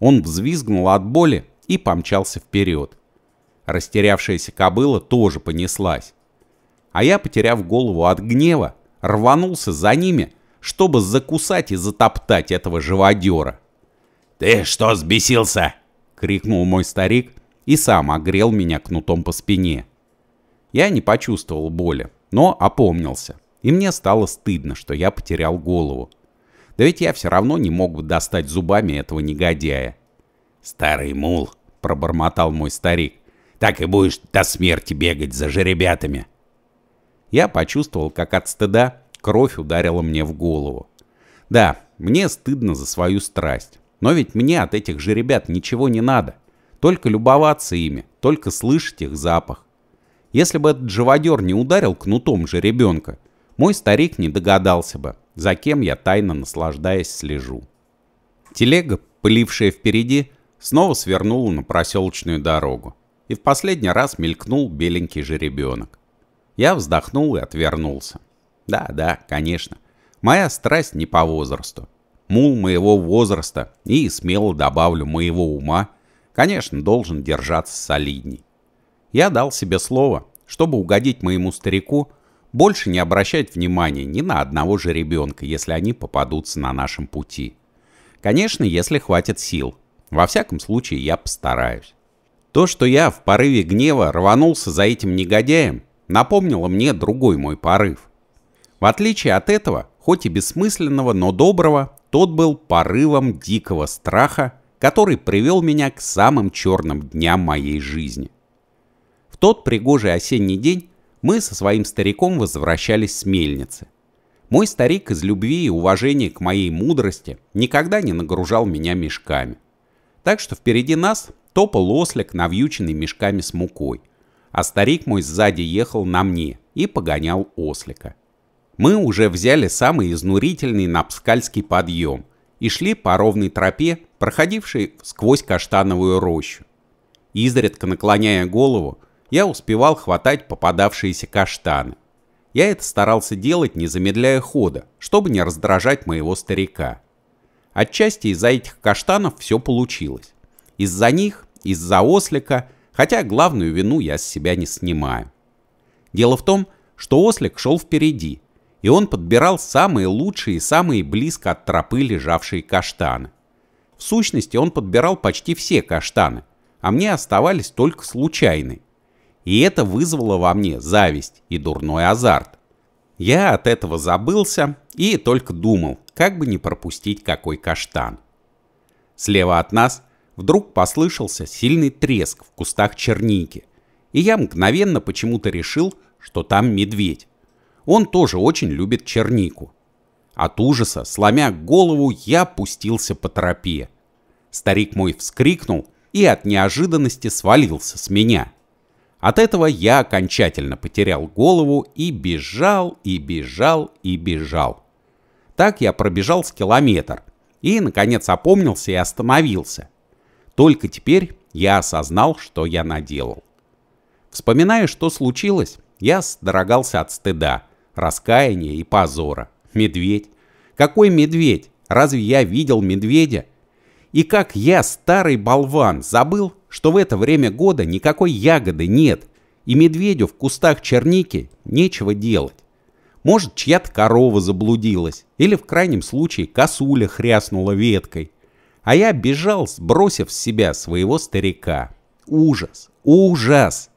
Speaker 1: Он взвизгнул от боли и помчался вперед. Растерявшаяся кобыла тоже понеслась. А я, потеряв голову от гнева, рванулся за ними, чтобы закусать и затоптать этого живодера. «Ты что сбесился?» — крикнул мой старик и сам огрел меня кнутом по спине. Я не почувствовал боли, но опомнился, и мне стало стыдно, что я потерял голову. Да ведь я все равно не мог бы достать зубами этого негодяя. «Старый мул!» — пробормотал мой старик. «Так и будешь до смерти бегать за жеребятами!» Я почувствовал, как от стыда кровь ударила мне в голову. Да, мне стыдно за свою страсть. Но ведь мне от этих же ребят ничего не надо. Только любоваться ими, только слышать их запах. Если бы этот живодер не ударил кнутом же ребенка, мой старик не догадался бы, за кем я тайно наслаждаясь слежу. Телега, пылившая впереди, снова свернула на проселочную дорогу. И в последний раз мелькнул беленький жеребенок. Я вздохнул и отвернулся. Да, да, конечно. Моя страсть не по возрасту мул моего возраста и, смело добавлю, моего ума, конечно, должен держаться солидней. Я дал себе слово, чтобы угодить моему старику, больше не обращать внимания ни на одного же ребенка, если они попадутся на нашем пути. Конечно, если хватит сил. Во всяком случае, я постараюсь. То, что я в порыве гнева рванулся за этим негодяем, напомнило мне другой мой порыв. В отличие от этого, хоть и бессмысленного, но доброго, тот был порывом дикого страха, который привел меня к самым черным дням моей жизни. В тот пригожий осенний день мы со своим стариком возвращались с мельницы. Мой старик из любви и уважения к моей мудрости никогда не нагружал меня мешками. Так что впереди нас топал ослик, навьюченный мешками с мукой, а старик мой сзади ехал на мне и погонял ослика. Мы уже взяли самый изнурительный Напскальский подъем и шли по ровной тропе, проходившей сквозь каштановую рощу. Изредка наклоняя голову, я успевал хватать попадавшиеся каштаны. Я это старался делать, не замедляя хода, чтобы не раздражать моего старика. Отчасти из-за этих каштанов все получилось. Из-за них, из-за ослика, хотя главную вину я с себя не снимаю. Дело в том, что ослик шел впереди, и он подбирал самые лучшие и самые близко от тропы лежавшие каштаны. В сущности, он подбирал почти все каштаны, а мне оставались только случайные. И это вызвало во мне зависть и дурной азарт. Я от этого забылся и только думал, как бы не пропустить какой каштан. Слева от нас вдруг послышался сильный треск в кустах черники, и я мгновенно почему-то решил, что там медведь. Он тоже очень любит чернику. От ужаса, сломя голову, я пустился по тропе. Старик мой вскрикнул и от неожиданности свалился с меня. От этого я окончательно потерял голову и бежал, и бежал, и бежал. Так я пробежал с километр и, наконец, опомнился и остановился. Только теперь я осознал, что я наделал. Вспоминая, что случилось, я сдрогался от стыда – раскаяния и позора. Медведь. Какой медведь? Разве я видел медведя? И как я, старый болван, забыл, что в это время года никакой ягоды нет, и медведю в кустах черники нечего делать. Может, чья-то корова заблудилась, или в крайнем случае косуля хряснула веткой. А я бежал, сбросив с себя своего старика. Ужас, ужас!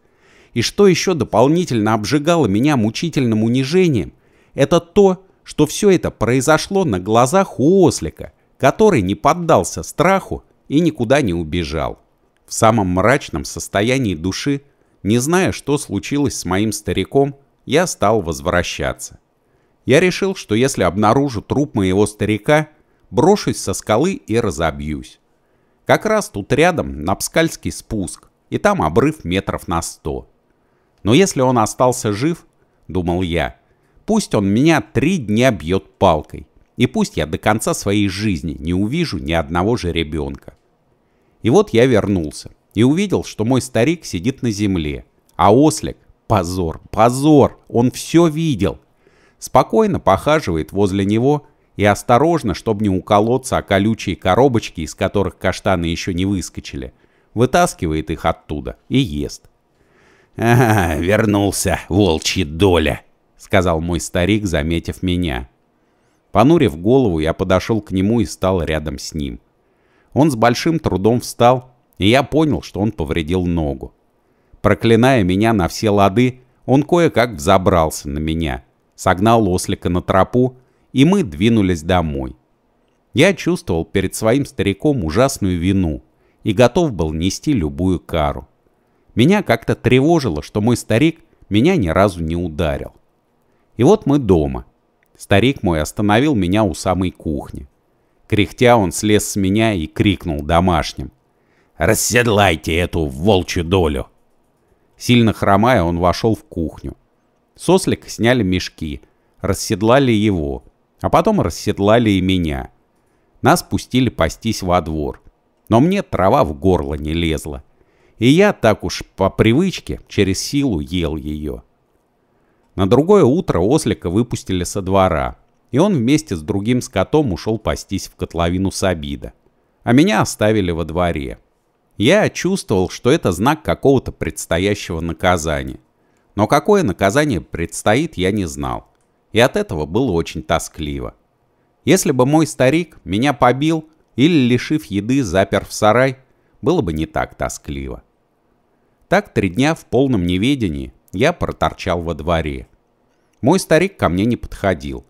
Speaker 1: и что еще дополнительно обжигало меня мучительным унижением, это то, что все это произошло на глазах у ослика, который не поддался страху и никуда не убежал. В самом мрачном состоянии души, не зная, что случилось с моим стариком, я стал возвращаться. Я решил, что если обнаружу труп моего старика, брошусь со скалы и разобьюсь. Как раз тут рядом Напскальский спуск, и там обрыв метров на сто. Но если он остался жив, думал я, пусть он меня три дня бьет палкой, и пусть я до конца своей жизни не увижу ни одного же ребенка. И вот я вернулся и увидел, что мой старик сидит на земле, а ослик, позор, позор, он все видел, спокойно похаживает возле него и осторожно, чтобы не уколоться о колючие коробочки, из которых каштаны еще не выскочили, вытаскивает их оттуда и ест. «А, вернулся, волчья доля!» — сказал мой старик, заметив меня. Понурив голову, я подошел к нему и стал рядом с ним. Он с большим трудом встал, и я понял, что он повредил ногу. Проклиная меня на все лады, он кое-как взобрался на меня, согнал ослика на тропу, и мы двинулись домой. Я чувствовал перед своим стариком ужасную вину и готов был нести любую кару. Меня как-то тревожило, что мой старик меня ни разу не ударил. И вот мы дома. Старик мой остановил меня у самой кухни. Кряхтя он слез с меня и крикнул домашним. «Расседлайте эту волчью долю!» Сильно хромая, он вошел в кухню. Сослик сняли мешки, расседлали его, а потом расседлали и меня. Нас пустили пастись во двор, но мне трава в горло не лезла и я так уж по привычке через силу ел ее. На другое утро ослика выпустили со двора, и он вместе с другим скотом ушел пастись в котловину Сабида, А меня оставили во дворе. Я чувствовал, что это знак какого-то предстоящего наказания. Но какое наказание предстоит, я не знал. И от этого было очень тоскливо. Если бы мой старик меня побил или, лишив еды, запер в сарай, было бы не так тоскливо. Так три дня в полном неведении я проторчал во дворе. Мой старик ко мне не подходил.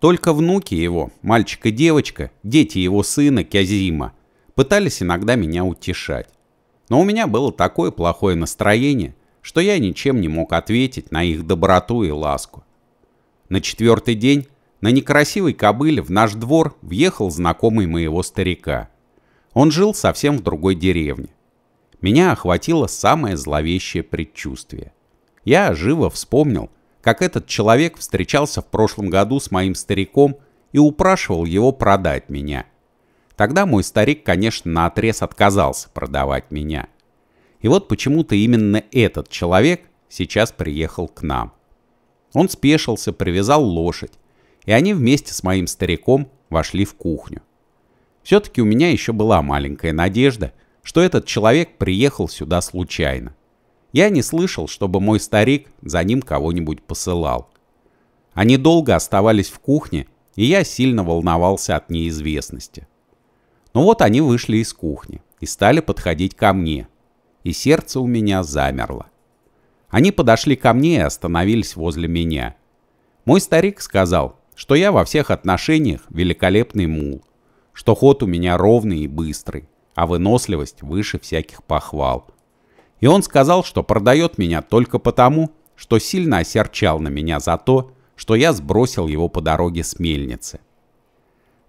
Speaker 1: Только внуки его, мальчик и девочка, дети его сына Кязима, пытались иногда меня утешать. Но у меня было такое плохое настроение, что я ничем не мог ответить на их доброту и ласку. На четвертый день на некрасивой кобыле в наш двор въехал знакомый моего старика. Он жил совсем в другой деревне меня охватило самое зловещее предчувствие. Я живо вспомнил, как этот человек встречался в прошлом году с моим стариком и упрашивал его продать меня. Тогда мой старик, конечно, наотрез отказался продавать меня. И вот почему-то именно этот человек сейчас приехал к нам. Он спешился, привязал лошадь, и они вместе с моим стариком вошли в кухню. Все-таки у меня еще была маленькая надежда – что этот человек приехал сюда случайно. Я не слышал, чтобы мой старик за ним кого-нибудь посылал. Они долго оставались в кухне, и я сильно волновался от неизвестности. Но ну вот они вышли из кухни и стали подходить ко мне, и сердце у меня замерло. Они подошли ко мне и остановились возле меня. Мой старик сказал, что я во всех отношениях великолепный мул, что ход у меня ровный и быстрый, а выносливость выше всяких похвал. И он сказал, что продает меня только потому, что сильно осерчал на меня за то, что я сбросил его по дороге с мельницы.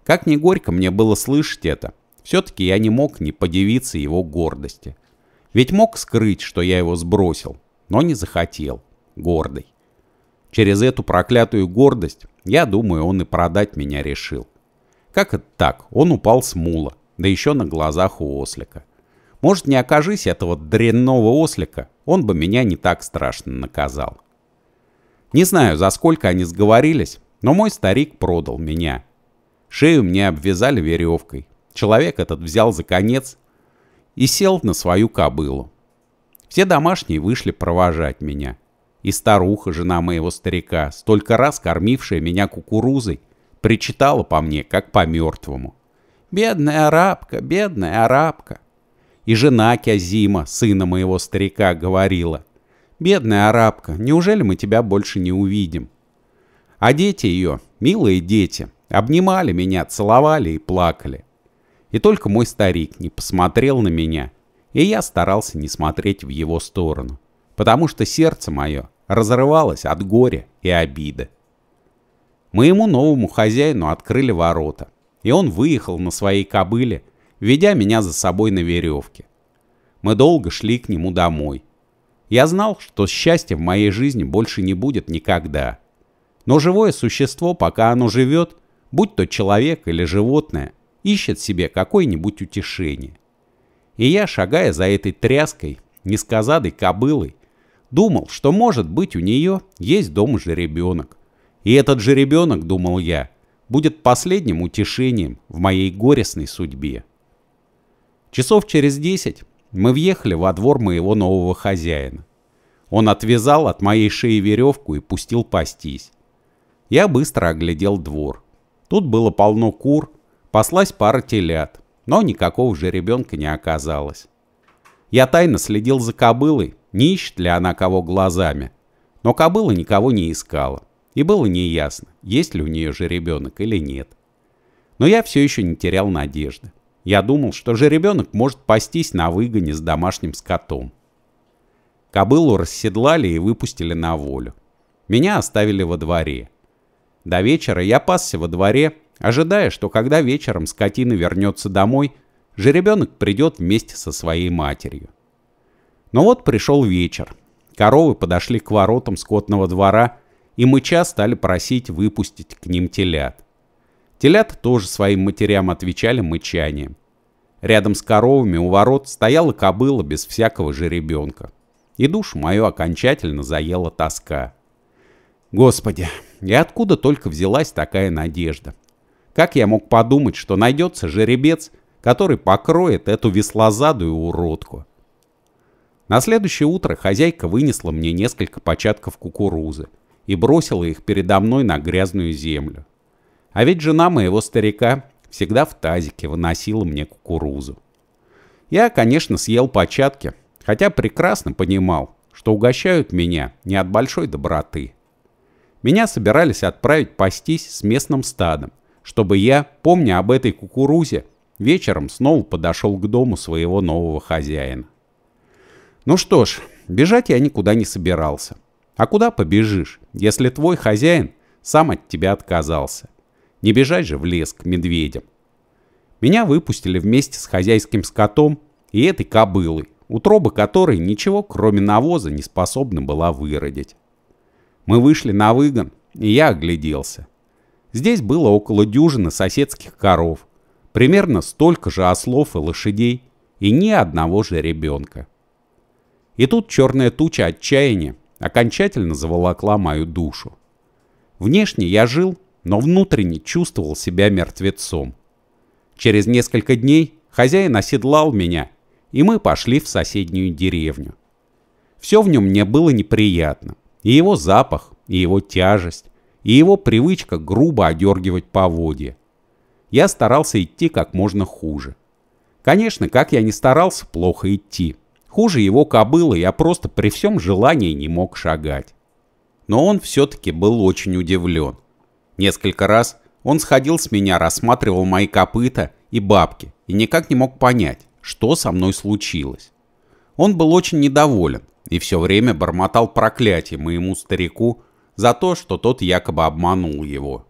Speaker 1: Как ни горько мне было слышать это, все-таки я не мог не подивиться его гордости. Ведь мог скрыть, что я его сбросил, но не захотел, гордый. Через эту проклятую гордость, я думаю, он и продать меня решил. Как это так? Он упал с мула да еще на глазах у ослика. Может, не окажись этого дрянного ослика, он бы меня не так страшно наказал. Не знаю, за сколько они сговорились, но мой старик продал меня. Шею мне обвязали веревкой. Человек этот взял за конец и сел на свою кобылу. Все домашние вышли провожать меня. И старуха, жена моего старика, столько раз кормившая меня кукурузой, причитала по мне, как по мертвому. Бедная арабка, бедная арабка. И жена Кязима, сына моего старика, говорила, «Бедная арабка, неужели мы тебя больше не увидим?» А дети ее, милые дети, обнимали меня, целовали и плакали. И только мой старик не посмотрел на меня, и я старался не смотреть в его сторону, потому что сердце мое разрывалось от горя и обиды. Моему новому хозяину открыли ворота — и он выехал на своей кобыле, ведя меня за собой на веревке. Мы долго шли к нему домой. Я знал, что счастья в моей жизни больше не будет никогда. Но живое существо, пока оно живет, будь то человек или животное, ищет себе какое-нибудь утешение. И я, шагая за этой тряской, несказадой кобылой, думал, что, может быть, у нее есть дома жеребенок. И этот жеребенок, думал я, — будет последним утешением в моей горестной судьбе. Часов через десять мы въехали во двор моего нового хозяина. Он отвязал от моей шеи веревку и пустил пастись. Я быстро оглядел двор. Тут было полно кур, паслась пара телят, но никакого же ребенка не оказалось. Я тайно следил за кобылой, не ищет ли она кого глазами, но кобыла никого не искала и было неясно, есть ли у нее жеребенок или нет. Но я все еще не терял надежды. Я думал, что жеребенок может пастись на выгоне с домашним скотом. Кобылу расседлали и выпустили на волю. Меня оставили во дворе. До вечера я пасся во дворе, ожидая, что когда вечером скотина вернется домой, жеребенок придет вместе со своей матерью. Но вот пришел вечер. Коровы подошли к воротам скотного двора – и мыча стали просить выпустить к ним телят. Телят тоже своим матерям отвечали мычанием. Рядом с коровами у ворот стояла кобыла без всякого жеребенка. И душу мою окончательно заела тоска. Господи, и откуда только взялась такая надежда? Как я мог подумать, что найдется жеребец, который покроет эту веслозадую уродку? На следующее утро хозяйка вынесла мне несколько початков кукурузы, и бросила их передо мной на грязную землю. А ведь жена моего старика всегда в тазике выносила мне кукурузу. Я, конечно, съел початки, хотя прекрасно понимал, что угощают меня не от большой доброты. Меня собирались отправить пастись с местным стадом, чтобы я, помня об этой кукурузе, вечером снова подошел к дому своего нового хозяина. Ну что ж, бежать я никуда не собирался. А куда побежишь, если твой хозяин сам от тебя отказался? Не бежать же в лес к медведям. Меня выпустили вместе с хозяйским скотом и этой кобылой, утробы которой ничего, кроме навоза, не способна была выродить. Мы вышли на выгон, и я огляделся. Здесь было около дюжины соседских коров, примерно столько же ослов и лошадей, и ни одного же ребенка. И тут черная туча отчаяния окончательно заволокла мою душу. Внешне я жил, но внутренне чувствовал себя мертвецом. Через несколько дней хозяин оседлал меня, и мы пошли в соседнюю деревню. Все в нем мне было неприятно. И его запах, и его тяжесть, и его привычка грубо одергивать поводья. Я старался идти как можно хуже. Конечно, как я не старался, плохо идти. Хуже его кобылы я просто при всем желании не мог шагать. Но он все-таки был очень удивлен. Несколько раз он сходил с меня, рассматривал мои копыта и бабки, и никак не мог понять, что со мной случилось. Он был очень недоволен и все время бормотал проклятие моему старику за то, что тот якобы обманул его.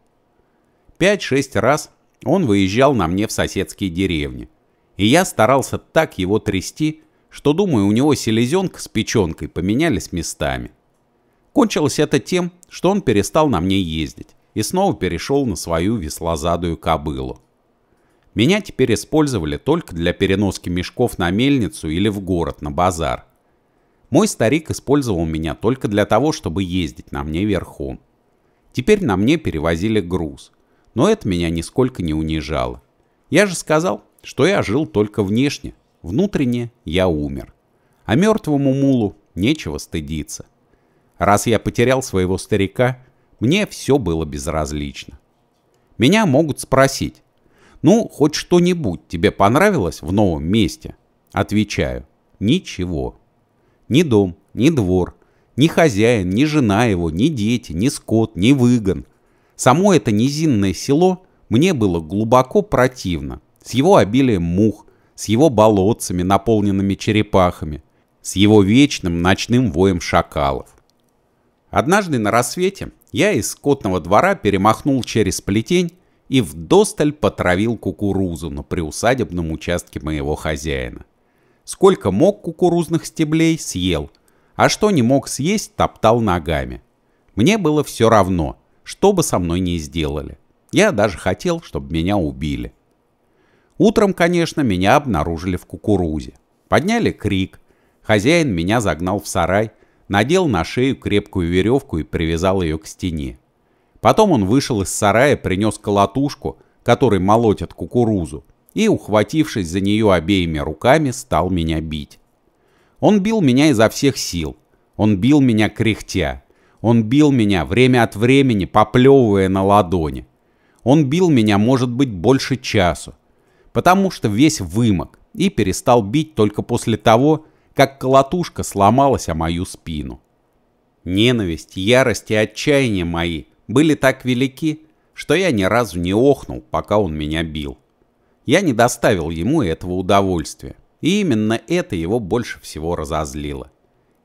Speaker 1: Пять-шесть раз он выезжал на мне в соседские деревни, и я старался так его трясти, что, думаю, у него селезенка с печенкой поменялись местами. Кончилось это тем, что он перестал на мне ездить и снова перешел на свою веслозадую кобылу. Меня теперь использовали только для переноски мешков на мельницу или в город, на базар. Мой старик использовал меня только для того, чтобы ездить на мне верхом. Теперь на мне перевозили груз, но это меня нисколько не унижало. Я же сказал, что я жил только внешне, Внутренне я умер. А мертвому мулу нечего стыдиться. Раз я потерял своего старика, мне все было безразлично. Меня могут спросить, ну, хоть что-нибудь тебе понравилось в новом месте? Отвечаю, ничего. Ни дом, ни двор, ни хозяин, ни жена его, ни дети, ни скот, ни выгон. Само это низинное село мне было глубоко противно, с его обилием мух, с его болотцами, наполненными черепахами, с его вечным ночным воем шакалов. Однажды на рассвете я из скотного двора перемахнул через плетень и вдосталь потравил кукурузу на приусадебном участке моего хозяина. Сколько мог кукурузных стеблей, съел, а что не мог съесть, топтал ногами. Мне было все равно, что бы со мной ни сделали. Я даже хотел, чтобы меня убили. Утром, конечно, меня обнаружили в кукурузе. Подняли крик. Хозяин меня загнал в сарай, надел на шею крепкую веревку и привязал ее к стене. Потом он вышел из сарая, принес колотушку, которой молотят кукурузу, и, ухватившись за нее обеими руками, стал меня бить. Он бил меня изо всех сил. Он бил меня кряхтя. Он бил меня время от времени, поплевывая на ладони. Он бил меня, может быть, больше часу потому что весь вымок и перестал бить только после того, как колотушка сломалась о мою спину. Ненависть, ярость и отчаяние мои были так велики, что я ни разу не охнул, пока он меня бил. Я не доставил ему этого удовольствия, и именно это его больше всего разозлило.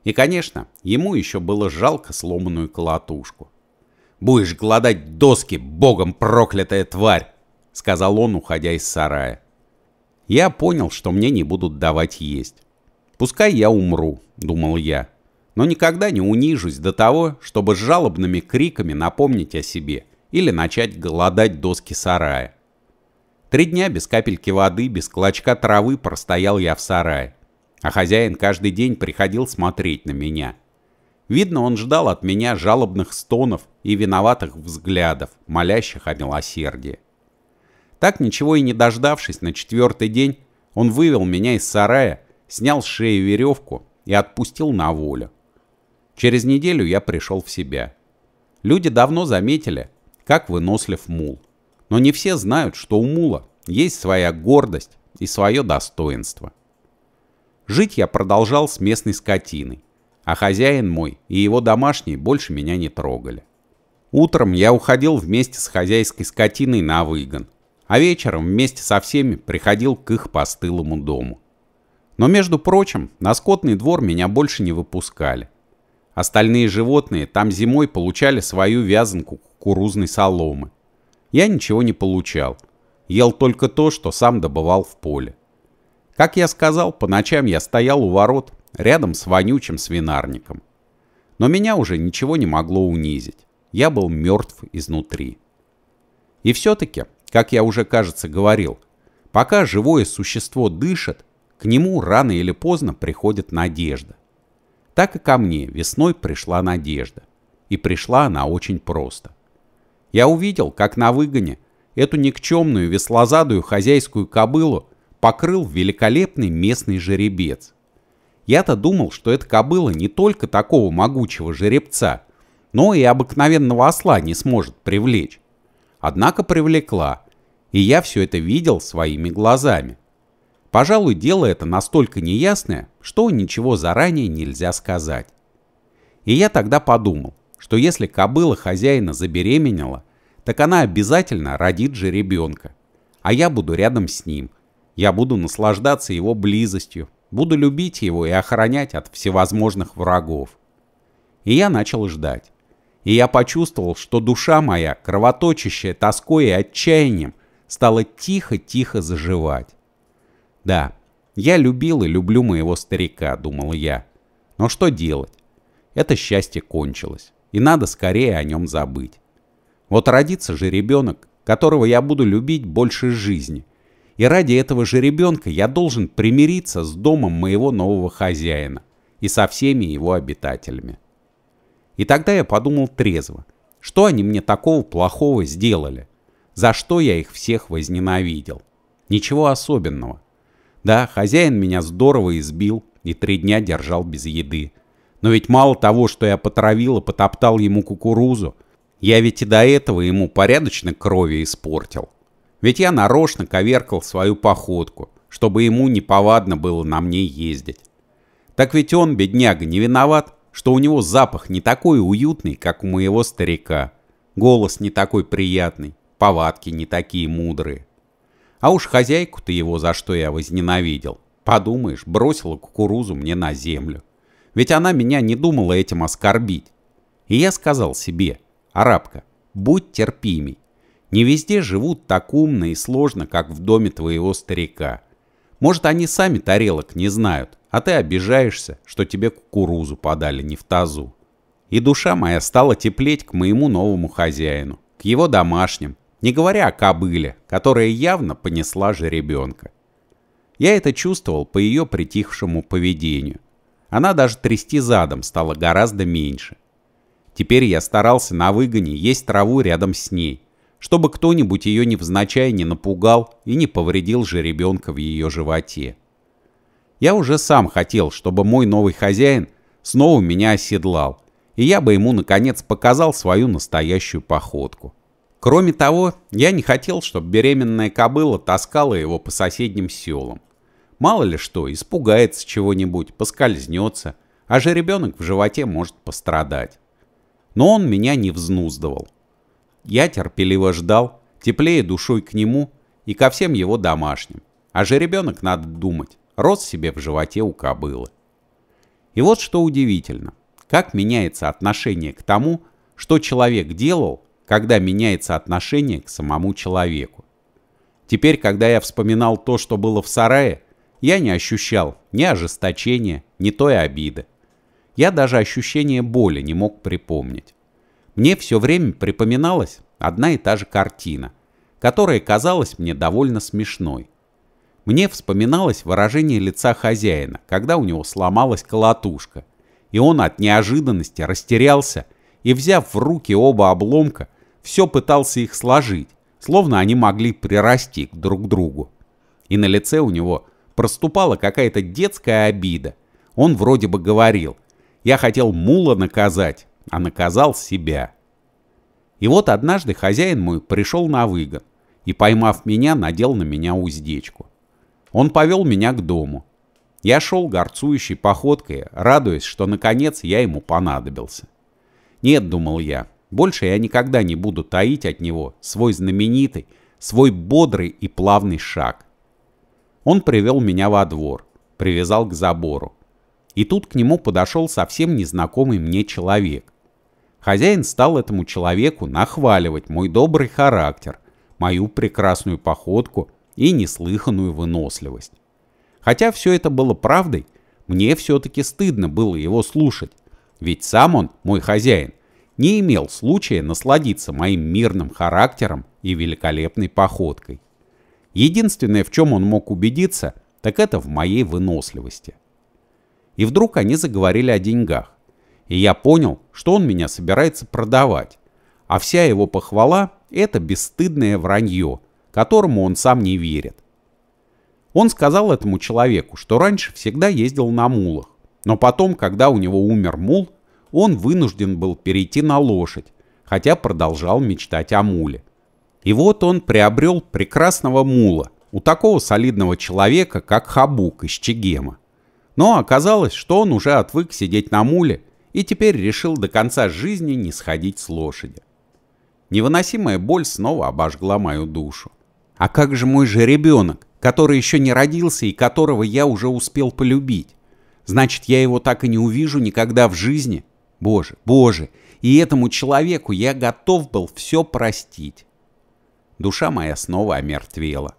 Speaker 1: И, конечно, ему еще было жалко сломанную колотушку. «Будешь гладать доски, богом проклятая тварь!» — сказал он, уходя из сарая. Я понял, что мне не будут давать есть. «Пускай я умру», — думал я, «но никогда не унижусь до того, чтобы с жалобными криками напомнить о себе или начать голодать доски сарая». Три дня без капельки воды, без клочка травы простоял я в сарае, а хозяин каждый день приходил смотреть на меня. Видно, он ждал от меня жалобных стонов и виноватых взглядов, молящих о милосердии. Так ничего и не дождавшись, на четвертый день он вывел меня из сарая, снял с шеи веревку и отпустил на волю. Через неделю я пришел в себя. Люди давно заметили, как вынослив мул. Но не все знают, что у мула есть своя гордость и свое достоинство. Жить я продолжал с местной скотиной, а хозяин мой и его домашние больше меня не трогали. Утром я уходил вместе с хозяйской скотиной на выгон, а вечером вместе со всеми приходил к их постылому дому. Но, между прочим, на скотный двор меня больше не выпускали. Остальные животные там зимой получали свою вязанку кукурузной соломы. Я ничего не получал. Ел только то, что сам добывал в поле. Как я сказал, по ночам я стоял у ворот, рядом с вонючим свинарником. Но меня уже ничего не могло унизить. Я был мертв изнутри. И все-таки как я уже, кажется, говорил, пока живое существо дышит, к нему рано или поздно приходит надежда. Так и ко мне весной пришла надежда. И пришла она очень просто. Я увидел, как на выгоне эту никчемную веслозадую хозяйскую кобылу покрыл великолепный местный жеребец. Я-то думал, что эта кобыла не только такого могучего жеребца, но и обыкновенного осла не сможет привлечь однако привлекла, и я все это видел своими глазами. Пожалуй, дело это настолько неясное, что ничего заранее нельзя сказать. И я тогда подумал, что если кобыла хозяина забеременела, так она обязательно родит же ребенка. А я буду рядом с ним. Я буду наслаждаться его близостью, буду любить его и охранять от всевозможных врагов. И я начал ждать и я почувствовал, что душа моя, кровоточащая тоской и отчаянием, стала тихо-тихо заживать. Да, я любил и люблю моего старика, думал я. Но что делать? Это счастье кончилось, и надо скорее о нем забыть. Вот родится же ребенок, которого я буду любить больше жизни. И ради этого же ребенка я должен примириться с домом моего нового хозяина и со всеми его обитателями. И тогда я подумал трезво, что они мне такого плохого сделали, за что я их всех возненавидел. Ничего особенного. Да, хозяин меня здорово избил и три дня держал без еды. Но ведь мало того, что я потравил и потоптал ему кукурузу, я ведь и до этого ему порядочно крови испортил. Ведь я нарочно коверкал свою походку, чтобы ему неповадно было на мне ездить. Так ведь он, бедняга, не виноват, что у него запах не такой уютный, как у моего старика, голос не такой приятный, повадки не такие мудрые. А уж хозяйку-то его за что я возненавидел. Подумаешь, бросила кукурузу мне на землю. Ведь она меня не думала этим оскорбить. И я сказал себе, арабка, будь терпимей. Не везде живут так умно и сложно, как в доме твоего старика. Может, они сами тарелок не знают, а ты обижаешься, что тебе кукурузу подали не в тазу. И душа моя стала теплеть к моему новому хозяину, к его домашним, не говоря о кобыле, которая явно понесла же ребенка. Я это чувствовал по ее притихшему поведению. Она даже трясти задом стала гораздо меньше. Теперь я старался на выгоне есть траву рядом с ней, чтобы кто-нибудь ее невзначай не напугал и не повредил же ребенка в ее животе. Я уже сам хотел, чтобы мой новый хозяин снова меня оседлал, и я бы ему наконец показал свою настоящую походку. Кроме того, я не хотел, чтобы беременная кобыла таскала его по соседним селам. Мало ли что, испугается чего-нибудь, поскользнется, а же ребенок в животе может пострадать. Но он меня не взнуздывал. Я терпеливо ждал, теплее душой к нему и ко всем его домашним. А же ребенок надо думать, рос себе в животе у кобылы. И вот что удивительно, как меняется отношение к тому, что человек делал, когда меняется отношение к самому человеку. Теперь, когда я вспоминал то, что было в сарае, я не ощущал ни ожесточения, ни той обиды. Я даже ощущение боли не мог припомнить. Мне все время припоминалась одна и та же картина, которая казалась мне довольно смешной. Мне вспоминалось выражение лица хозяина, когда у него сломалась колотушка, и он от неожиданности растерялся и, взяв в руки оба обломка, все пытался их сложить, словно они могли прирасти друг к другу. И на лице у него проступала какая-то детская обида. Он вроде бы говорил, я хотел мула наказать, а наказал себя. И вот однажды хозяин мой пришел на выгон и, поймав меня, надел на меня уздечку. Он повел меня к дому. Я шел горцующей походкой, радуясь, что наконец я ему понадобился. Нет, думал я, больше я никогда не буду таить от него свой знаменитый, свой бодрый и плавный шаг. Он привел меня во двор, привязал к забору. И тут к нему подошел совсем незнакомый мне человек. Хозяин стал этому человеку нахваливать мой добрый характер, мою прекрасную походку, и неслыханную выносливость. Хотя все это было правдой, мне все-таки стыдно было его слушать, ведь сам он, мой хозяин, не имел случая насладиться моим мирным характером и великолепной походкой. Единственное, в чем он мог убедиться, так это в моей выносливости. И вдруг они заговорили о деньгах, и я понял, что он меня собирается продавать, а вся его похвала – это бесстыдное вранье – которому он сам не верит. Он сказал этому человеку, что раньше всегда ездил на мулах, но потом, когда у него умер мул, он вынужден был перейти на лошадь, хотя продолжал мечтать о муле. И вот он приобрел прекрасного мула у такого солидного человека, как Хабук из Чегема. Но оказалось, что он уже отвык сидеть на муле и теперь решил до конца жизни не сходить с лошади. Невыносимая боль снова обожгла мою душу. А как же мой же ребенок, который еще не родился и которого я уже успел полюбить? Значит, я его так и не увижу никогда в жизни? Боже, боже, и этому человеку я готов был все простить. Душа моя снова омертвела.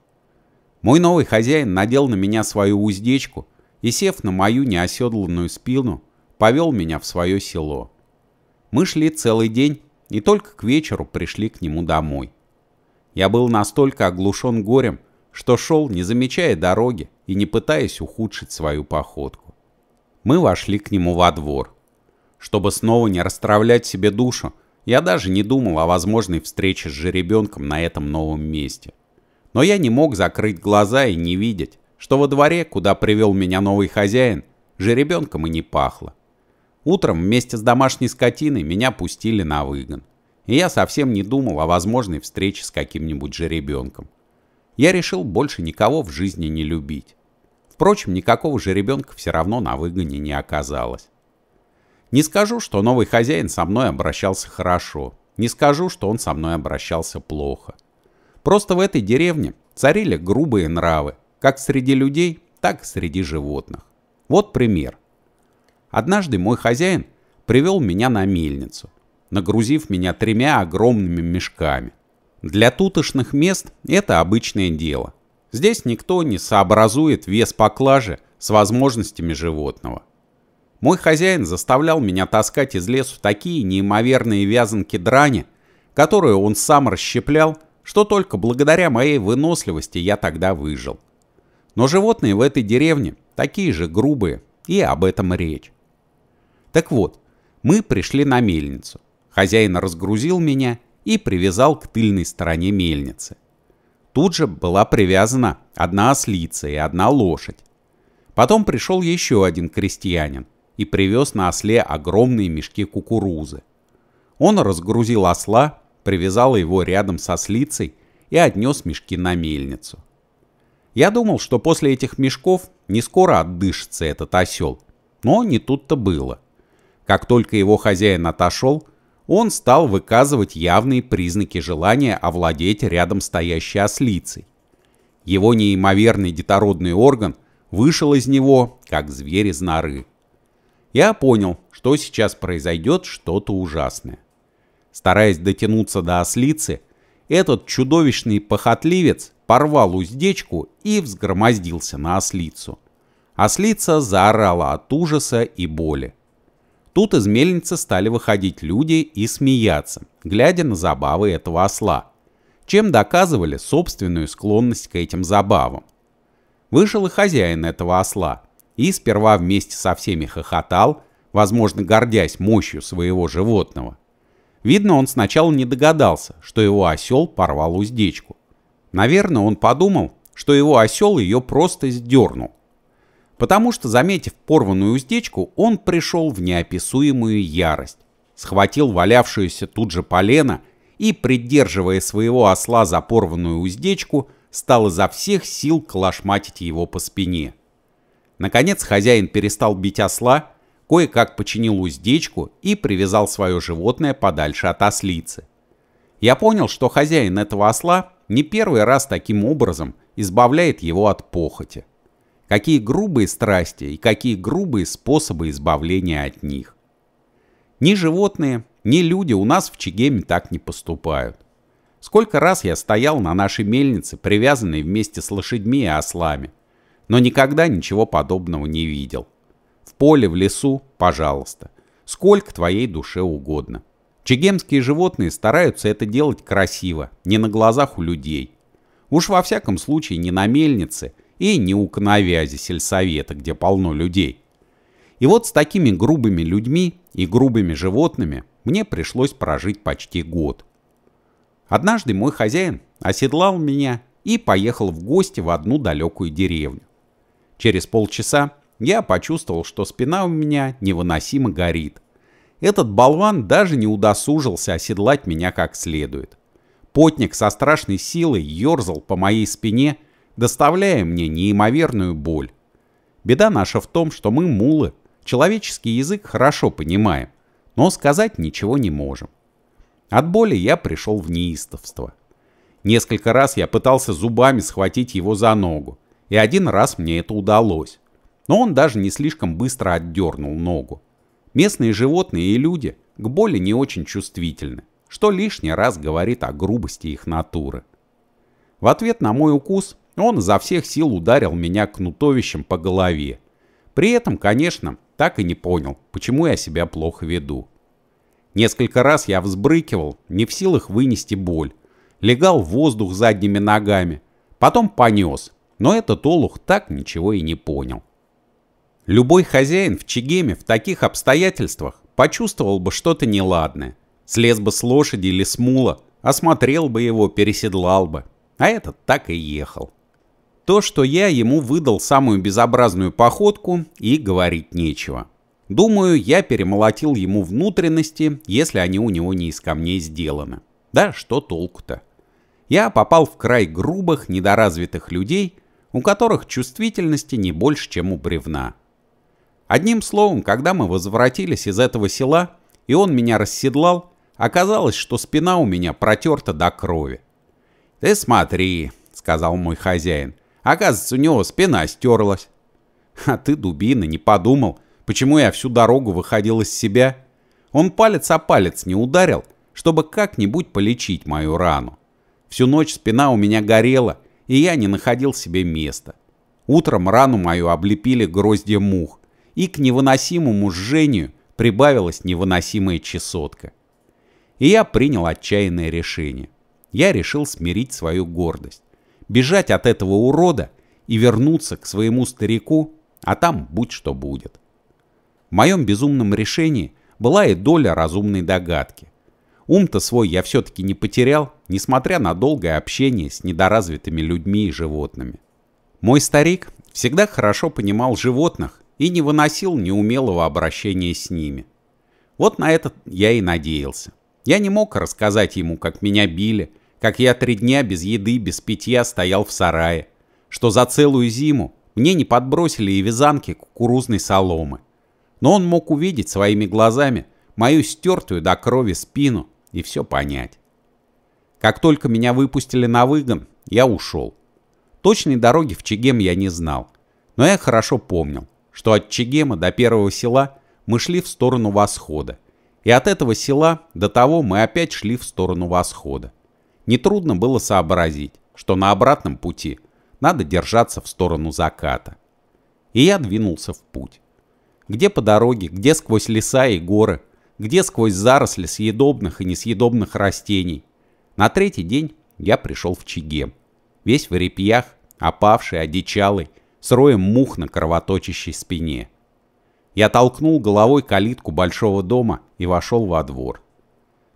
Speaker 1: Мой новый хозяин надел на меня свою уздечку и, сев на мою неоседланную спину, повел меня в свое село. Мы шли целый день и только к вечеру пришли к нему домой. Я был настолько оглушен горем, что шел, не замечая дороги и не пытаясь ухудшить свою походку. Мы вошли к нему во двор. Чтобы снова не расстравлять себе душу, я даже не думал о возможной встрече с жеребенком на этом новом месте. Но я не мог закрыть глаза и не видеть, что во дворе, куда привел меня новый хозяин, жеребенком и не пахло. Утром вместе с домашней скотиной меня пустили на выгон и я совсем не думал о возможной встрече с каким-нибудь жеребенком. Я решил больше никого в жизни не любить. Впрочем, никакого жеребенка все равно на выгоне не оказалось. Не скажу, что новый хозяин со мной обращался хорошо. Не скажу, что он со мной обращался плохо. Просто в этой деревне царили грубые нравы, как среди людей, так и среди животных. Вот пример. Однажды мой хозяин привел меня на мельницу нагрузив меня тремя огромными мешками. Для тутошных мест это обычное дело. Здесь никто не сообразует вес поклажи с возможностями животного. Мой хозяин заставлял меня таскать из лесу такие неимоверные вязанки драни, которую он сам расщеплял, что только благодаря моей выносливости я тогда выжил. Но животные в этой деревне такие же грубые, и об этом речь. Так вот, мы пришли на мельницу. Хозяин разгрузил меня и привязал к тыльной стороне мельницы. Тут же была привязана одна ослица и одна лошадь. Потом пришел еще один крестьянин и привез на осле огромные мешки кукурузы. Он разгрузил осла, привязал его рядом со слицей и отнес мешки на мельницу. Я думал, что после этих мешков не скоро отдышится этот осел, но не тут-то было. Как только его хозяин отошел, он стал выказывать явные признаки желания овладеть рядом стоящей ослицей. Его неимоверный детородный орган вышел из него, как зверь из норы. Я понял, что сейчас произойдет что-то ужасное. Стараясь дотянуться до ослицы, этот чудовищный похотливец порвал уздечку и взгромоздился на ослицу. Ослица заорала от ужаса и боли. Тут из мельницы стали выходить люди и смеяться, глядя на забавы этого осла, чем доказывали собственную склонность к этим забавам. Вышел и хозяин этого осла, и сперва вместе со всеми хохотал, возможно, гордясь мощью своего животного. Видно, он сначала не догадался, что его осел порвал уздечку. Наверное, он подумал, что его осел ее просто сдернул, Потому что, заметив порванную уздечку, он пришел в неописуемую ярость. Схватил валявшуюся тут же полено и, придерживая своего осла за порванную уздечку, стал изо всех сил клашматить его по спине. Наконец хозяин перестал бить осла, кое-как починил уздечку и привязал свое животное подальше от ослицы. Я понял, что хозяин этого осла не первый раз таким образом избавляет его от похоти какие грубые страсти и какие грубые способы избавления от них. Ни животные, ни люди у нас в Чегеме так не поступают. Сколько раз я стоял на нашей мельнице, привязанной вместе с лошадьми и ослами, но никогда ничего подобного не видел. В поле, в лесу, пожалуйста, сколько твоей душе угодно. Чегемские животные стараются это делать красиво, не на глазах у людей. Уж во всяком случае не на мельнице – и не на вязи сельсовета, где полно людей. И вот с такими грубыми людьми и грубыми животными мне пришлось прожить почти год. Однажды мой хозяин оседлал меня и поехал в гости в одну далекую деревню. Через полчаса я почувствовал, что спина у меня невыносимо горит. Этот болван даже не удосужился оседлать меня как следует. Потник со страшной силой ерзал по моей спине доставляя мне неимоверную боль. Беда наша в том, что мы мулы, человеческий язык хорошо понимаем, но сказать ничего не можем. От боли я пришел в неистовство. Несколько раз я пытался зубами схватить его за ногу, и один раз мне это удалось. Но он даже не слишком быстро отдернул ногу. Местные животные и люди к боли не очень чувствительны, что лишний раз говорит о грубости их натуры. В ответ на мой укус он изо всех сил ударил меня кнутовищем по голове. При этом, конечно, так и не понял, почему я себя плохо веду. Несколько раз я взбрыкивал, не в силах вынести боль. Легал в воздух задними ногами. Потом понес, но этот олух так ничего и не понял. Любой хозяин в Чегеме в таких обстоятельствах почувствовал бы что-то неладное. Слез бы с лошади или с мула, осмотрел бы его, переседлал бы. А этот так и ехал то, что я ему выдал самую безобразную походку и говорить нечего. Думаю, я перемолотил ему внутренности, если они у него не из камней сделаны. Да что толку-то? Я попал в край грубых, недоразвитых людей, у которых чувствительности не больше, чем у бревна. Одним словом, когда мы возвратились из этого села, и он меня расседлал, оказалось, что спина у меня протерта до крови. «Ты смотри», — сказал мой хозяин, Оказывается, у него спина стерлась. А ты, дубина, не подумал, почему я всю дорогу выходил из себя? Он палец о палец не ударил, чтобы как-нибудь полечить мою рану. Всю ночь спина у меня горела, и я не находил себе места. Утром рану мою облепили гроздья мух, и к невыносимому жжению прибавилась невыносимая чесотка. И я принял отчаянное решение. Я решил смирить свою гордость бежать от этого урода и вернуться к своему старику, а там будь что будет. В моем безумном решении была и доля разумной догадки. Ум-то свой я все-таки не потерял, несмотря на долгое общение с недоразвитыми людьми и животными. Мой старик всегда хорошо понимал животных и не выносил неумелого обращения с ними. Вот на этот я и надеялся. Я не мог рассказать ему, как меня били, как я три дня без еды, без питья стоял в сарае, что за целую зиму мне не подбросили и вязанки кукурузной соломы. Но он мог увидеть своими глазами мою стертую до крови спину и все понять. Как только меня выпустили на выгон, я ушел. Точной дороги в Чегем я не знал, но я хорошо помнил, что от Чегема до первого села мы шли в сторону восхода, и от этого села до того мы опять шли в сторону восхода нетрудно было сообразить, что на обратном пути надо держаться в сторону заката. И я двинулся в путь. Где по дороге, где сквозь леса и горы, где сквозь заросли съедобных и несъедобных растений. На третий день я пришел в Чигем, весь в репьях, опавший, одичалый, с роем мух на кровоточащей спине. Я толкнул головой калитку большого дома и вошел во двор.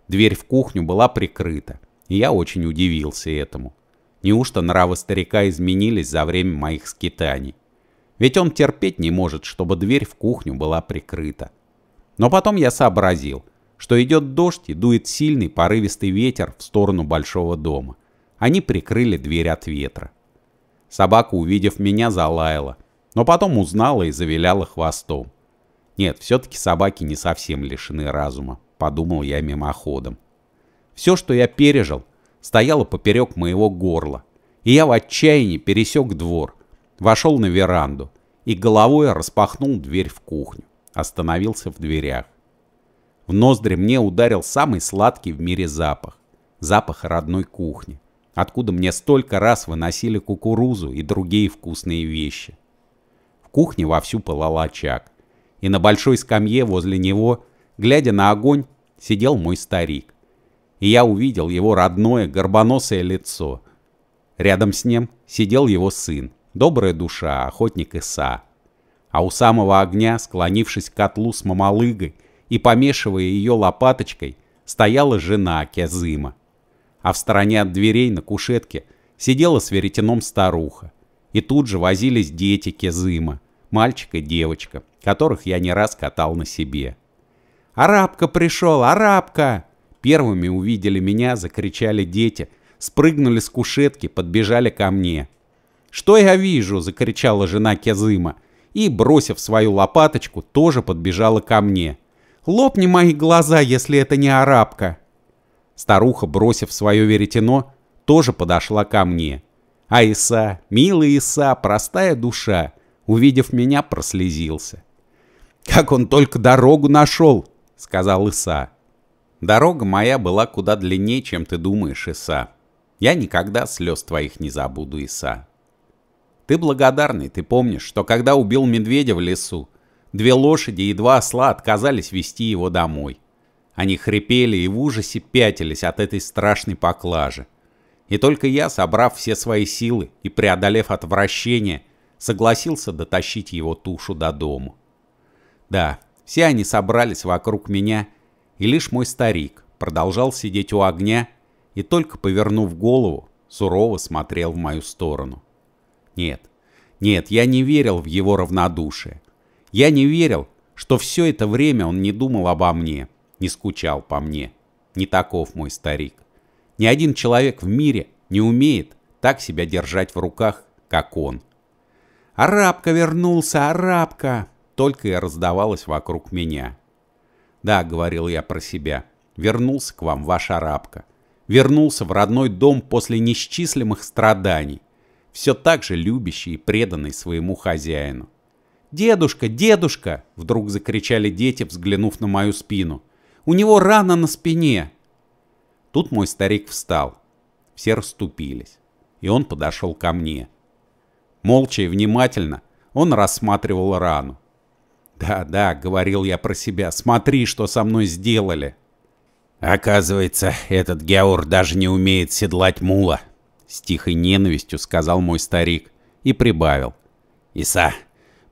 Speaker 1: Дверь в кухню была прикрыта я очень удивился этому. Неужто нравы старика изменились за время моих скитаний? Ведь он терпеть не может, чтобы дверь в кухню была прикрыта. Но потом я сообразил, что идет дождь и дует сильный порывистый ветер в сторону большого дома. Они прикрыли дверь от ветра. Собака, увидев меня, залаяла, но потом узнала и завиляла хвостом. Нет, все-таки собаки не совсем лишены разума, подумал я мимоходом. Все, что я пережил, стояло поперек моего горла. И я в отчаянии пересек двор, вошел на веранду и головой распахнул дверь в кухню. Остановился в дверях. В ноздри мне ударил самый сладкий в мире запах. Запах родной кухни, откуда мне столько раз выносили кукурузу и другие вкусные вещи. В кухне вовсю пылал очаг. И на большой скамье возле него, глядя на огонь, сидел мой старик и я увидел его родное горбоносое лицо. Рядом с ним сидел его сын, добрая душа, охотник Иса. А у самого огня, склонившись к котлу с мамалыгой и помешивая ее лопаточкой, стояла жена Кязыма. А в стороне от дверей на кушетке сидела с веретеном старуха. И тут же возились дети Кязыма, мальчик и девочка, которых я не раз катал на себе. «Арабка пришел, арабка!» Первыми увидели меня, закричали дети, спрыгнули с кушетки, подбежали ко мне. «Что я вижу?» — закричала жена Кезыма. И, бросив свою лопаточку, тоже подбежала ко мне. «Лопни мои глаза, если это не арабка!» Старуха, бросив свое веретено, тоже подошла ко мне. А Иса, милый Иса, простая душа, увидев меня, прослезился. «Как он только дорогу нашел!» — сказал Иса. Дорога моя была куда длиннее, чем ты думаешь, Иса. Я никогда слез твоих не забуду, Иса. Ты благодарный, ты помнишь, что когда убил медведя в лесу, две лошади и два осла отказались вести его домой. Они хрипели и в ужасе пятились от этой страшной поклажи. И только я, собрав все свои силы и преодолев отвращение, согласился дотащить его тушу до дому. Да, все они собрались вокруг меня и и лишь мой старик продолжал сидеть у огня и только повернув голову, сурово смотрел в мою сторону. Нет, нет, я не верил в его равнодушие. Я не верил, что все это время он не думал обо мне, не скучал по мне. Не таков мой старик. Ни один человек в мире не умеет так себя держать в руках, как он. «Арабка вернулся, арабка!» Только и раздавалось вокруг меня. Да, говорил я про себя. Вернулся к вам ваша арабка. Вернулся в родной дом после несчислимых страданий. Все так же любящий и преданный своему хозяину. «Дедушка, дедушка!» — вдруг закричали дети, взглянув на мою спину. «У него рана на спине!» Тут мой старик встал. Все расступились. И он подошел ко мне. Молча и внимательно он рассматривал рану. «Да, да», — говорил я про себя, — «смотри, что со мной сделали». «Оказывается, этот Геор даже не умеет седлать мула», — с тихой ненавистью сказал мой старик и прибавил. «Иса,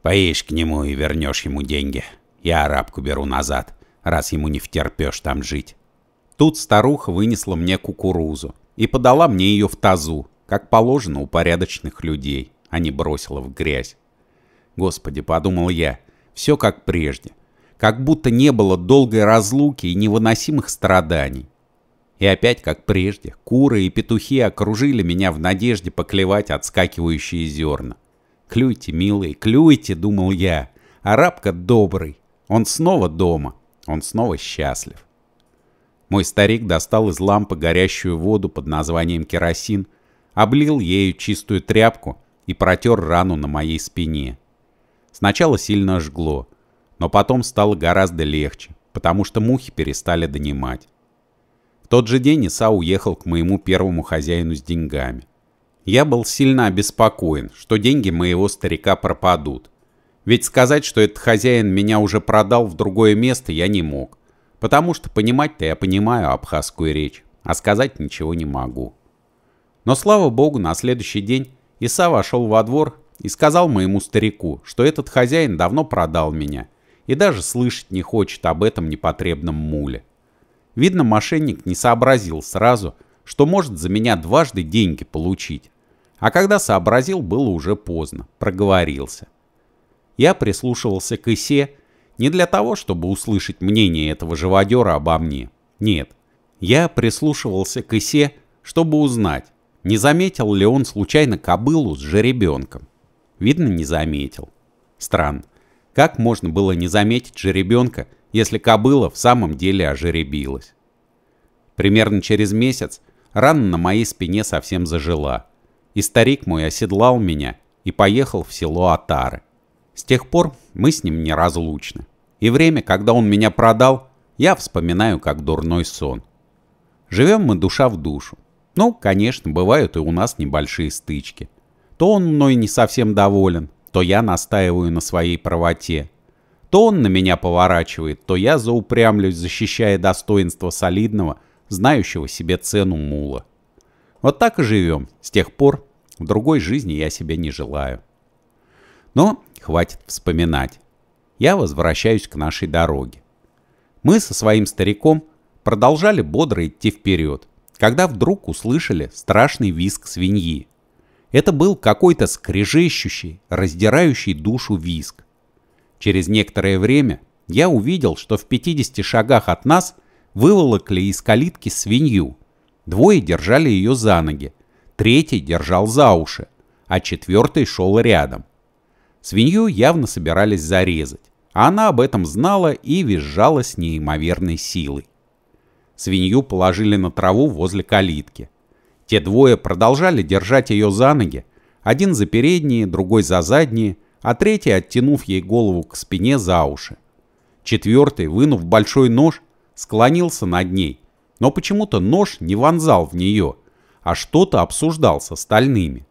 Speaker 1: поедешь к нему и вернешь ему деньги. Я арабку беру назад, раз ему не втерпешь там жить». Тут старуха вынесла мне кукурузу и подала мне ее в тазу, как положено у порядочных людей, а не бросила в грязь. «Господи», — подумал я, — все как прежде. Как будто не было долгой разлуки и невыносимых страданий. И опять, как прежде, куры и петухи окружили меня в надежде поклевать отскакивающие зерна. «Клюйте, милый, клюйте!» — думал я. «Арабка добрый. Он снова дома. Он снова счастлив». Мой старик достал из лампы горящую воду под названием керосин, облил ею чистую тряпку и протер рану на моей спине. Сначала сильно жгло, но потом стало гораздо легче, потому что мухи перестали донимать. В тот же день Иса уехал к моему первому хозяину с деньгами. Я был сильно обеспокоен, что деньги моего старика пропадут. Ведь сказать, что этот хозяин меня уже продал в другое место, я не мог. Потому что понимать-то я понимаю абхазскую речь, а сказать ничего не могу. Но слава богу, на следующий день Иса вошел во двор и сказал моему старику, что этот хозяин давно продал меня и даже слышать не хочет об этом непотребном муле. Видно, мошенник не сообразил сразу, что может за меня дважды деньги получить. А когда сообразил, было уже поздно, проговорился. Я прислушивался к Исе не для того, чтобы услышать мнение этого живодера обо мне. Нет, я прислушивался к Исе, чтобы узнать, не заметил ли он случайно кобылу с жеребенком. Видно, не заметил. Странно. Как можно было не заметить жеребенка, если кобыла в самом деле ожеребилась? Примерно через месяц рана на моей спине совсем зажила. И старик мой оседлал меня и поехал в село Атары. С тех пор мы с ним неразлучны. И время, когда он меня продал, я вспоминаю как дурной сон. Живем мы душа в душу. Ну, конечно, бывают и у нас небольшие стычки – то он мной не совсем доволен, то я настаиваю на своей правоте. То он на меня поворачивает, то я заупрямлюсь, защищая достоинство солидного, знающего себе цену мула. Вот так и живем. С тех пор в другой жизни я себе не желаю. Но хватит вспоминать. Я возвращаюсь к нашей дороге. Мы со своим стариком продолжали бодро идти вперед, когда вдруг услышали страшный визг свиньи. Это был какой-то скрежещущий, раздирающий душу виск. Через некоторое время я увидел, что в 50 шагах от нас выволокли из калитки свинью. Двое держали ее за ноги, третий держал за уши, а четвертый шел рядом. Свинью явно собирались зарезать, а она об этом знала и визжала с неимоверной силой. Свинью положили на траву возле калитки – те двое продолжали держать ее за ноги, один за передние, другой за задние, а третий, оттянув ей голову к спине за уши. Четвертый, вынув большой нож, склонился над ней, но почему-то нож не вонзал в нее, а что-то обсуждал с остальными.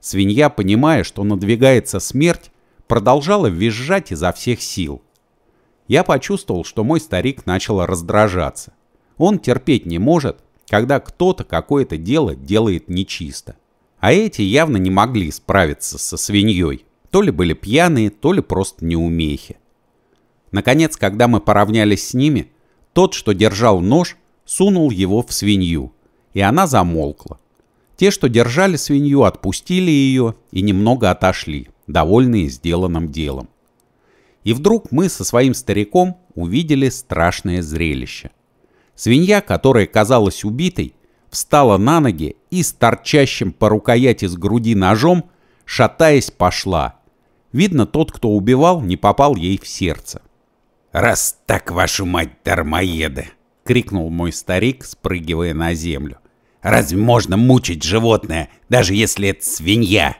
Speaker 1: Свинья, понимая, что надвигается смерть, продолжала визжать изо всех сил. Я почувствовал, что мой старик начал раздражаться. Он терпеть не может, когда кто-то какое-то дело делает нечисто. А эти явно не могли справиться со свиньей. То ли были пьяные, то ли просто неумехи. Наконец, когда мы поравнялись с ними, тот, что держал нож, сунул его в свинью, и она замолкла. Те, что держали свинью, отпустили ее и немного отошли, довольные сделанным делом. И вдруг мы со своим стариком увидели страшное зрелище. Свинья, которая казалась убитой, встала на ноги и с торчащим по рукояти с груди ножом, шатаясь, пошла. Видно, тот, кто убивал, не попал ей в сердце. «Раз так, вашу мать, дармоеды!» — крикнул мой старик, спрыгивая на землю. «Разве можно мучить животное, даже если это свинья?»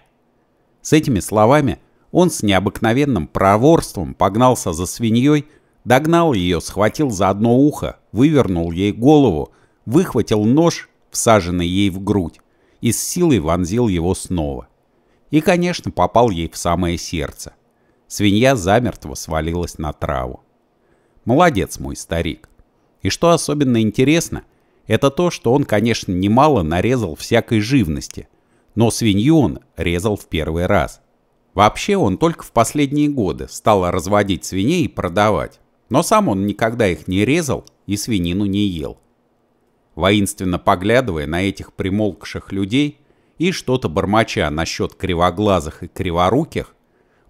Speaker 1: С этими словами он с необыкновенным проворством погнался за свиньей, догнал ее, схватил за одно ухо, вывернул ей голову, выхватил нож, всаженный ей в грудь, и с силой вонзил его снова. И, конечно, попал ей в самое сердце. Свинья замертво свалилась на траву. Молодец мой старик. И что особенно интересно, это то, что он, конечно, немало нарезал всякой живности, но свинью он резал в первый раз. Вообще он только в последние годы стал разводить свиней и продавать, но сам он никогда их не резал, и свинину не ел. Воинственно поглядывая на этих примолкших людей и что-то бормоча насчет кривоглазых и криворуких,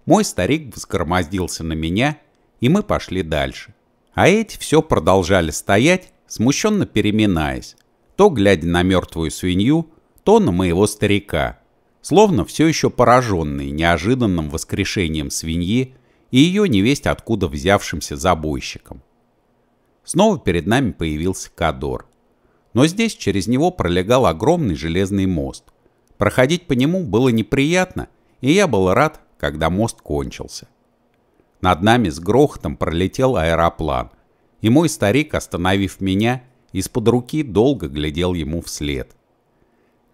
Speaker 1: мой старик взгромоздился на меня, и мы пошли дальше. А эти все продолжали стоять, смущенно переминаясь, то глядя на мертвую свинью, то на моего старика, словно все еще пораженные неожиданным воскрешением свиньи и ее невесть откуда взявшимся забойщиком. Снова перед нами появился Кадор. Но здесь через него пролегал огромный железный мост. Проходить по нему было неприятно, и я был рад, когда мост кончился. Над нами с грохотом пролетел аэроплан, и мой старик, остановив меня, из-под руки долго глядел ему вслед.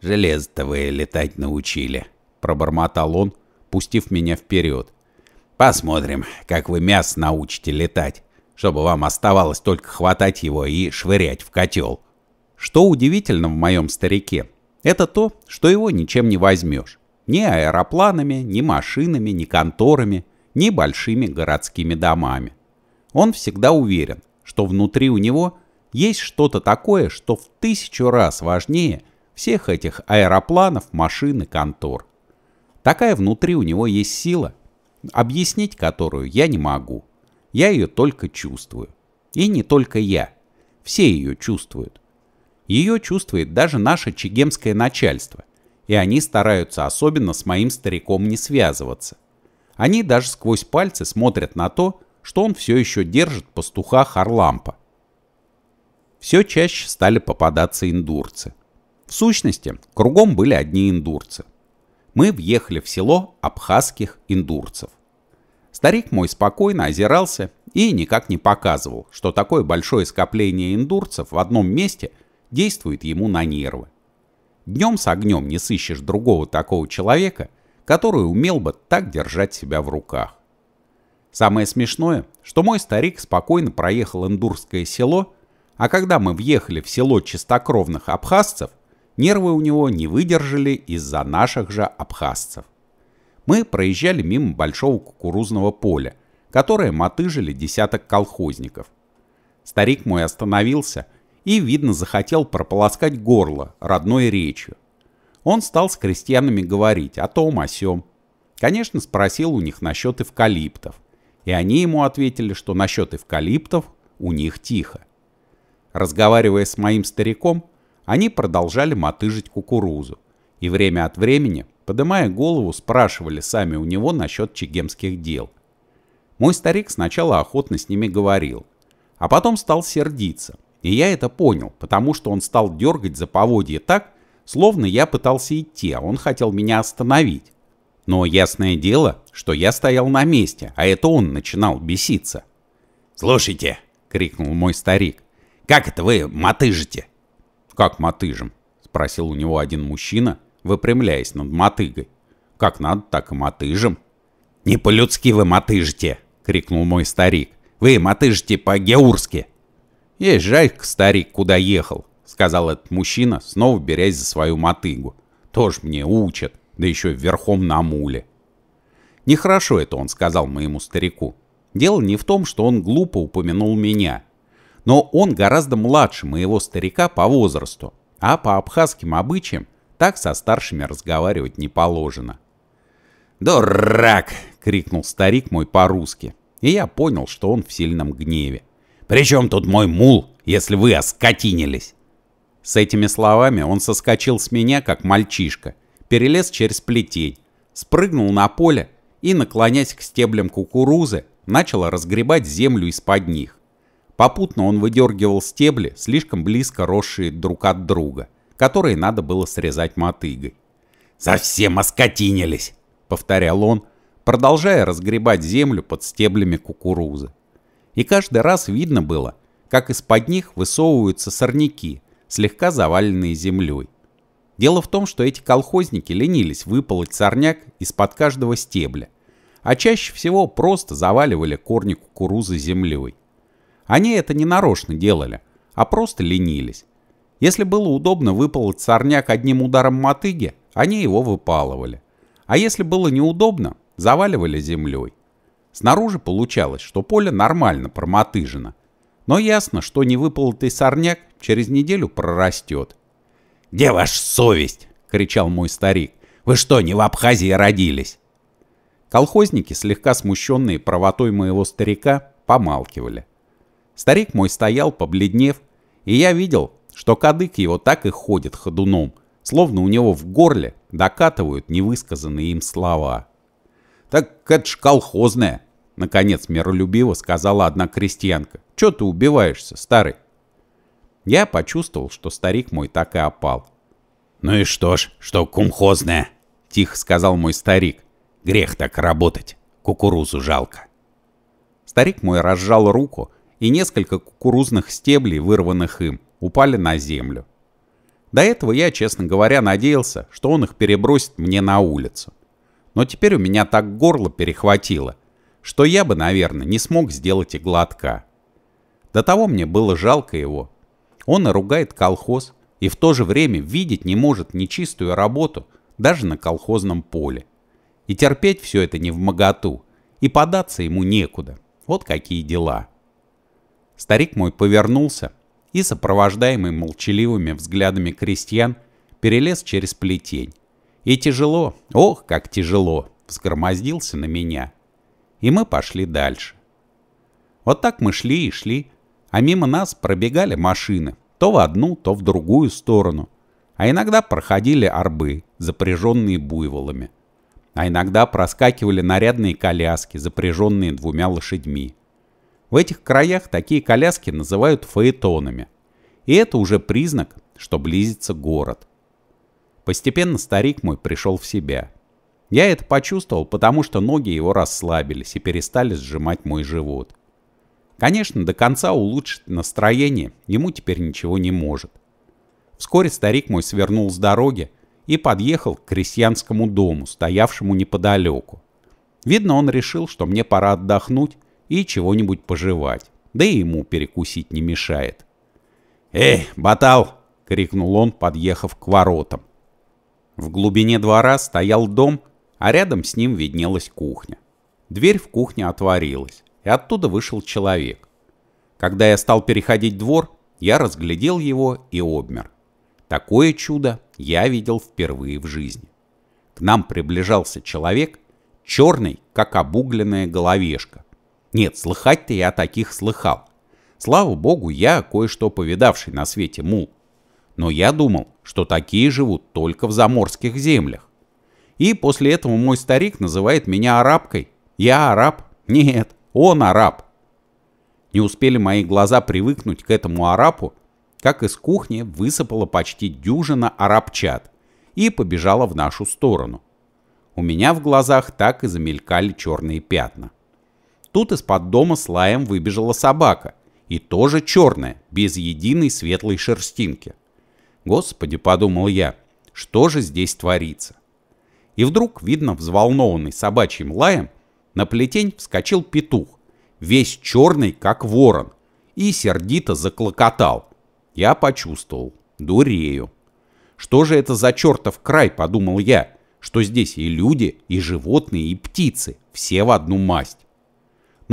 Speaker 1: «Железо-то вы летать научили», — пробормотал он, пустив меня вперед. «Посмотрим, как вы мясо научите летать чтобы вам оставалось только хватать его и швырять в котел. Что удивительно в моем старике, это то, что его ничем не возьмешь. Ни аэропланами, ни машинами, ни конторами, ни большими городскими домами. Он всегда уверен, что внутри у него есть что-то такое, что в тысячу раз важнее всех этих аэропланов, машин и контор. Такая внутри у него есть сила, объяснить которую я не могу. Я ее только чувствую. И не только я. Все ее чувствуют. Ее чувствует даже наше чегемское начальство. И они стараются особенно с моим стариком не связываться. Они даже сквозь пальцы смотрят на то, что он все еще держит пастуха Харлампа. Все чаще стали попадаться индурцы. В сущности, кругом были одни индурцы. Мы въехали в село абхазских индурцев. Старик мой спокойно озирался и никак не показывал, что такое большое скопление индурцев в одном месте действует ему на нервы. Днем с огнем не сыщешь другого такого человека, который умел бы так держать себя в руках. Самое смешное, что мой старик спокойно проехал индурское село, а когда мы въехали в село чистокровных абхазцев, нервы у него не выдержали из-за наших же абхазцев мы проезжали мимо большого кукурузного поля, которое мотыжили десяток колхозников. Старик мой остановился и, видно, захотел прополоскать горло родной речью. Он стал с крестьянами говорить о том, о сём. Конечно, спросил у них насчет эвкалиптов, и они ему ответили, что насчет эвкалиптов у них тихо. Разговаривая с моим стариком, они продолжали мотыжить кукурузу и время от времени подымая голову, спрашивали сами у него насчет чегемских дел. Мой старик сначала охотно с ними говорил, а потом стал сердиться. И я это понял, потому что он стал дергать за поводье так, словно я пытался идти, а он хотел меня остановить. Но ясное дело, что я стоял на месте, а это он начинал беситься. «Слушайте!» — крикнул мой старик. «Как это вы мотыжите?» «Как мотыжим?» — спросил у него один мужчина — выпрямляясь над ну, мотыгой. Как надо, так и мотыжим. «Не по-людски вы мотыжите!» — крикнул мой старик. «Вы мотыжите по-геурски!» «Езжай-ка, старик, куда ехал!» — сказал этот мужчина, снова берясь за свою мотыгу. «Тоже мне учат, да еще верхом на муле!» Нехорошо это он сказал моему старику. Дело не в том, что он глупо упомянул меня. Но он гораздо младше моего старика по возрасту, а по абхазским обычаям так со старшими разговаривать не положено. «Дурак!» — крикнул старик мой по-русски. И я понял, что он в сильном гневе. «При чем тут мой мул, если вы оскотинились?» С этими словами он соскочил с меня, как мальчишка, перелез через плетень, спрыгнул на поле и, наклонясь к стеблям кукурузы, начал разгребать землю из-под них. Попутно он выдергивал стебли, слишком близко росшие друг от друга которые надо было срезать мотыгой. «Совсем оскотинились!» — повторял он, продолжая разгребать землю под стеблями кукурузы. И каждый раз видно было, как из-под них высовываются сорняки, слегка заваленные землей. Дело в том, что эти колхозники ленились выполоть сорняк из-под каждого стебля, а чаще всего просто заваливали корни кукурузы землей. Они это не нарочно делали, а просто ленились. Если было удобно выпалоть сорняк одним ударом мотыги, они его выпалывали. А если было неудобно, заваливали землей. Снаружи получалось, что поле нормально промотыжено. Но ясно, что невыполотый сорняк через неделю прорастет. «Где ваша совесть?» — кричал мой старик. «Вы что, не в Абхазии родились?» Колхозники, слегка смущенные правотой моего старика, помалкивали. Старик мой стоял, побледнев, и я видел, что кадык его так и ходит ходуном, словно у него в горле докатывают невысказанные им слова. «Так это ж колхозное!» — наконец миролюбиво сказала одна крестьянка. «Чё ты убиваешься, старый?» Я почувствовал, что старик мой так и опал. «Ну и что ж, что кумхозное!» — тихо сказал мой старик. «Грех так работать, кукурузу жалко». Старик мой разжал руку, и несколько кукурузных стеблей, вырванных им, упали на землю. До этого я, честно говоря, надеялся, что он их перебросит мне на улицу. Но теперь у меня так горло перехватило, что я бы, наверное, не смог сделать и глотка. До того мне было жалко его. Он и ругает колхоз, и в то же время видеть не может нечистую работу даже на колхозном поле. И терпеть все это не в моготу, и податься ему некуда. Вот какие дела. Старик мой повернулся, и, сопровождаемый молчаливыми взглядами крестьян, перелез через плетень. И тяжело, ох, как тяжело, взгромоздился на меня. И мы пошли дальше. Вот так мы шли и шли, а мимо нас пробегали машины, то в одну, то в другую сторону, а иногда проходили арбы, запряженные буйволами, а иногда проскакивали нарядные коляски, запряженные двумя лошадьми. В этих краях такие коляски называют фаэтонами. И это уже признак, что близится город. Постепенно старик мой пришел в себя. Я это почувствовал, потому что ноги его расслабились и перестали сжимать мой живот. Конечно, до конца улучшить настроение ему теперь ничего не может. Вскоре старик мой свернул с дороги и подъехал к крестьянскому дому, стоявшему неподалеку. Видно, он решил, что мне пора отдохнуть, и чего-нибудь пожевать, да и ему перекусить не мешает. «Эй, батал!» — крикнул он, подъехав к воротам. В глубине двора стоял дом, а рядом с ним виднелась кухня. Дверь в кухне отворилась, и оттуда вышел человек. Когда я стал переходить двор, я разглядел его и обмер. Такое чудо я видел впервые в жизни. К нам приближался человек, черный, как обугленная головешка, нет, слыхать-то я о таких слыхал. Слава богу, я кое-что повидавший на свете мул. Но я думал, что такие живут только в заморских землях. И после этого мой старик называет меня арабкой. Я араб? Нет, он араб. Не успели мои глаза привыкнуть к этому арабу, как из кухни высыпала почти дюжина арабчат и побежала в нашу сторону. У меня в глазах так и замелькали черные пятна. Тут из-под дома с лаем выбежала собака. И тоже черная, без единой светлой шерстинки. Господи, подумал я, что же здесь творится? И вдруг, видно, взволнованный собачьим лаем, на плетень вскочил петух, весь черный, как ворон, и сердито заклокотал. Я почувствовал, дурею. Что же это за чертов край, подумал я, что здесь и люди, и животные, и птицы, все в одну масть.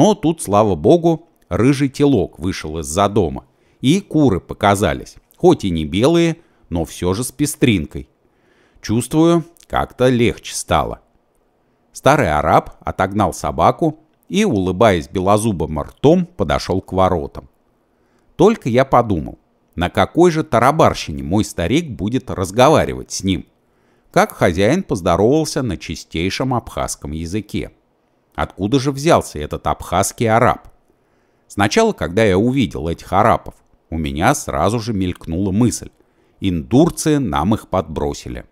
Speaker 1: Но тут, слава богу, рыжий телок вышел из-за дома. И куры показались, хоть и не белые, но все же с пестринкой. Чувствую, как-то легче стало. Старый араб отогнал собаку и, улыбаясь белозубым ртом, подошел к воротам. Только я подумал, на какой же тарабарщине мой старик будет разговаривать с ним, как хозяин поздоровался на чистейшем абхазском языке. Откуда же взялся этот абхазский араб? Сначала, когда я увидел этих арабов, у меня сразу же мелькнула мысль. Индурцы нам их подбросили.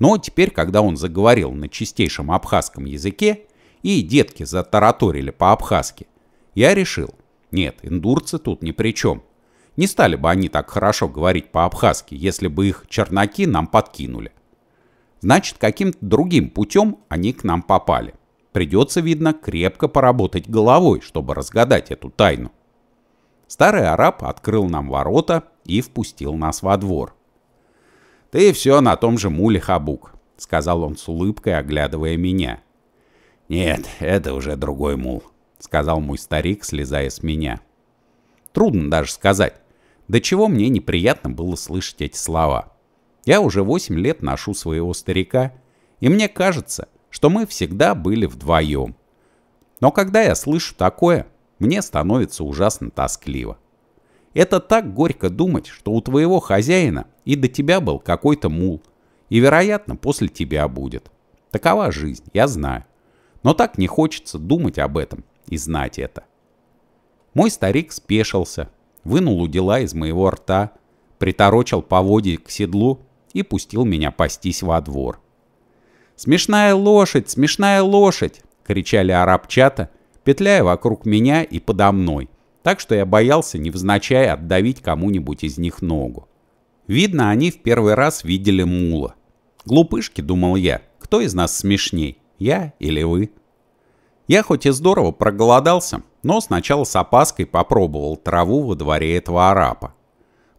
Speaker 1: Но теперь, когда он заговорил на чистейшем абхазском языке, и детки затараторили по-абхазски, я решил, нет, индурцы тут ни при чем. Не стали бы они так хорошо говорить по-абхазски, если бы их чернаки нам подкинули. Значит, каким-то другим путем они к нам попали. Придется, видно, крепко поработать головой, чтобы разгадать эту тайну. Старый араб открыл нам ворота и впустил нас во двор. «Ты все на том же муле, Хабук», — сказал он с улыбкой, оглядывая меня. «Нет, это уже другой мул», — сказал мой старик, слезая с меня. Трудно даже сказать, до чего мне неприятно было слышать эти слова. Я уже восемь лет ношу своего старика, и мне кажется, что мы всегда были вдвоем. Но когда я слышу такое, мне становится ужасно тоскливо. Это так горько думать, что у твоего хозяина и до тебя был какой-то мул, и, вероятно, после тебя будет. Такова жизнь, я знаю. Но так не хочется думать об этом и знать это. Мой старик спешился, вынул удила из моего рта, приторочил поводье к седлу и пустил меня пастись во двор. «Смешная лошадь! Смешная лошадь!» — кричали арабчата, петляя вокруг меня и подо мной, так что я боялся невзначай отдавить кому-нибудь из них ногу. Видно, они в первый раз видели мула. Глупышки, думал я, кто из нас смешней, я или вы? Я хоть и здорово проголодался, но сначала с опаской попробовал траву во дворе этого арапа.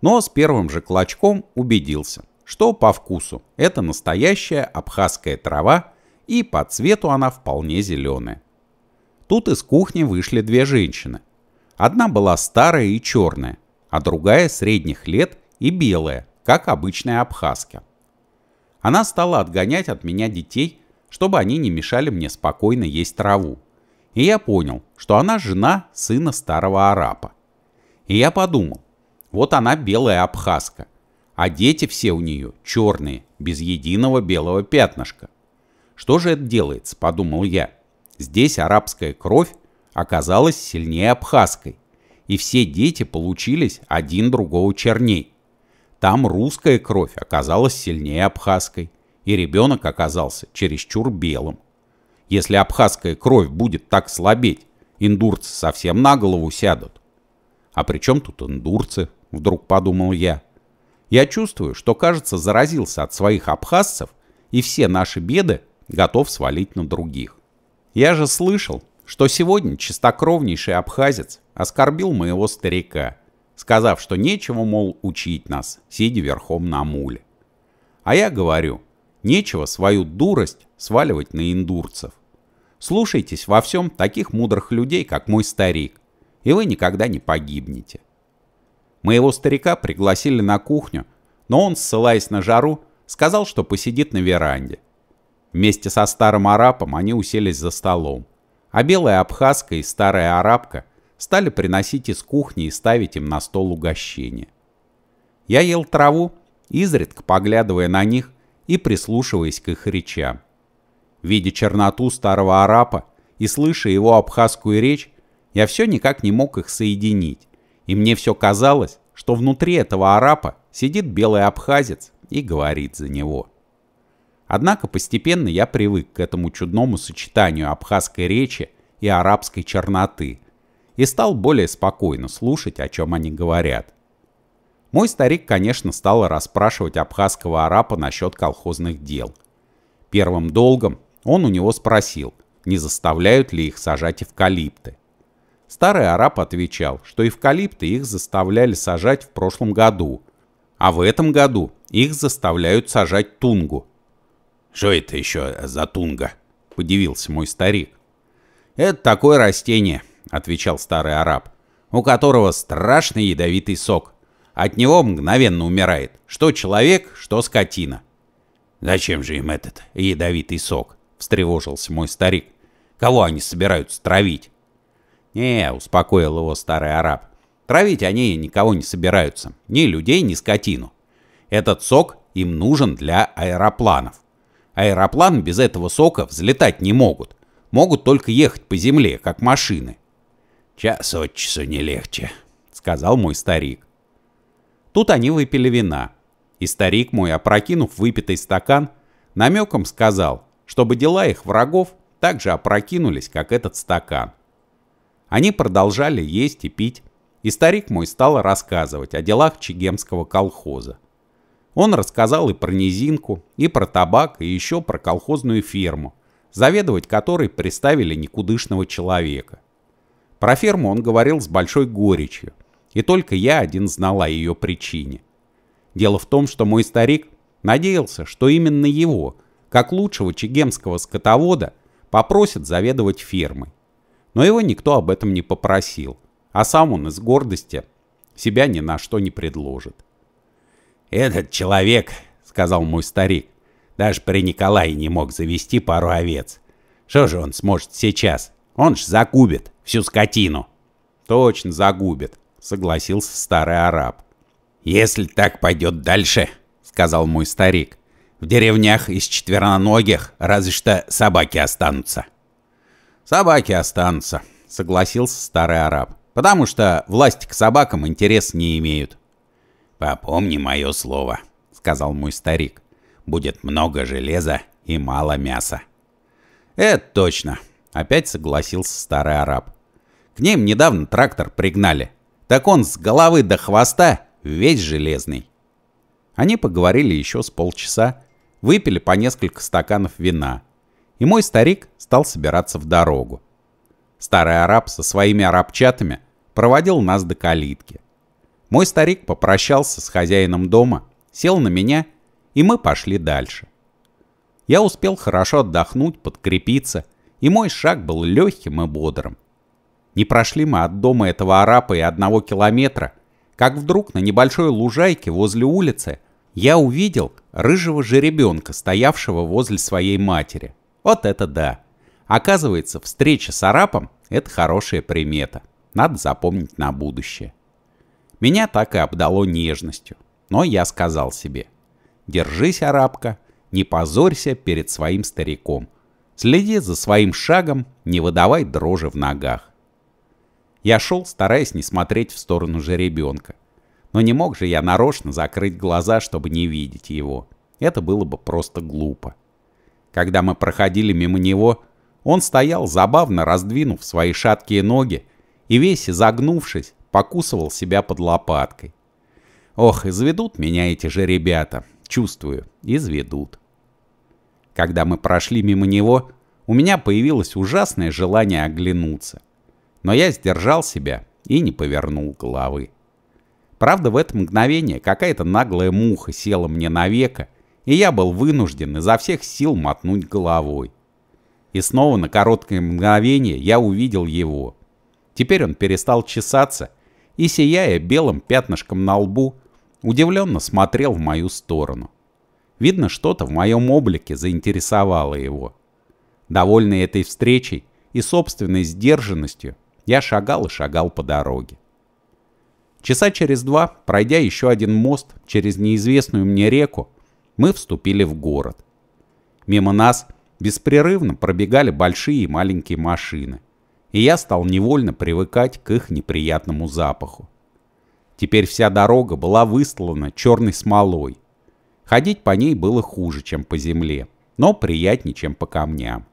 Speaker 1: Но с первым же клочком убедился, что по вкусу. Это настоящая абхазская трава, и по цвету она вполне зеленая. Тут из кухни вышли две женщины. Одна была старая и черная, а другая средних лет и белая, как обычная абхазка. Она стала отгонять от меня детей, чтобы они не мешали мне спокойно есть траву. И я понял, что она жена сына старого арапа. И я подумал, вот она белая абхазка, а дети все у нее черные, без единого белого пятнышка. Что же это делается, подумал я. Здесь арабская кровь оказалась сильнее абхазской, и все дети получились один другого черней. Там русская кровь оказалась сильнее абхазской, и ребенок оказался чересчур белым. Если абхазская кровь будет так слабеть, индурцы совсем на голову сядут. А при чем тут индурцы, вдруг подумал я. Я чувствую, что, кажется, заразился от своих абхазцев и все наши беды готов свалить на других. Я же слышал, что сегодня чистокровнейший абхазец оскорбил моего старика, сказав, что нечего, мол, учить нас, сидя верхом на муле. А я говорю, нечего свою дурость сваливать на индурцев. Слушайтесь во всем таких мудрых людей, как мой старик, и вы никогда не погибнете. Моего старика пригласили на кухню, но он, ссылаясь на жару, сказал, что посидит на веранде. Вместе со старым арапом они уселись за столом, а белая абхазка и старая арабка стали приносить из кухни и ставить им на стол угощение. Я ел траву, изредка поглядывая на них и прислушиваясь к их речам. Видя черноту старого арапа и слыша его абхазскую речь, я все никак не мог их соединить и мне все казалось, что внутри этого арапа сидит белый абхазец и говорит за него. Однако постепенно я привык к этому чудному сочетанию абхазской речи и арабской черноты и стал более спокойно слушать, о чем они говорят. Мой старик, конечно, стал расспрашивать абхазского арапа насчет колхозных дел. Первым долгом он у него спросил, не заставляют ли их сажать эвкалипты. Старый араб отвечал, что эвкалипты их заставляли сажать в прошлом году, а в этом году их заставляют сажать тунгу. «Что это еще за тунга?» – подивился мой старик. «Это такое растение», – отвечал старый араб, – «у которого страшный ядовитый сок. От него мгновенно умирает что человек, что скотина». «Зачем же им этот ядовитый сок?» – встревожился мой старик. «Кого они собираются травить?» «Не», — успокоил его старый араб, — «травить они никого не собираются, ни людей, ни скотину. Этот сок им нужен для аэропланов. Аэропланы без этого сока взлетать не могут, могут только ехать по земле, как машины». «Час от часу не легче», — сказал мой старик. Тут они выпили вина, и старик мой, опрокинув выпитый стакан, намеком сказал, чтобы дела их врагов также опрокинулись, как этот стакан — они продолжали есть и пить, и старик мой стал рассказывать о делах Чегемского колхоза. Он рассказал и про низинку, и про табак, и еще про колхозную ферму, заведовать которой приставили никудышного человека. Про ферму он говорил с большой горечью, и только я один знал о ее причине. Дело в том, что мой старик надеялся, что именно его, как лучшего чегемского скотовода, попросят заведовать фермой но его никто об этом не попросил, а сам он из гордости себя ни на что не предложит. «Этот человек», — сказал мой старик, — «даже при Николае не мог завести пару овец. Что же он сможет сейчас? Он ж загубит всю скотину». «Точно загубит», — согласился старый араб. «Если так пойдет дальше», — сказал мой старик, — «в деревнях из четвероногих разве что собаки останутся». Собаки останутся, согласился старый араб, потому что власти к собакам интерес не имеют. Попомни мое слово, сказал мой старик. Будет много железа и мало мяса. Это точно, опять согласился старый араб. К ним недавно трактор пригнали. Так он с головы до хвоста весь железный. Они поговорили еще с полчаса, выпили по несколько стаканов вина, и мой старик стал собираться в дорогу. Старый араб со своими арабчатами проводил нас до калитки. Мой старик попрощался с хозяином дома, сел на меня, и мы пошли дальше. Я успел хорошо отдохнуть, подкрепиться, и мой шаг был легким и бодрым. Не прошли мы от дома этого арапа и одного километра, как вдруг на небольшой лужайке возле улицы я увидел рыжего жеребенка, стоявшего возле своей матери – вот это да! Оказывается, встреча с арапом – это хорошая примета. Надо запомнить на будущее. Меня так и обдало нежностью. Но я сказал себе. Держись, арабка, не позорься перед своим стариком. Следи за своим шагом, не выдавай дрожи в ногах. Я шел, стараясь не смотреть в сторону жеребенка. Но не мог же я нарочно закрыть глаза, чтобы не видеть его. Это было бы просто глупо. Когда мы проходили мимо него, он стоял, забавно раздвинув свои шаткие ноги и весь изогнувшись, покусывал себя под лопаткой. Ох, изведут меня эти же ребята, чувствую, изведут. Когда мы прошли мимо него, у меня появилось ужасное желание оглянуться. Но я сдержал себя и не повернул головы. Правда, в это мгновение какая-то наглая муха села мне на веко, и я был вынужден изо всех сил мотнуть головой. И снова на короткое мгновение я увидел его. Теперь он перестал чесаться и, сияя белым пятнышком на лбу, удивленно смотрел в мою сторону. Видно, что-то в моем облике заинтересовало его. Довольный этой встречей и собственной сдержанностью, я шагал и шагал по дороге. Часа через два, пройдя еще один мост через неизвестную мне реку, мы вступили в город. Мимо нас беспрерывно пробегали большие и маленькие машины, и я стал невольно привыкать к их неприятному запаху. Теперь вся дорога была выстлана черной смолой. Ходить по ней было хуже, чем по земле, но приятнее, чем по камням.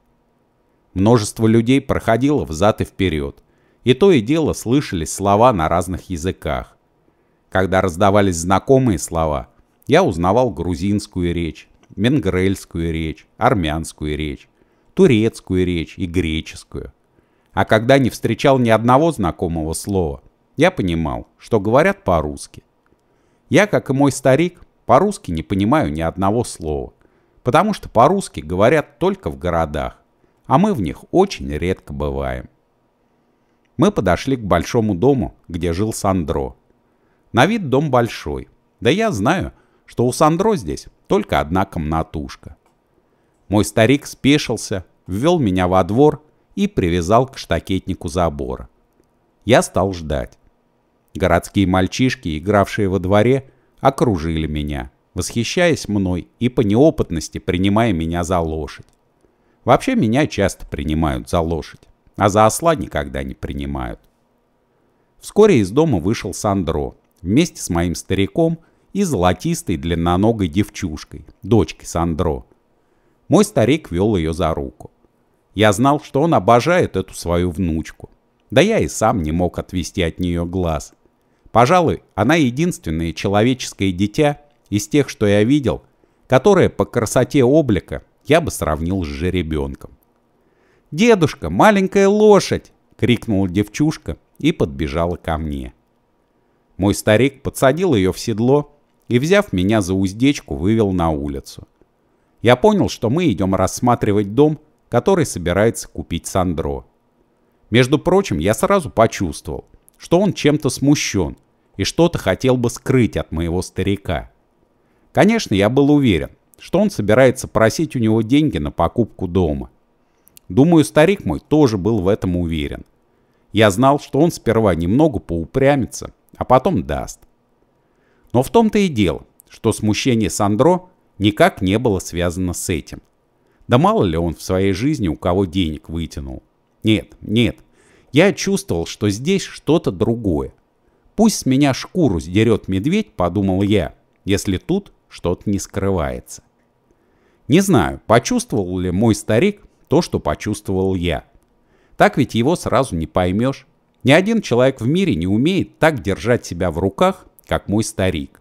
Speaker 1: Множество людей проходило взад и вперед, и то и дело слышались слова на разных языках. Когда раздавались знакомые слова, я узнавал грузинскую речь, менгрельскую речь, армянскую речь, турецкую речь и греческую. А когда не встречал ни одного знакомого слова, я понимал, что говорят по-русски. Я, как и мой старик, по-русски не понимаю ни одного слова, потому что по-русски говорят только в городах, а мы в них очень редко бываем. Мы подошли к большому дому, где жил Сандро. На вид дом большой, да я знаю, что у Сандро здесь только одна комнатушка. Мой старик спешился, ввел меня во двор и привязал к штакетнику забора. Я стал ждать. Городские мальчишки, игравшие во дворе, окружили меня, восхищаясь мной и по неопытности принимая меня за лошадь. Вообще меня часто принимают за лошадь, а за осла никогда не принимают. Вскоре из дома вышел Сандро вместе с моим стариком и золотистой длинноногой девчушкой, дочкой Сандро. Мой старик вел ее за руку. Я знал, что он обожает эту свою внучку. Да я и сам не мог отвести от нее глаз. Пожалуй, она единственное человеческое дитя из тех, что я видел, которое по красоте облика я бы сравнил с жеребенком. «Дедушка, маленькая лошадь!» — крикнула девчушка и подбежала ко мне. Мой старик подсадил ее в седло и, взяв меня за уздечку, вывел на улицу. Я понял, что мы идем рассматривать дом, который собирается купить Сандро. Между прочим, я сразу почувствовал, что он чем-то смущен и что-то хотел бы скрыть от моего старика. Конечно, я был уверен, что он собирается просить у него деньги на покупку дома. Думаю, старик мой тоже был в этом уверен. Я знал, что он сперва немного поупрямится, а потом даст. Но в том-то и дело, что смущение Сандро никак не было связано с этим. Да мало ли он в своей жизни у кого денег вытянул. Нет, нет. Я чувствовал, что здесь что-то другое. Пусть с меня шкуру сдерет медведь, подумал я, если тут что-то не скрывается. Не знаю, почувствовал ли мой старик то, что почувствовал я. Так ведь его сразу не поймешь. Ни один человек в мире не умеет так держать себя в руках, как мой старик.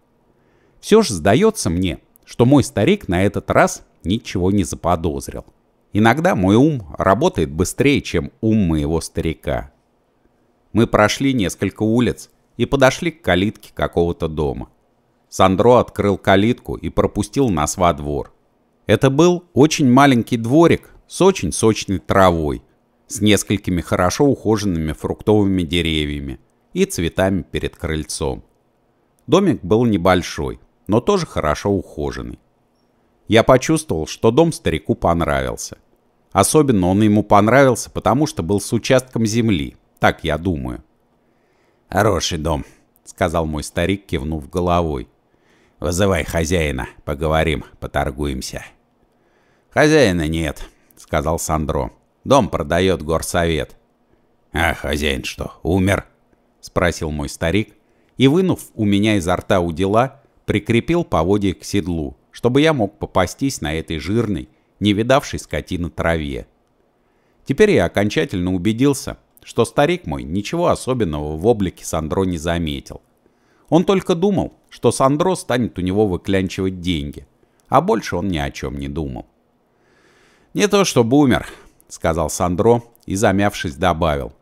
Speaker 1: Все же сдается мне, что мой старик на этот раз ничего не заподозрил. Иногда мой ум работает быстрее, чем ум моего старика. Мы прошли несколько улиц и подошли к калитке какого-то дома. Сандро открыл калитку и пропустил нас во двор. Это был очень маленький дворик с очень сочной травой, с несколькими хорошо ухоженными фруктовыми деревьями и цветами перед крыльцом. Домик был небольшой, но тоже хорошо ухоженный. Я почувствовал, что дом старику понравился. Особенно он ему понравился, потому что был с участком земли, так я думаю. «Хороший дом», — сказал мой старик, кивнув головой. «Вызывай хозяина, поговорим, поторгуемся». «Хозяина нет», — сказал Сандро. «Дом продает горсовет». «А хозяин что, умер?» — спросил мой старик, и, вынув у меня изо рта удила, прикрепил поводья к седлу, чтобы я мог попастись на этой жирной, не видавшей скотина траве. Теперь я окончательно убедился, что старик мой ничего особенного в облике Сандро не заметил. Он только думал, что Сандро станет у него выклянчивать деньги, а больше он ни о чем не думал. «Не то чтобы умер», — сказал Сандро и, замявшись, добавил.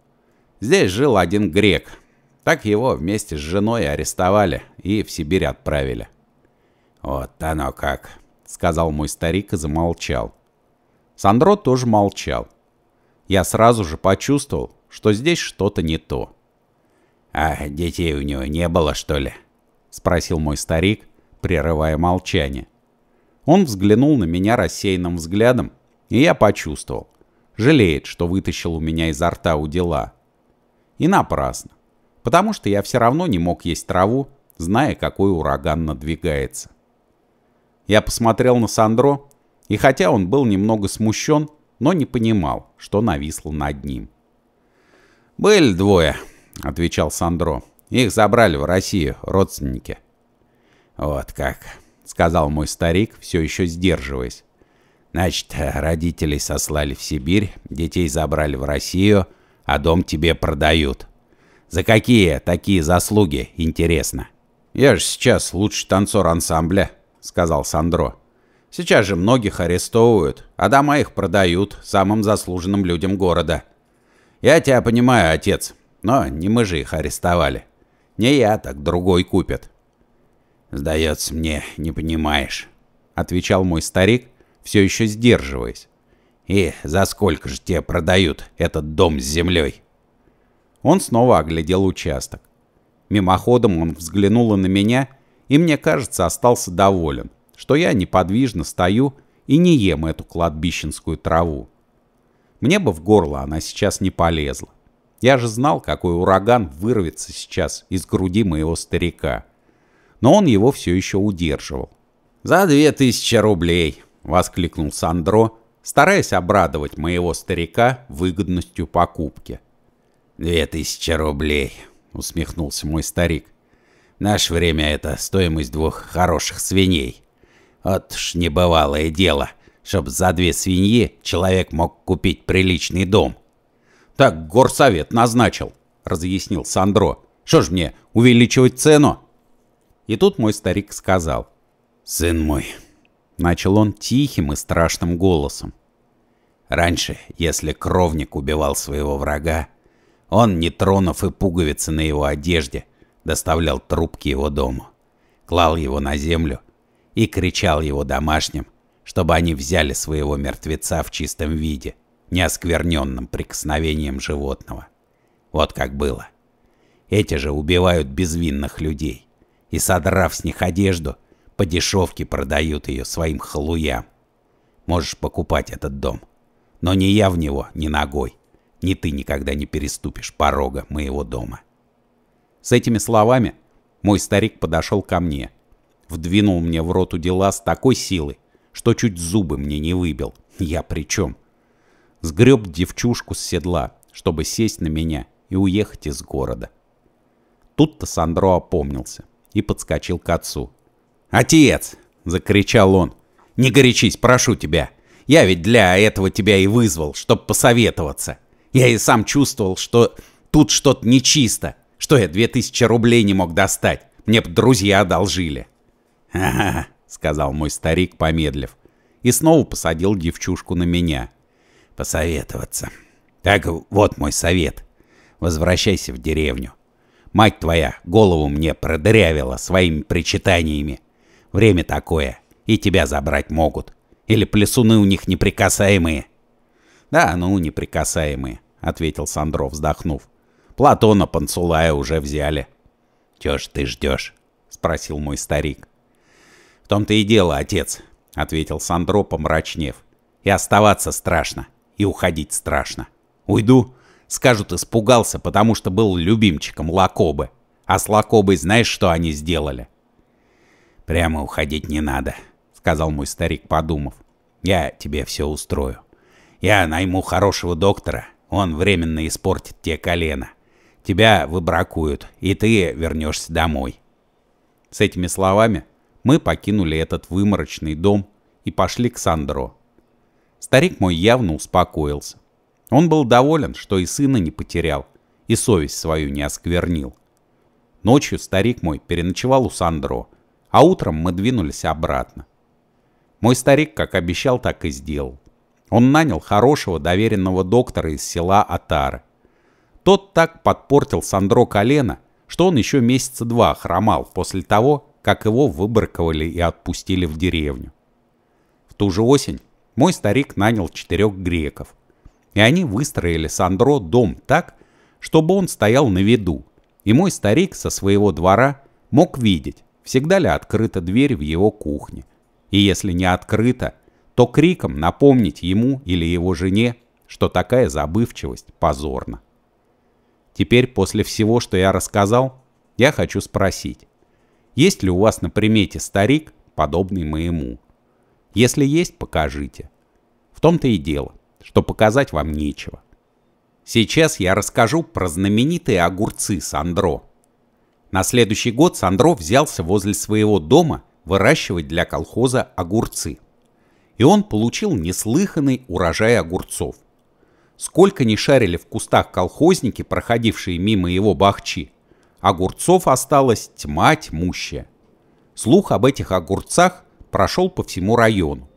Speaker 1: «Здесь жил один грек, так его вместе с женой арестовали и в Сибирь отправили. «Вот оно как», — сказал мой старик и замолчал. Сандро тоже молчал. Я сразу же почувствовал, что здесь что-то не то. «А детей у него не было, что ли?» — спросил мой старик, прерывая молчание. Он взглянул на меня рассеянным взглядом, и я почувствовал. Жалеет, что вытащил у меня изо рта у дела. И напрасно потому что я все равно не мог есть траву, зная, какой ураган надвигается. Я посмотрел на Сандро, и хотя он был немного смущен, но не понимал, что нависло над ним. «Были двое», — отвечал Сандро. «Их забрали в Россию родственники». «Вот как», — сказал мой старик, все еще сдерживаясь. «Значит, родителей сослали в Сибирь, детей забрали в Россию, а дом тебе продают». За какие такие заслуги, интересно? Я же сейчас лучший танцор ансамбля, сказал Сандро. Сейчас же многих арестовывают, а дома их продают самым заслуженным людям города. Я тебя понимаю, отец, но не мы же их арестовали. Не я, так другой купит. Сдается мне, не понимаешь, отвечал мой старик, все еще сдерживаясь. И за сколько же тебе продают этот дом с землей? Он снова оглядел участок. Мимоходом он взглянул на меня и, мне кажется, остался доволен, что я неподвижно стою и не ем эту кладбищенскую траву. Мне бы в горло она сейчас не полезла. Я же знал, какой ураган вырвется сейчас из груди моего старика. Но он его все еще удерживал. «За две тысячи рублей!» — воскликнул Сандро, стараясь обрадовать моего старика выгодностью покупки. «Две тысячи рублей», — усмехнулся мой старик. «В наше время это стоимость двух хороших свиней. Вот ж небывалое дело, чтоб за две свиньи человек мог купить приличный дом». «Так горсовет назначил», — разъяснил Сандро. «Что ж мне, увеличивать цену?» И тут мой старик сказал. «Сын мой», — начал он тихим и страшным голосом. «Раньше, если кровник убивал своего врага, он, не тронув и пуговицы на его одежде, доставлял трубки его дому, клал его на землю и кричал его домашним, чтобы они взяли своего мертвеца в чистом виде, не оскверненным прикосновением животного. Вот как было. Эти же убивают безвинных людей и, содрав с них одежду, по дешевке продают ее своим халуям. Можешь покупать этот дом, но не я в него, ни ногой. Ни ты никогда не переступишь порога моего дома. С этими словами мой старик подошел ко мне, вдвинул мне в рот дела с такой силой, что чуть зубы мне не выбил. Я при чем? Сгреб девчушку с седла, чтобы сесть на меня и уехать из города. Тут-то Сандро опомнился и подскочил к отцу. «Отец!» — закричал он. «Не горячись, прошу тебя! Я ведь для этого тебя и вызвал, чтобы посоветоваться!» Я и сам чувствовал, что тут что-то нечисто. Что я 2000 рублей не мог достать? Мне б друзья одолжили. «Ага», — сказал мой старик, помедлив. И снова посадил девчушку на меня. «Посоветоваться. Так вот мой совет. Возвращайся в деревню. Мать твоя голову мне продырявила своими причитаниями. Время такое, и тебя забрать могут. Или плесуны у них неприкасаемые». «Да, ну, неприкасаемые. — ответил Сандро, вздохнув. «Платона Панцулая уже взяли». «Чё ж ты ждёшь?» — спросил мой старик. «В том-то и дело, отец», — ответил Сандро, помрачнев. «И оставаться страшно, и уходить страшно. Уйду, скажут, испугался, потому что был любимчиком Лакобы. А с Лакобой знаешь, что они сделали?» «Прямо уходить не надо», — сказал мой старик, подумав. «Я тебе все устрою. Я найму хорошего доктора, он временно испортит тебе колено. Тебя выбракуют, и ты вернешься домой. С этими словами мы покинули этот выморочный дом и пошли к Сандро. Старик мой явно успокоился. Он был доволен, что и сына не потерял, и совесть свою не осквернил. Ночью старик мой переночевал у Сандро, а утром мы двинулись обратно. Мой старик, как обещал, так и сделал. Он нанял хорошего доверенного доктора из села Атара. Тот так подпортил Сандро колено, что он еще месяца два хромал после того, как его выбраковали и отпустили в деревню. В ту же осень мой старик нанял четырех греков, и они выстроили Сандро дом так, чтобы он стоял на виду, и мой старик со своего двора мог видеть, всегда ли открыта дверь в его кухне. И если не открыта, то криком напомнить ему или его жене, что такая забывчивость позорна. Теперь, после всего, что я рассказал, я хочу спросить, есть ли у вас на примете старик, подобный моему? Если есть, покажите. В том-то и дело, что показать вам нечего. Сейчас я расскажу про знаменитые огурцы Сандро. На следующий год Сандро взялся возле своего дома выращивать для колхоза огурцы – и он получил неслыханный урожай огурцов. Сколько ни шарили в кустах колхозники, проходившие мимо его бахчи, огурцов осталась тьма тьмущая. Слух об этих огурцах прошел по всему району.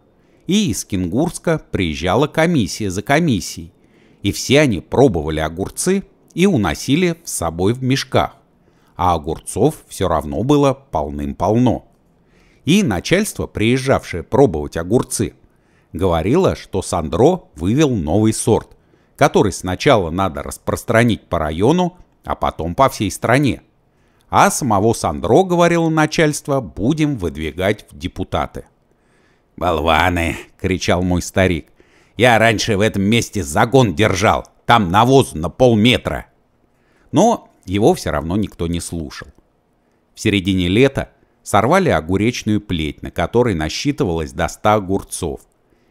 Speaker 1: И из Кенгурска приезжала комиссия за комиссией, и все они пробовали огурцы и уносили с собой в мешках, а огурцов все равно было полным-полно и начальство, приезжавшее пробовать огурцы, говорило, что Сандро вывел новый сорт, который сначала надо распространить по району, а потом по всей стране. А самого Сандро, говорило начальство, будем выдвигать в депутаты. «Болваны!» — кричал мой старик. «Я раньше в этом месте загон держал, там навоз на полметра!» Но его все равно никто не слушал. В середине лета Сорвали огуречную плеть, на которой насчитывалось до 100 огурцов,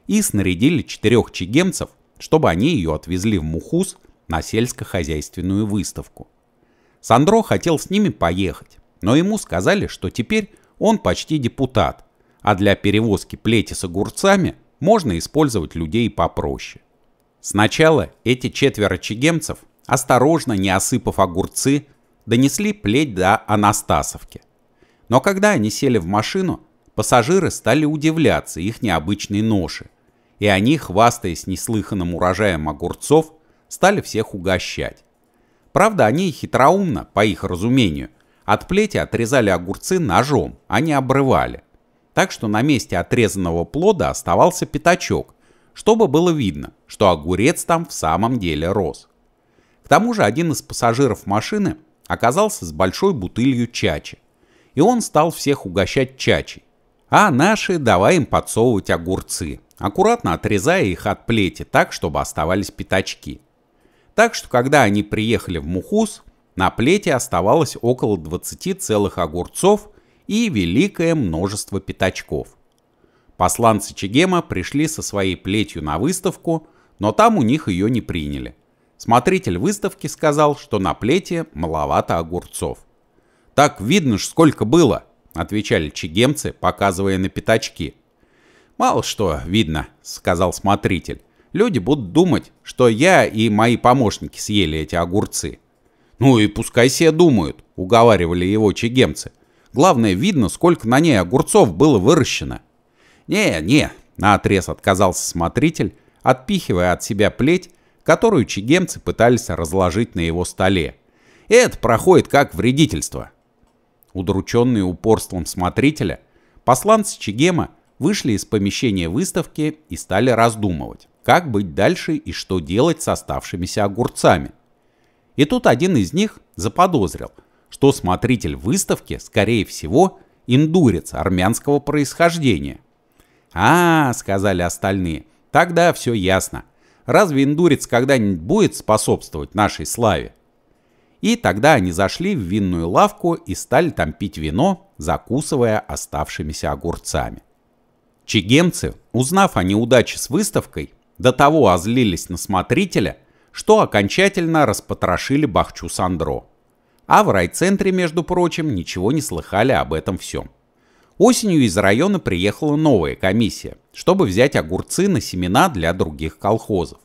Speaker 1: и снарядили четырех чигемцев, чтобы они ее отвезли в Мухус на сельскохозяйственную выставку. Сандро хотел с ними поехать, но ему сказали, что теперь он почти депутат, а для перевозки плети с огурцами можно использовать людей попроще. Сначала эти четверо чигемцев осторожно не осыпав огурцы, донесли плеть до Анастасовки. Но когда они сели в машину, пассажиры стали удивляться их необычной ноши, и они, хвастаясь неслыханным урожаем огурцов, стали всех угощать. Правда, они хитроумно, по их разумению, от плети отрезали огурцы ножом, а не обрывали. Так что на месте отрезанного плода оставался пятачок, чтобы было видно, что огурец там в самом деле рос. К тому же один из пассажиров машины оказался с большой бутылью чачи и он стал всех угощать чачей. А наши давай им подсовывать огурцы, аккуратно отрезая их от плети так, чтобы оставались пятачки. Так что, когда они приехали в Мухус, на плете оставалось около 20 целых огурцов и великое множество пятачков. Посланцы Чегема пришли со своей плетью на выставку, но там у них ее не приняли. Смотритель выставки сказал, что на плете маловато огурцов. Так видно ж, сколько было, отвечали чегемцы, показывая на пятачки. Мало что видно, сказал смотритель. Люди будут думать, что я и мои помощники съели эти огурцы. Ну и пускай все думают, уговаривали его чегемцы. Главное, видно, сколько на ней огурцов было выращено. Не, не, наотрез отказался смотритель, отпихивая от себя плеть, которую чегемцы пытались разложить на его столе. Это проходит как вредительство. Удрученные упорством смотрителя, посланцы Чегема вышли из помещения выставки и стали раздумывать, как быть дальше и что делать с оставшимися огурцами. И тут один из них заподозрил, что смотритель выставки, скорее всего, индурец армянского происхождения. «А, — сказали остальные, — тогда все ясно. Разве индурец когда-нибудь будет способствовать нашей славе? И тогда они зашли в винную лавку и стали там пить вино, закусывая оставшимися огурцами. Чегемцы, узнав о неудаче с выставкой, до того озлились на смотрителя, что окончательно распотрошили Бахчу Сандро. А в райцентре, между прочим, ничего не слыхали об этом всем. Осенью из района приехала новая комиссия, чтобы взять огурцы на семена для других колхозов.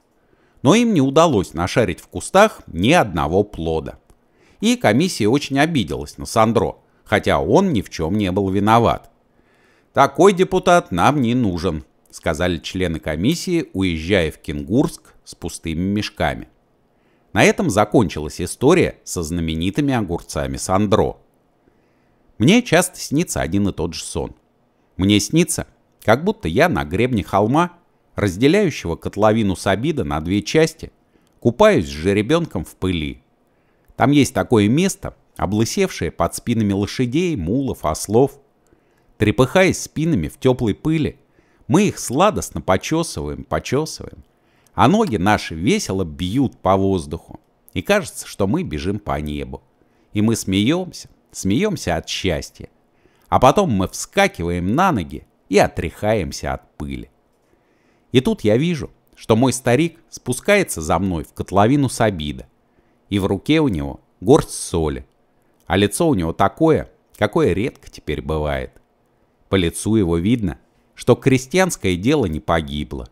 Speaker 1: Но им не удалось нашарить в кустах ни одного плода и комиссия очень обиделась на Сандро, хотя он ни в чем не был виноват. «Такой депутат нам не нужен», — сказали члены комиссии, уезжая в Кенгурск с пустыми мешками. На этом закончилась история со знаменитыми огурцами Сандро. Мне часто снится один и тот же сон. Мне снится, как будто я на гребне холма, разделяющего котловину с обида на две части, купаюсь с жеребенком в пыли. Там есть такое место, облысевшее под спинами лошадей, мулов, ослов. Трепыхаясь спинами в теплой пыли, мы их сладостно почесываем, почесываем. А ноги наши весело бьют по воздуху. И кажется, что мы бежим по небу. И мы смеемся, смеемся от счастья. А потом мы вскакиваем на ноги и отряхаемся от пыли. И тут я вижу, что мой старик спускается за мной в котловину с обида и в руке у него горсть соли, а лицо у него такое, какое редко теперь бывает. По лицу его видно, что крестьянское дело не погибло.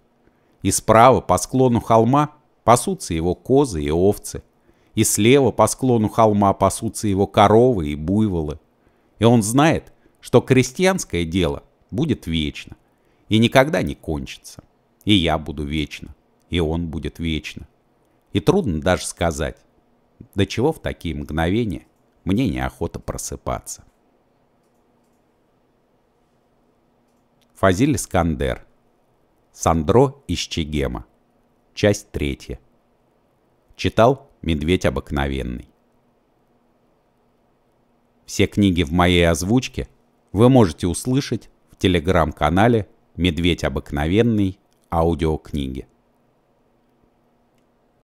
Speaker 1: И справа по склону холма пасутся его козы и овцы, и слева по склону холма пасутся его коровы и буйволы. И он знает, что крестьянское дело будет вечно и никогда не кончится. И я буду вечно, и он будет вечно. И трудно даже сказать, до чего в такие мгновения мне неохота просыпаться. Фазиль Скандер. Сандро из Чегема. Часть третья. Читал «Медведь обыкновенный». Все книги в моей озвучке вы можете услышать в телеграм-канале «Медведь обыкновенный» аудиокниги.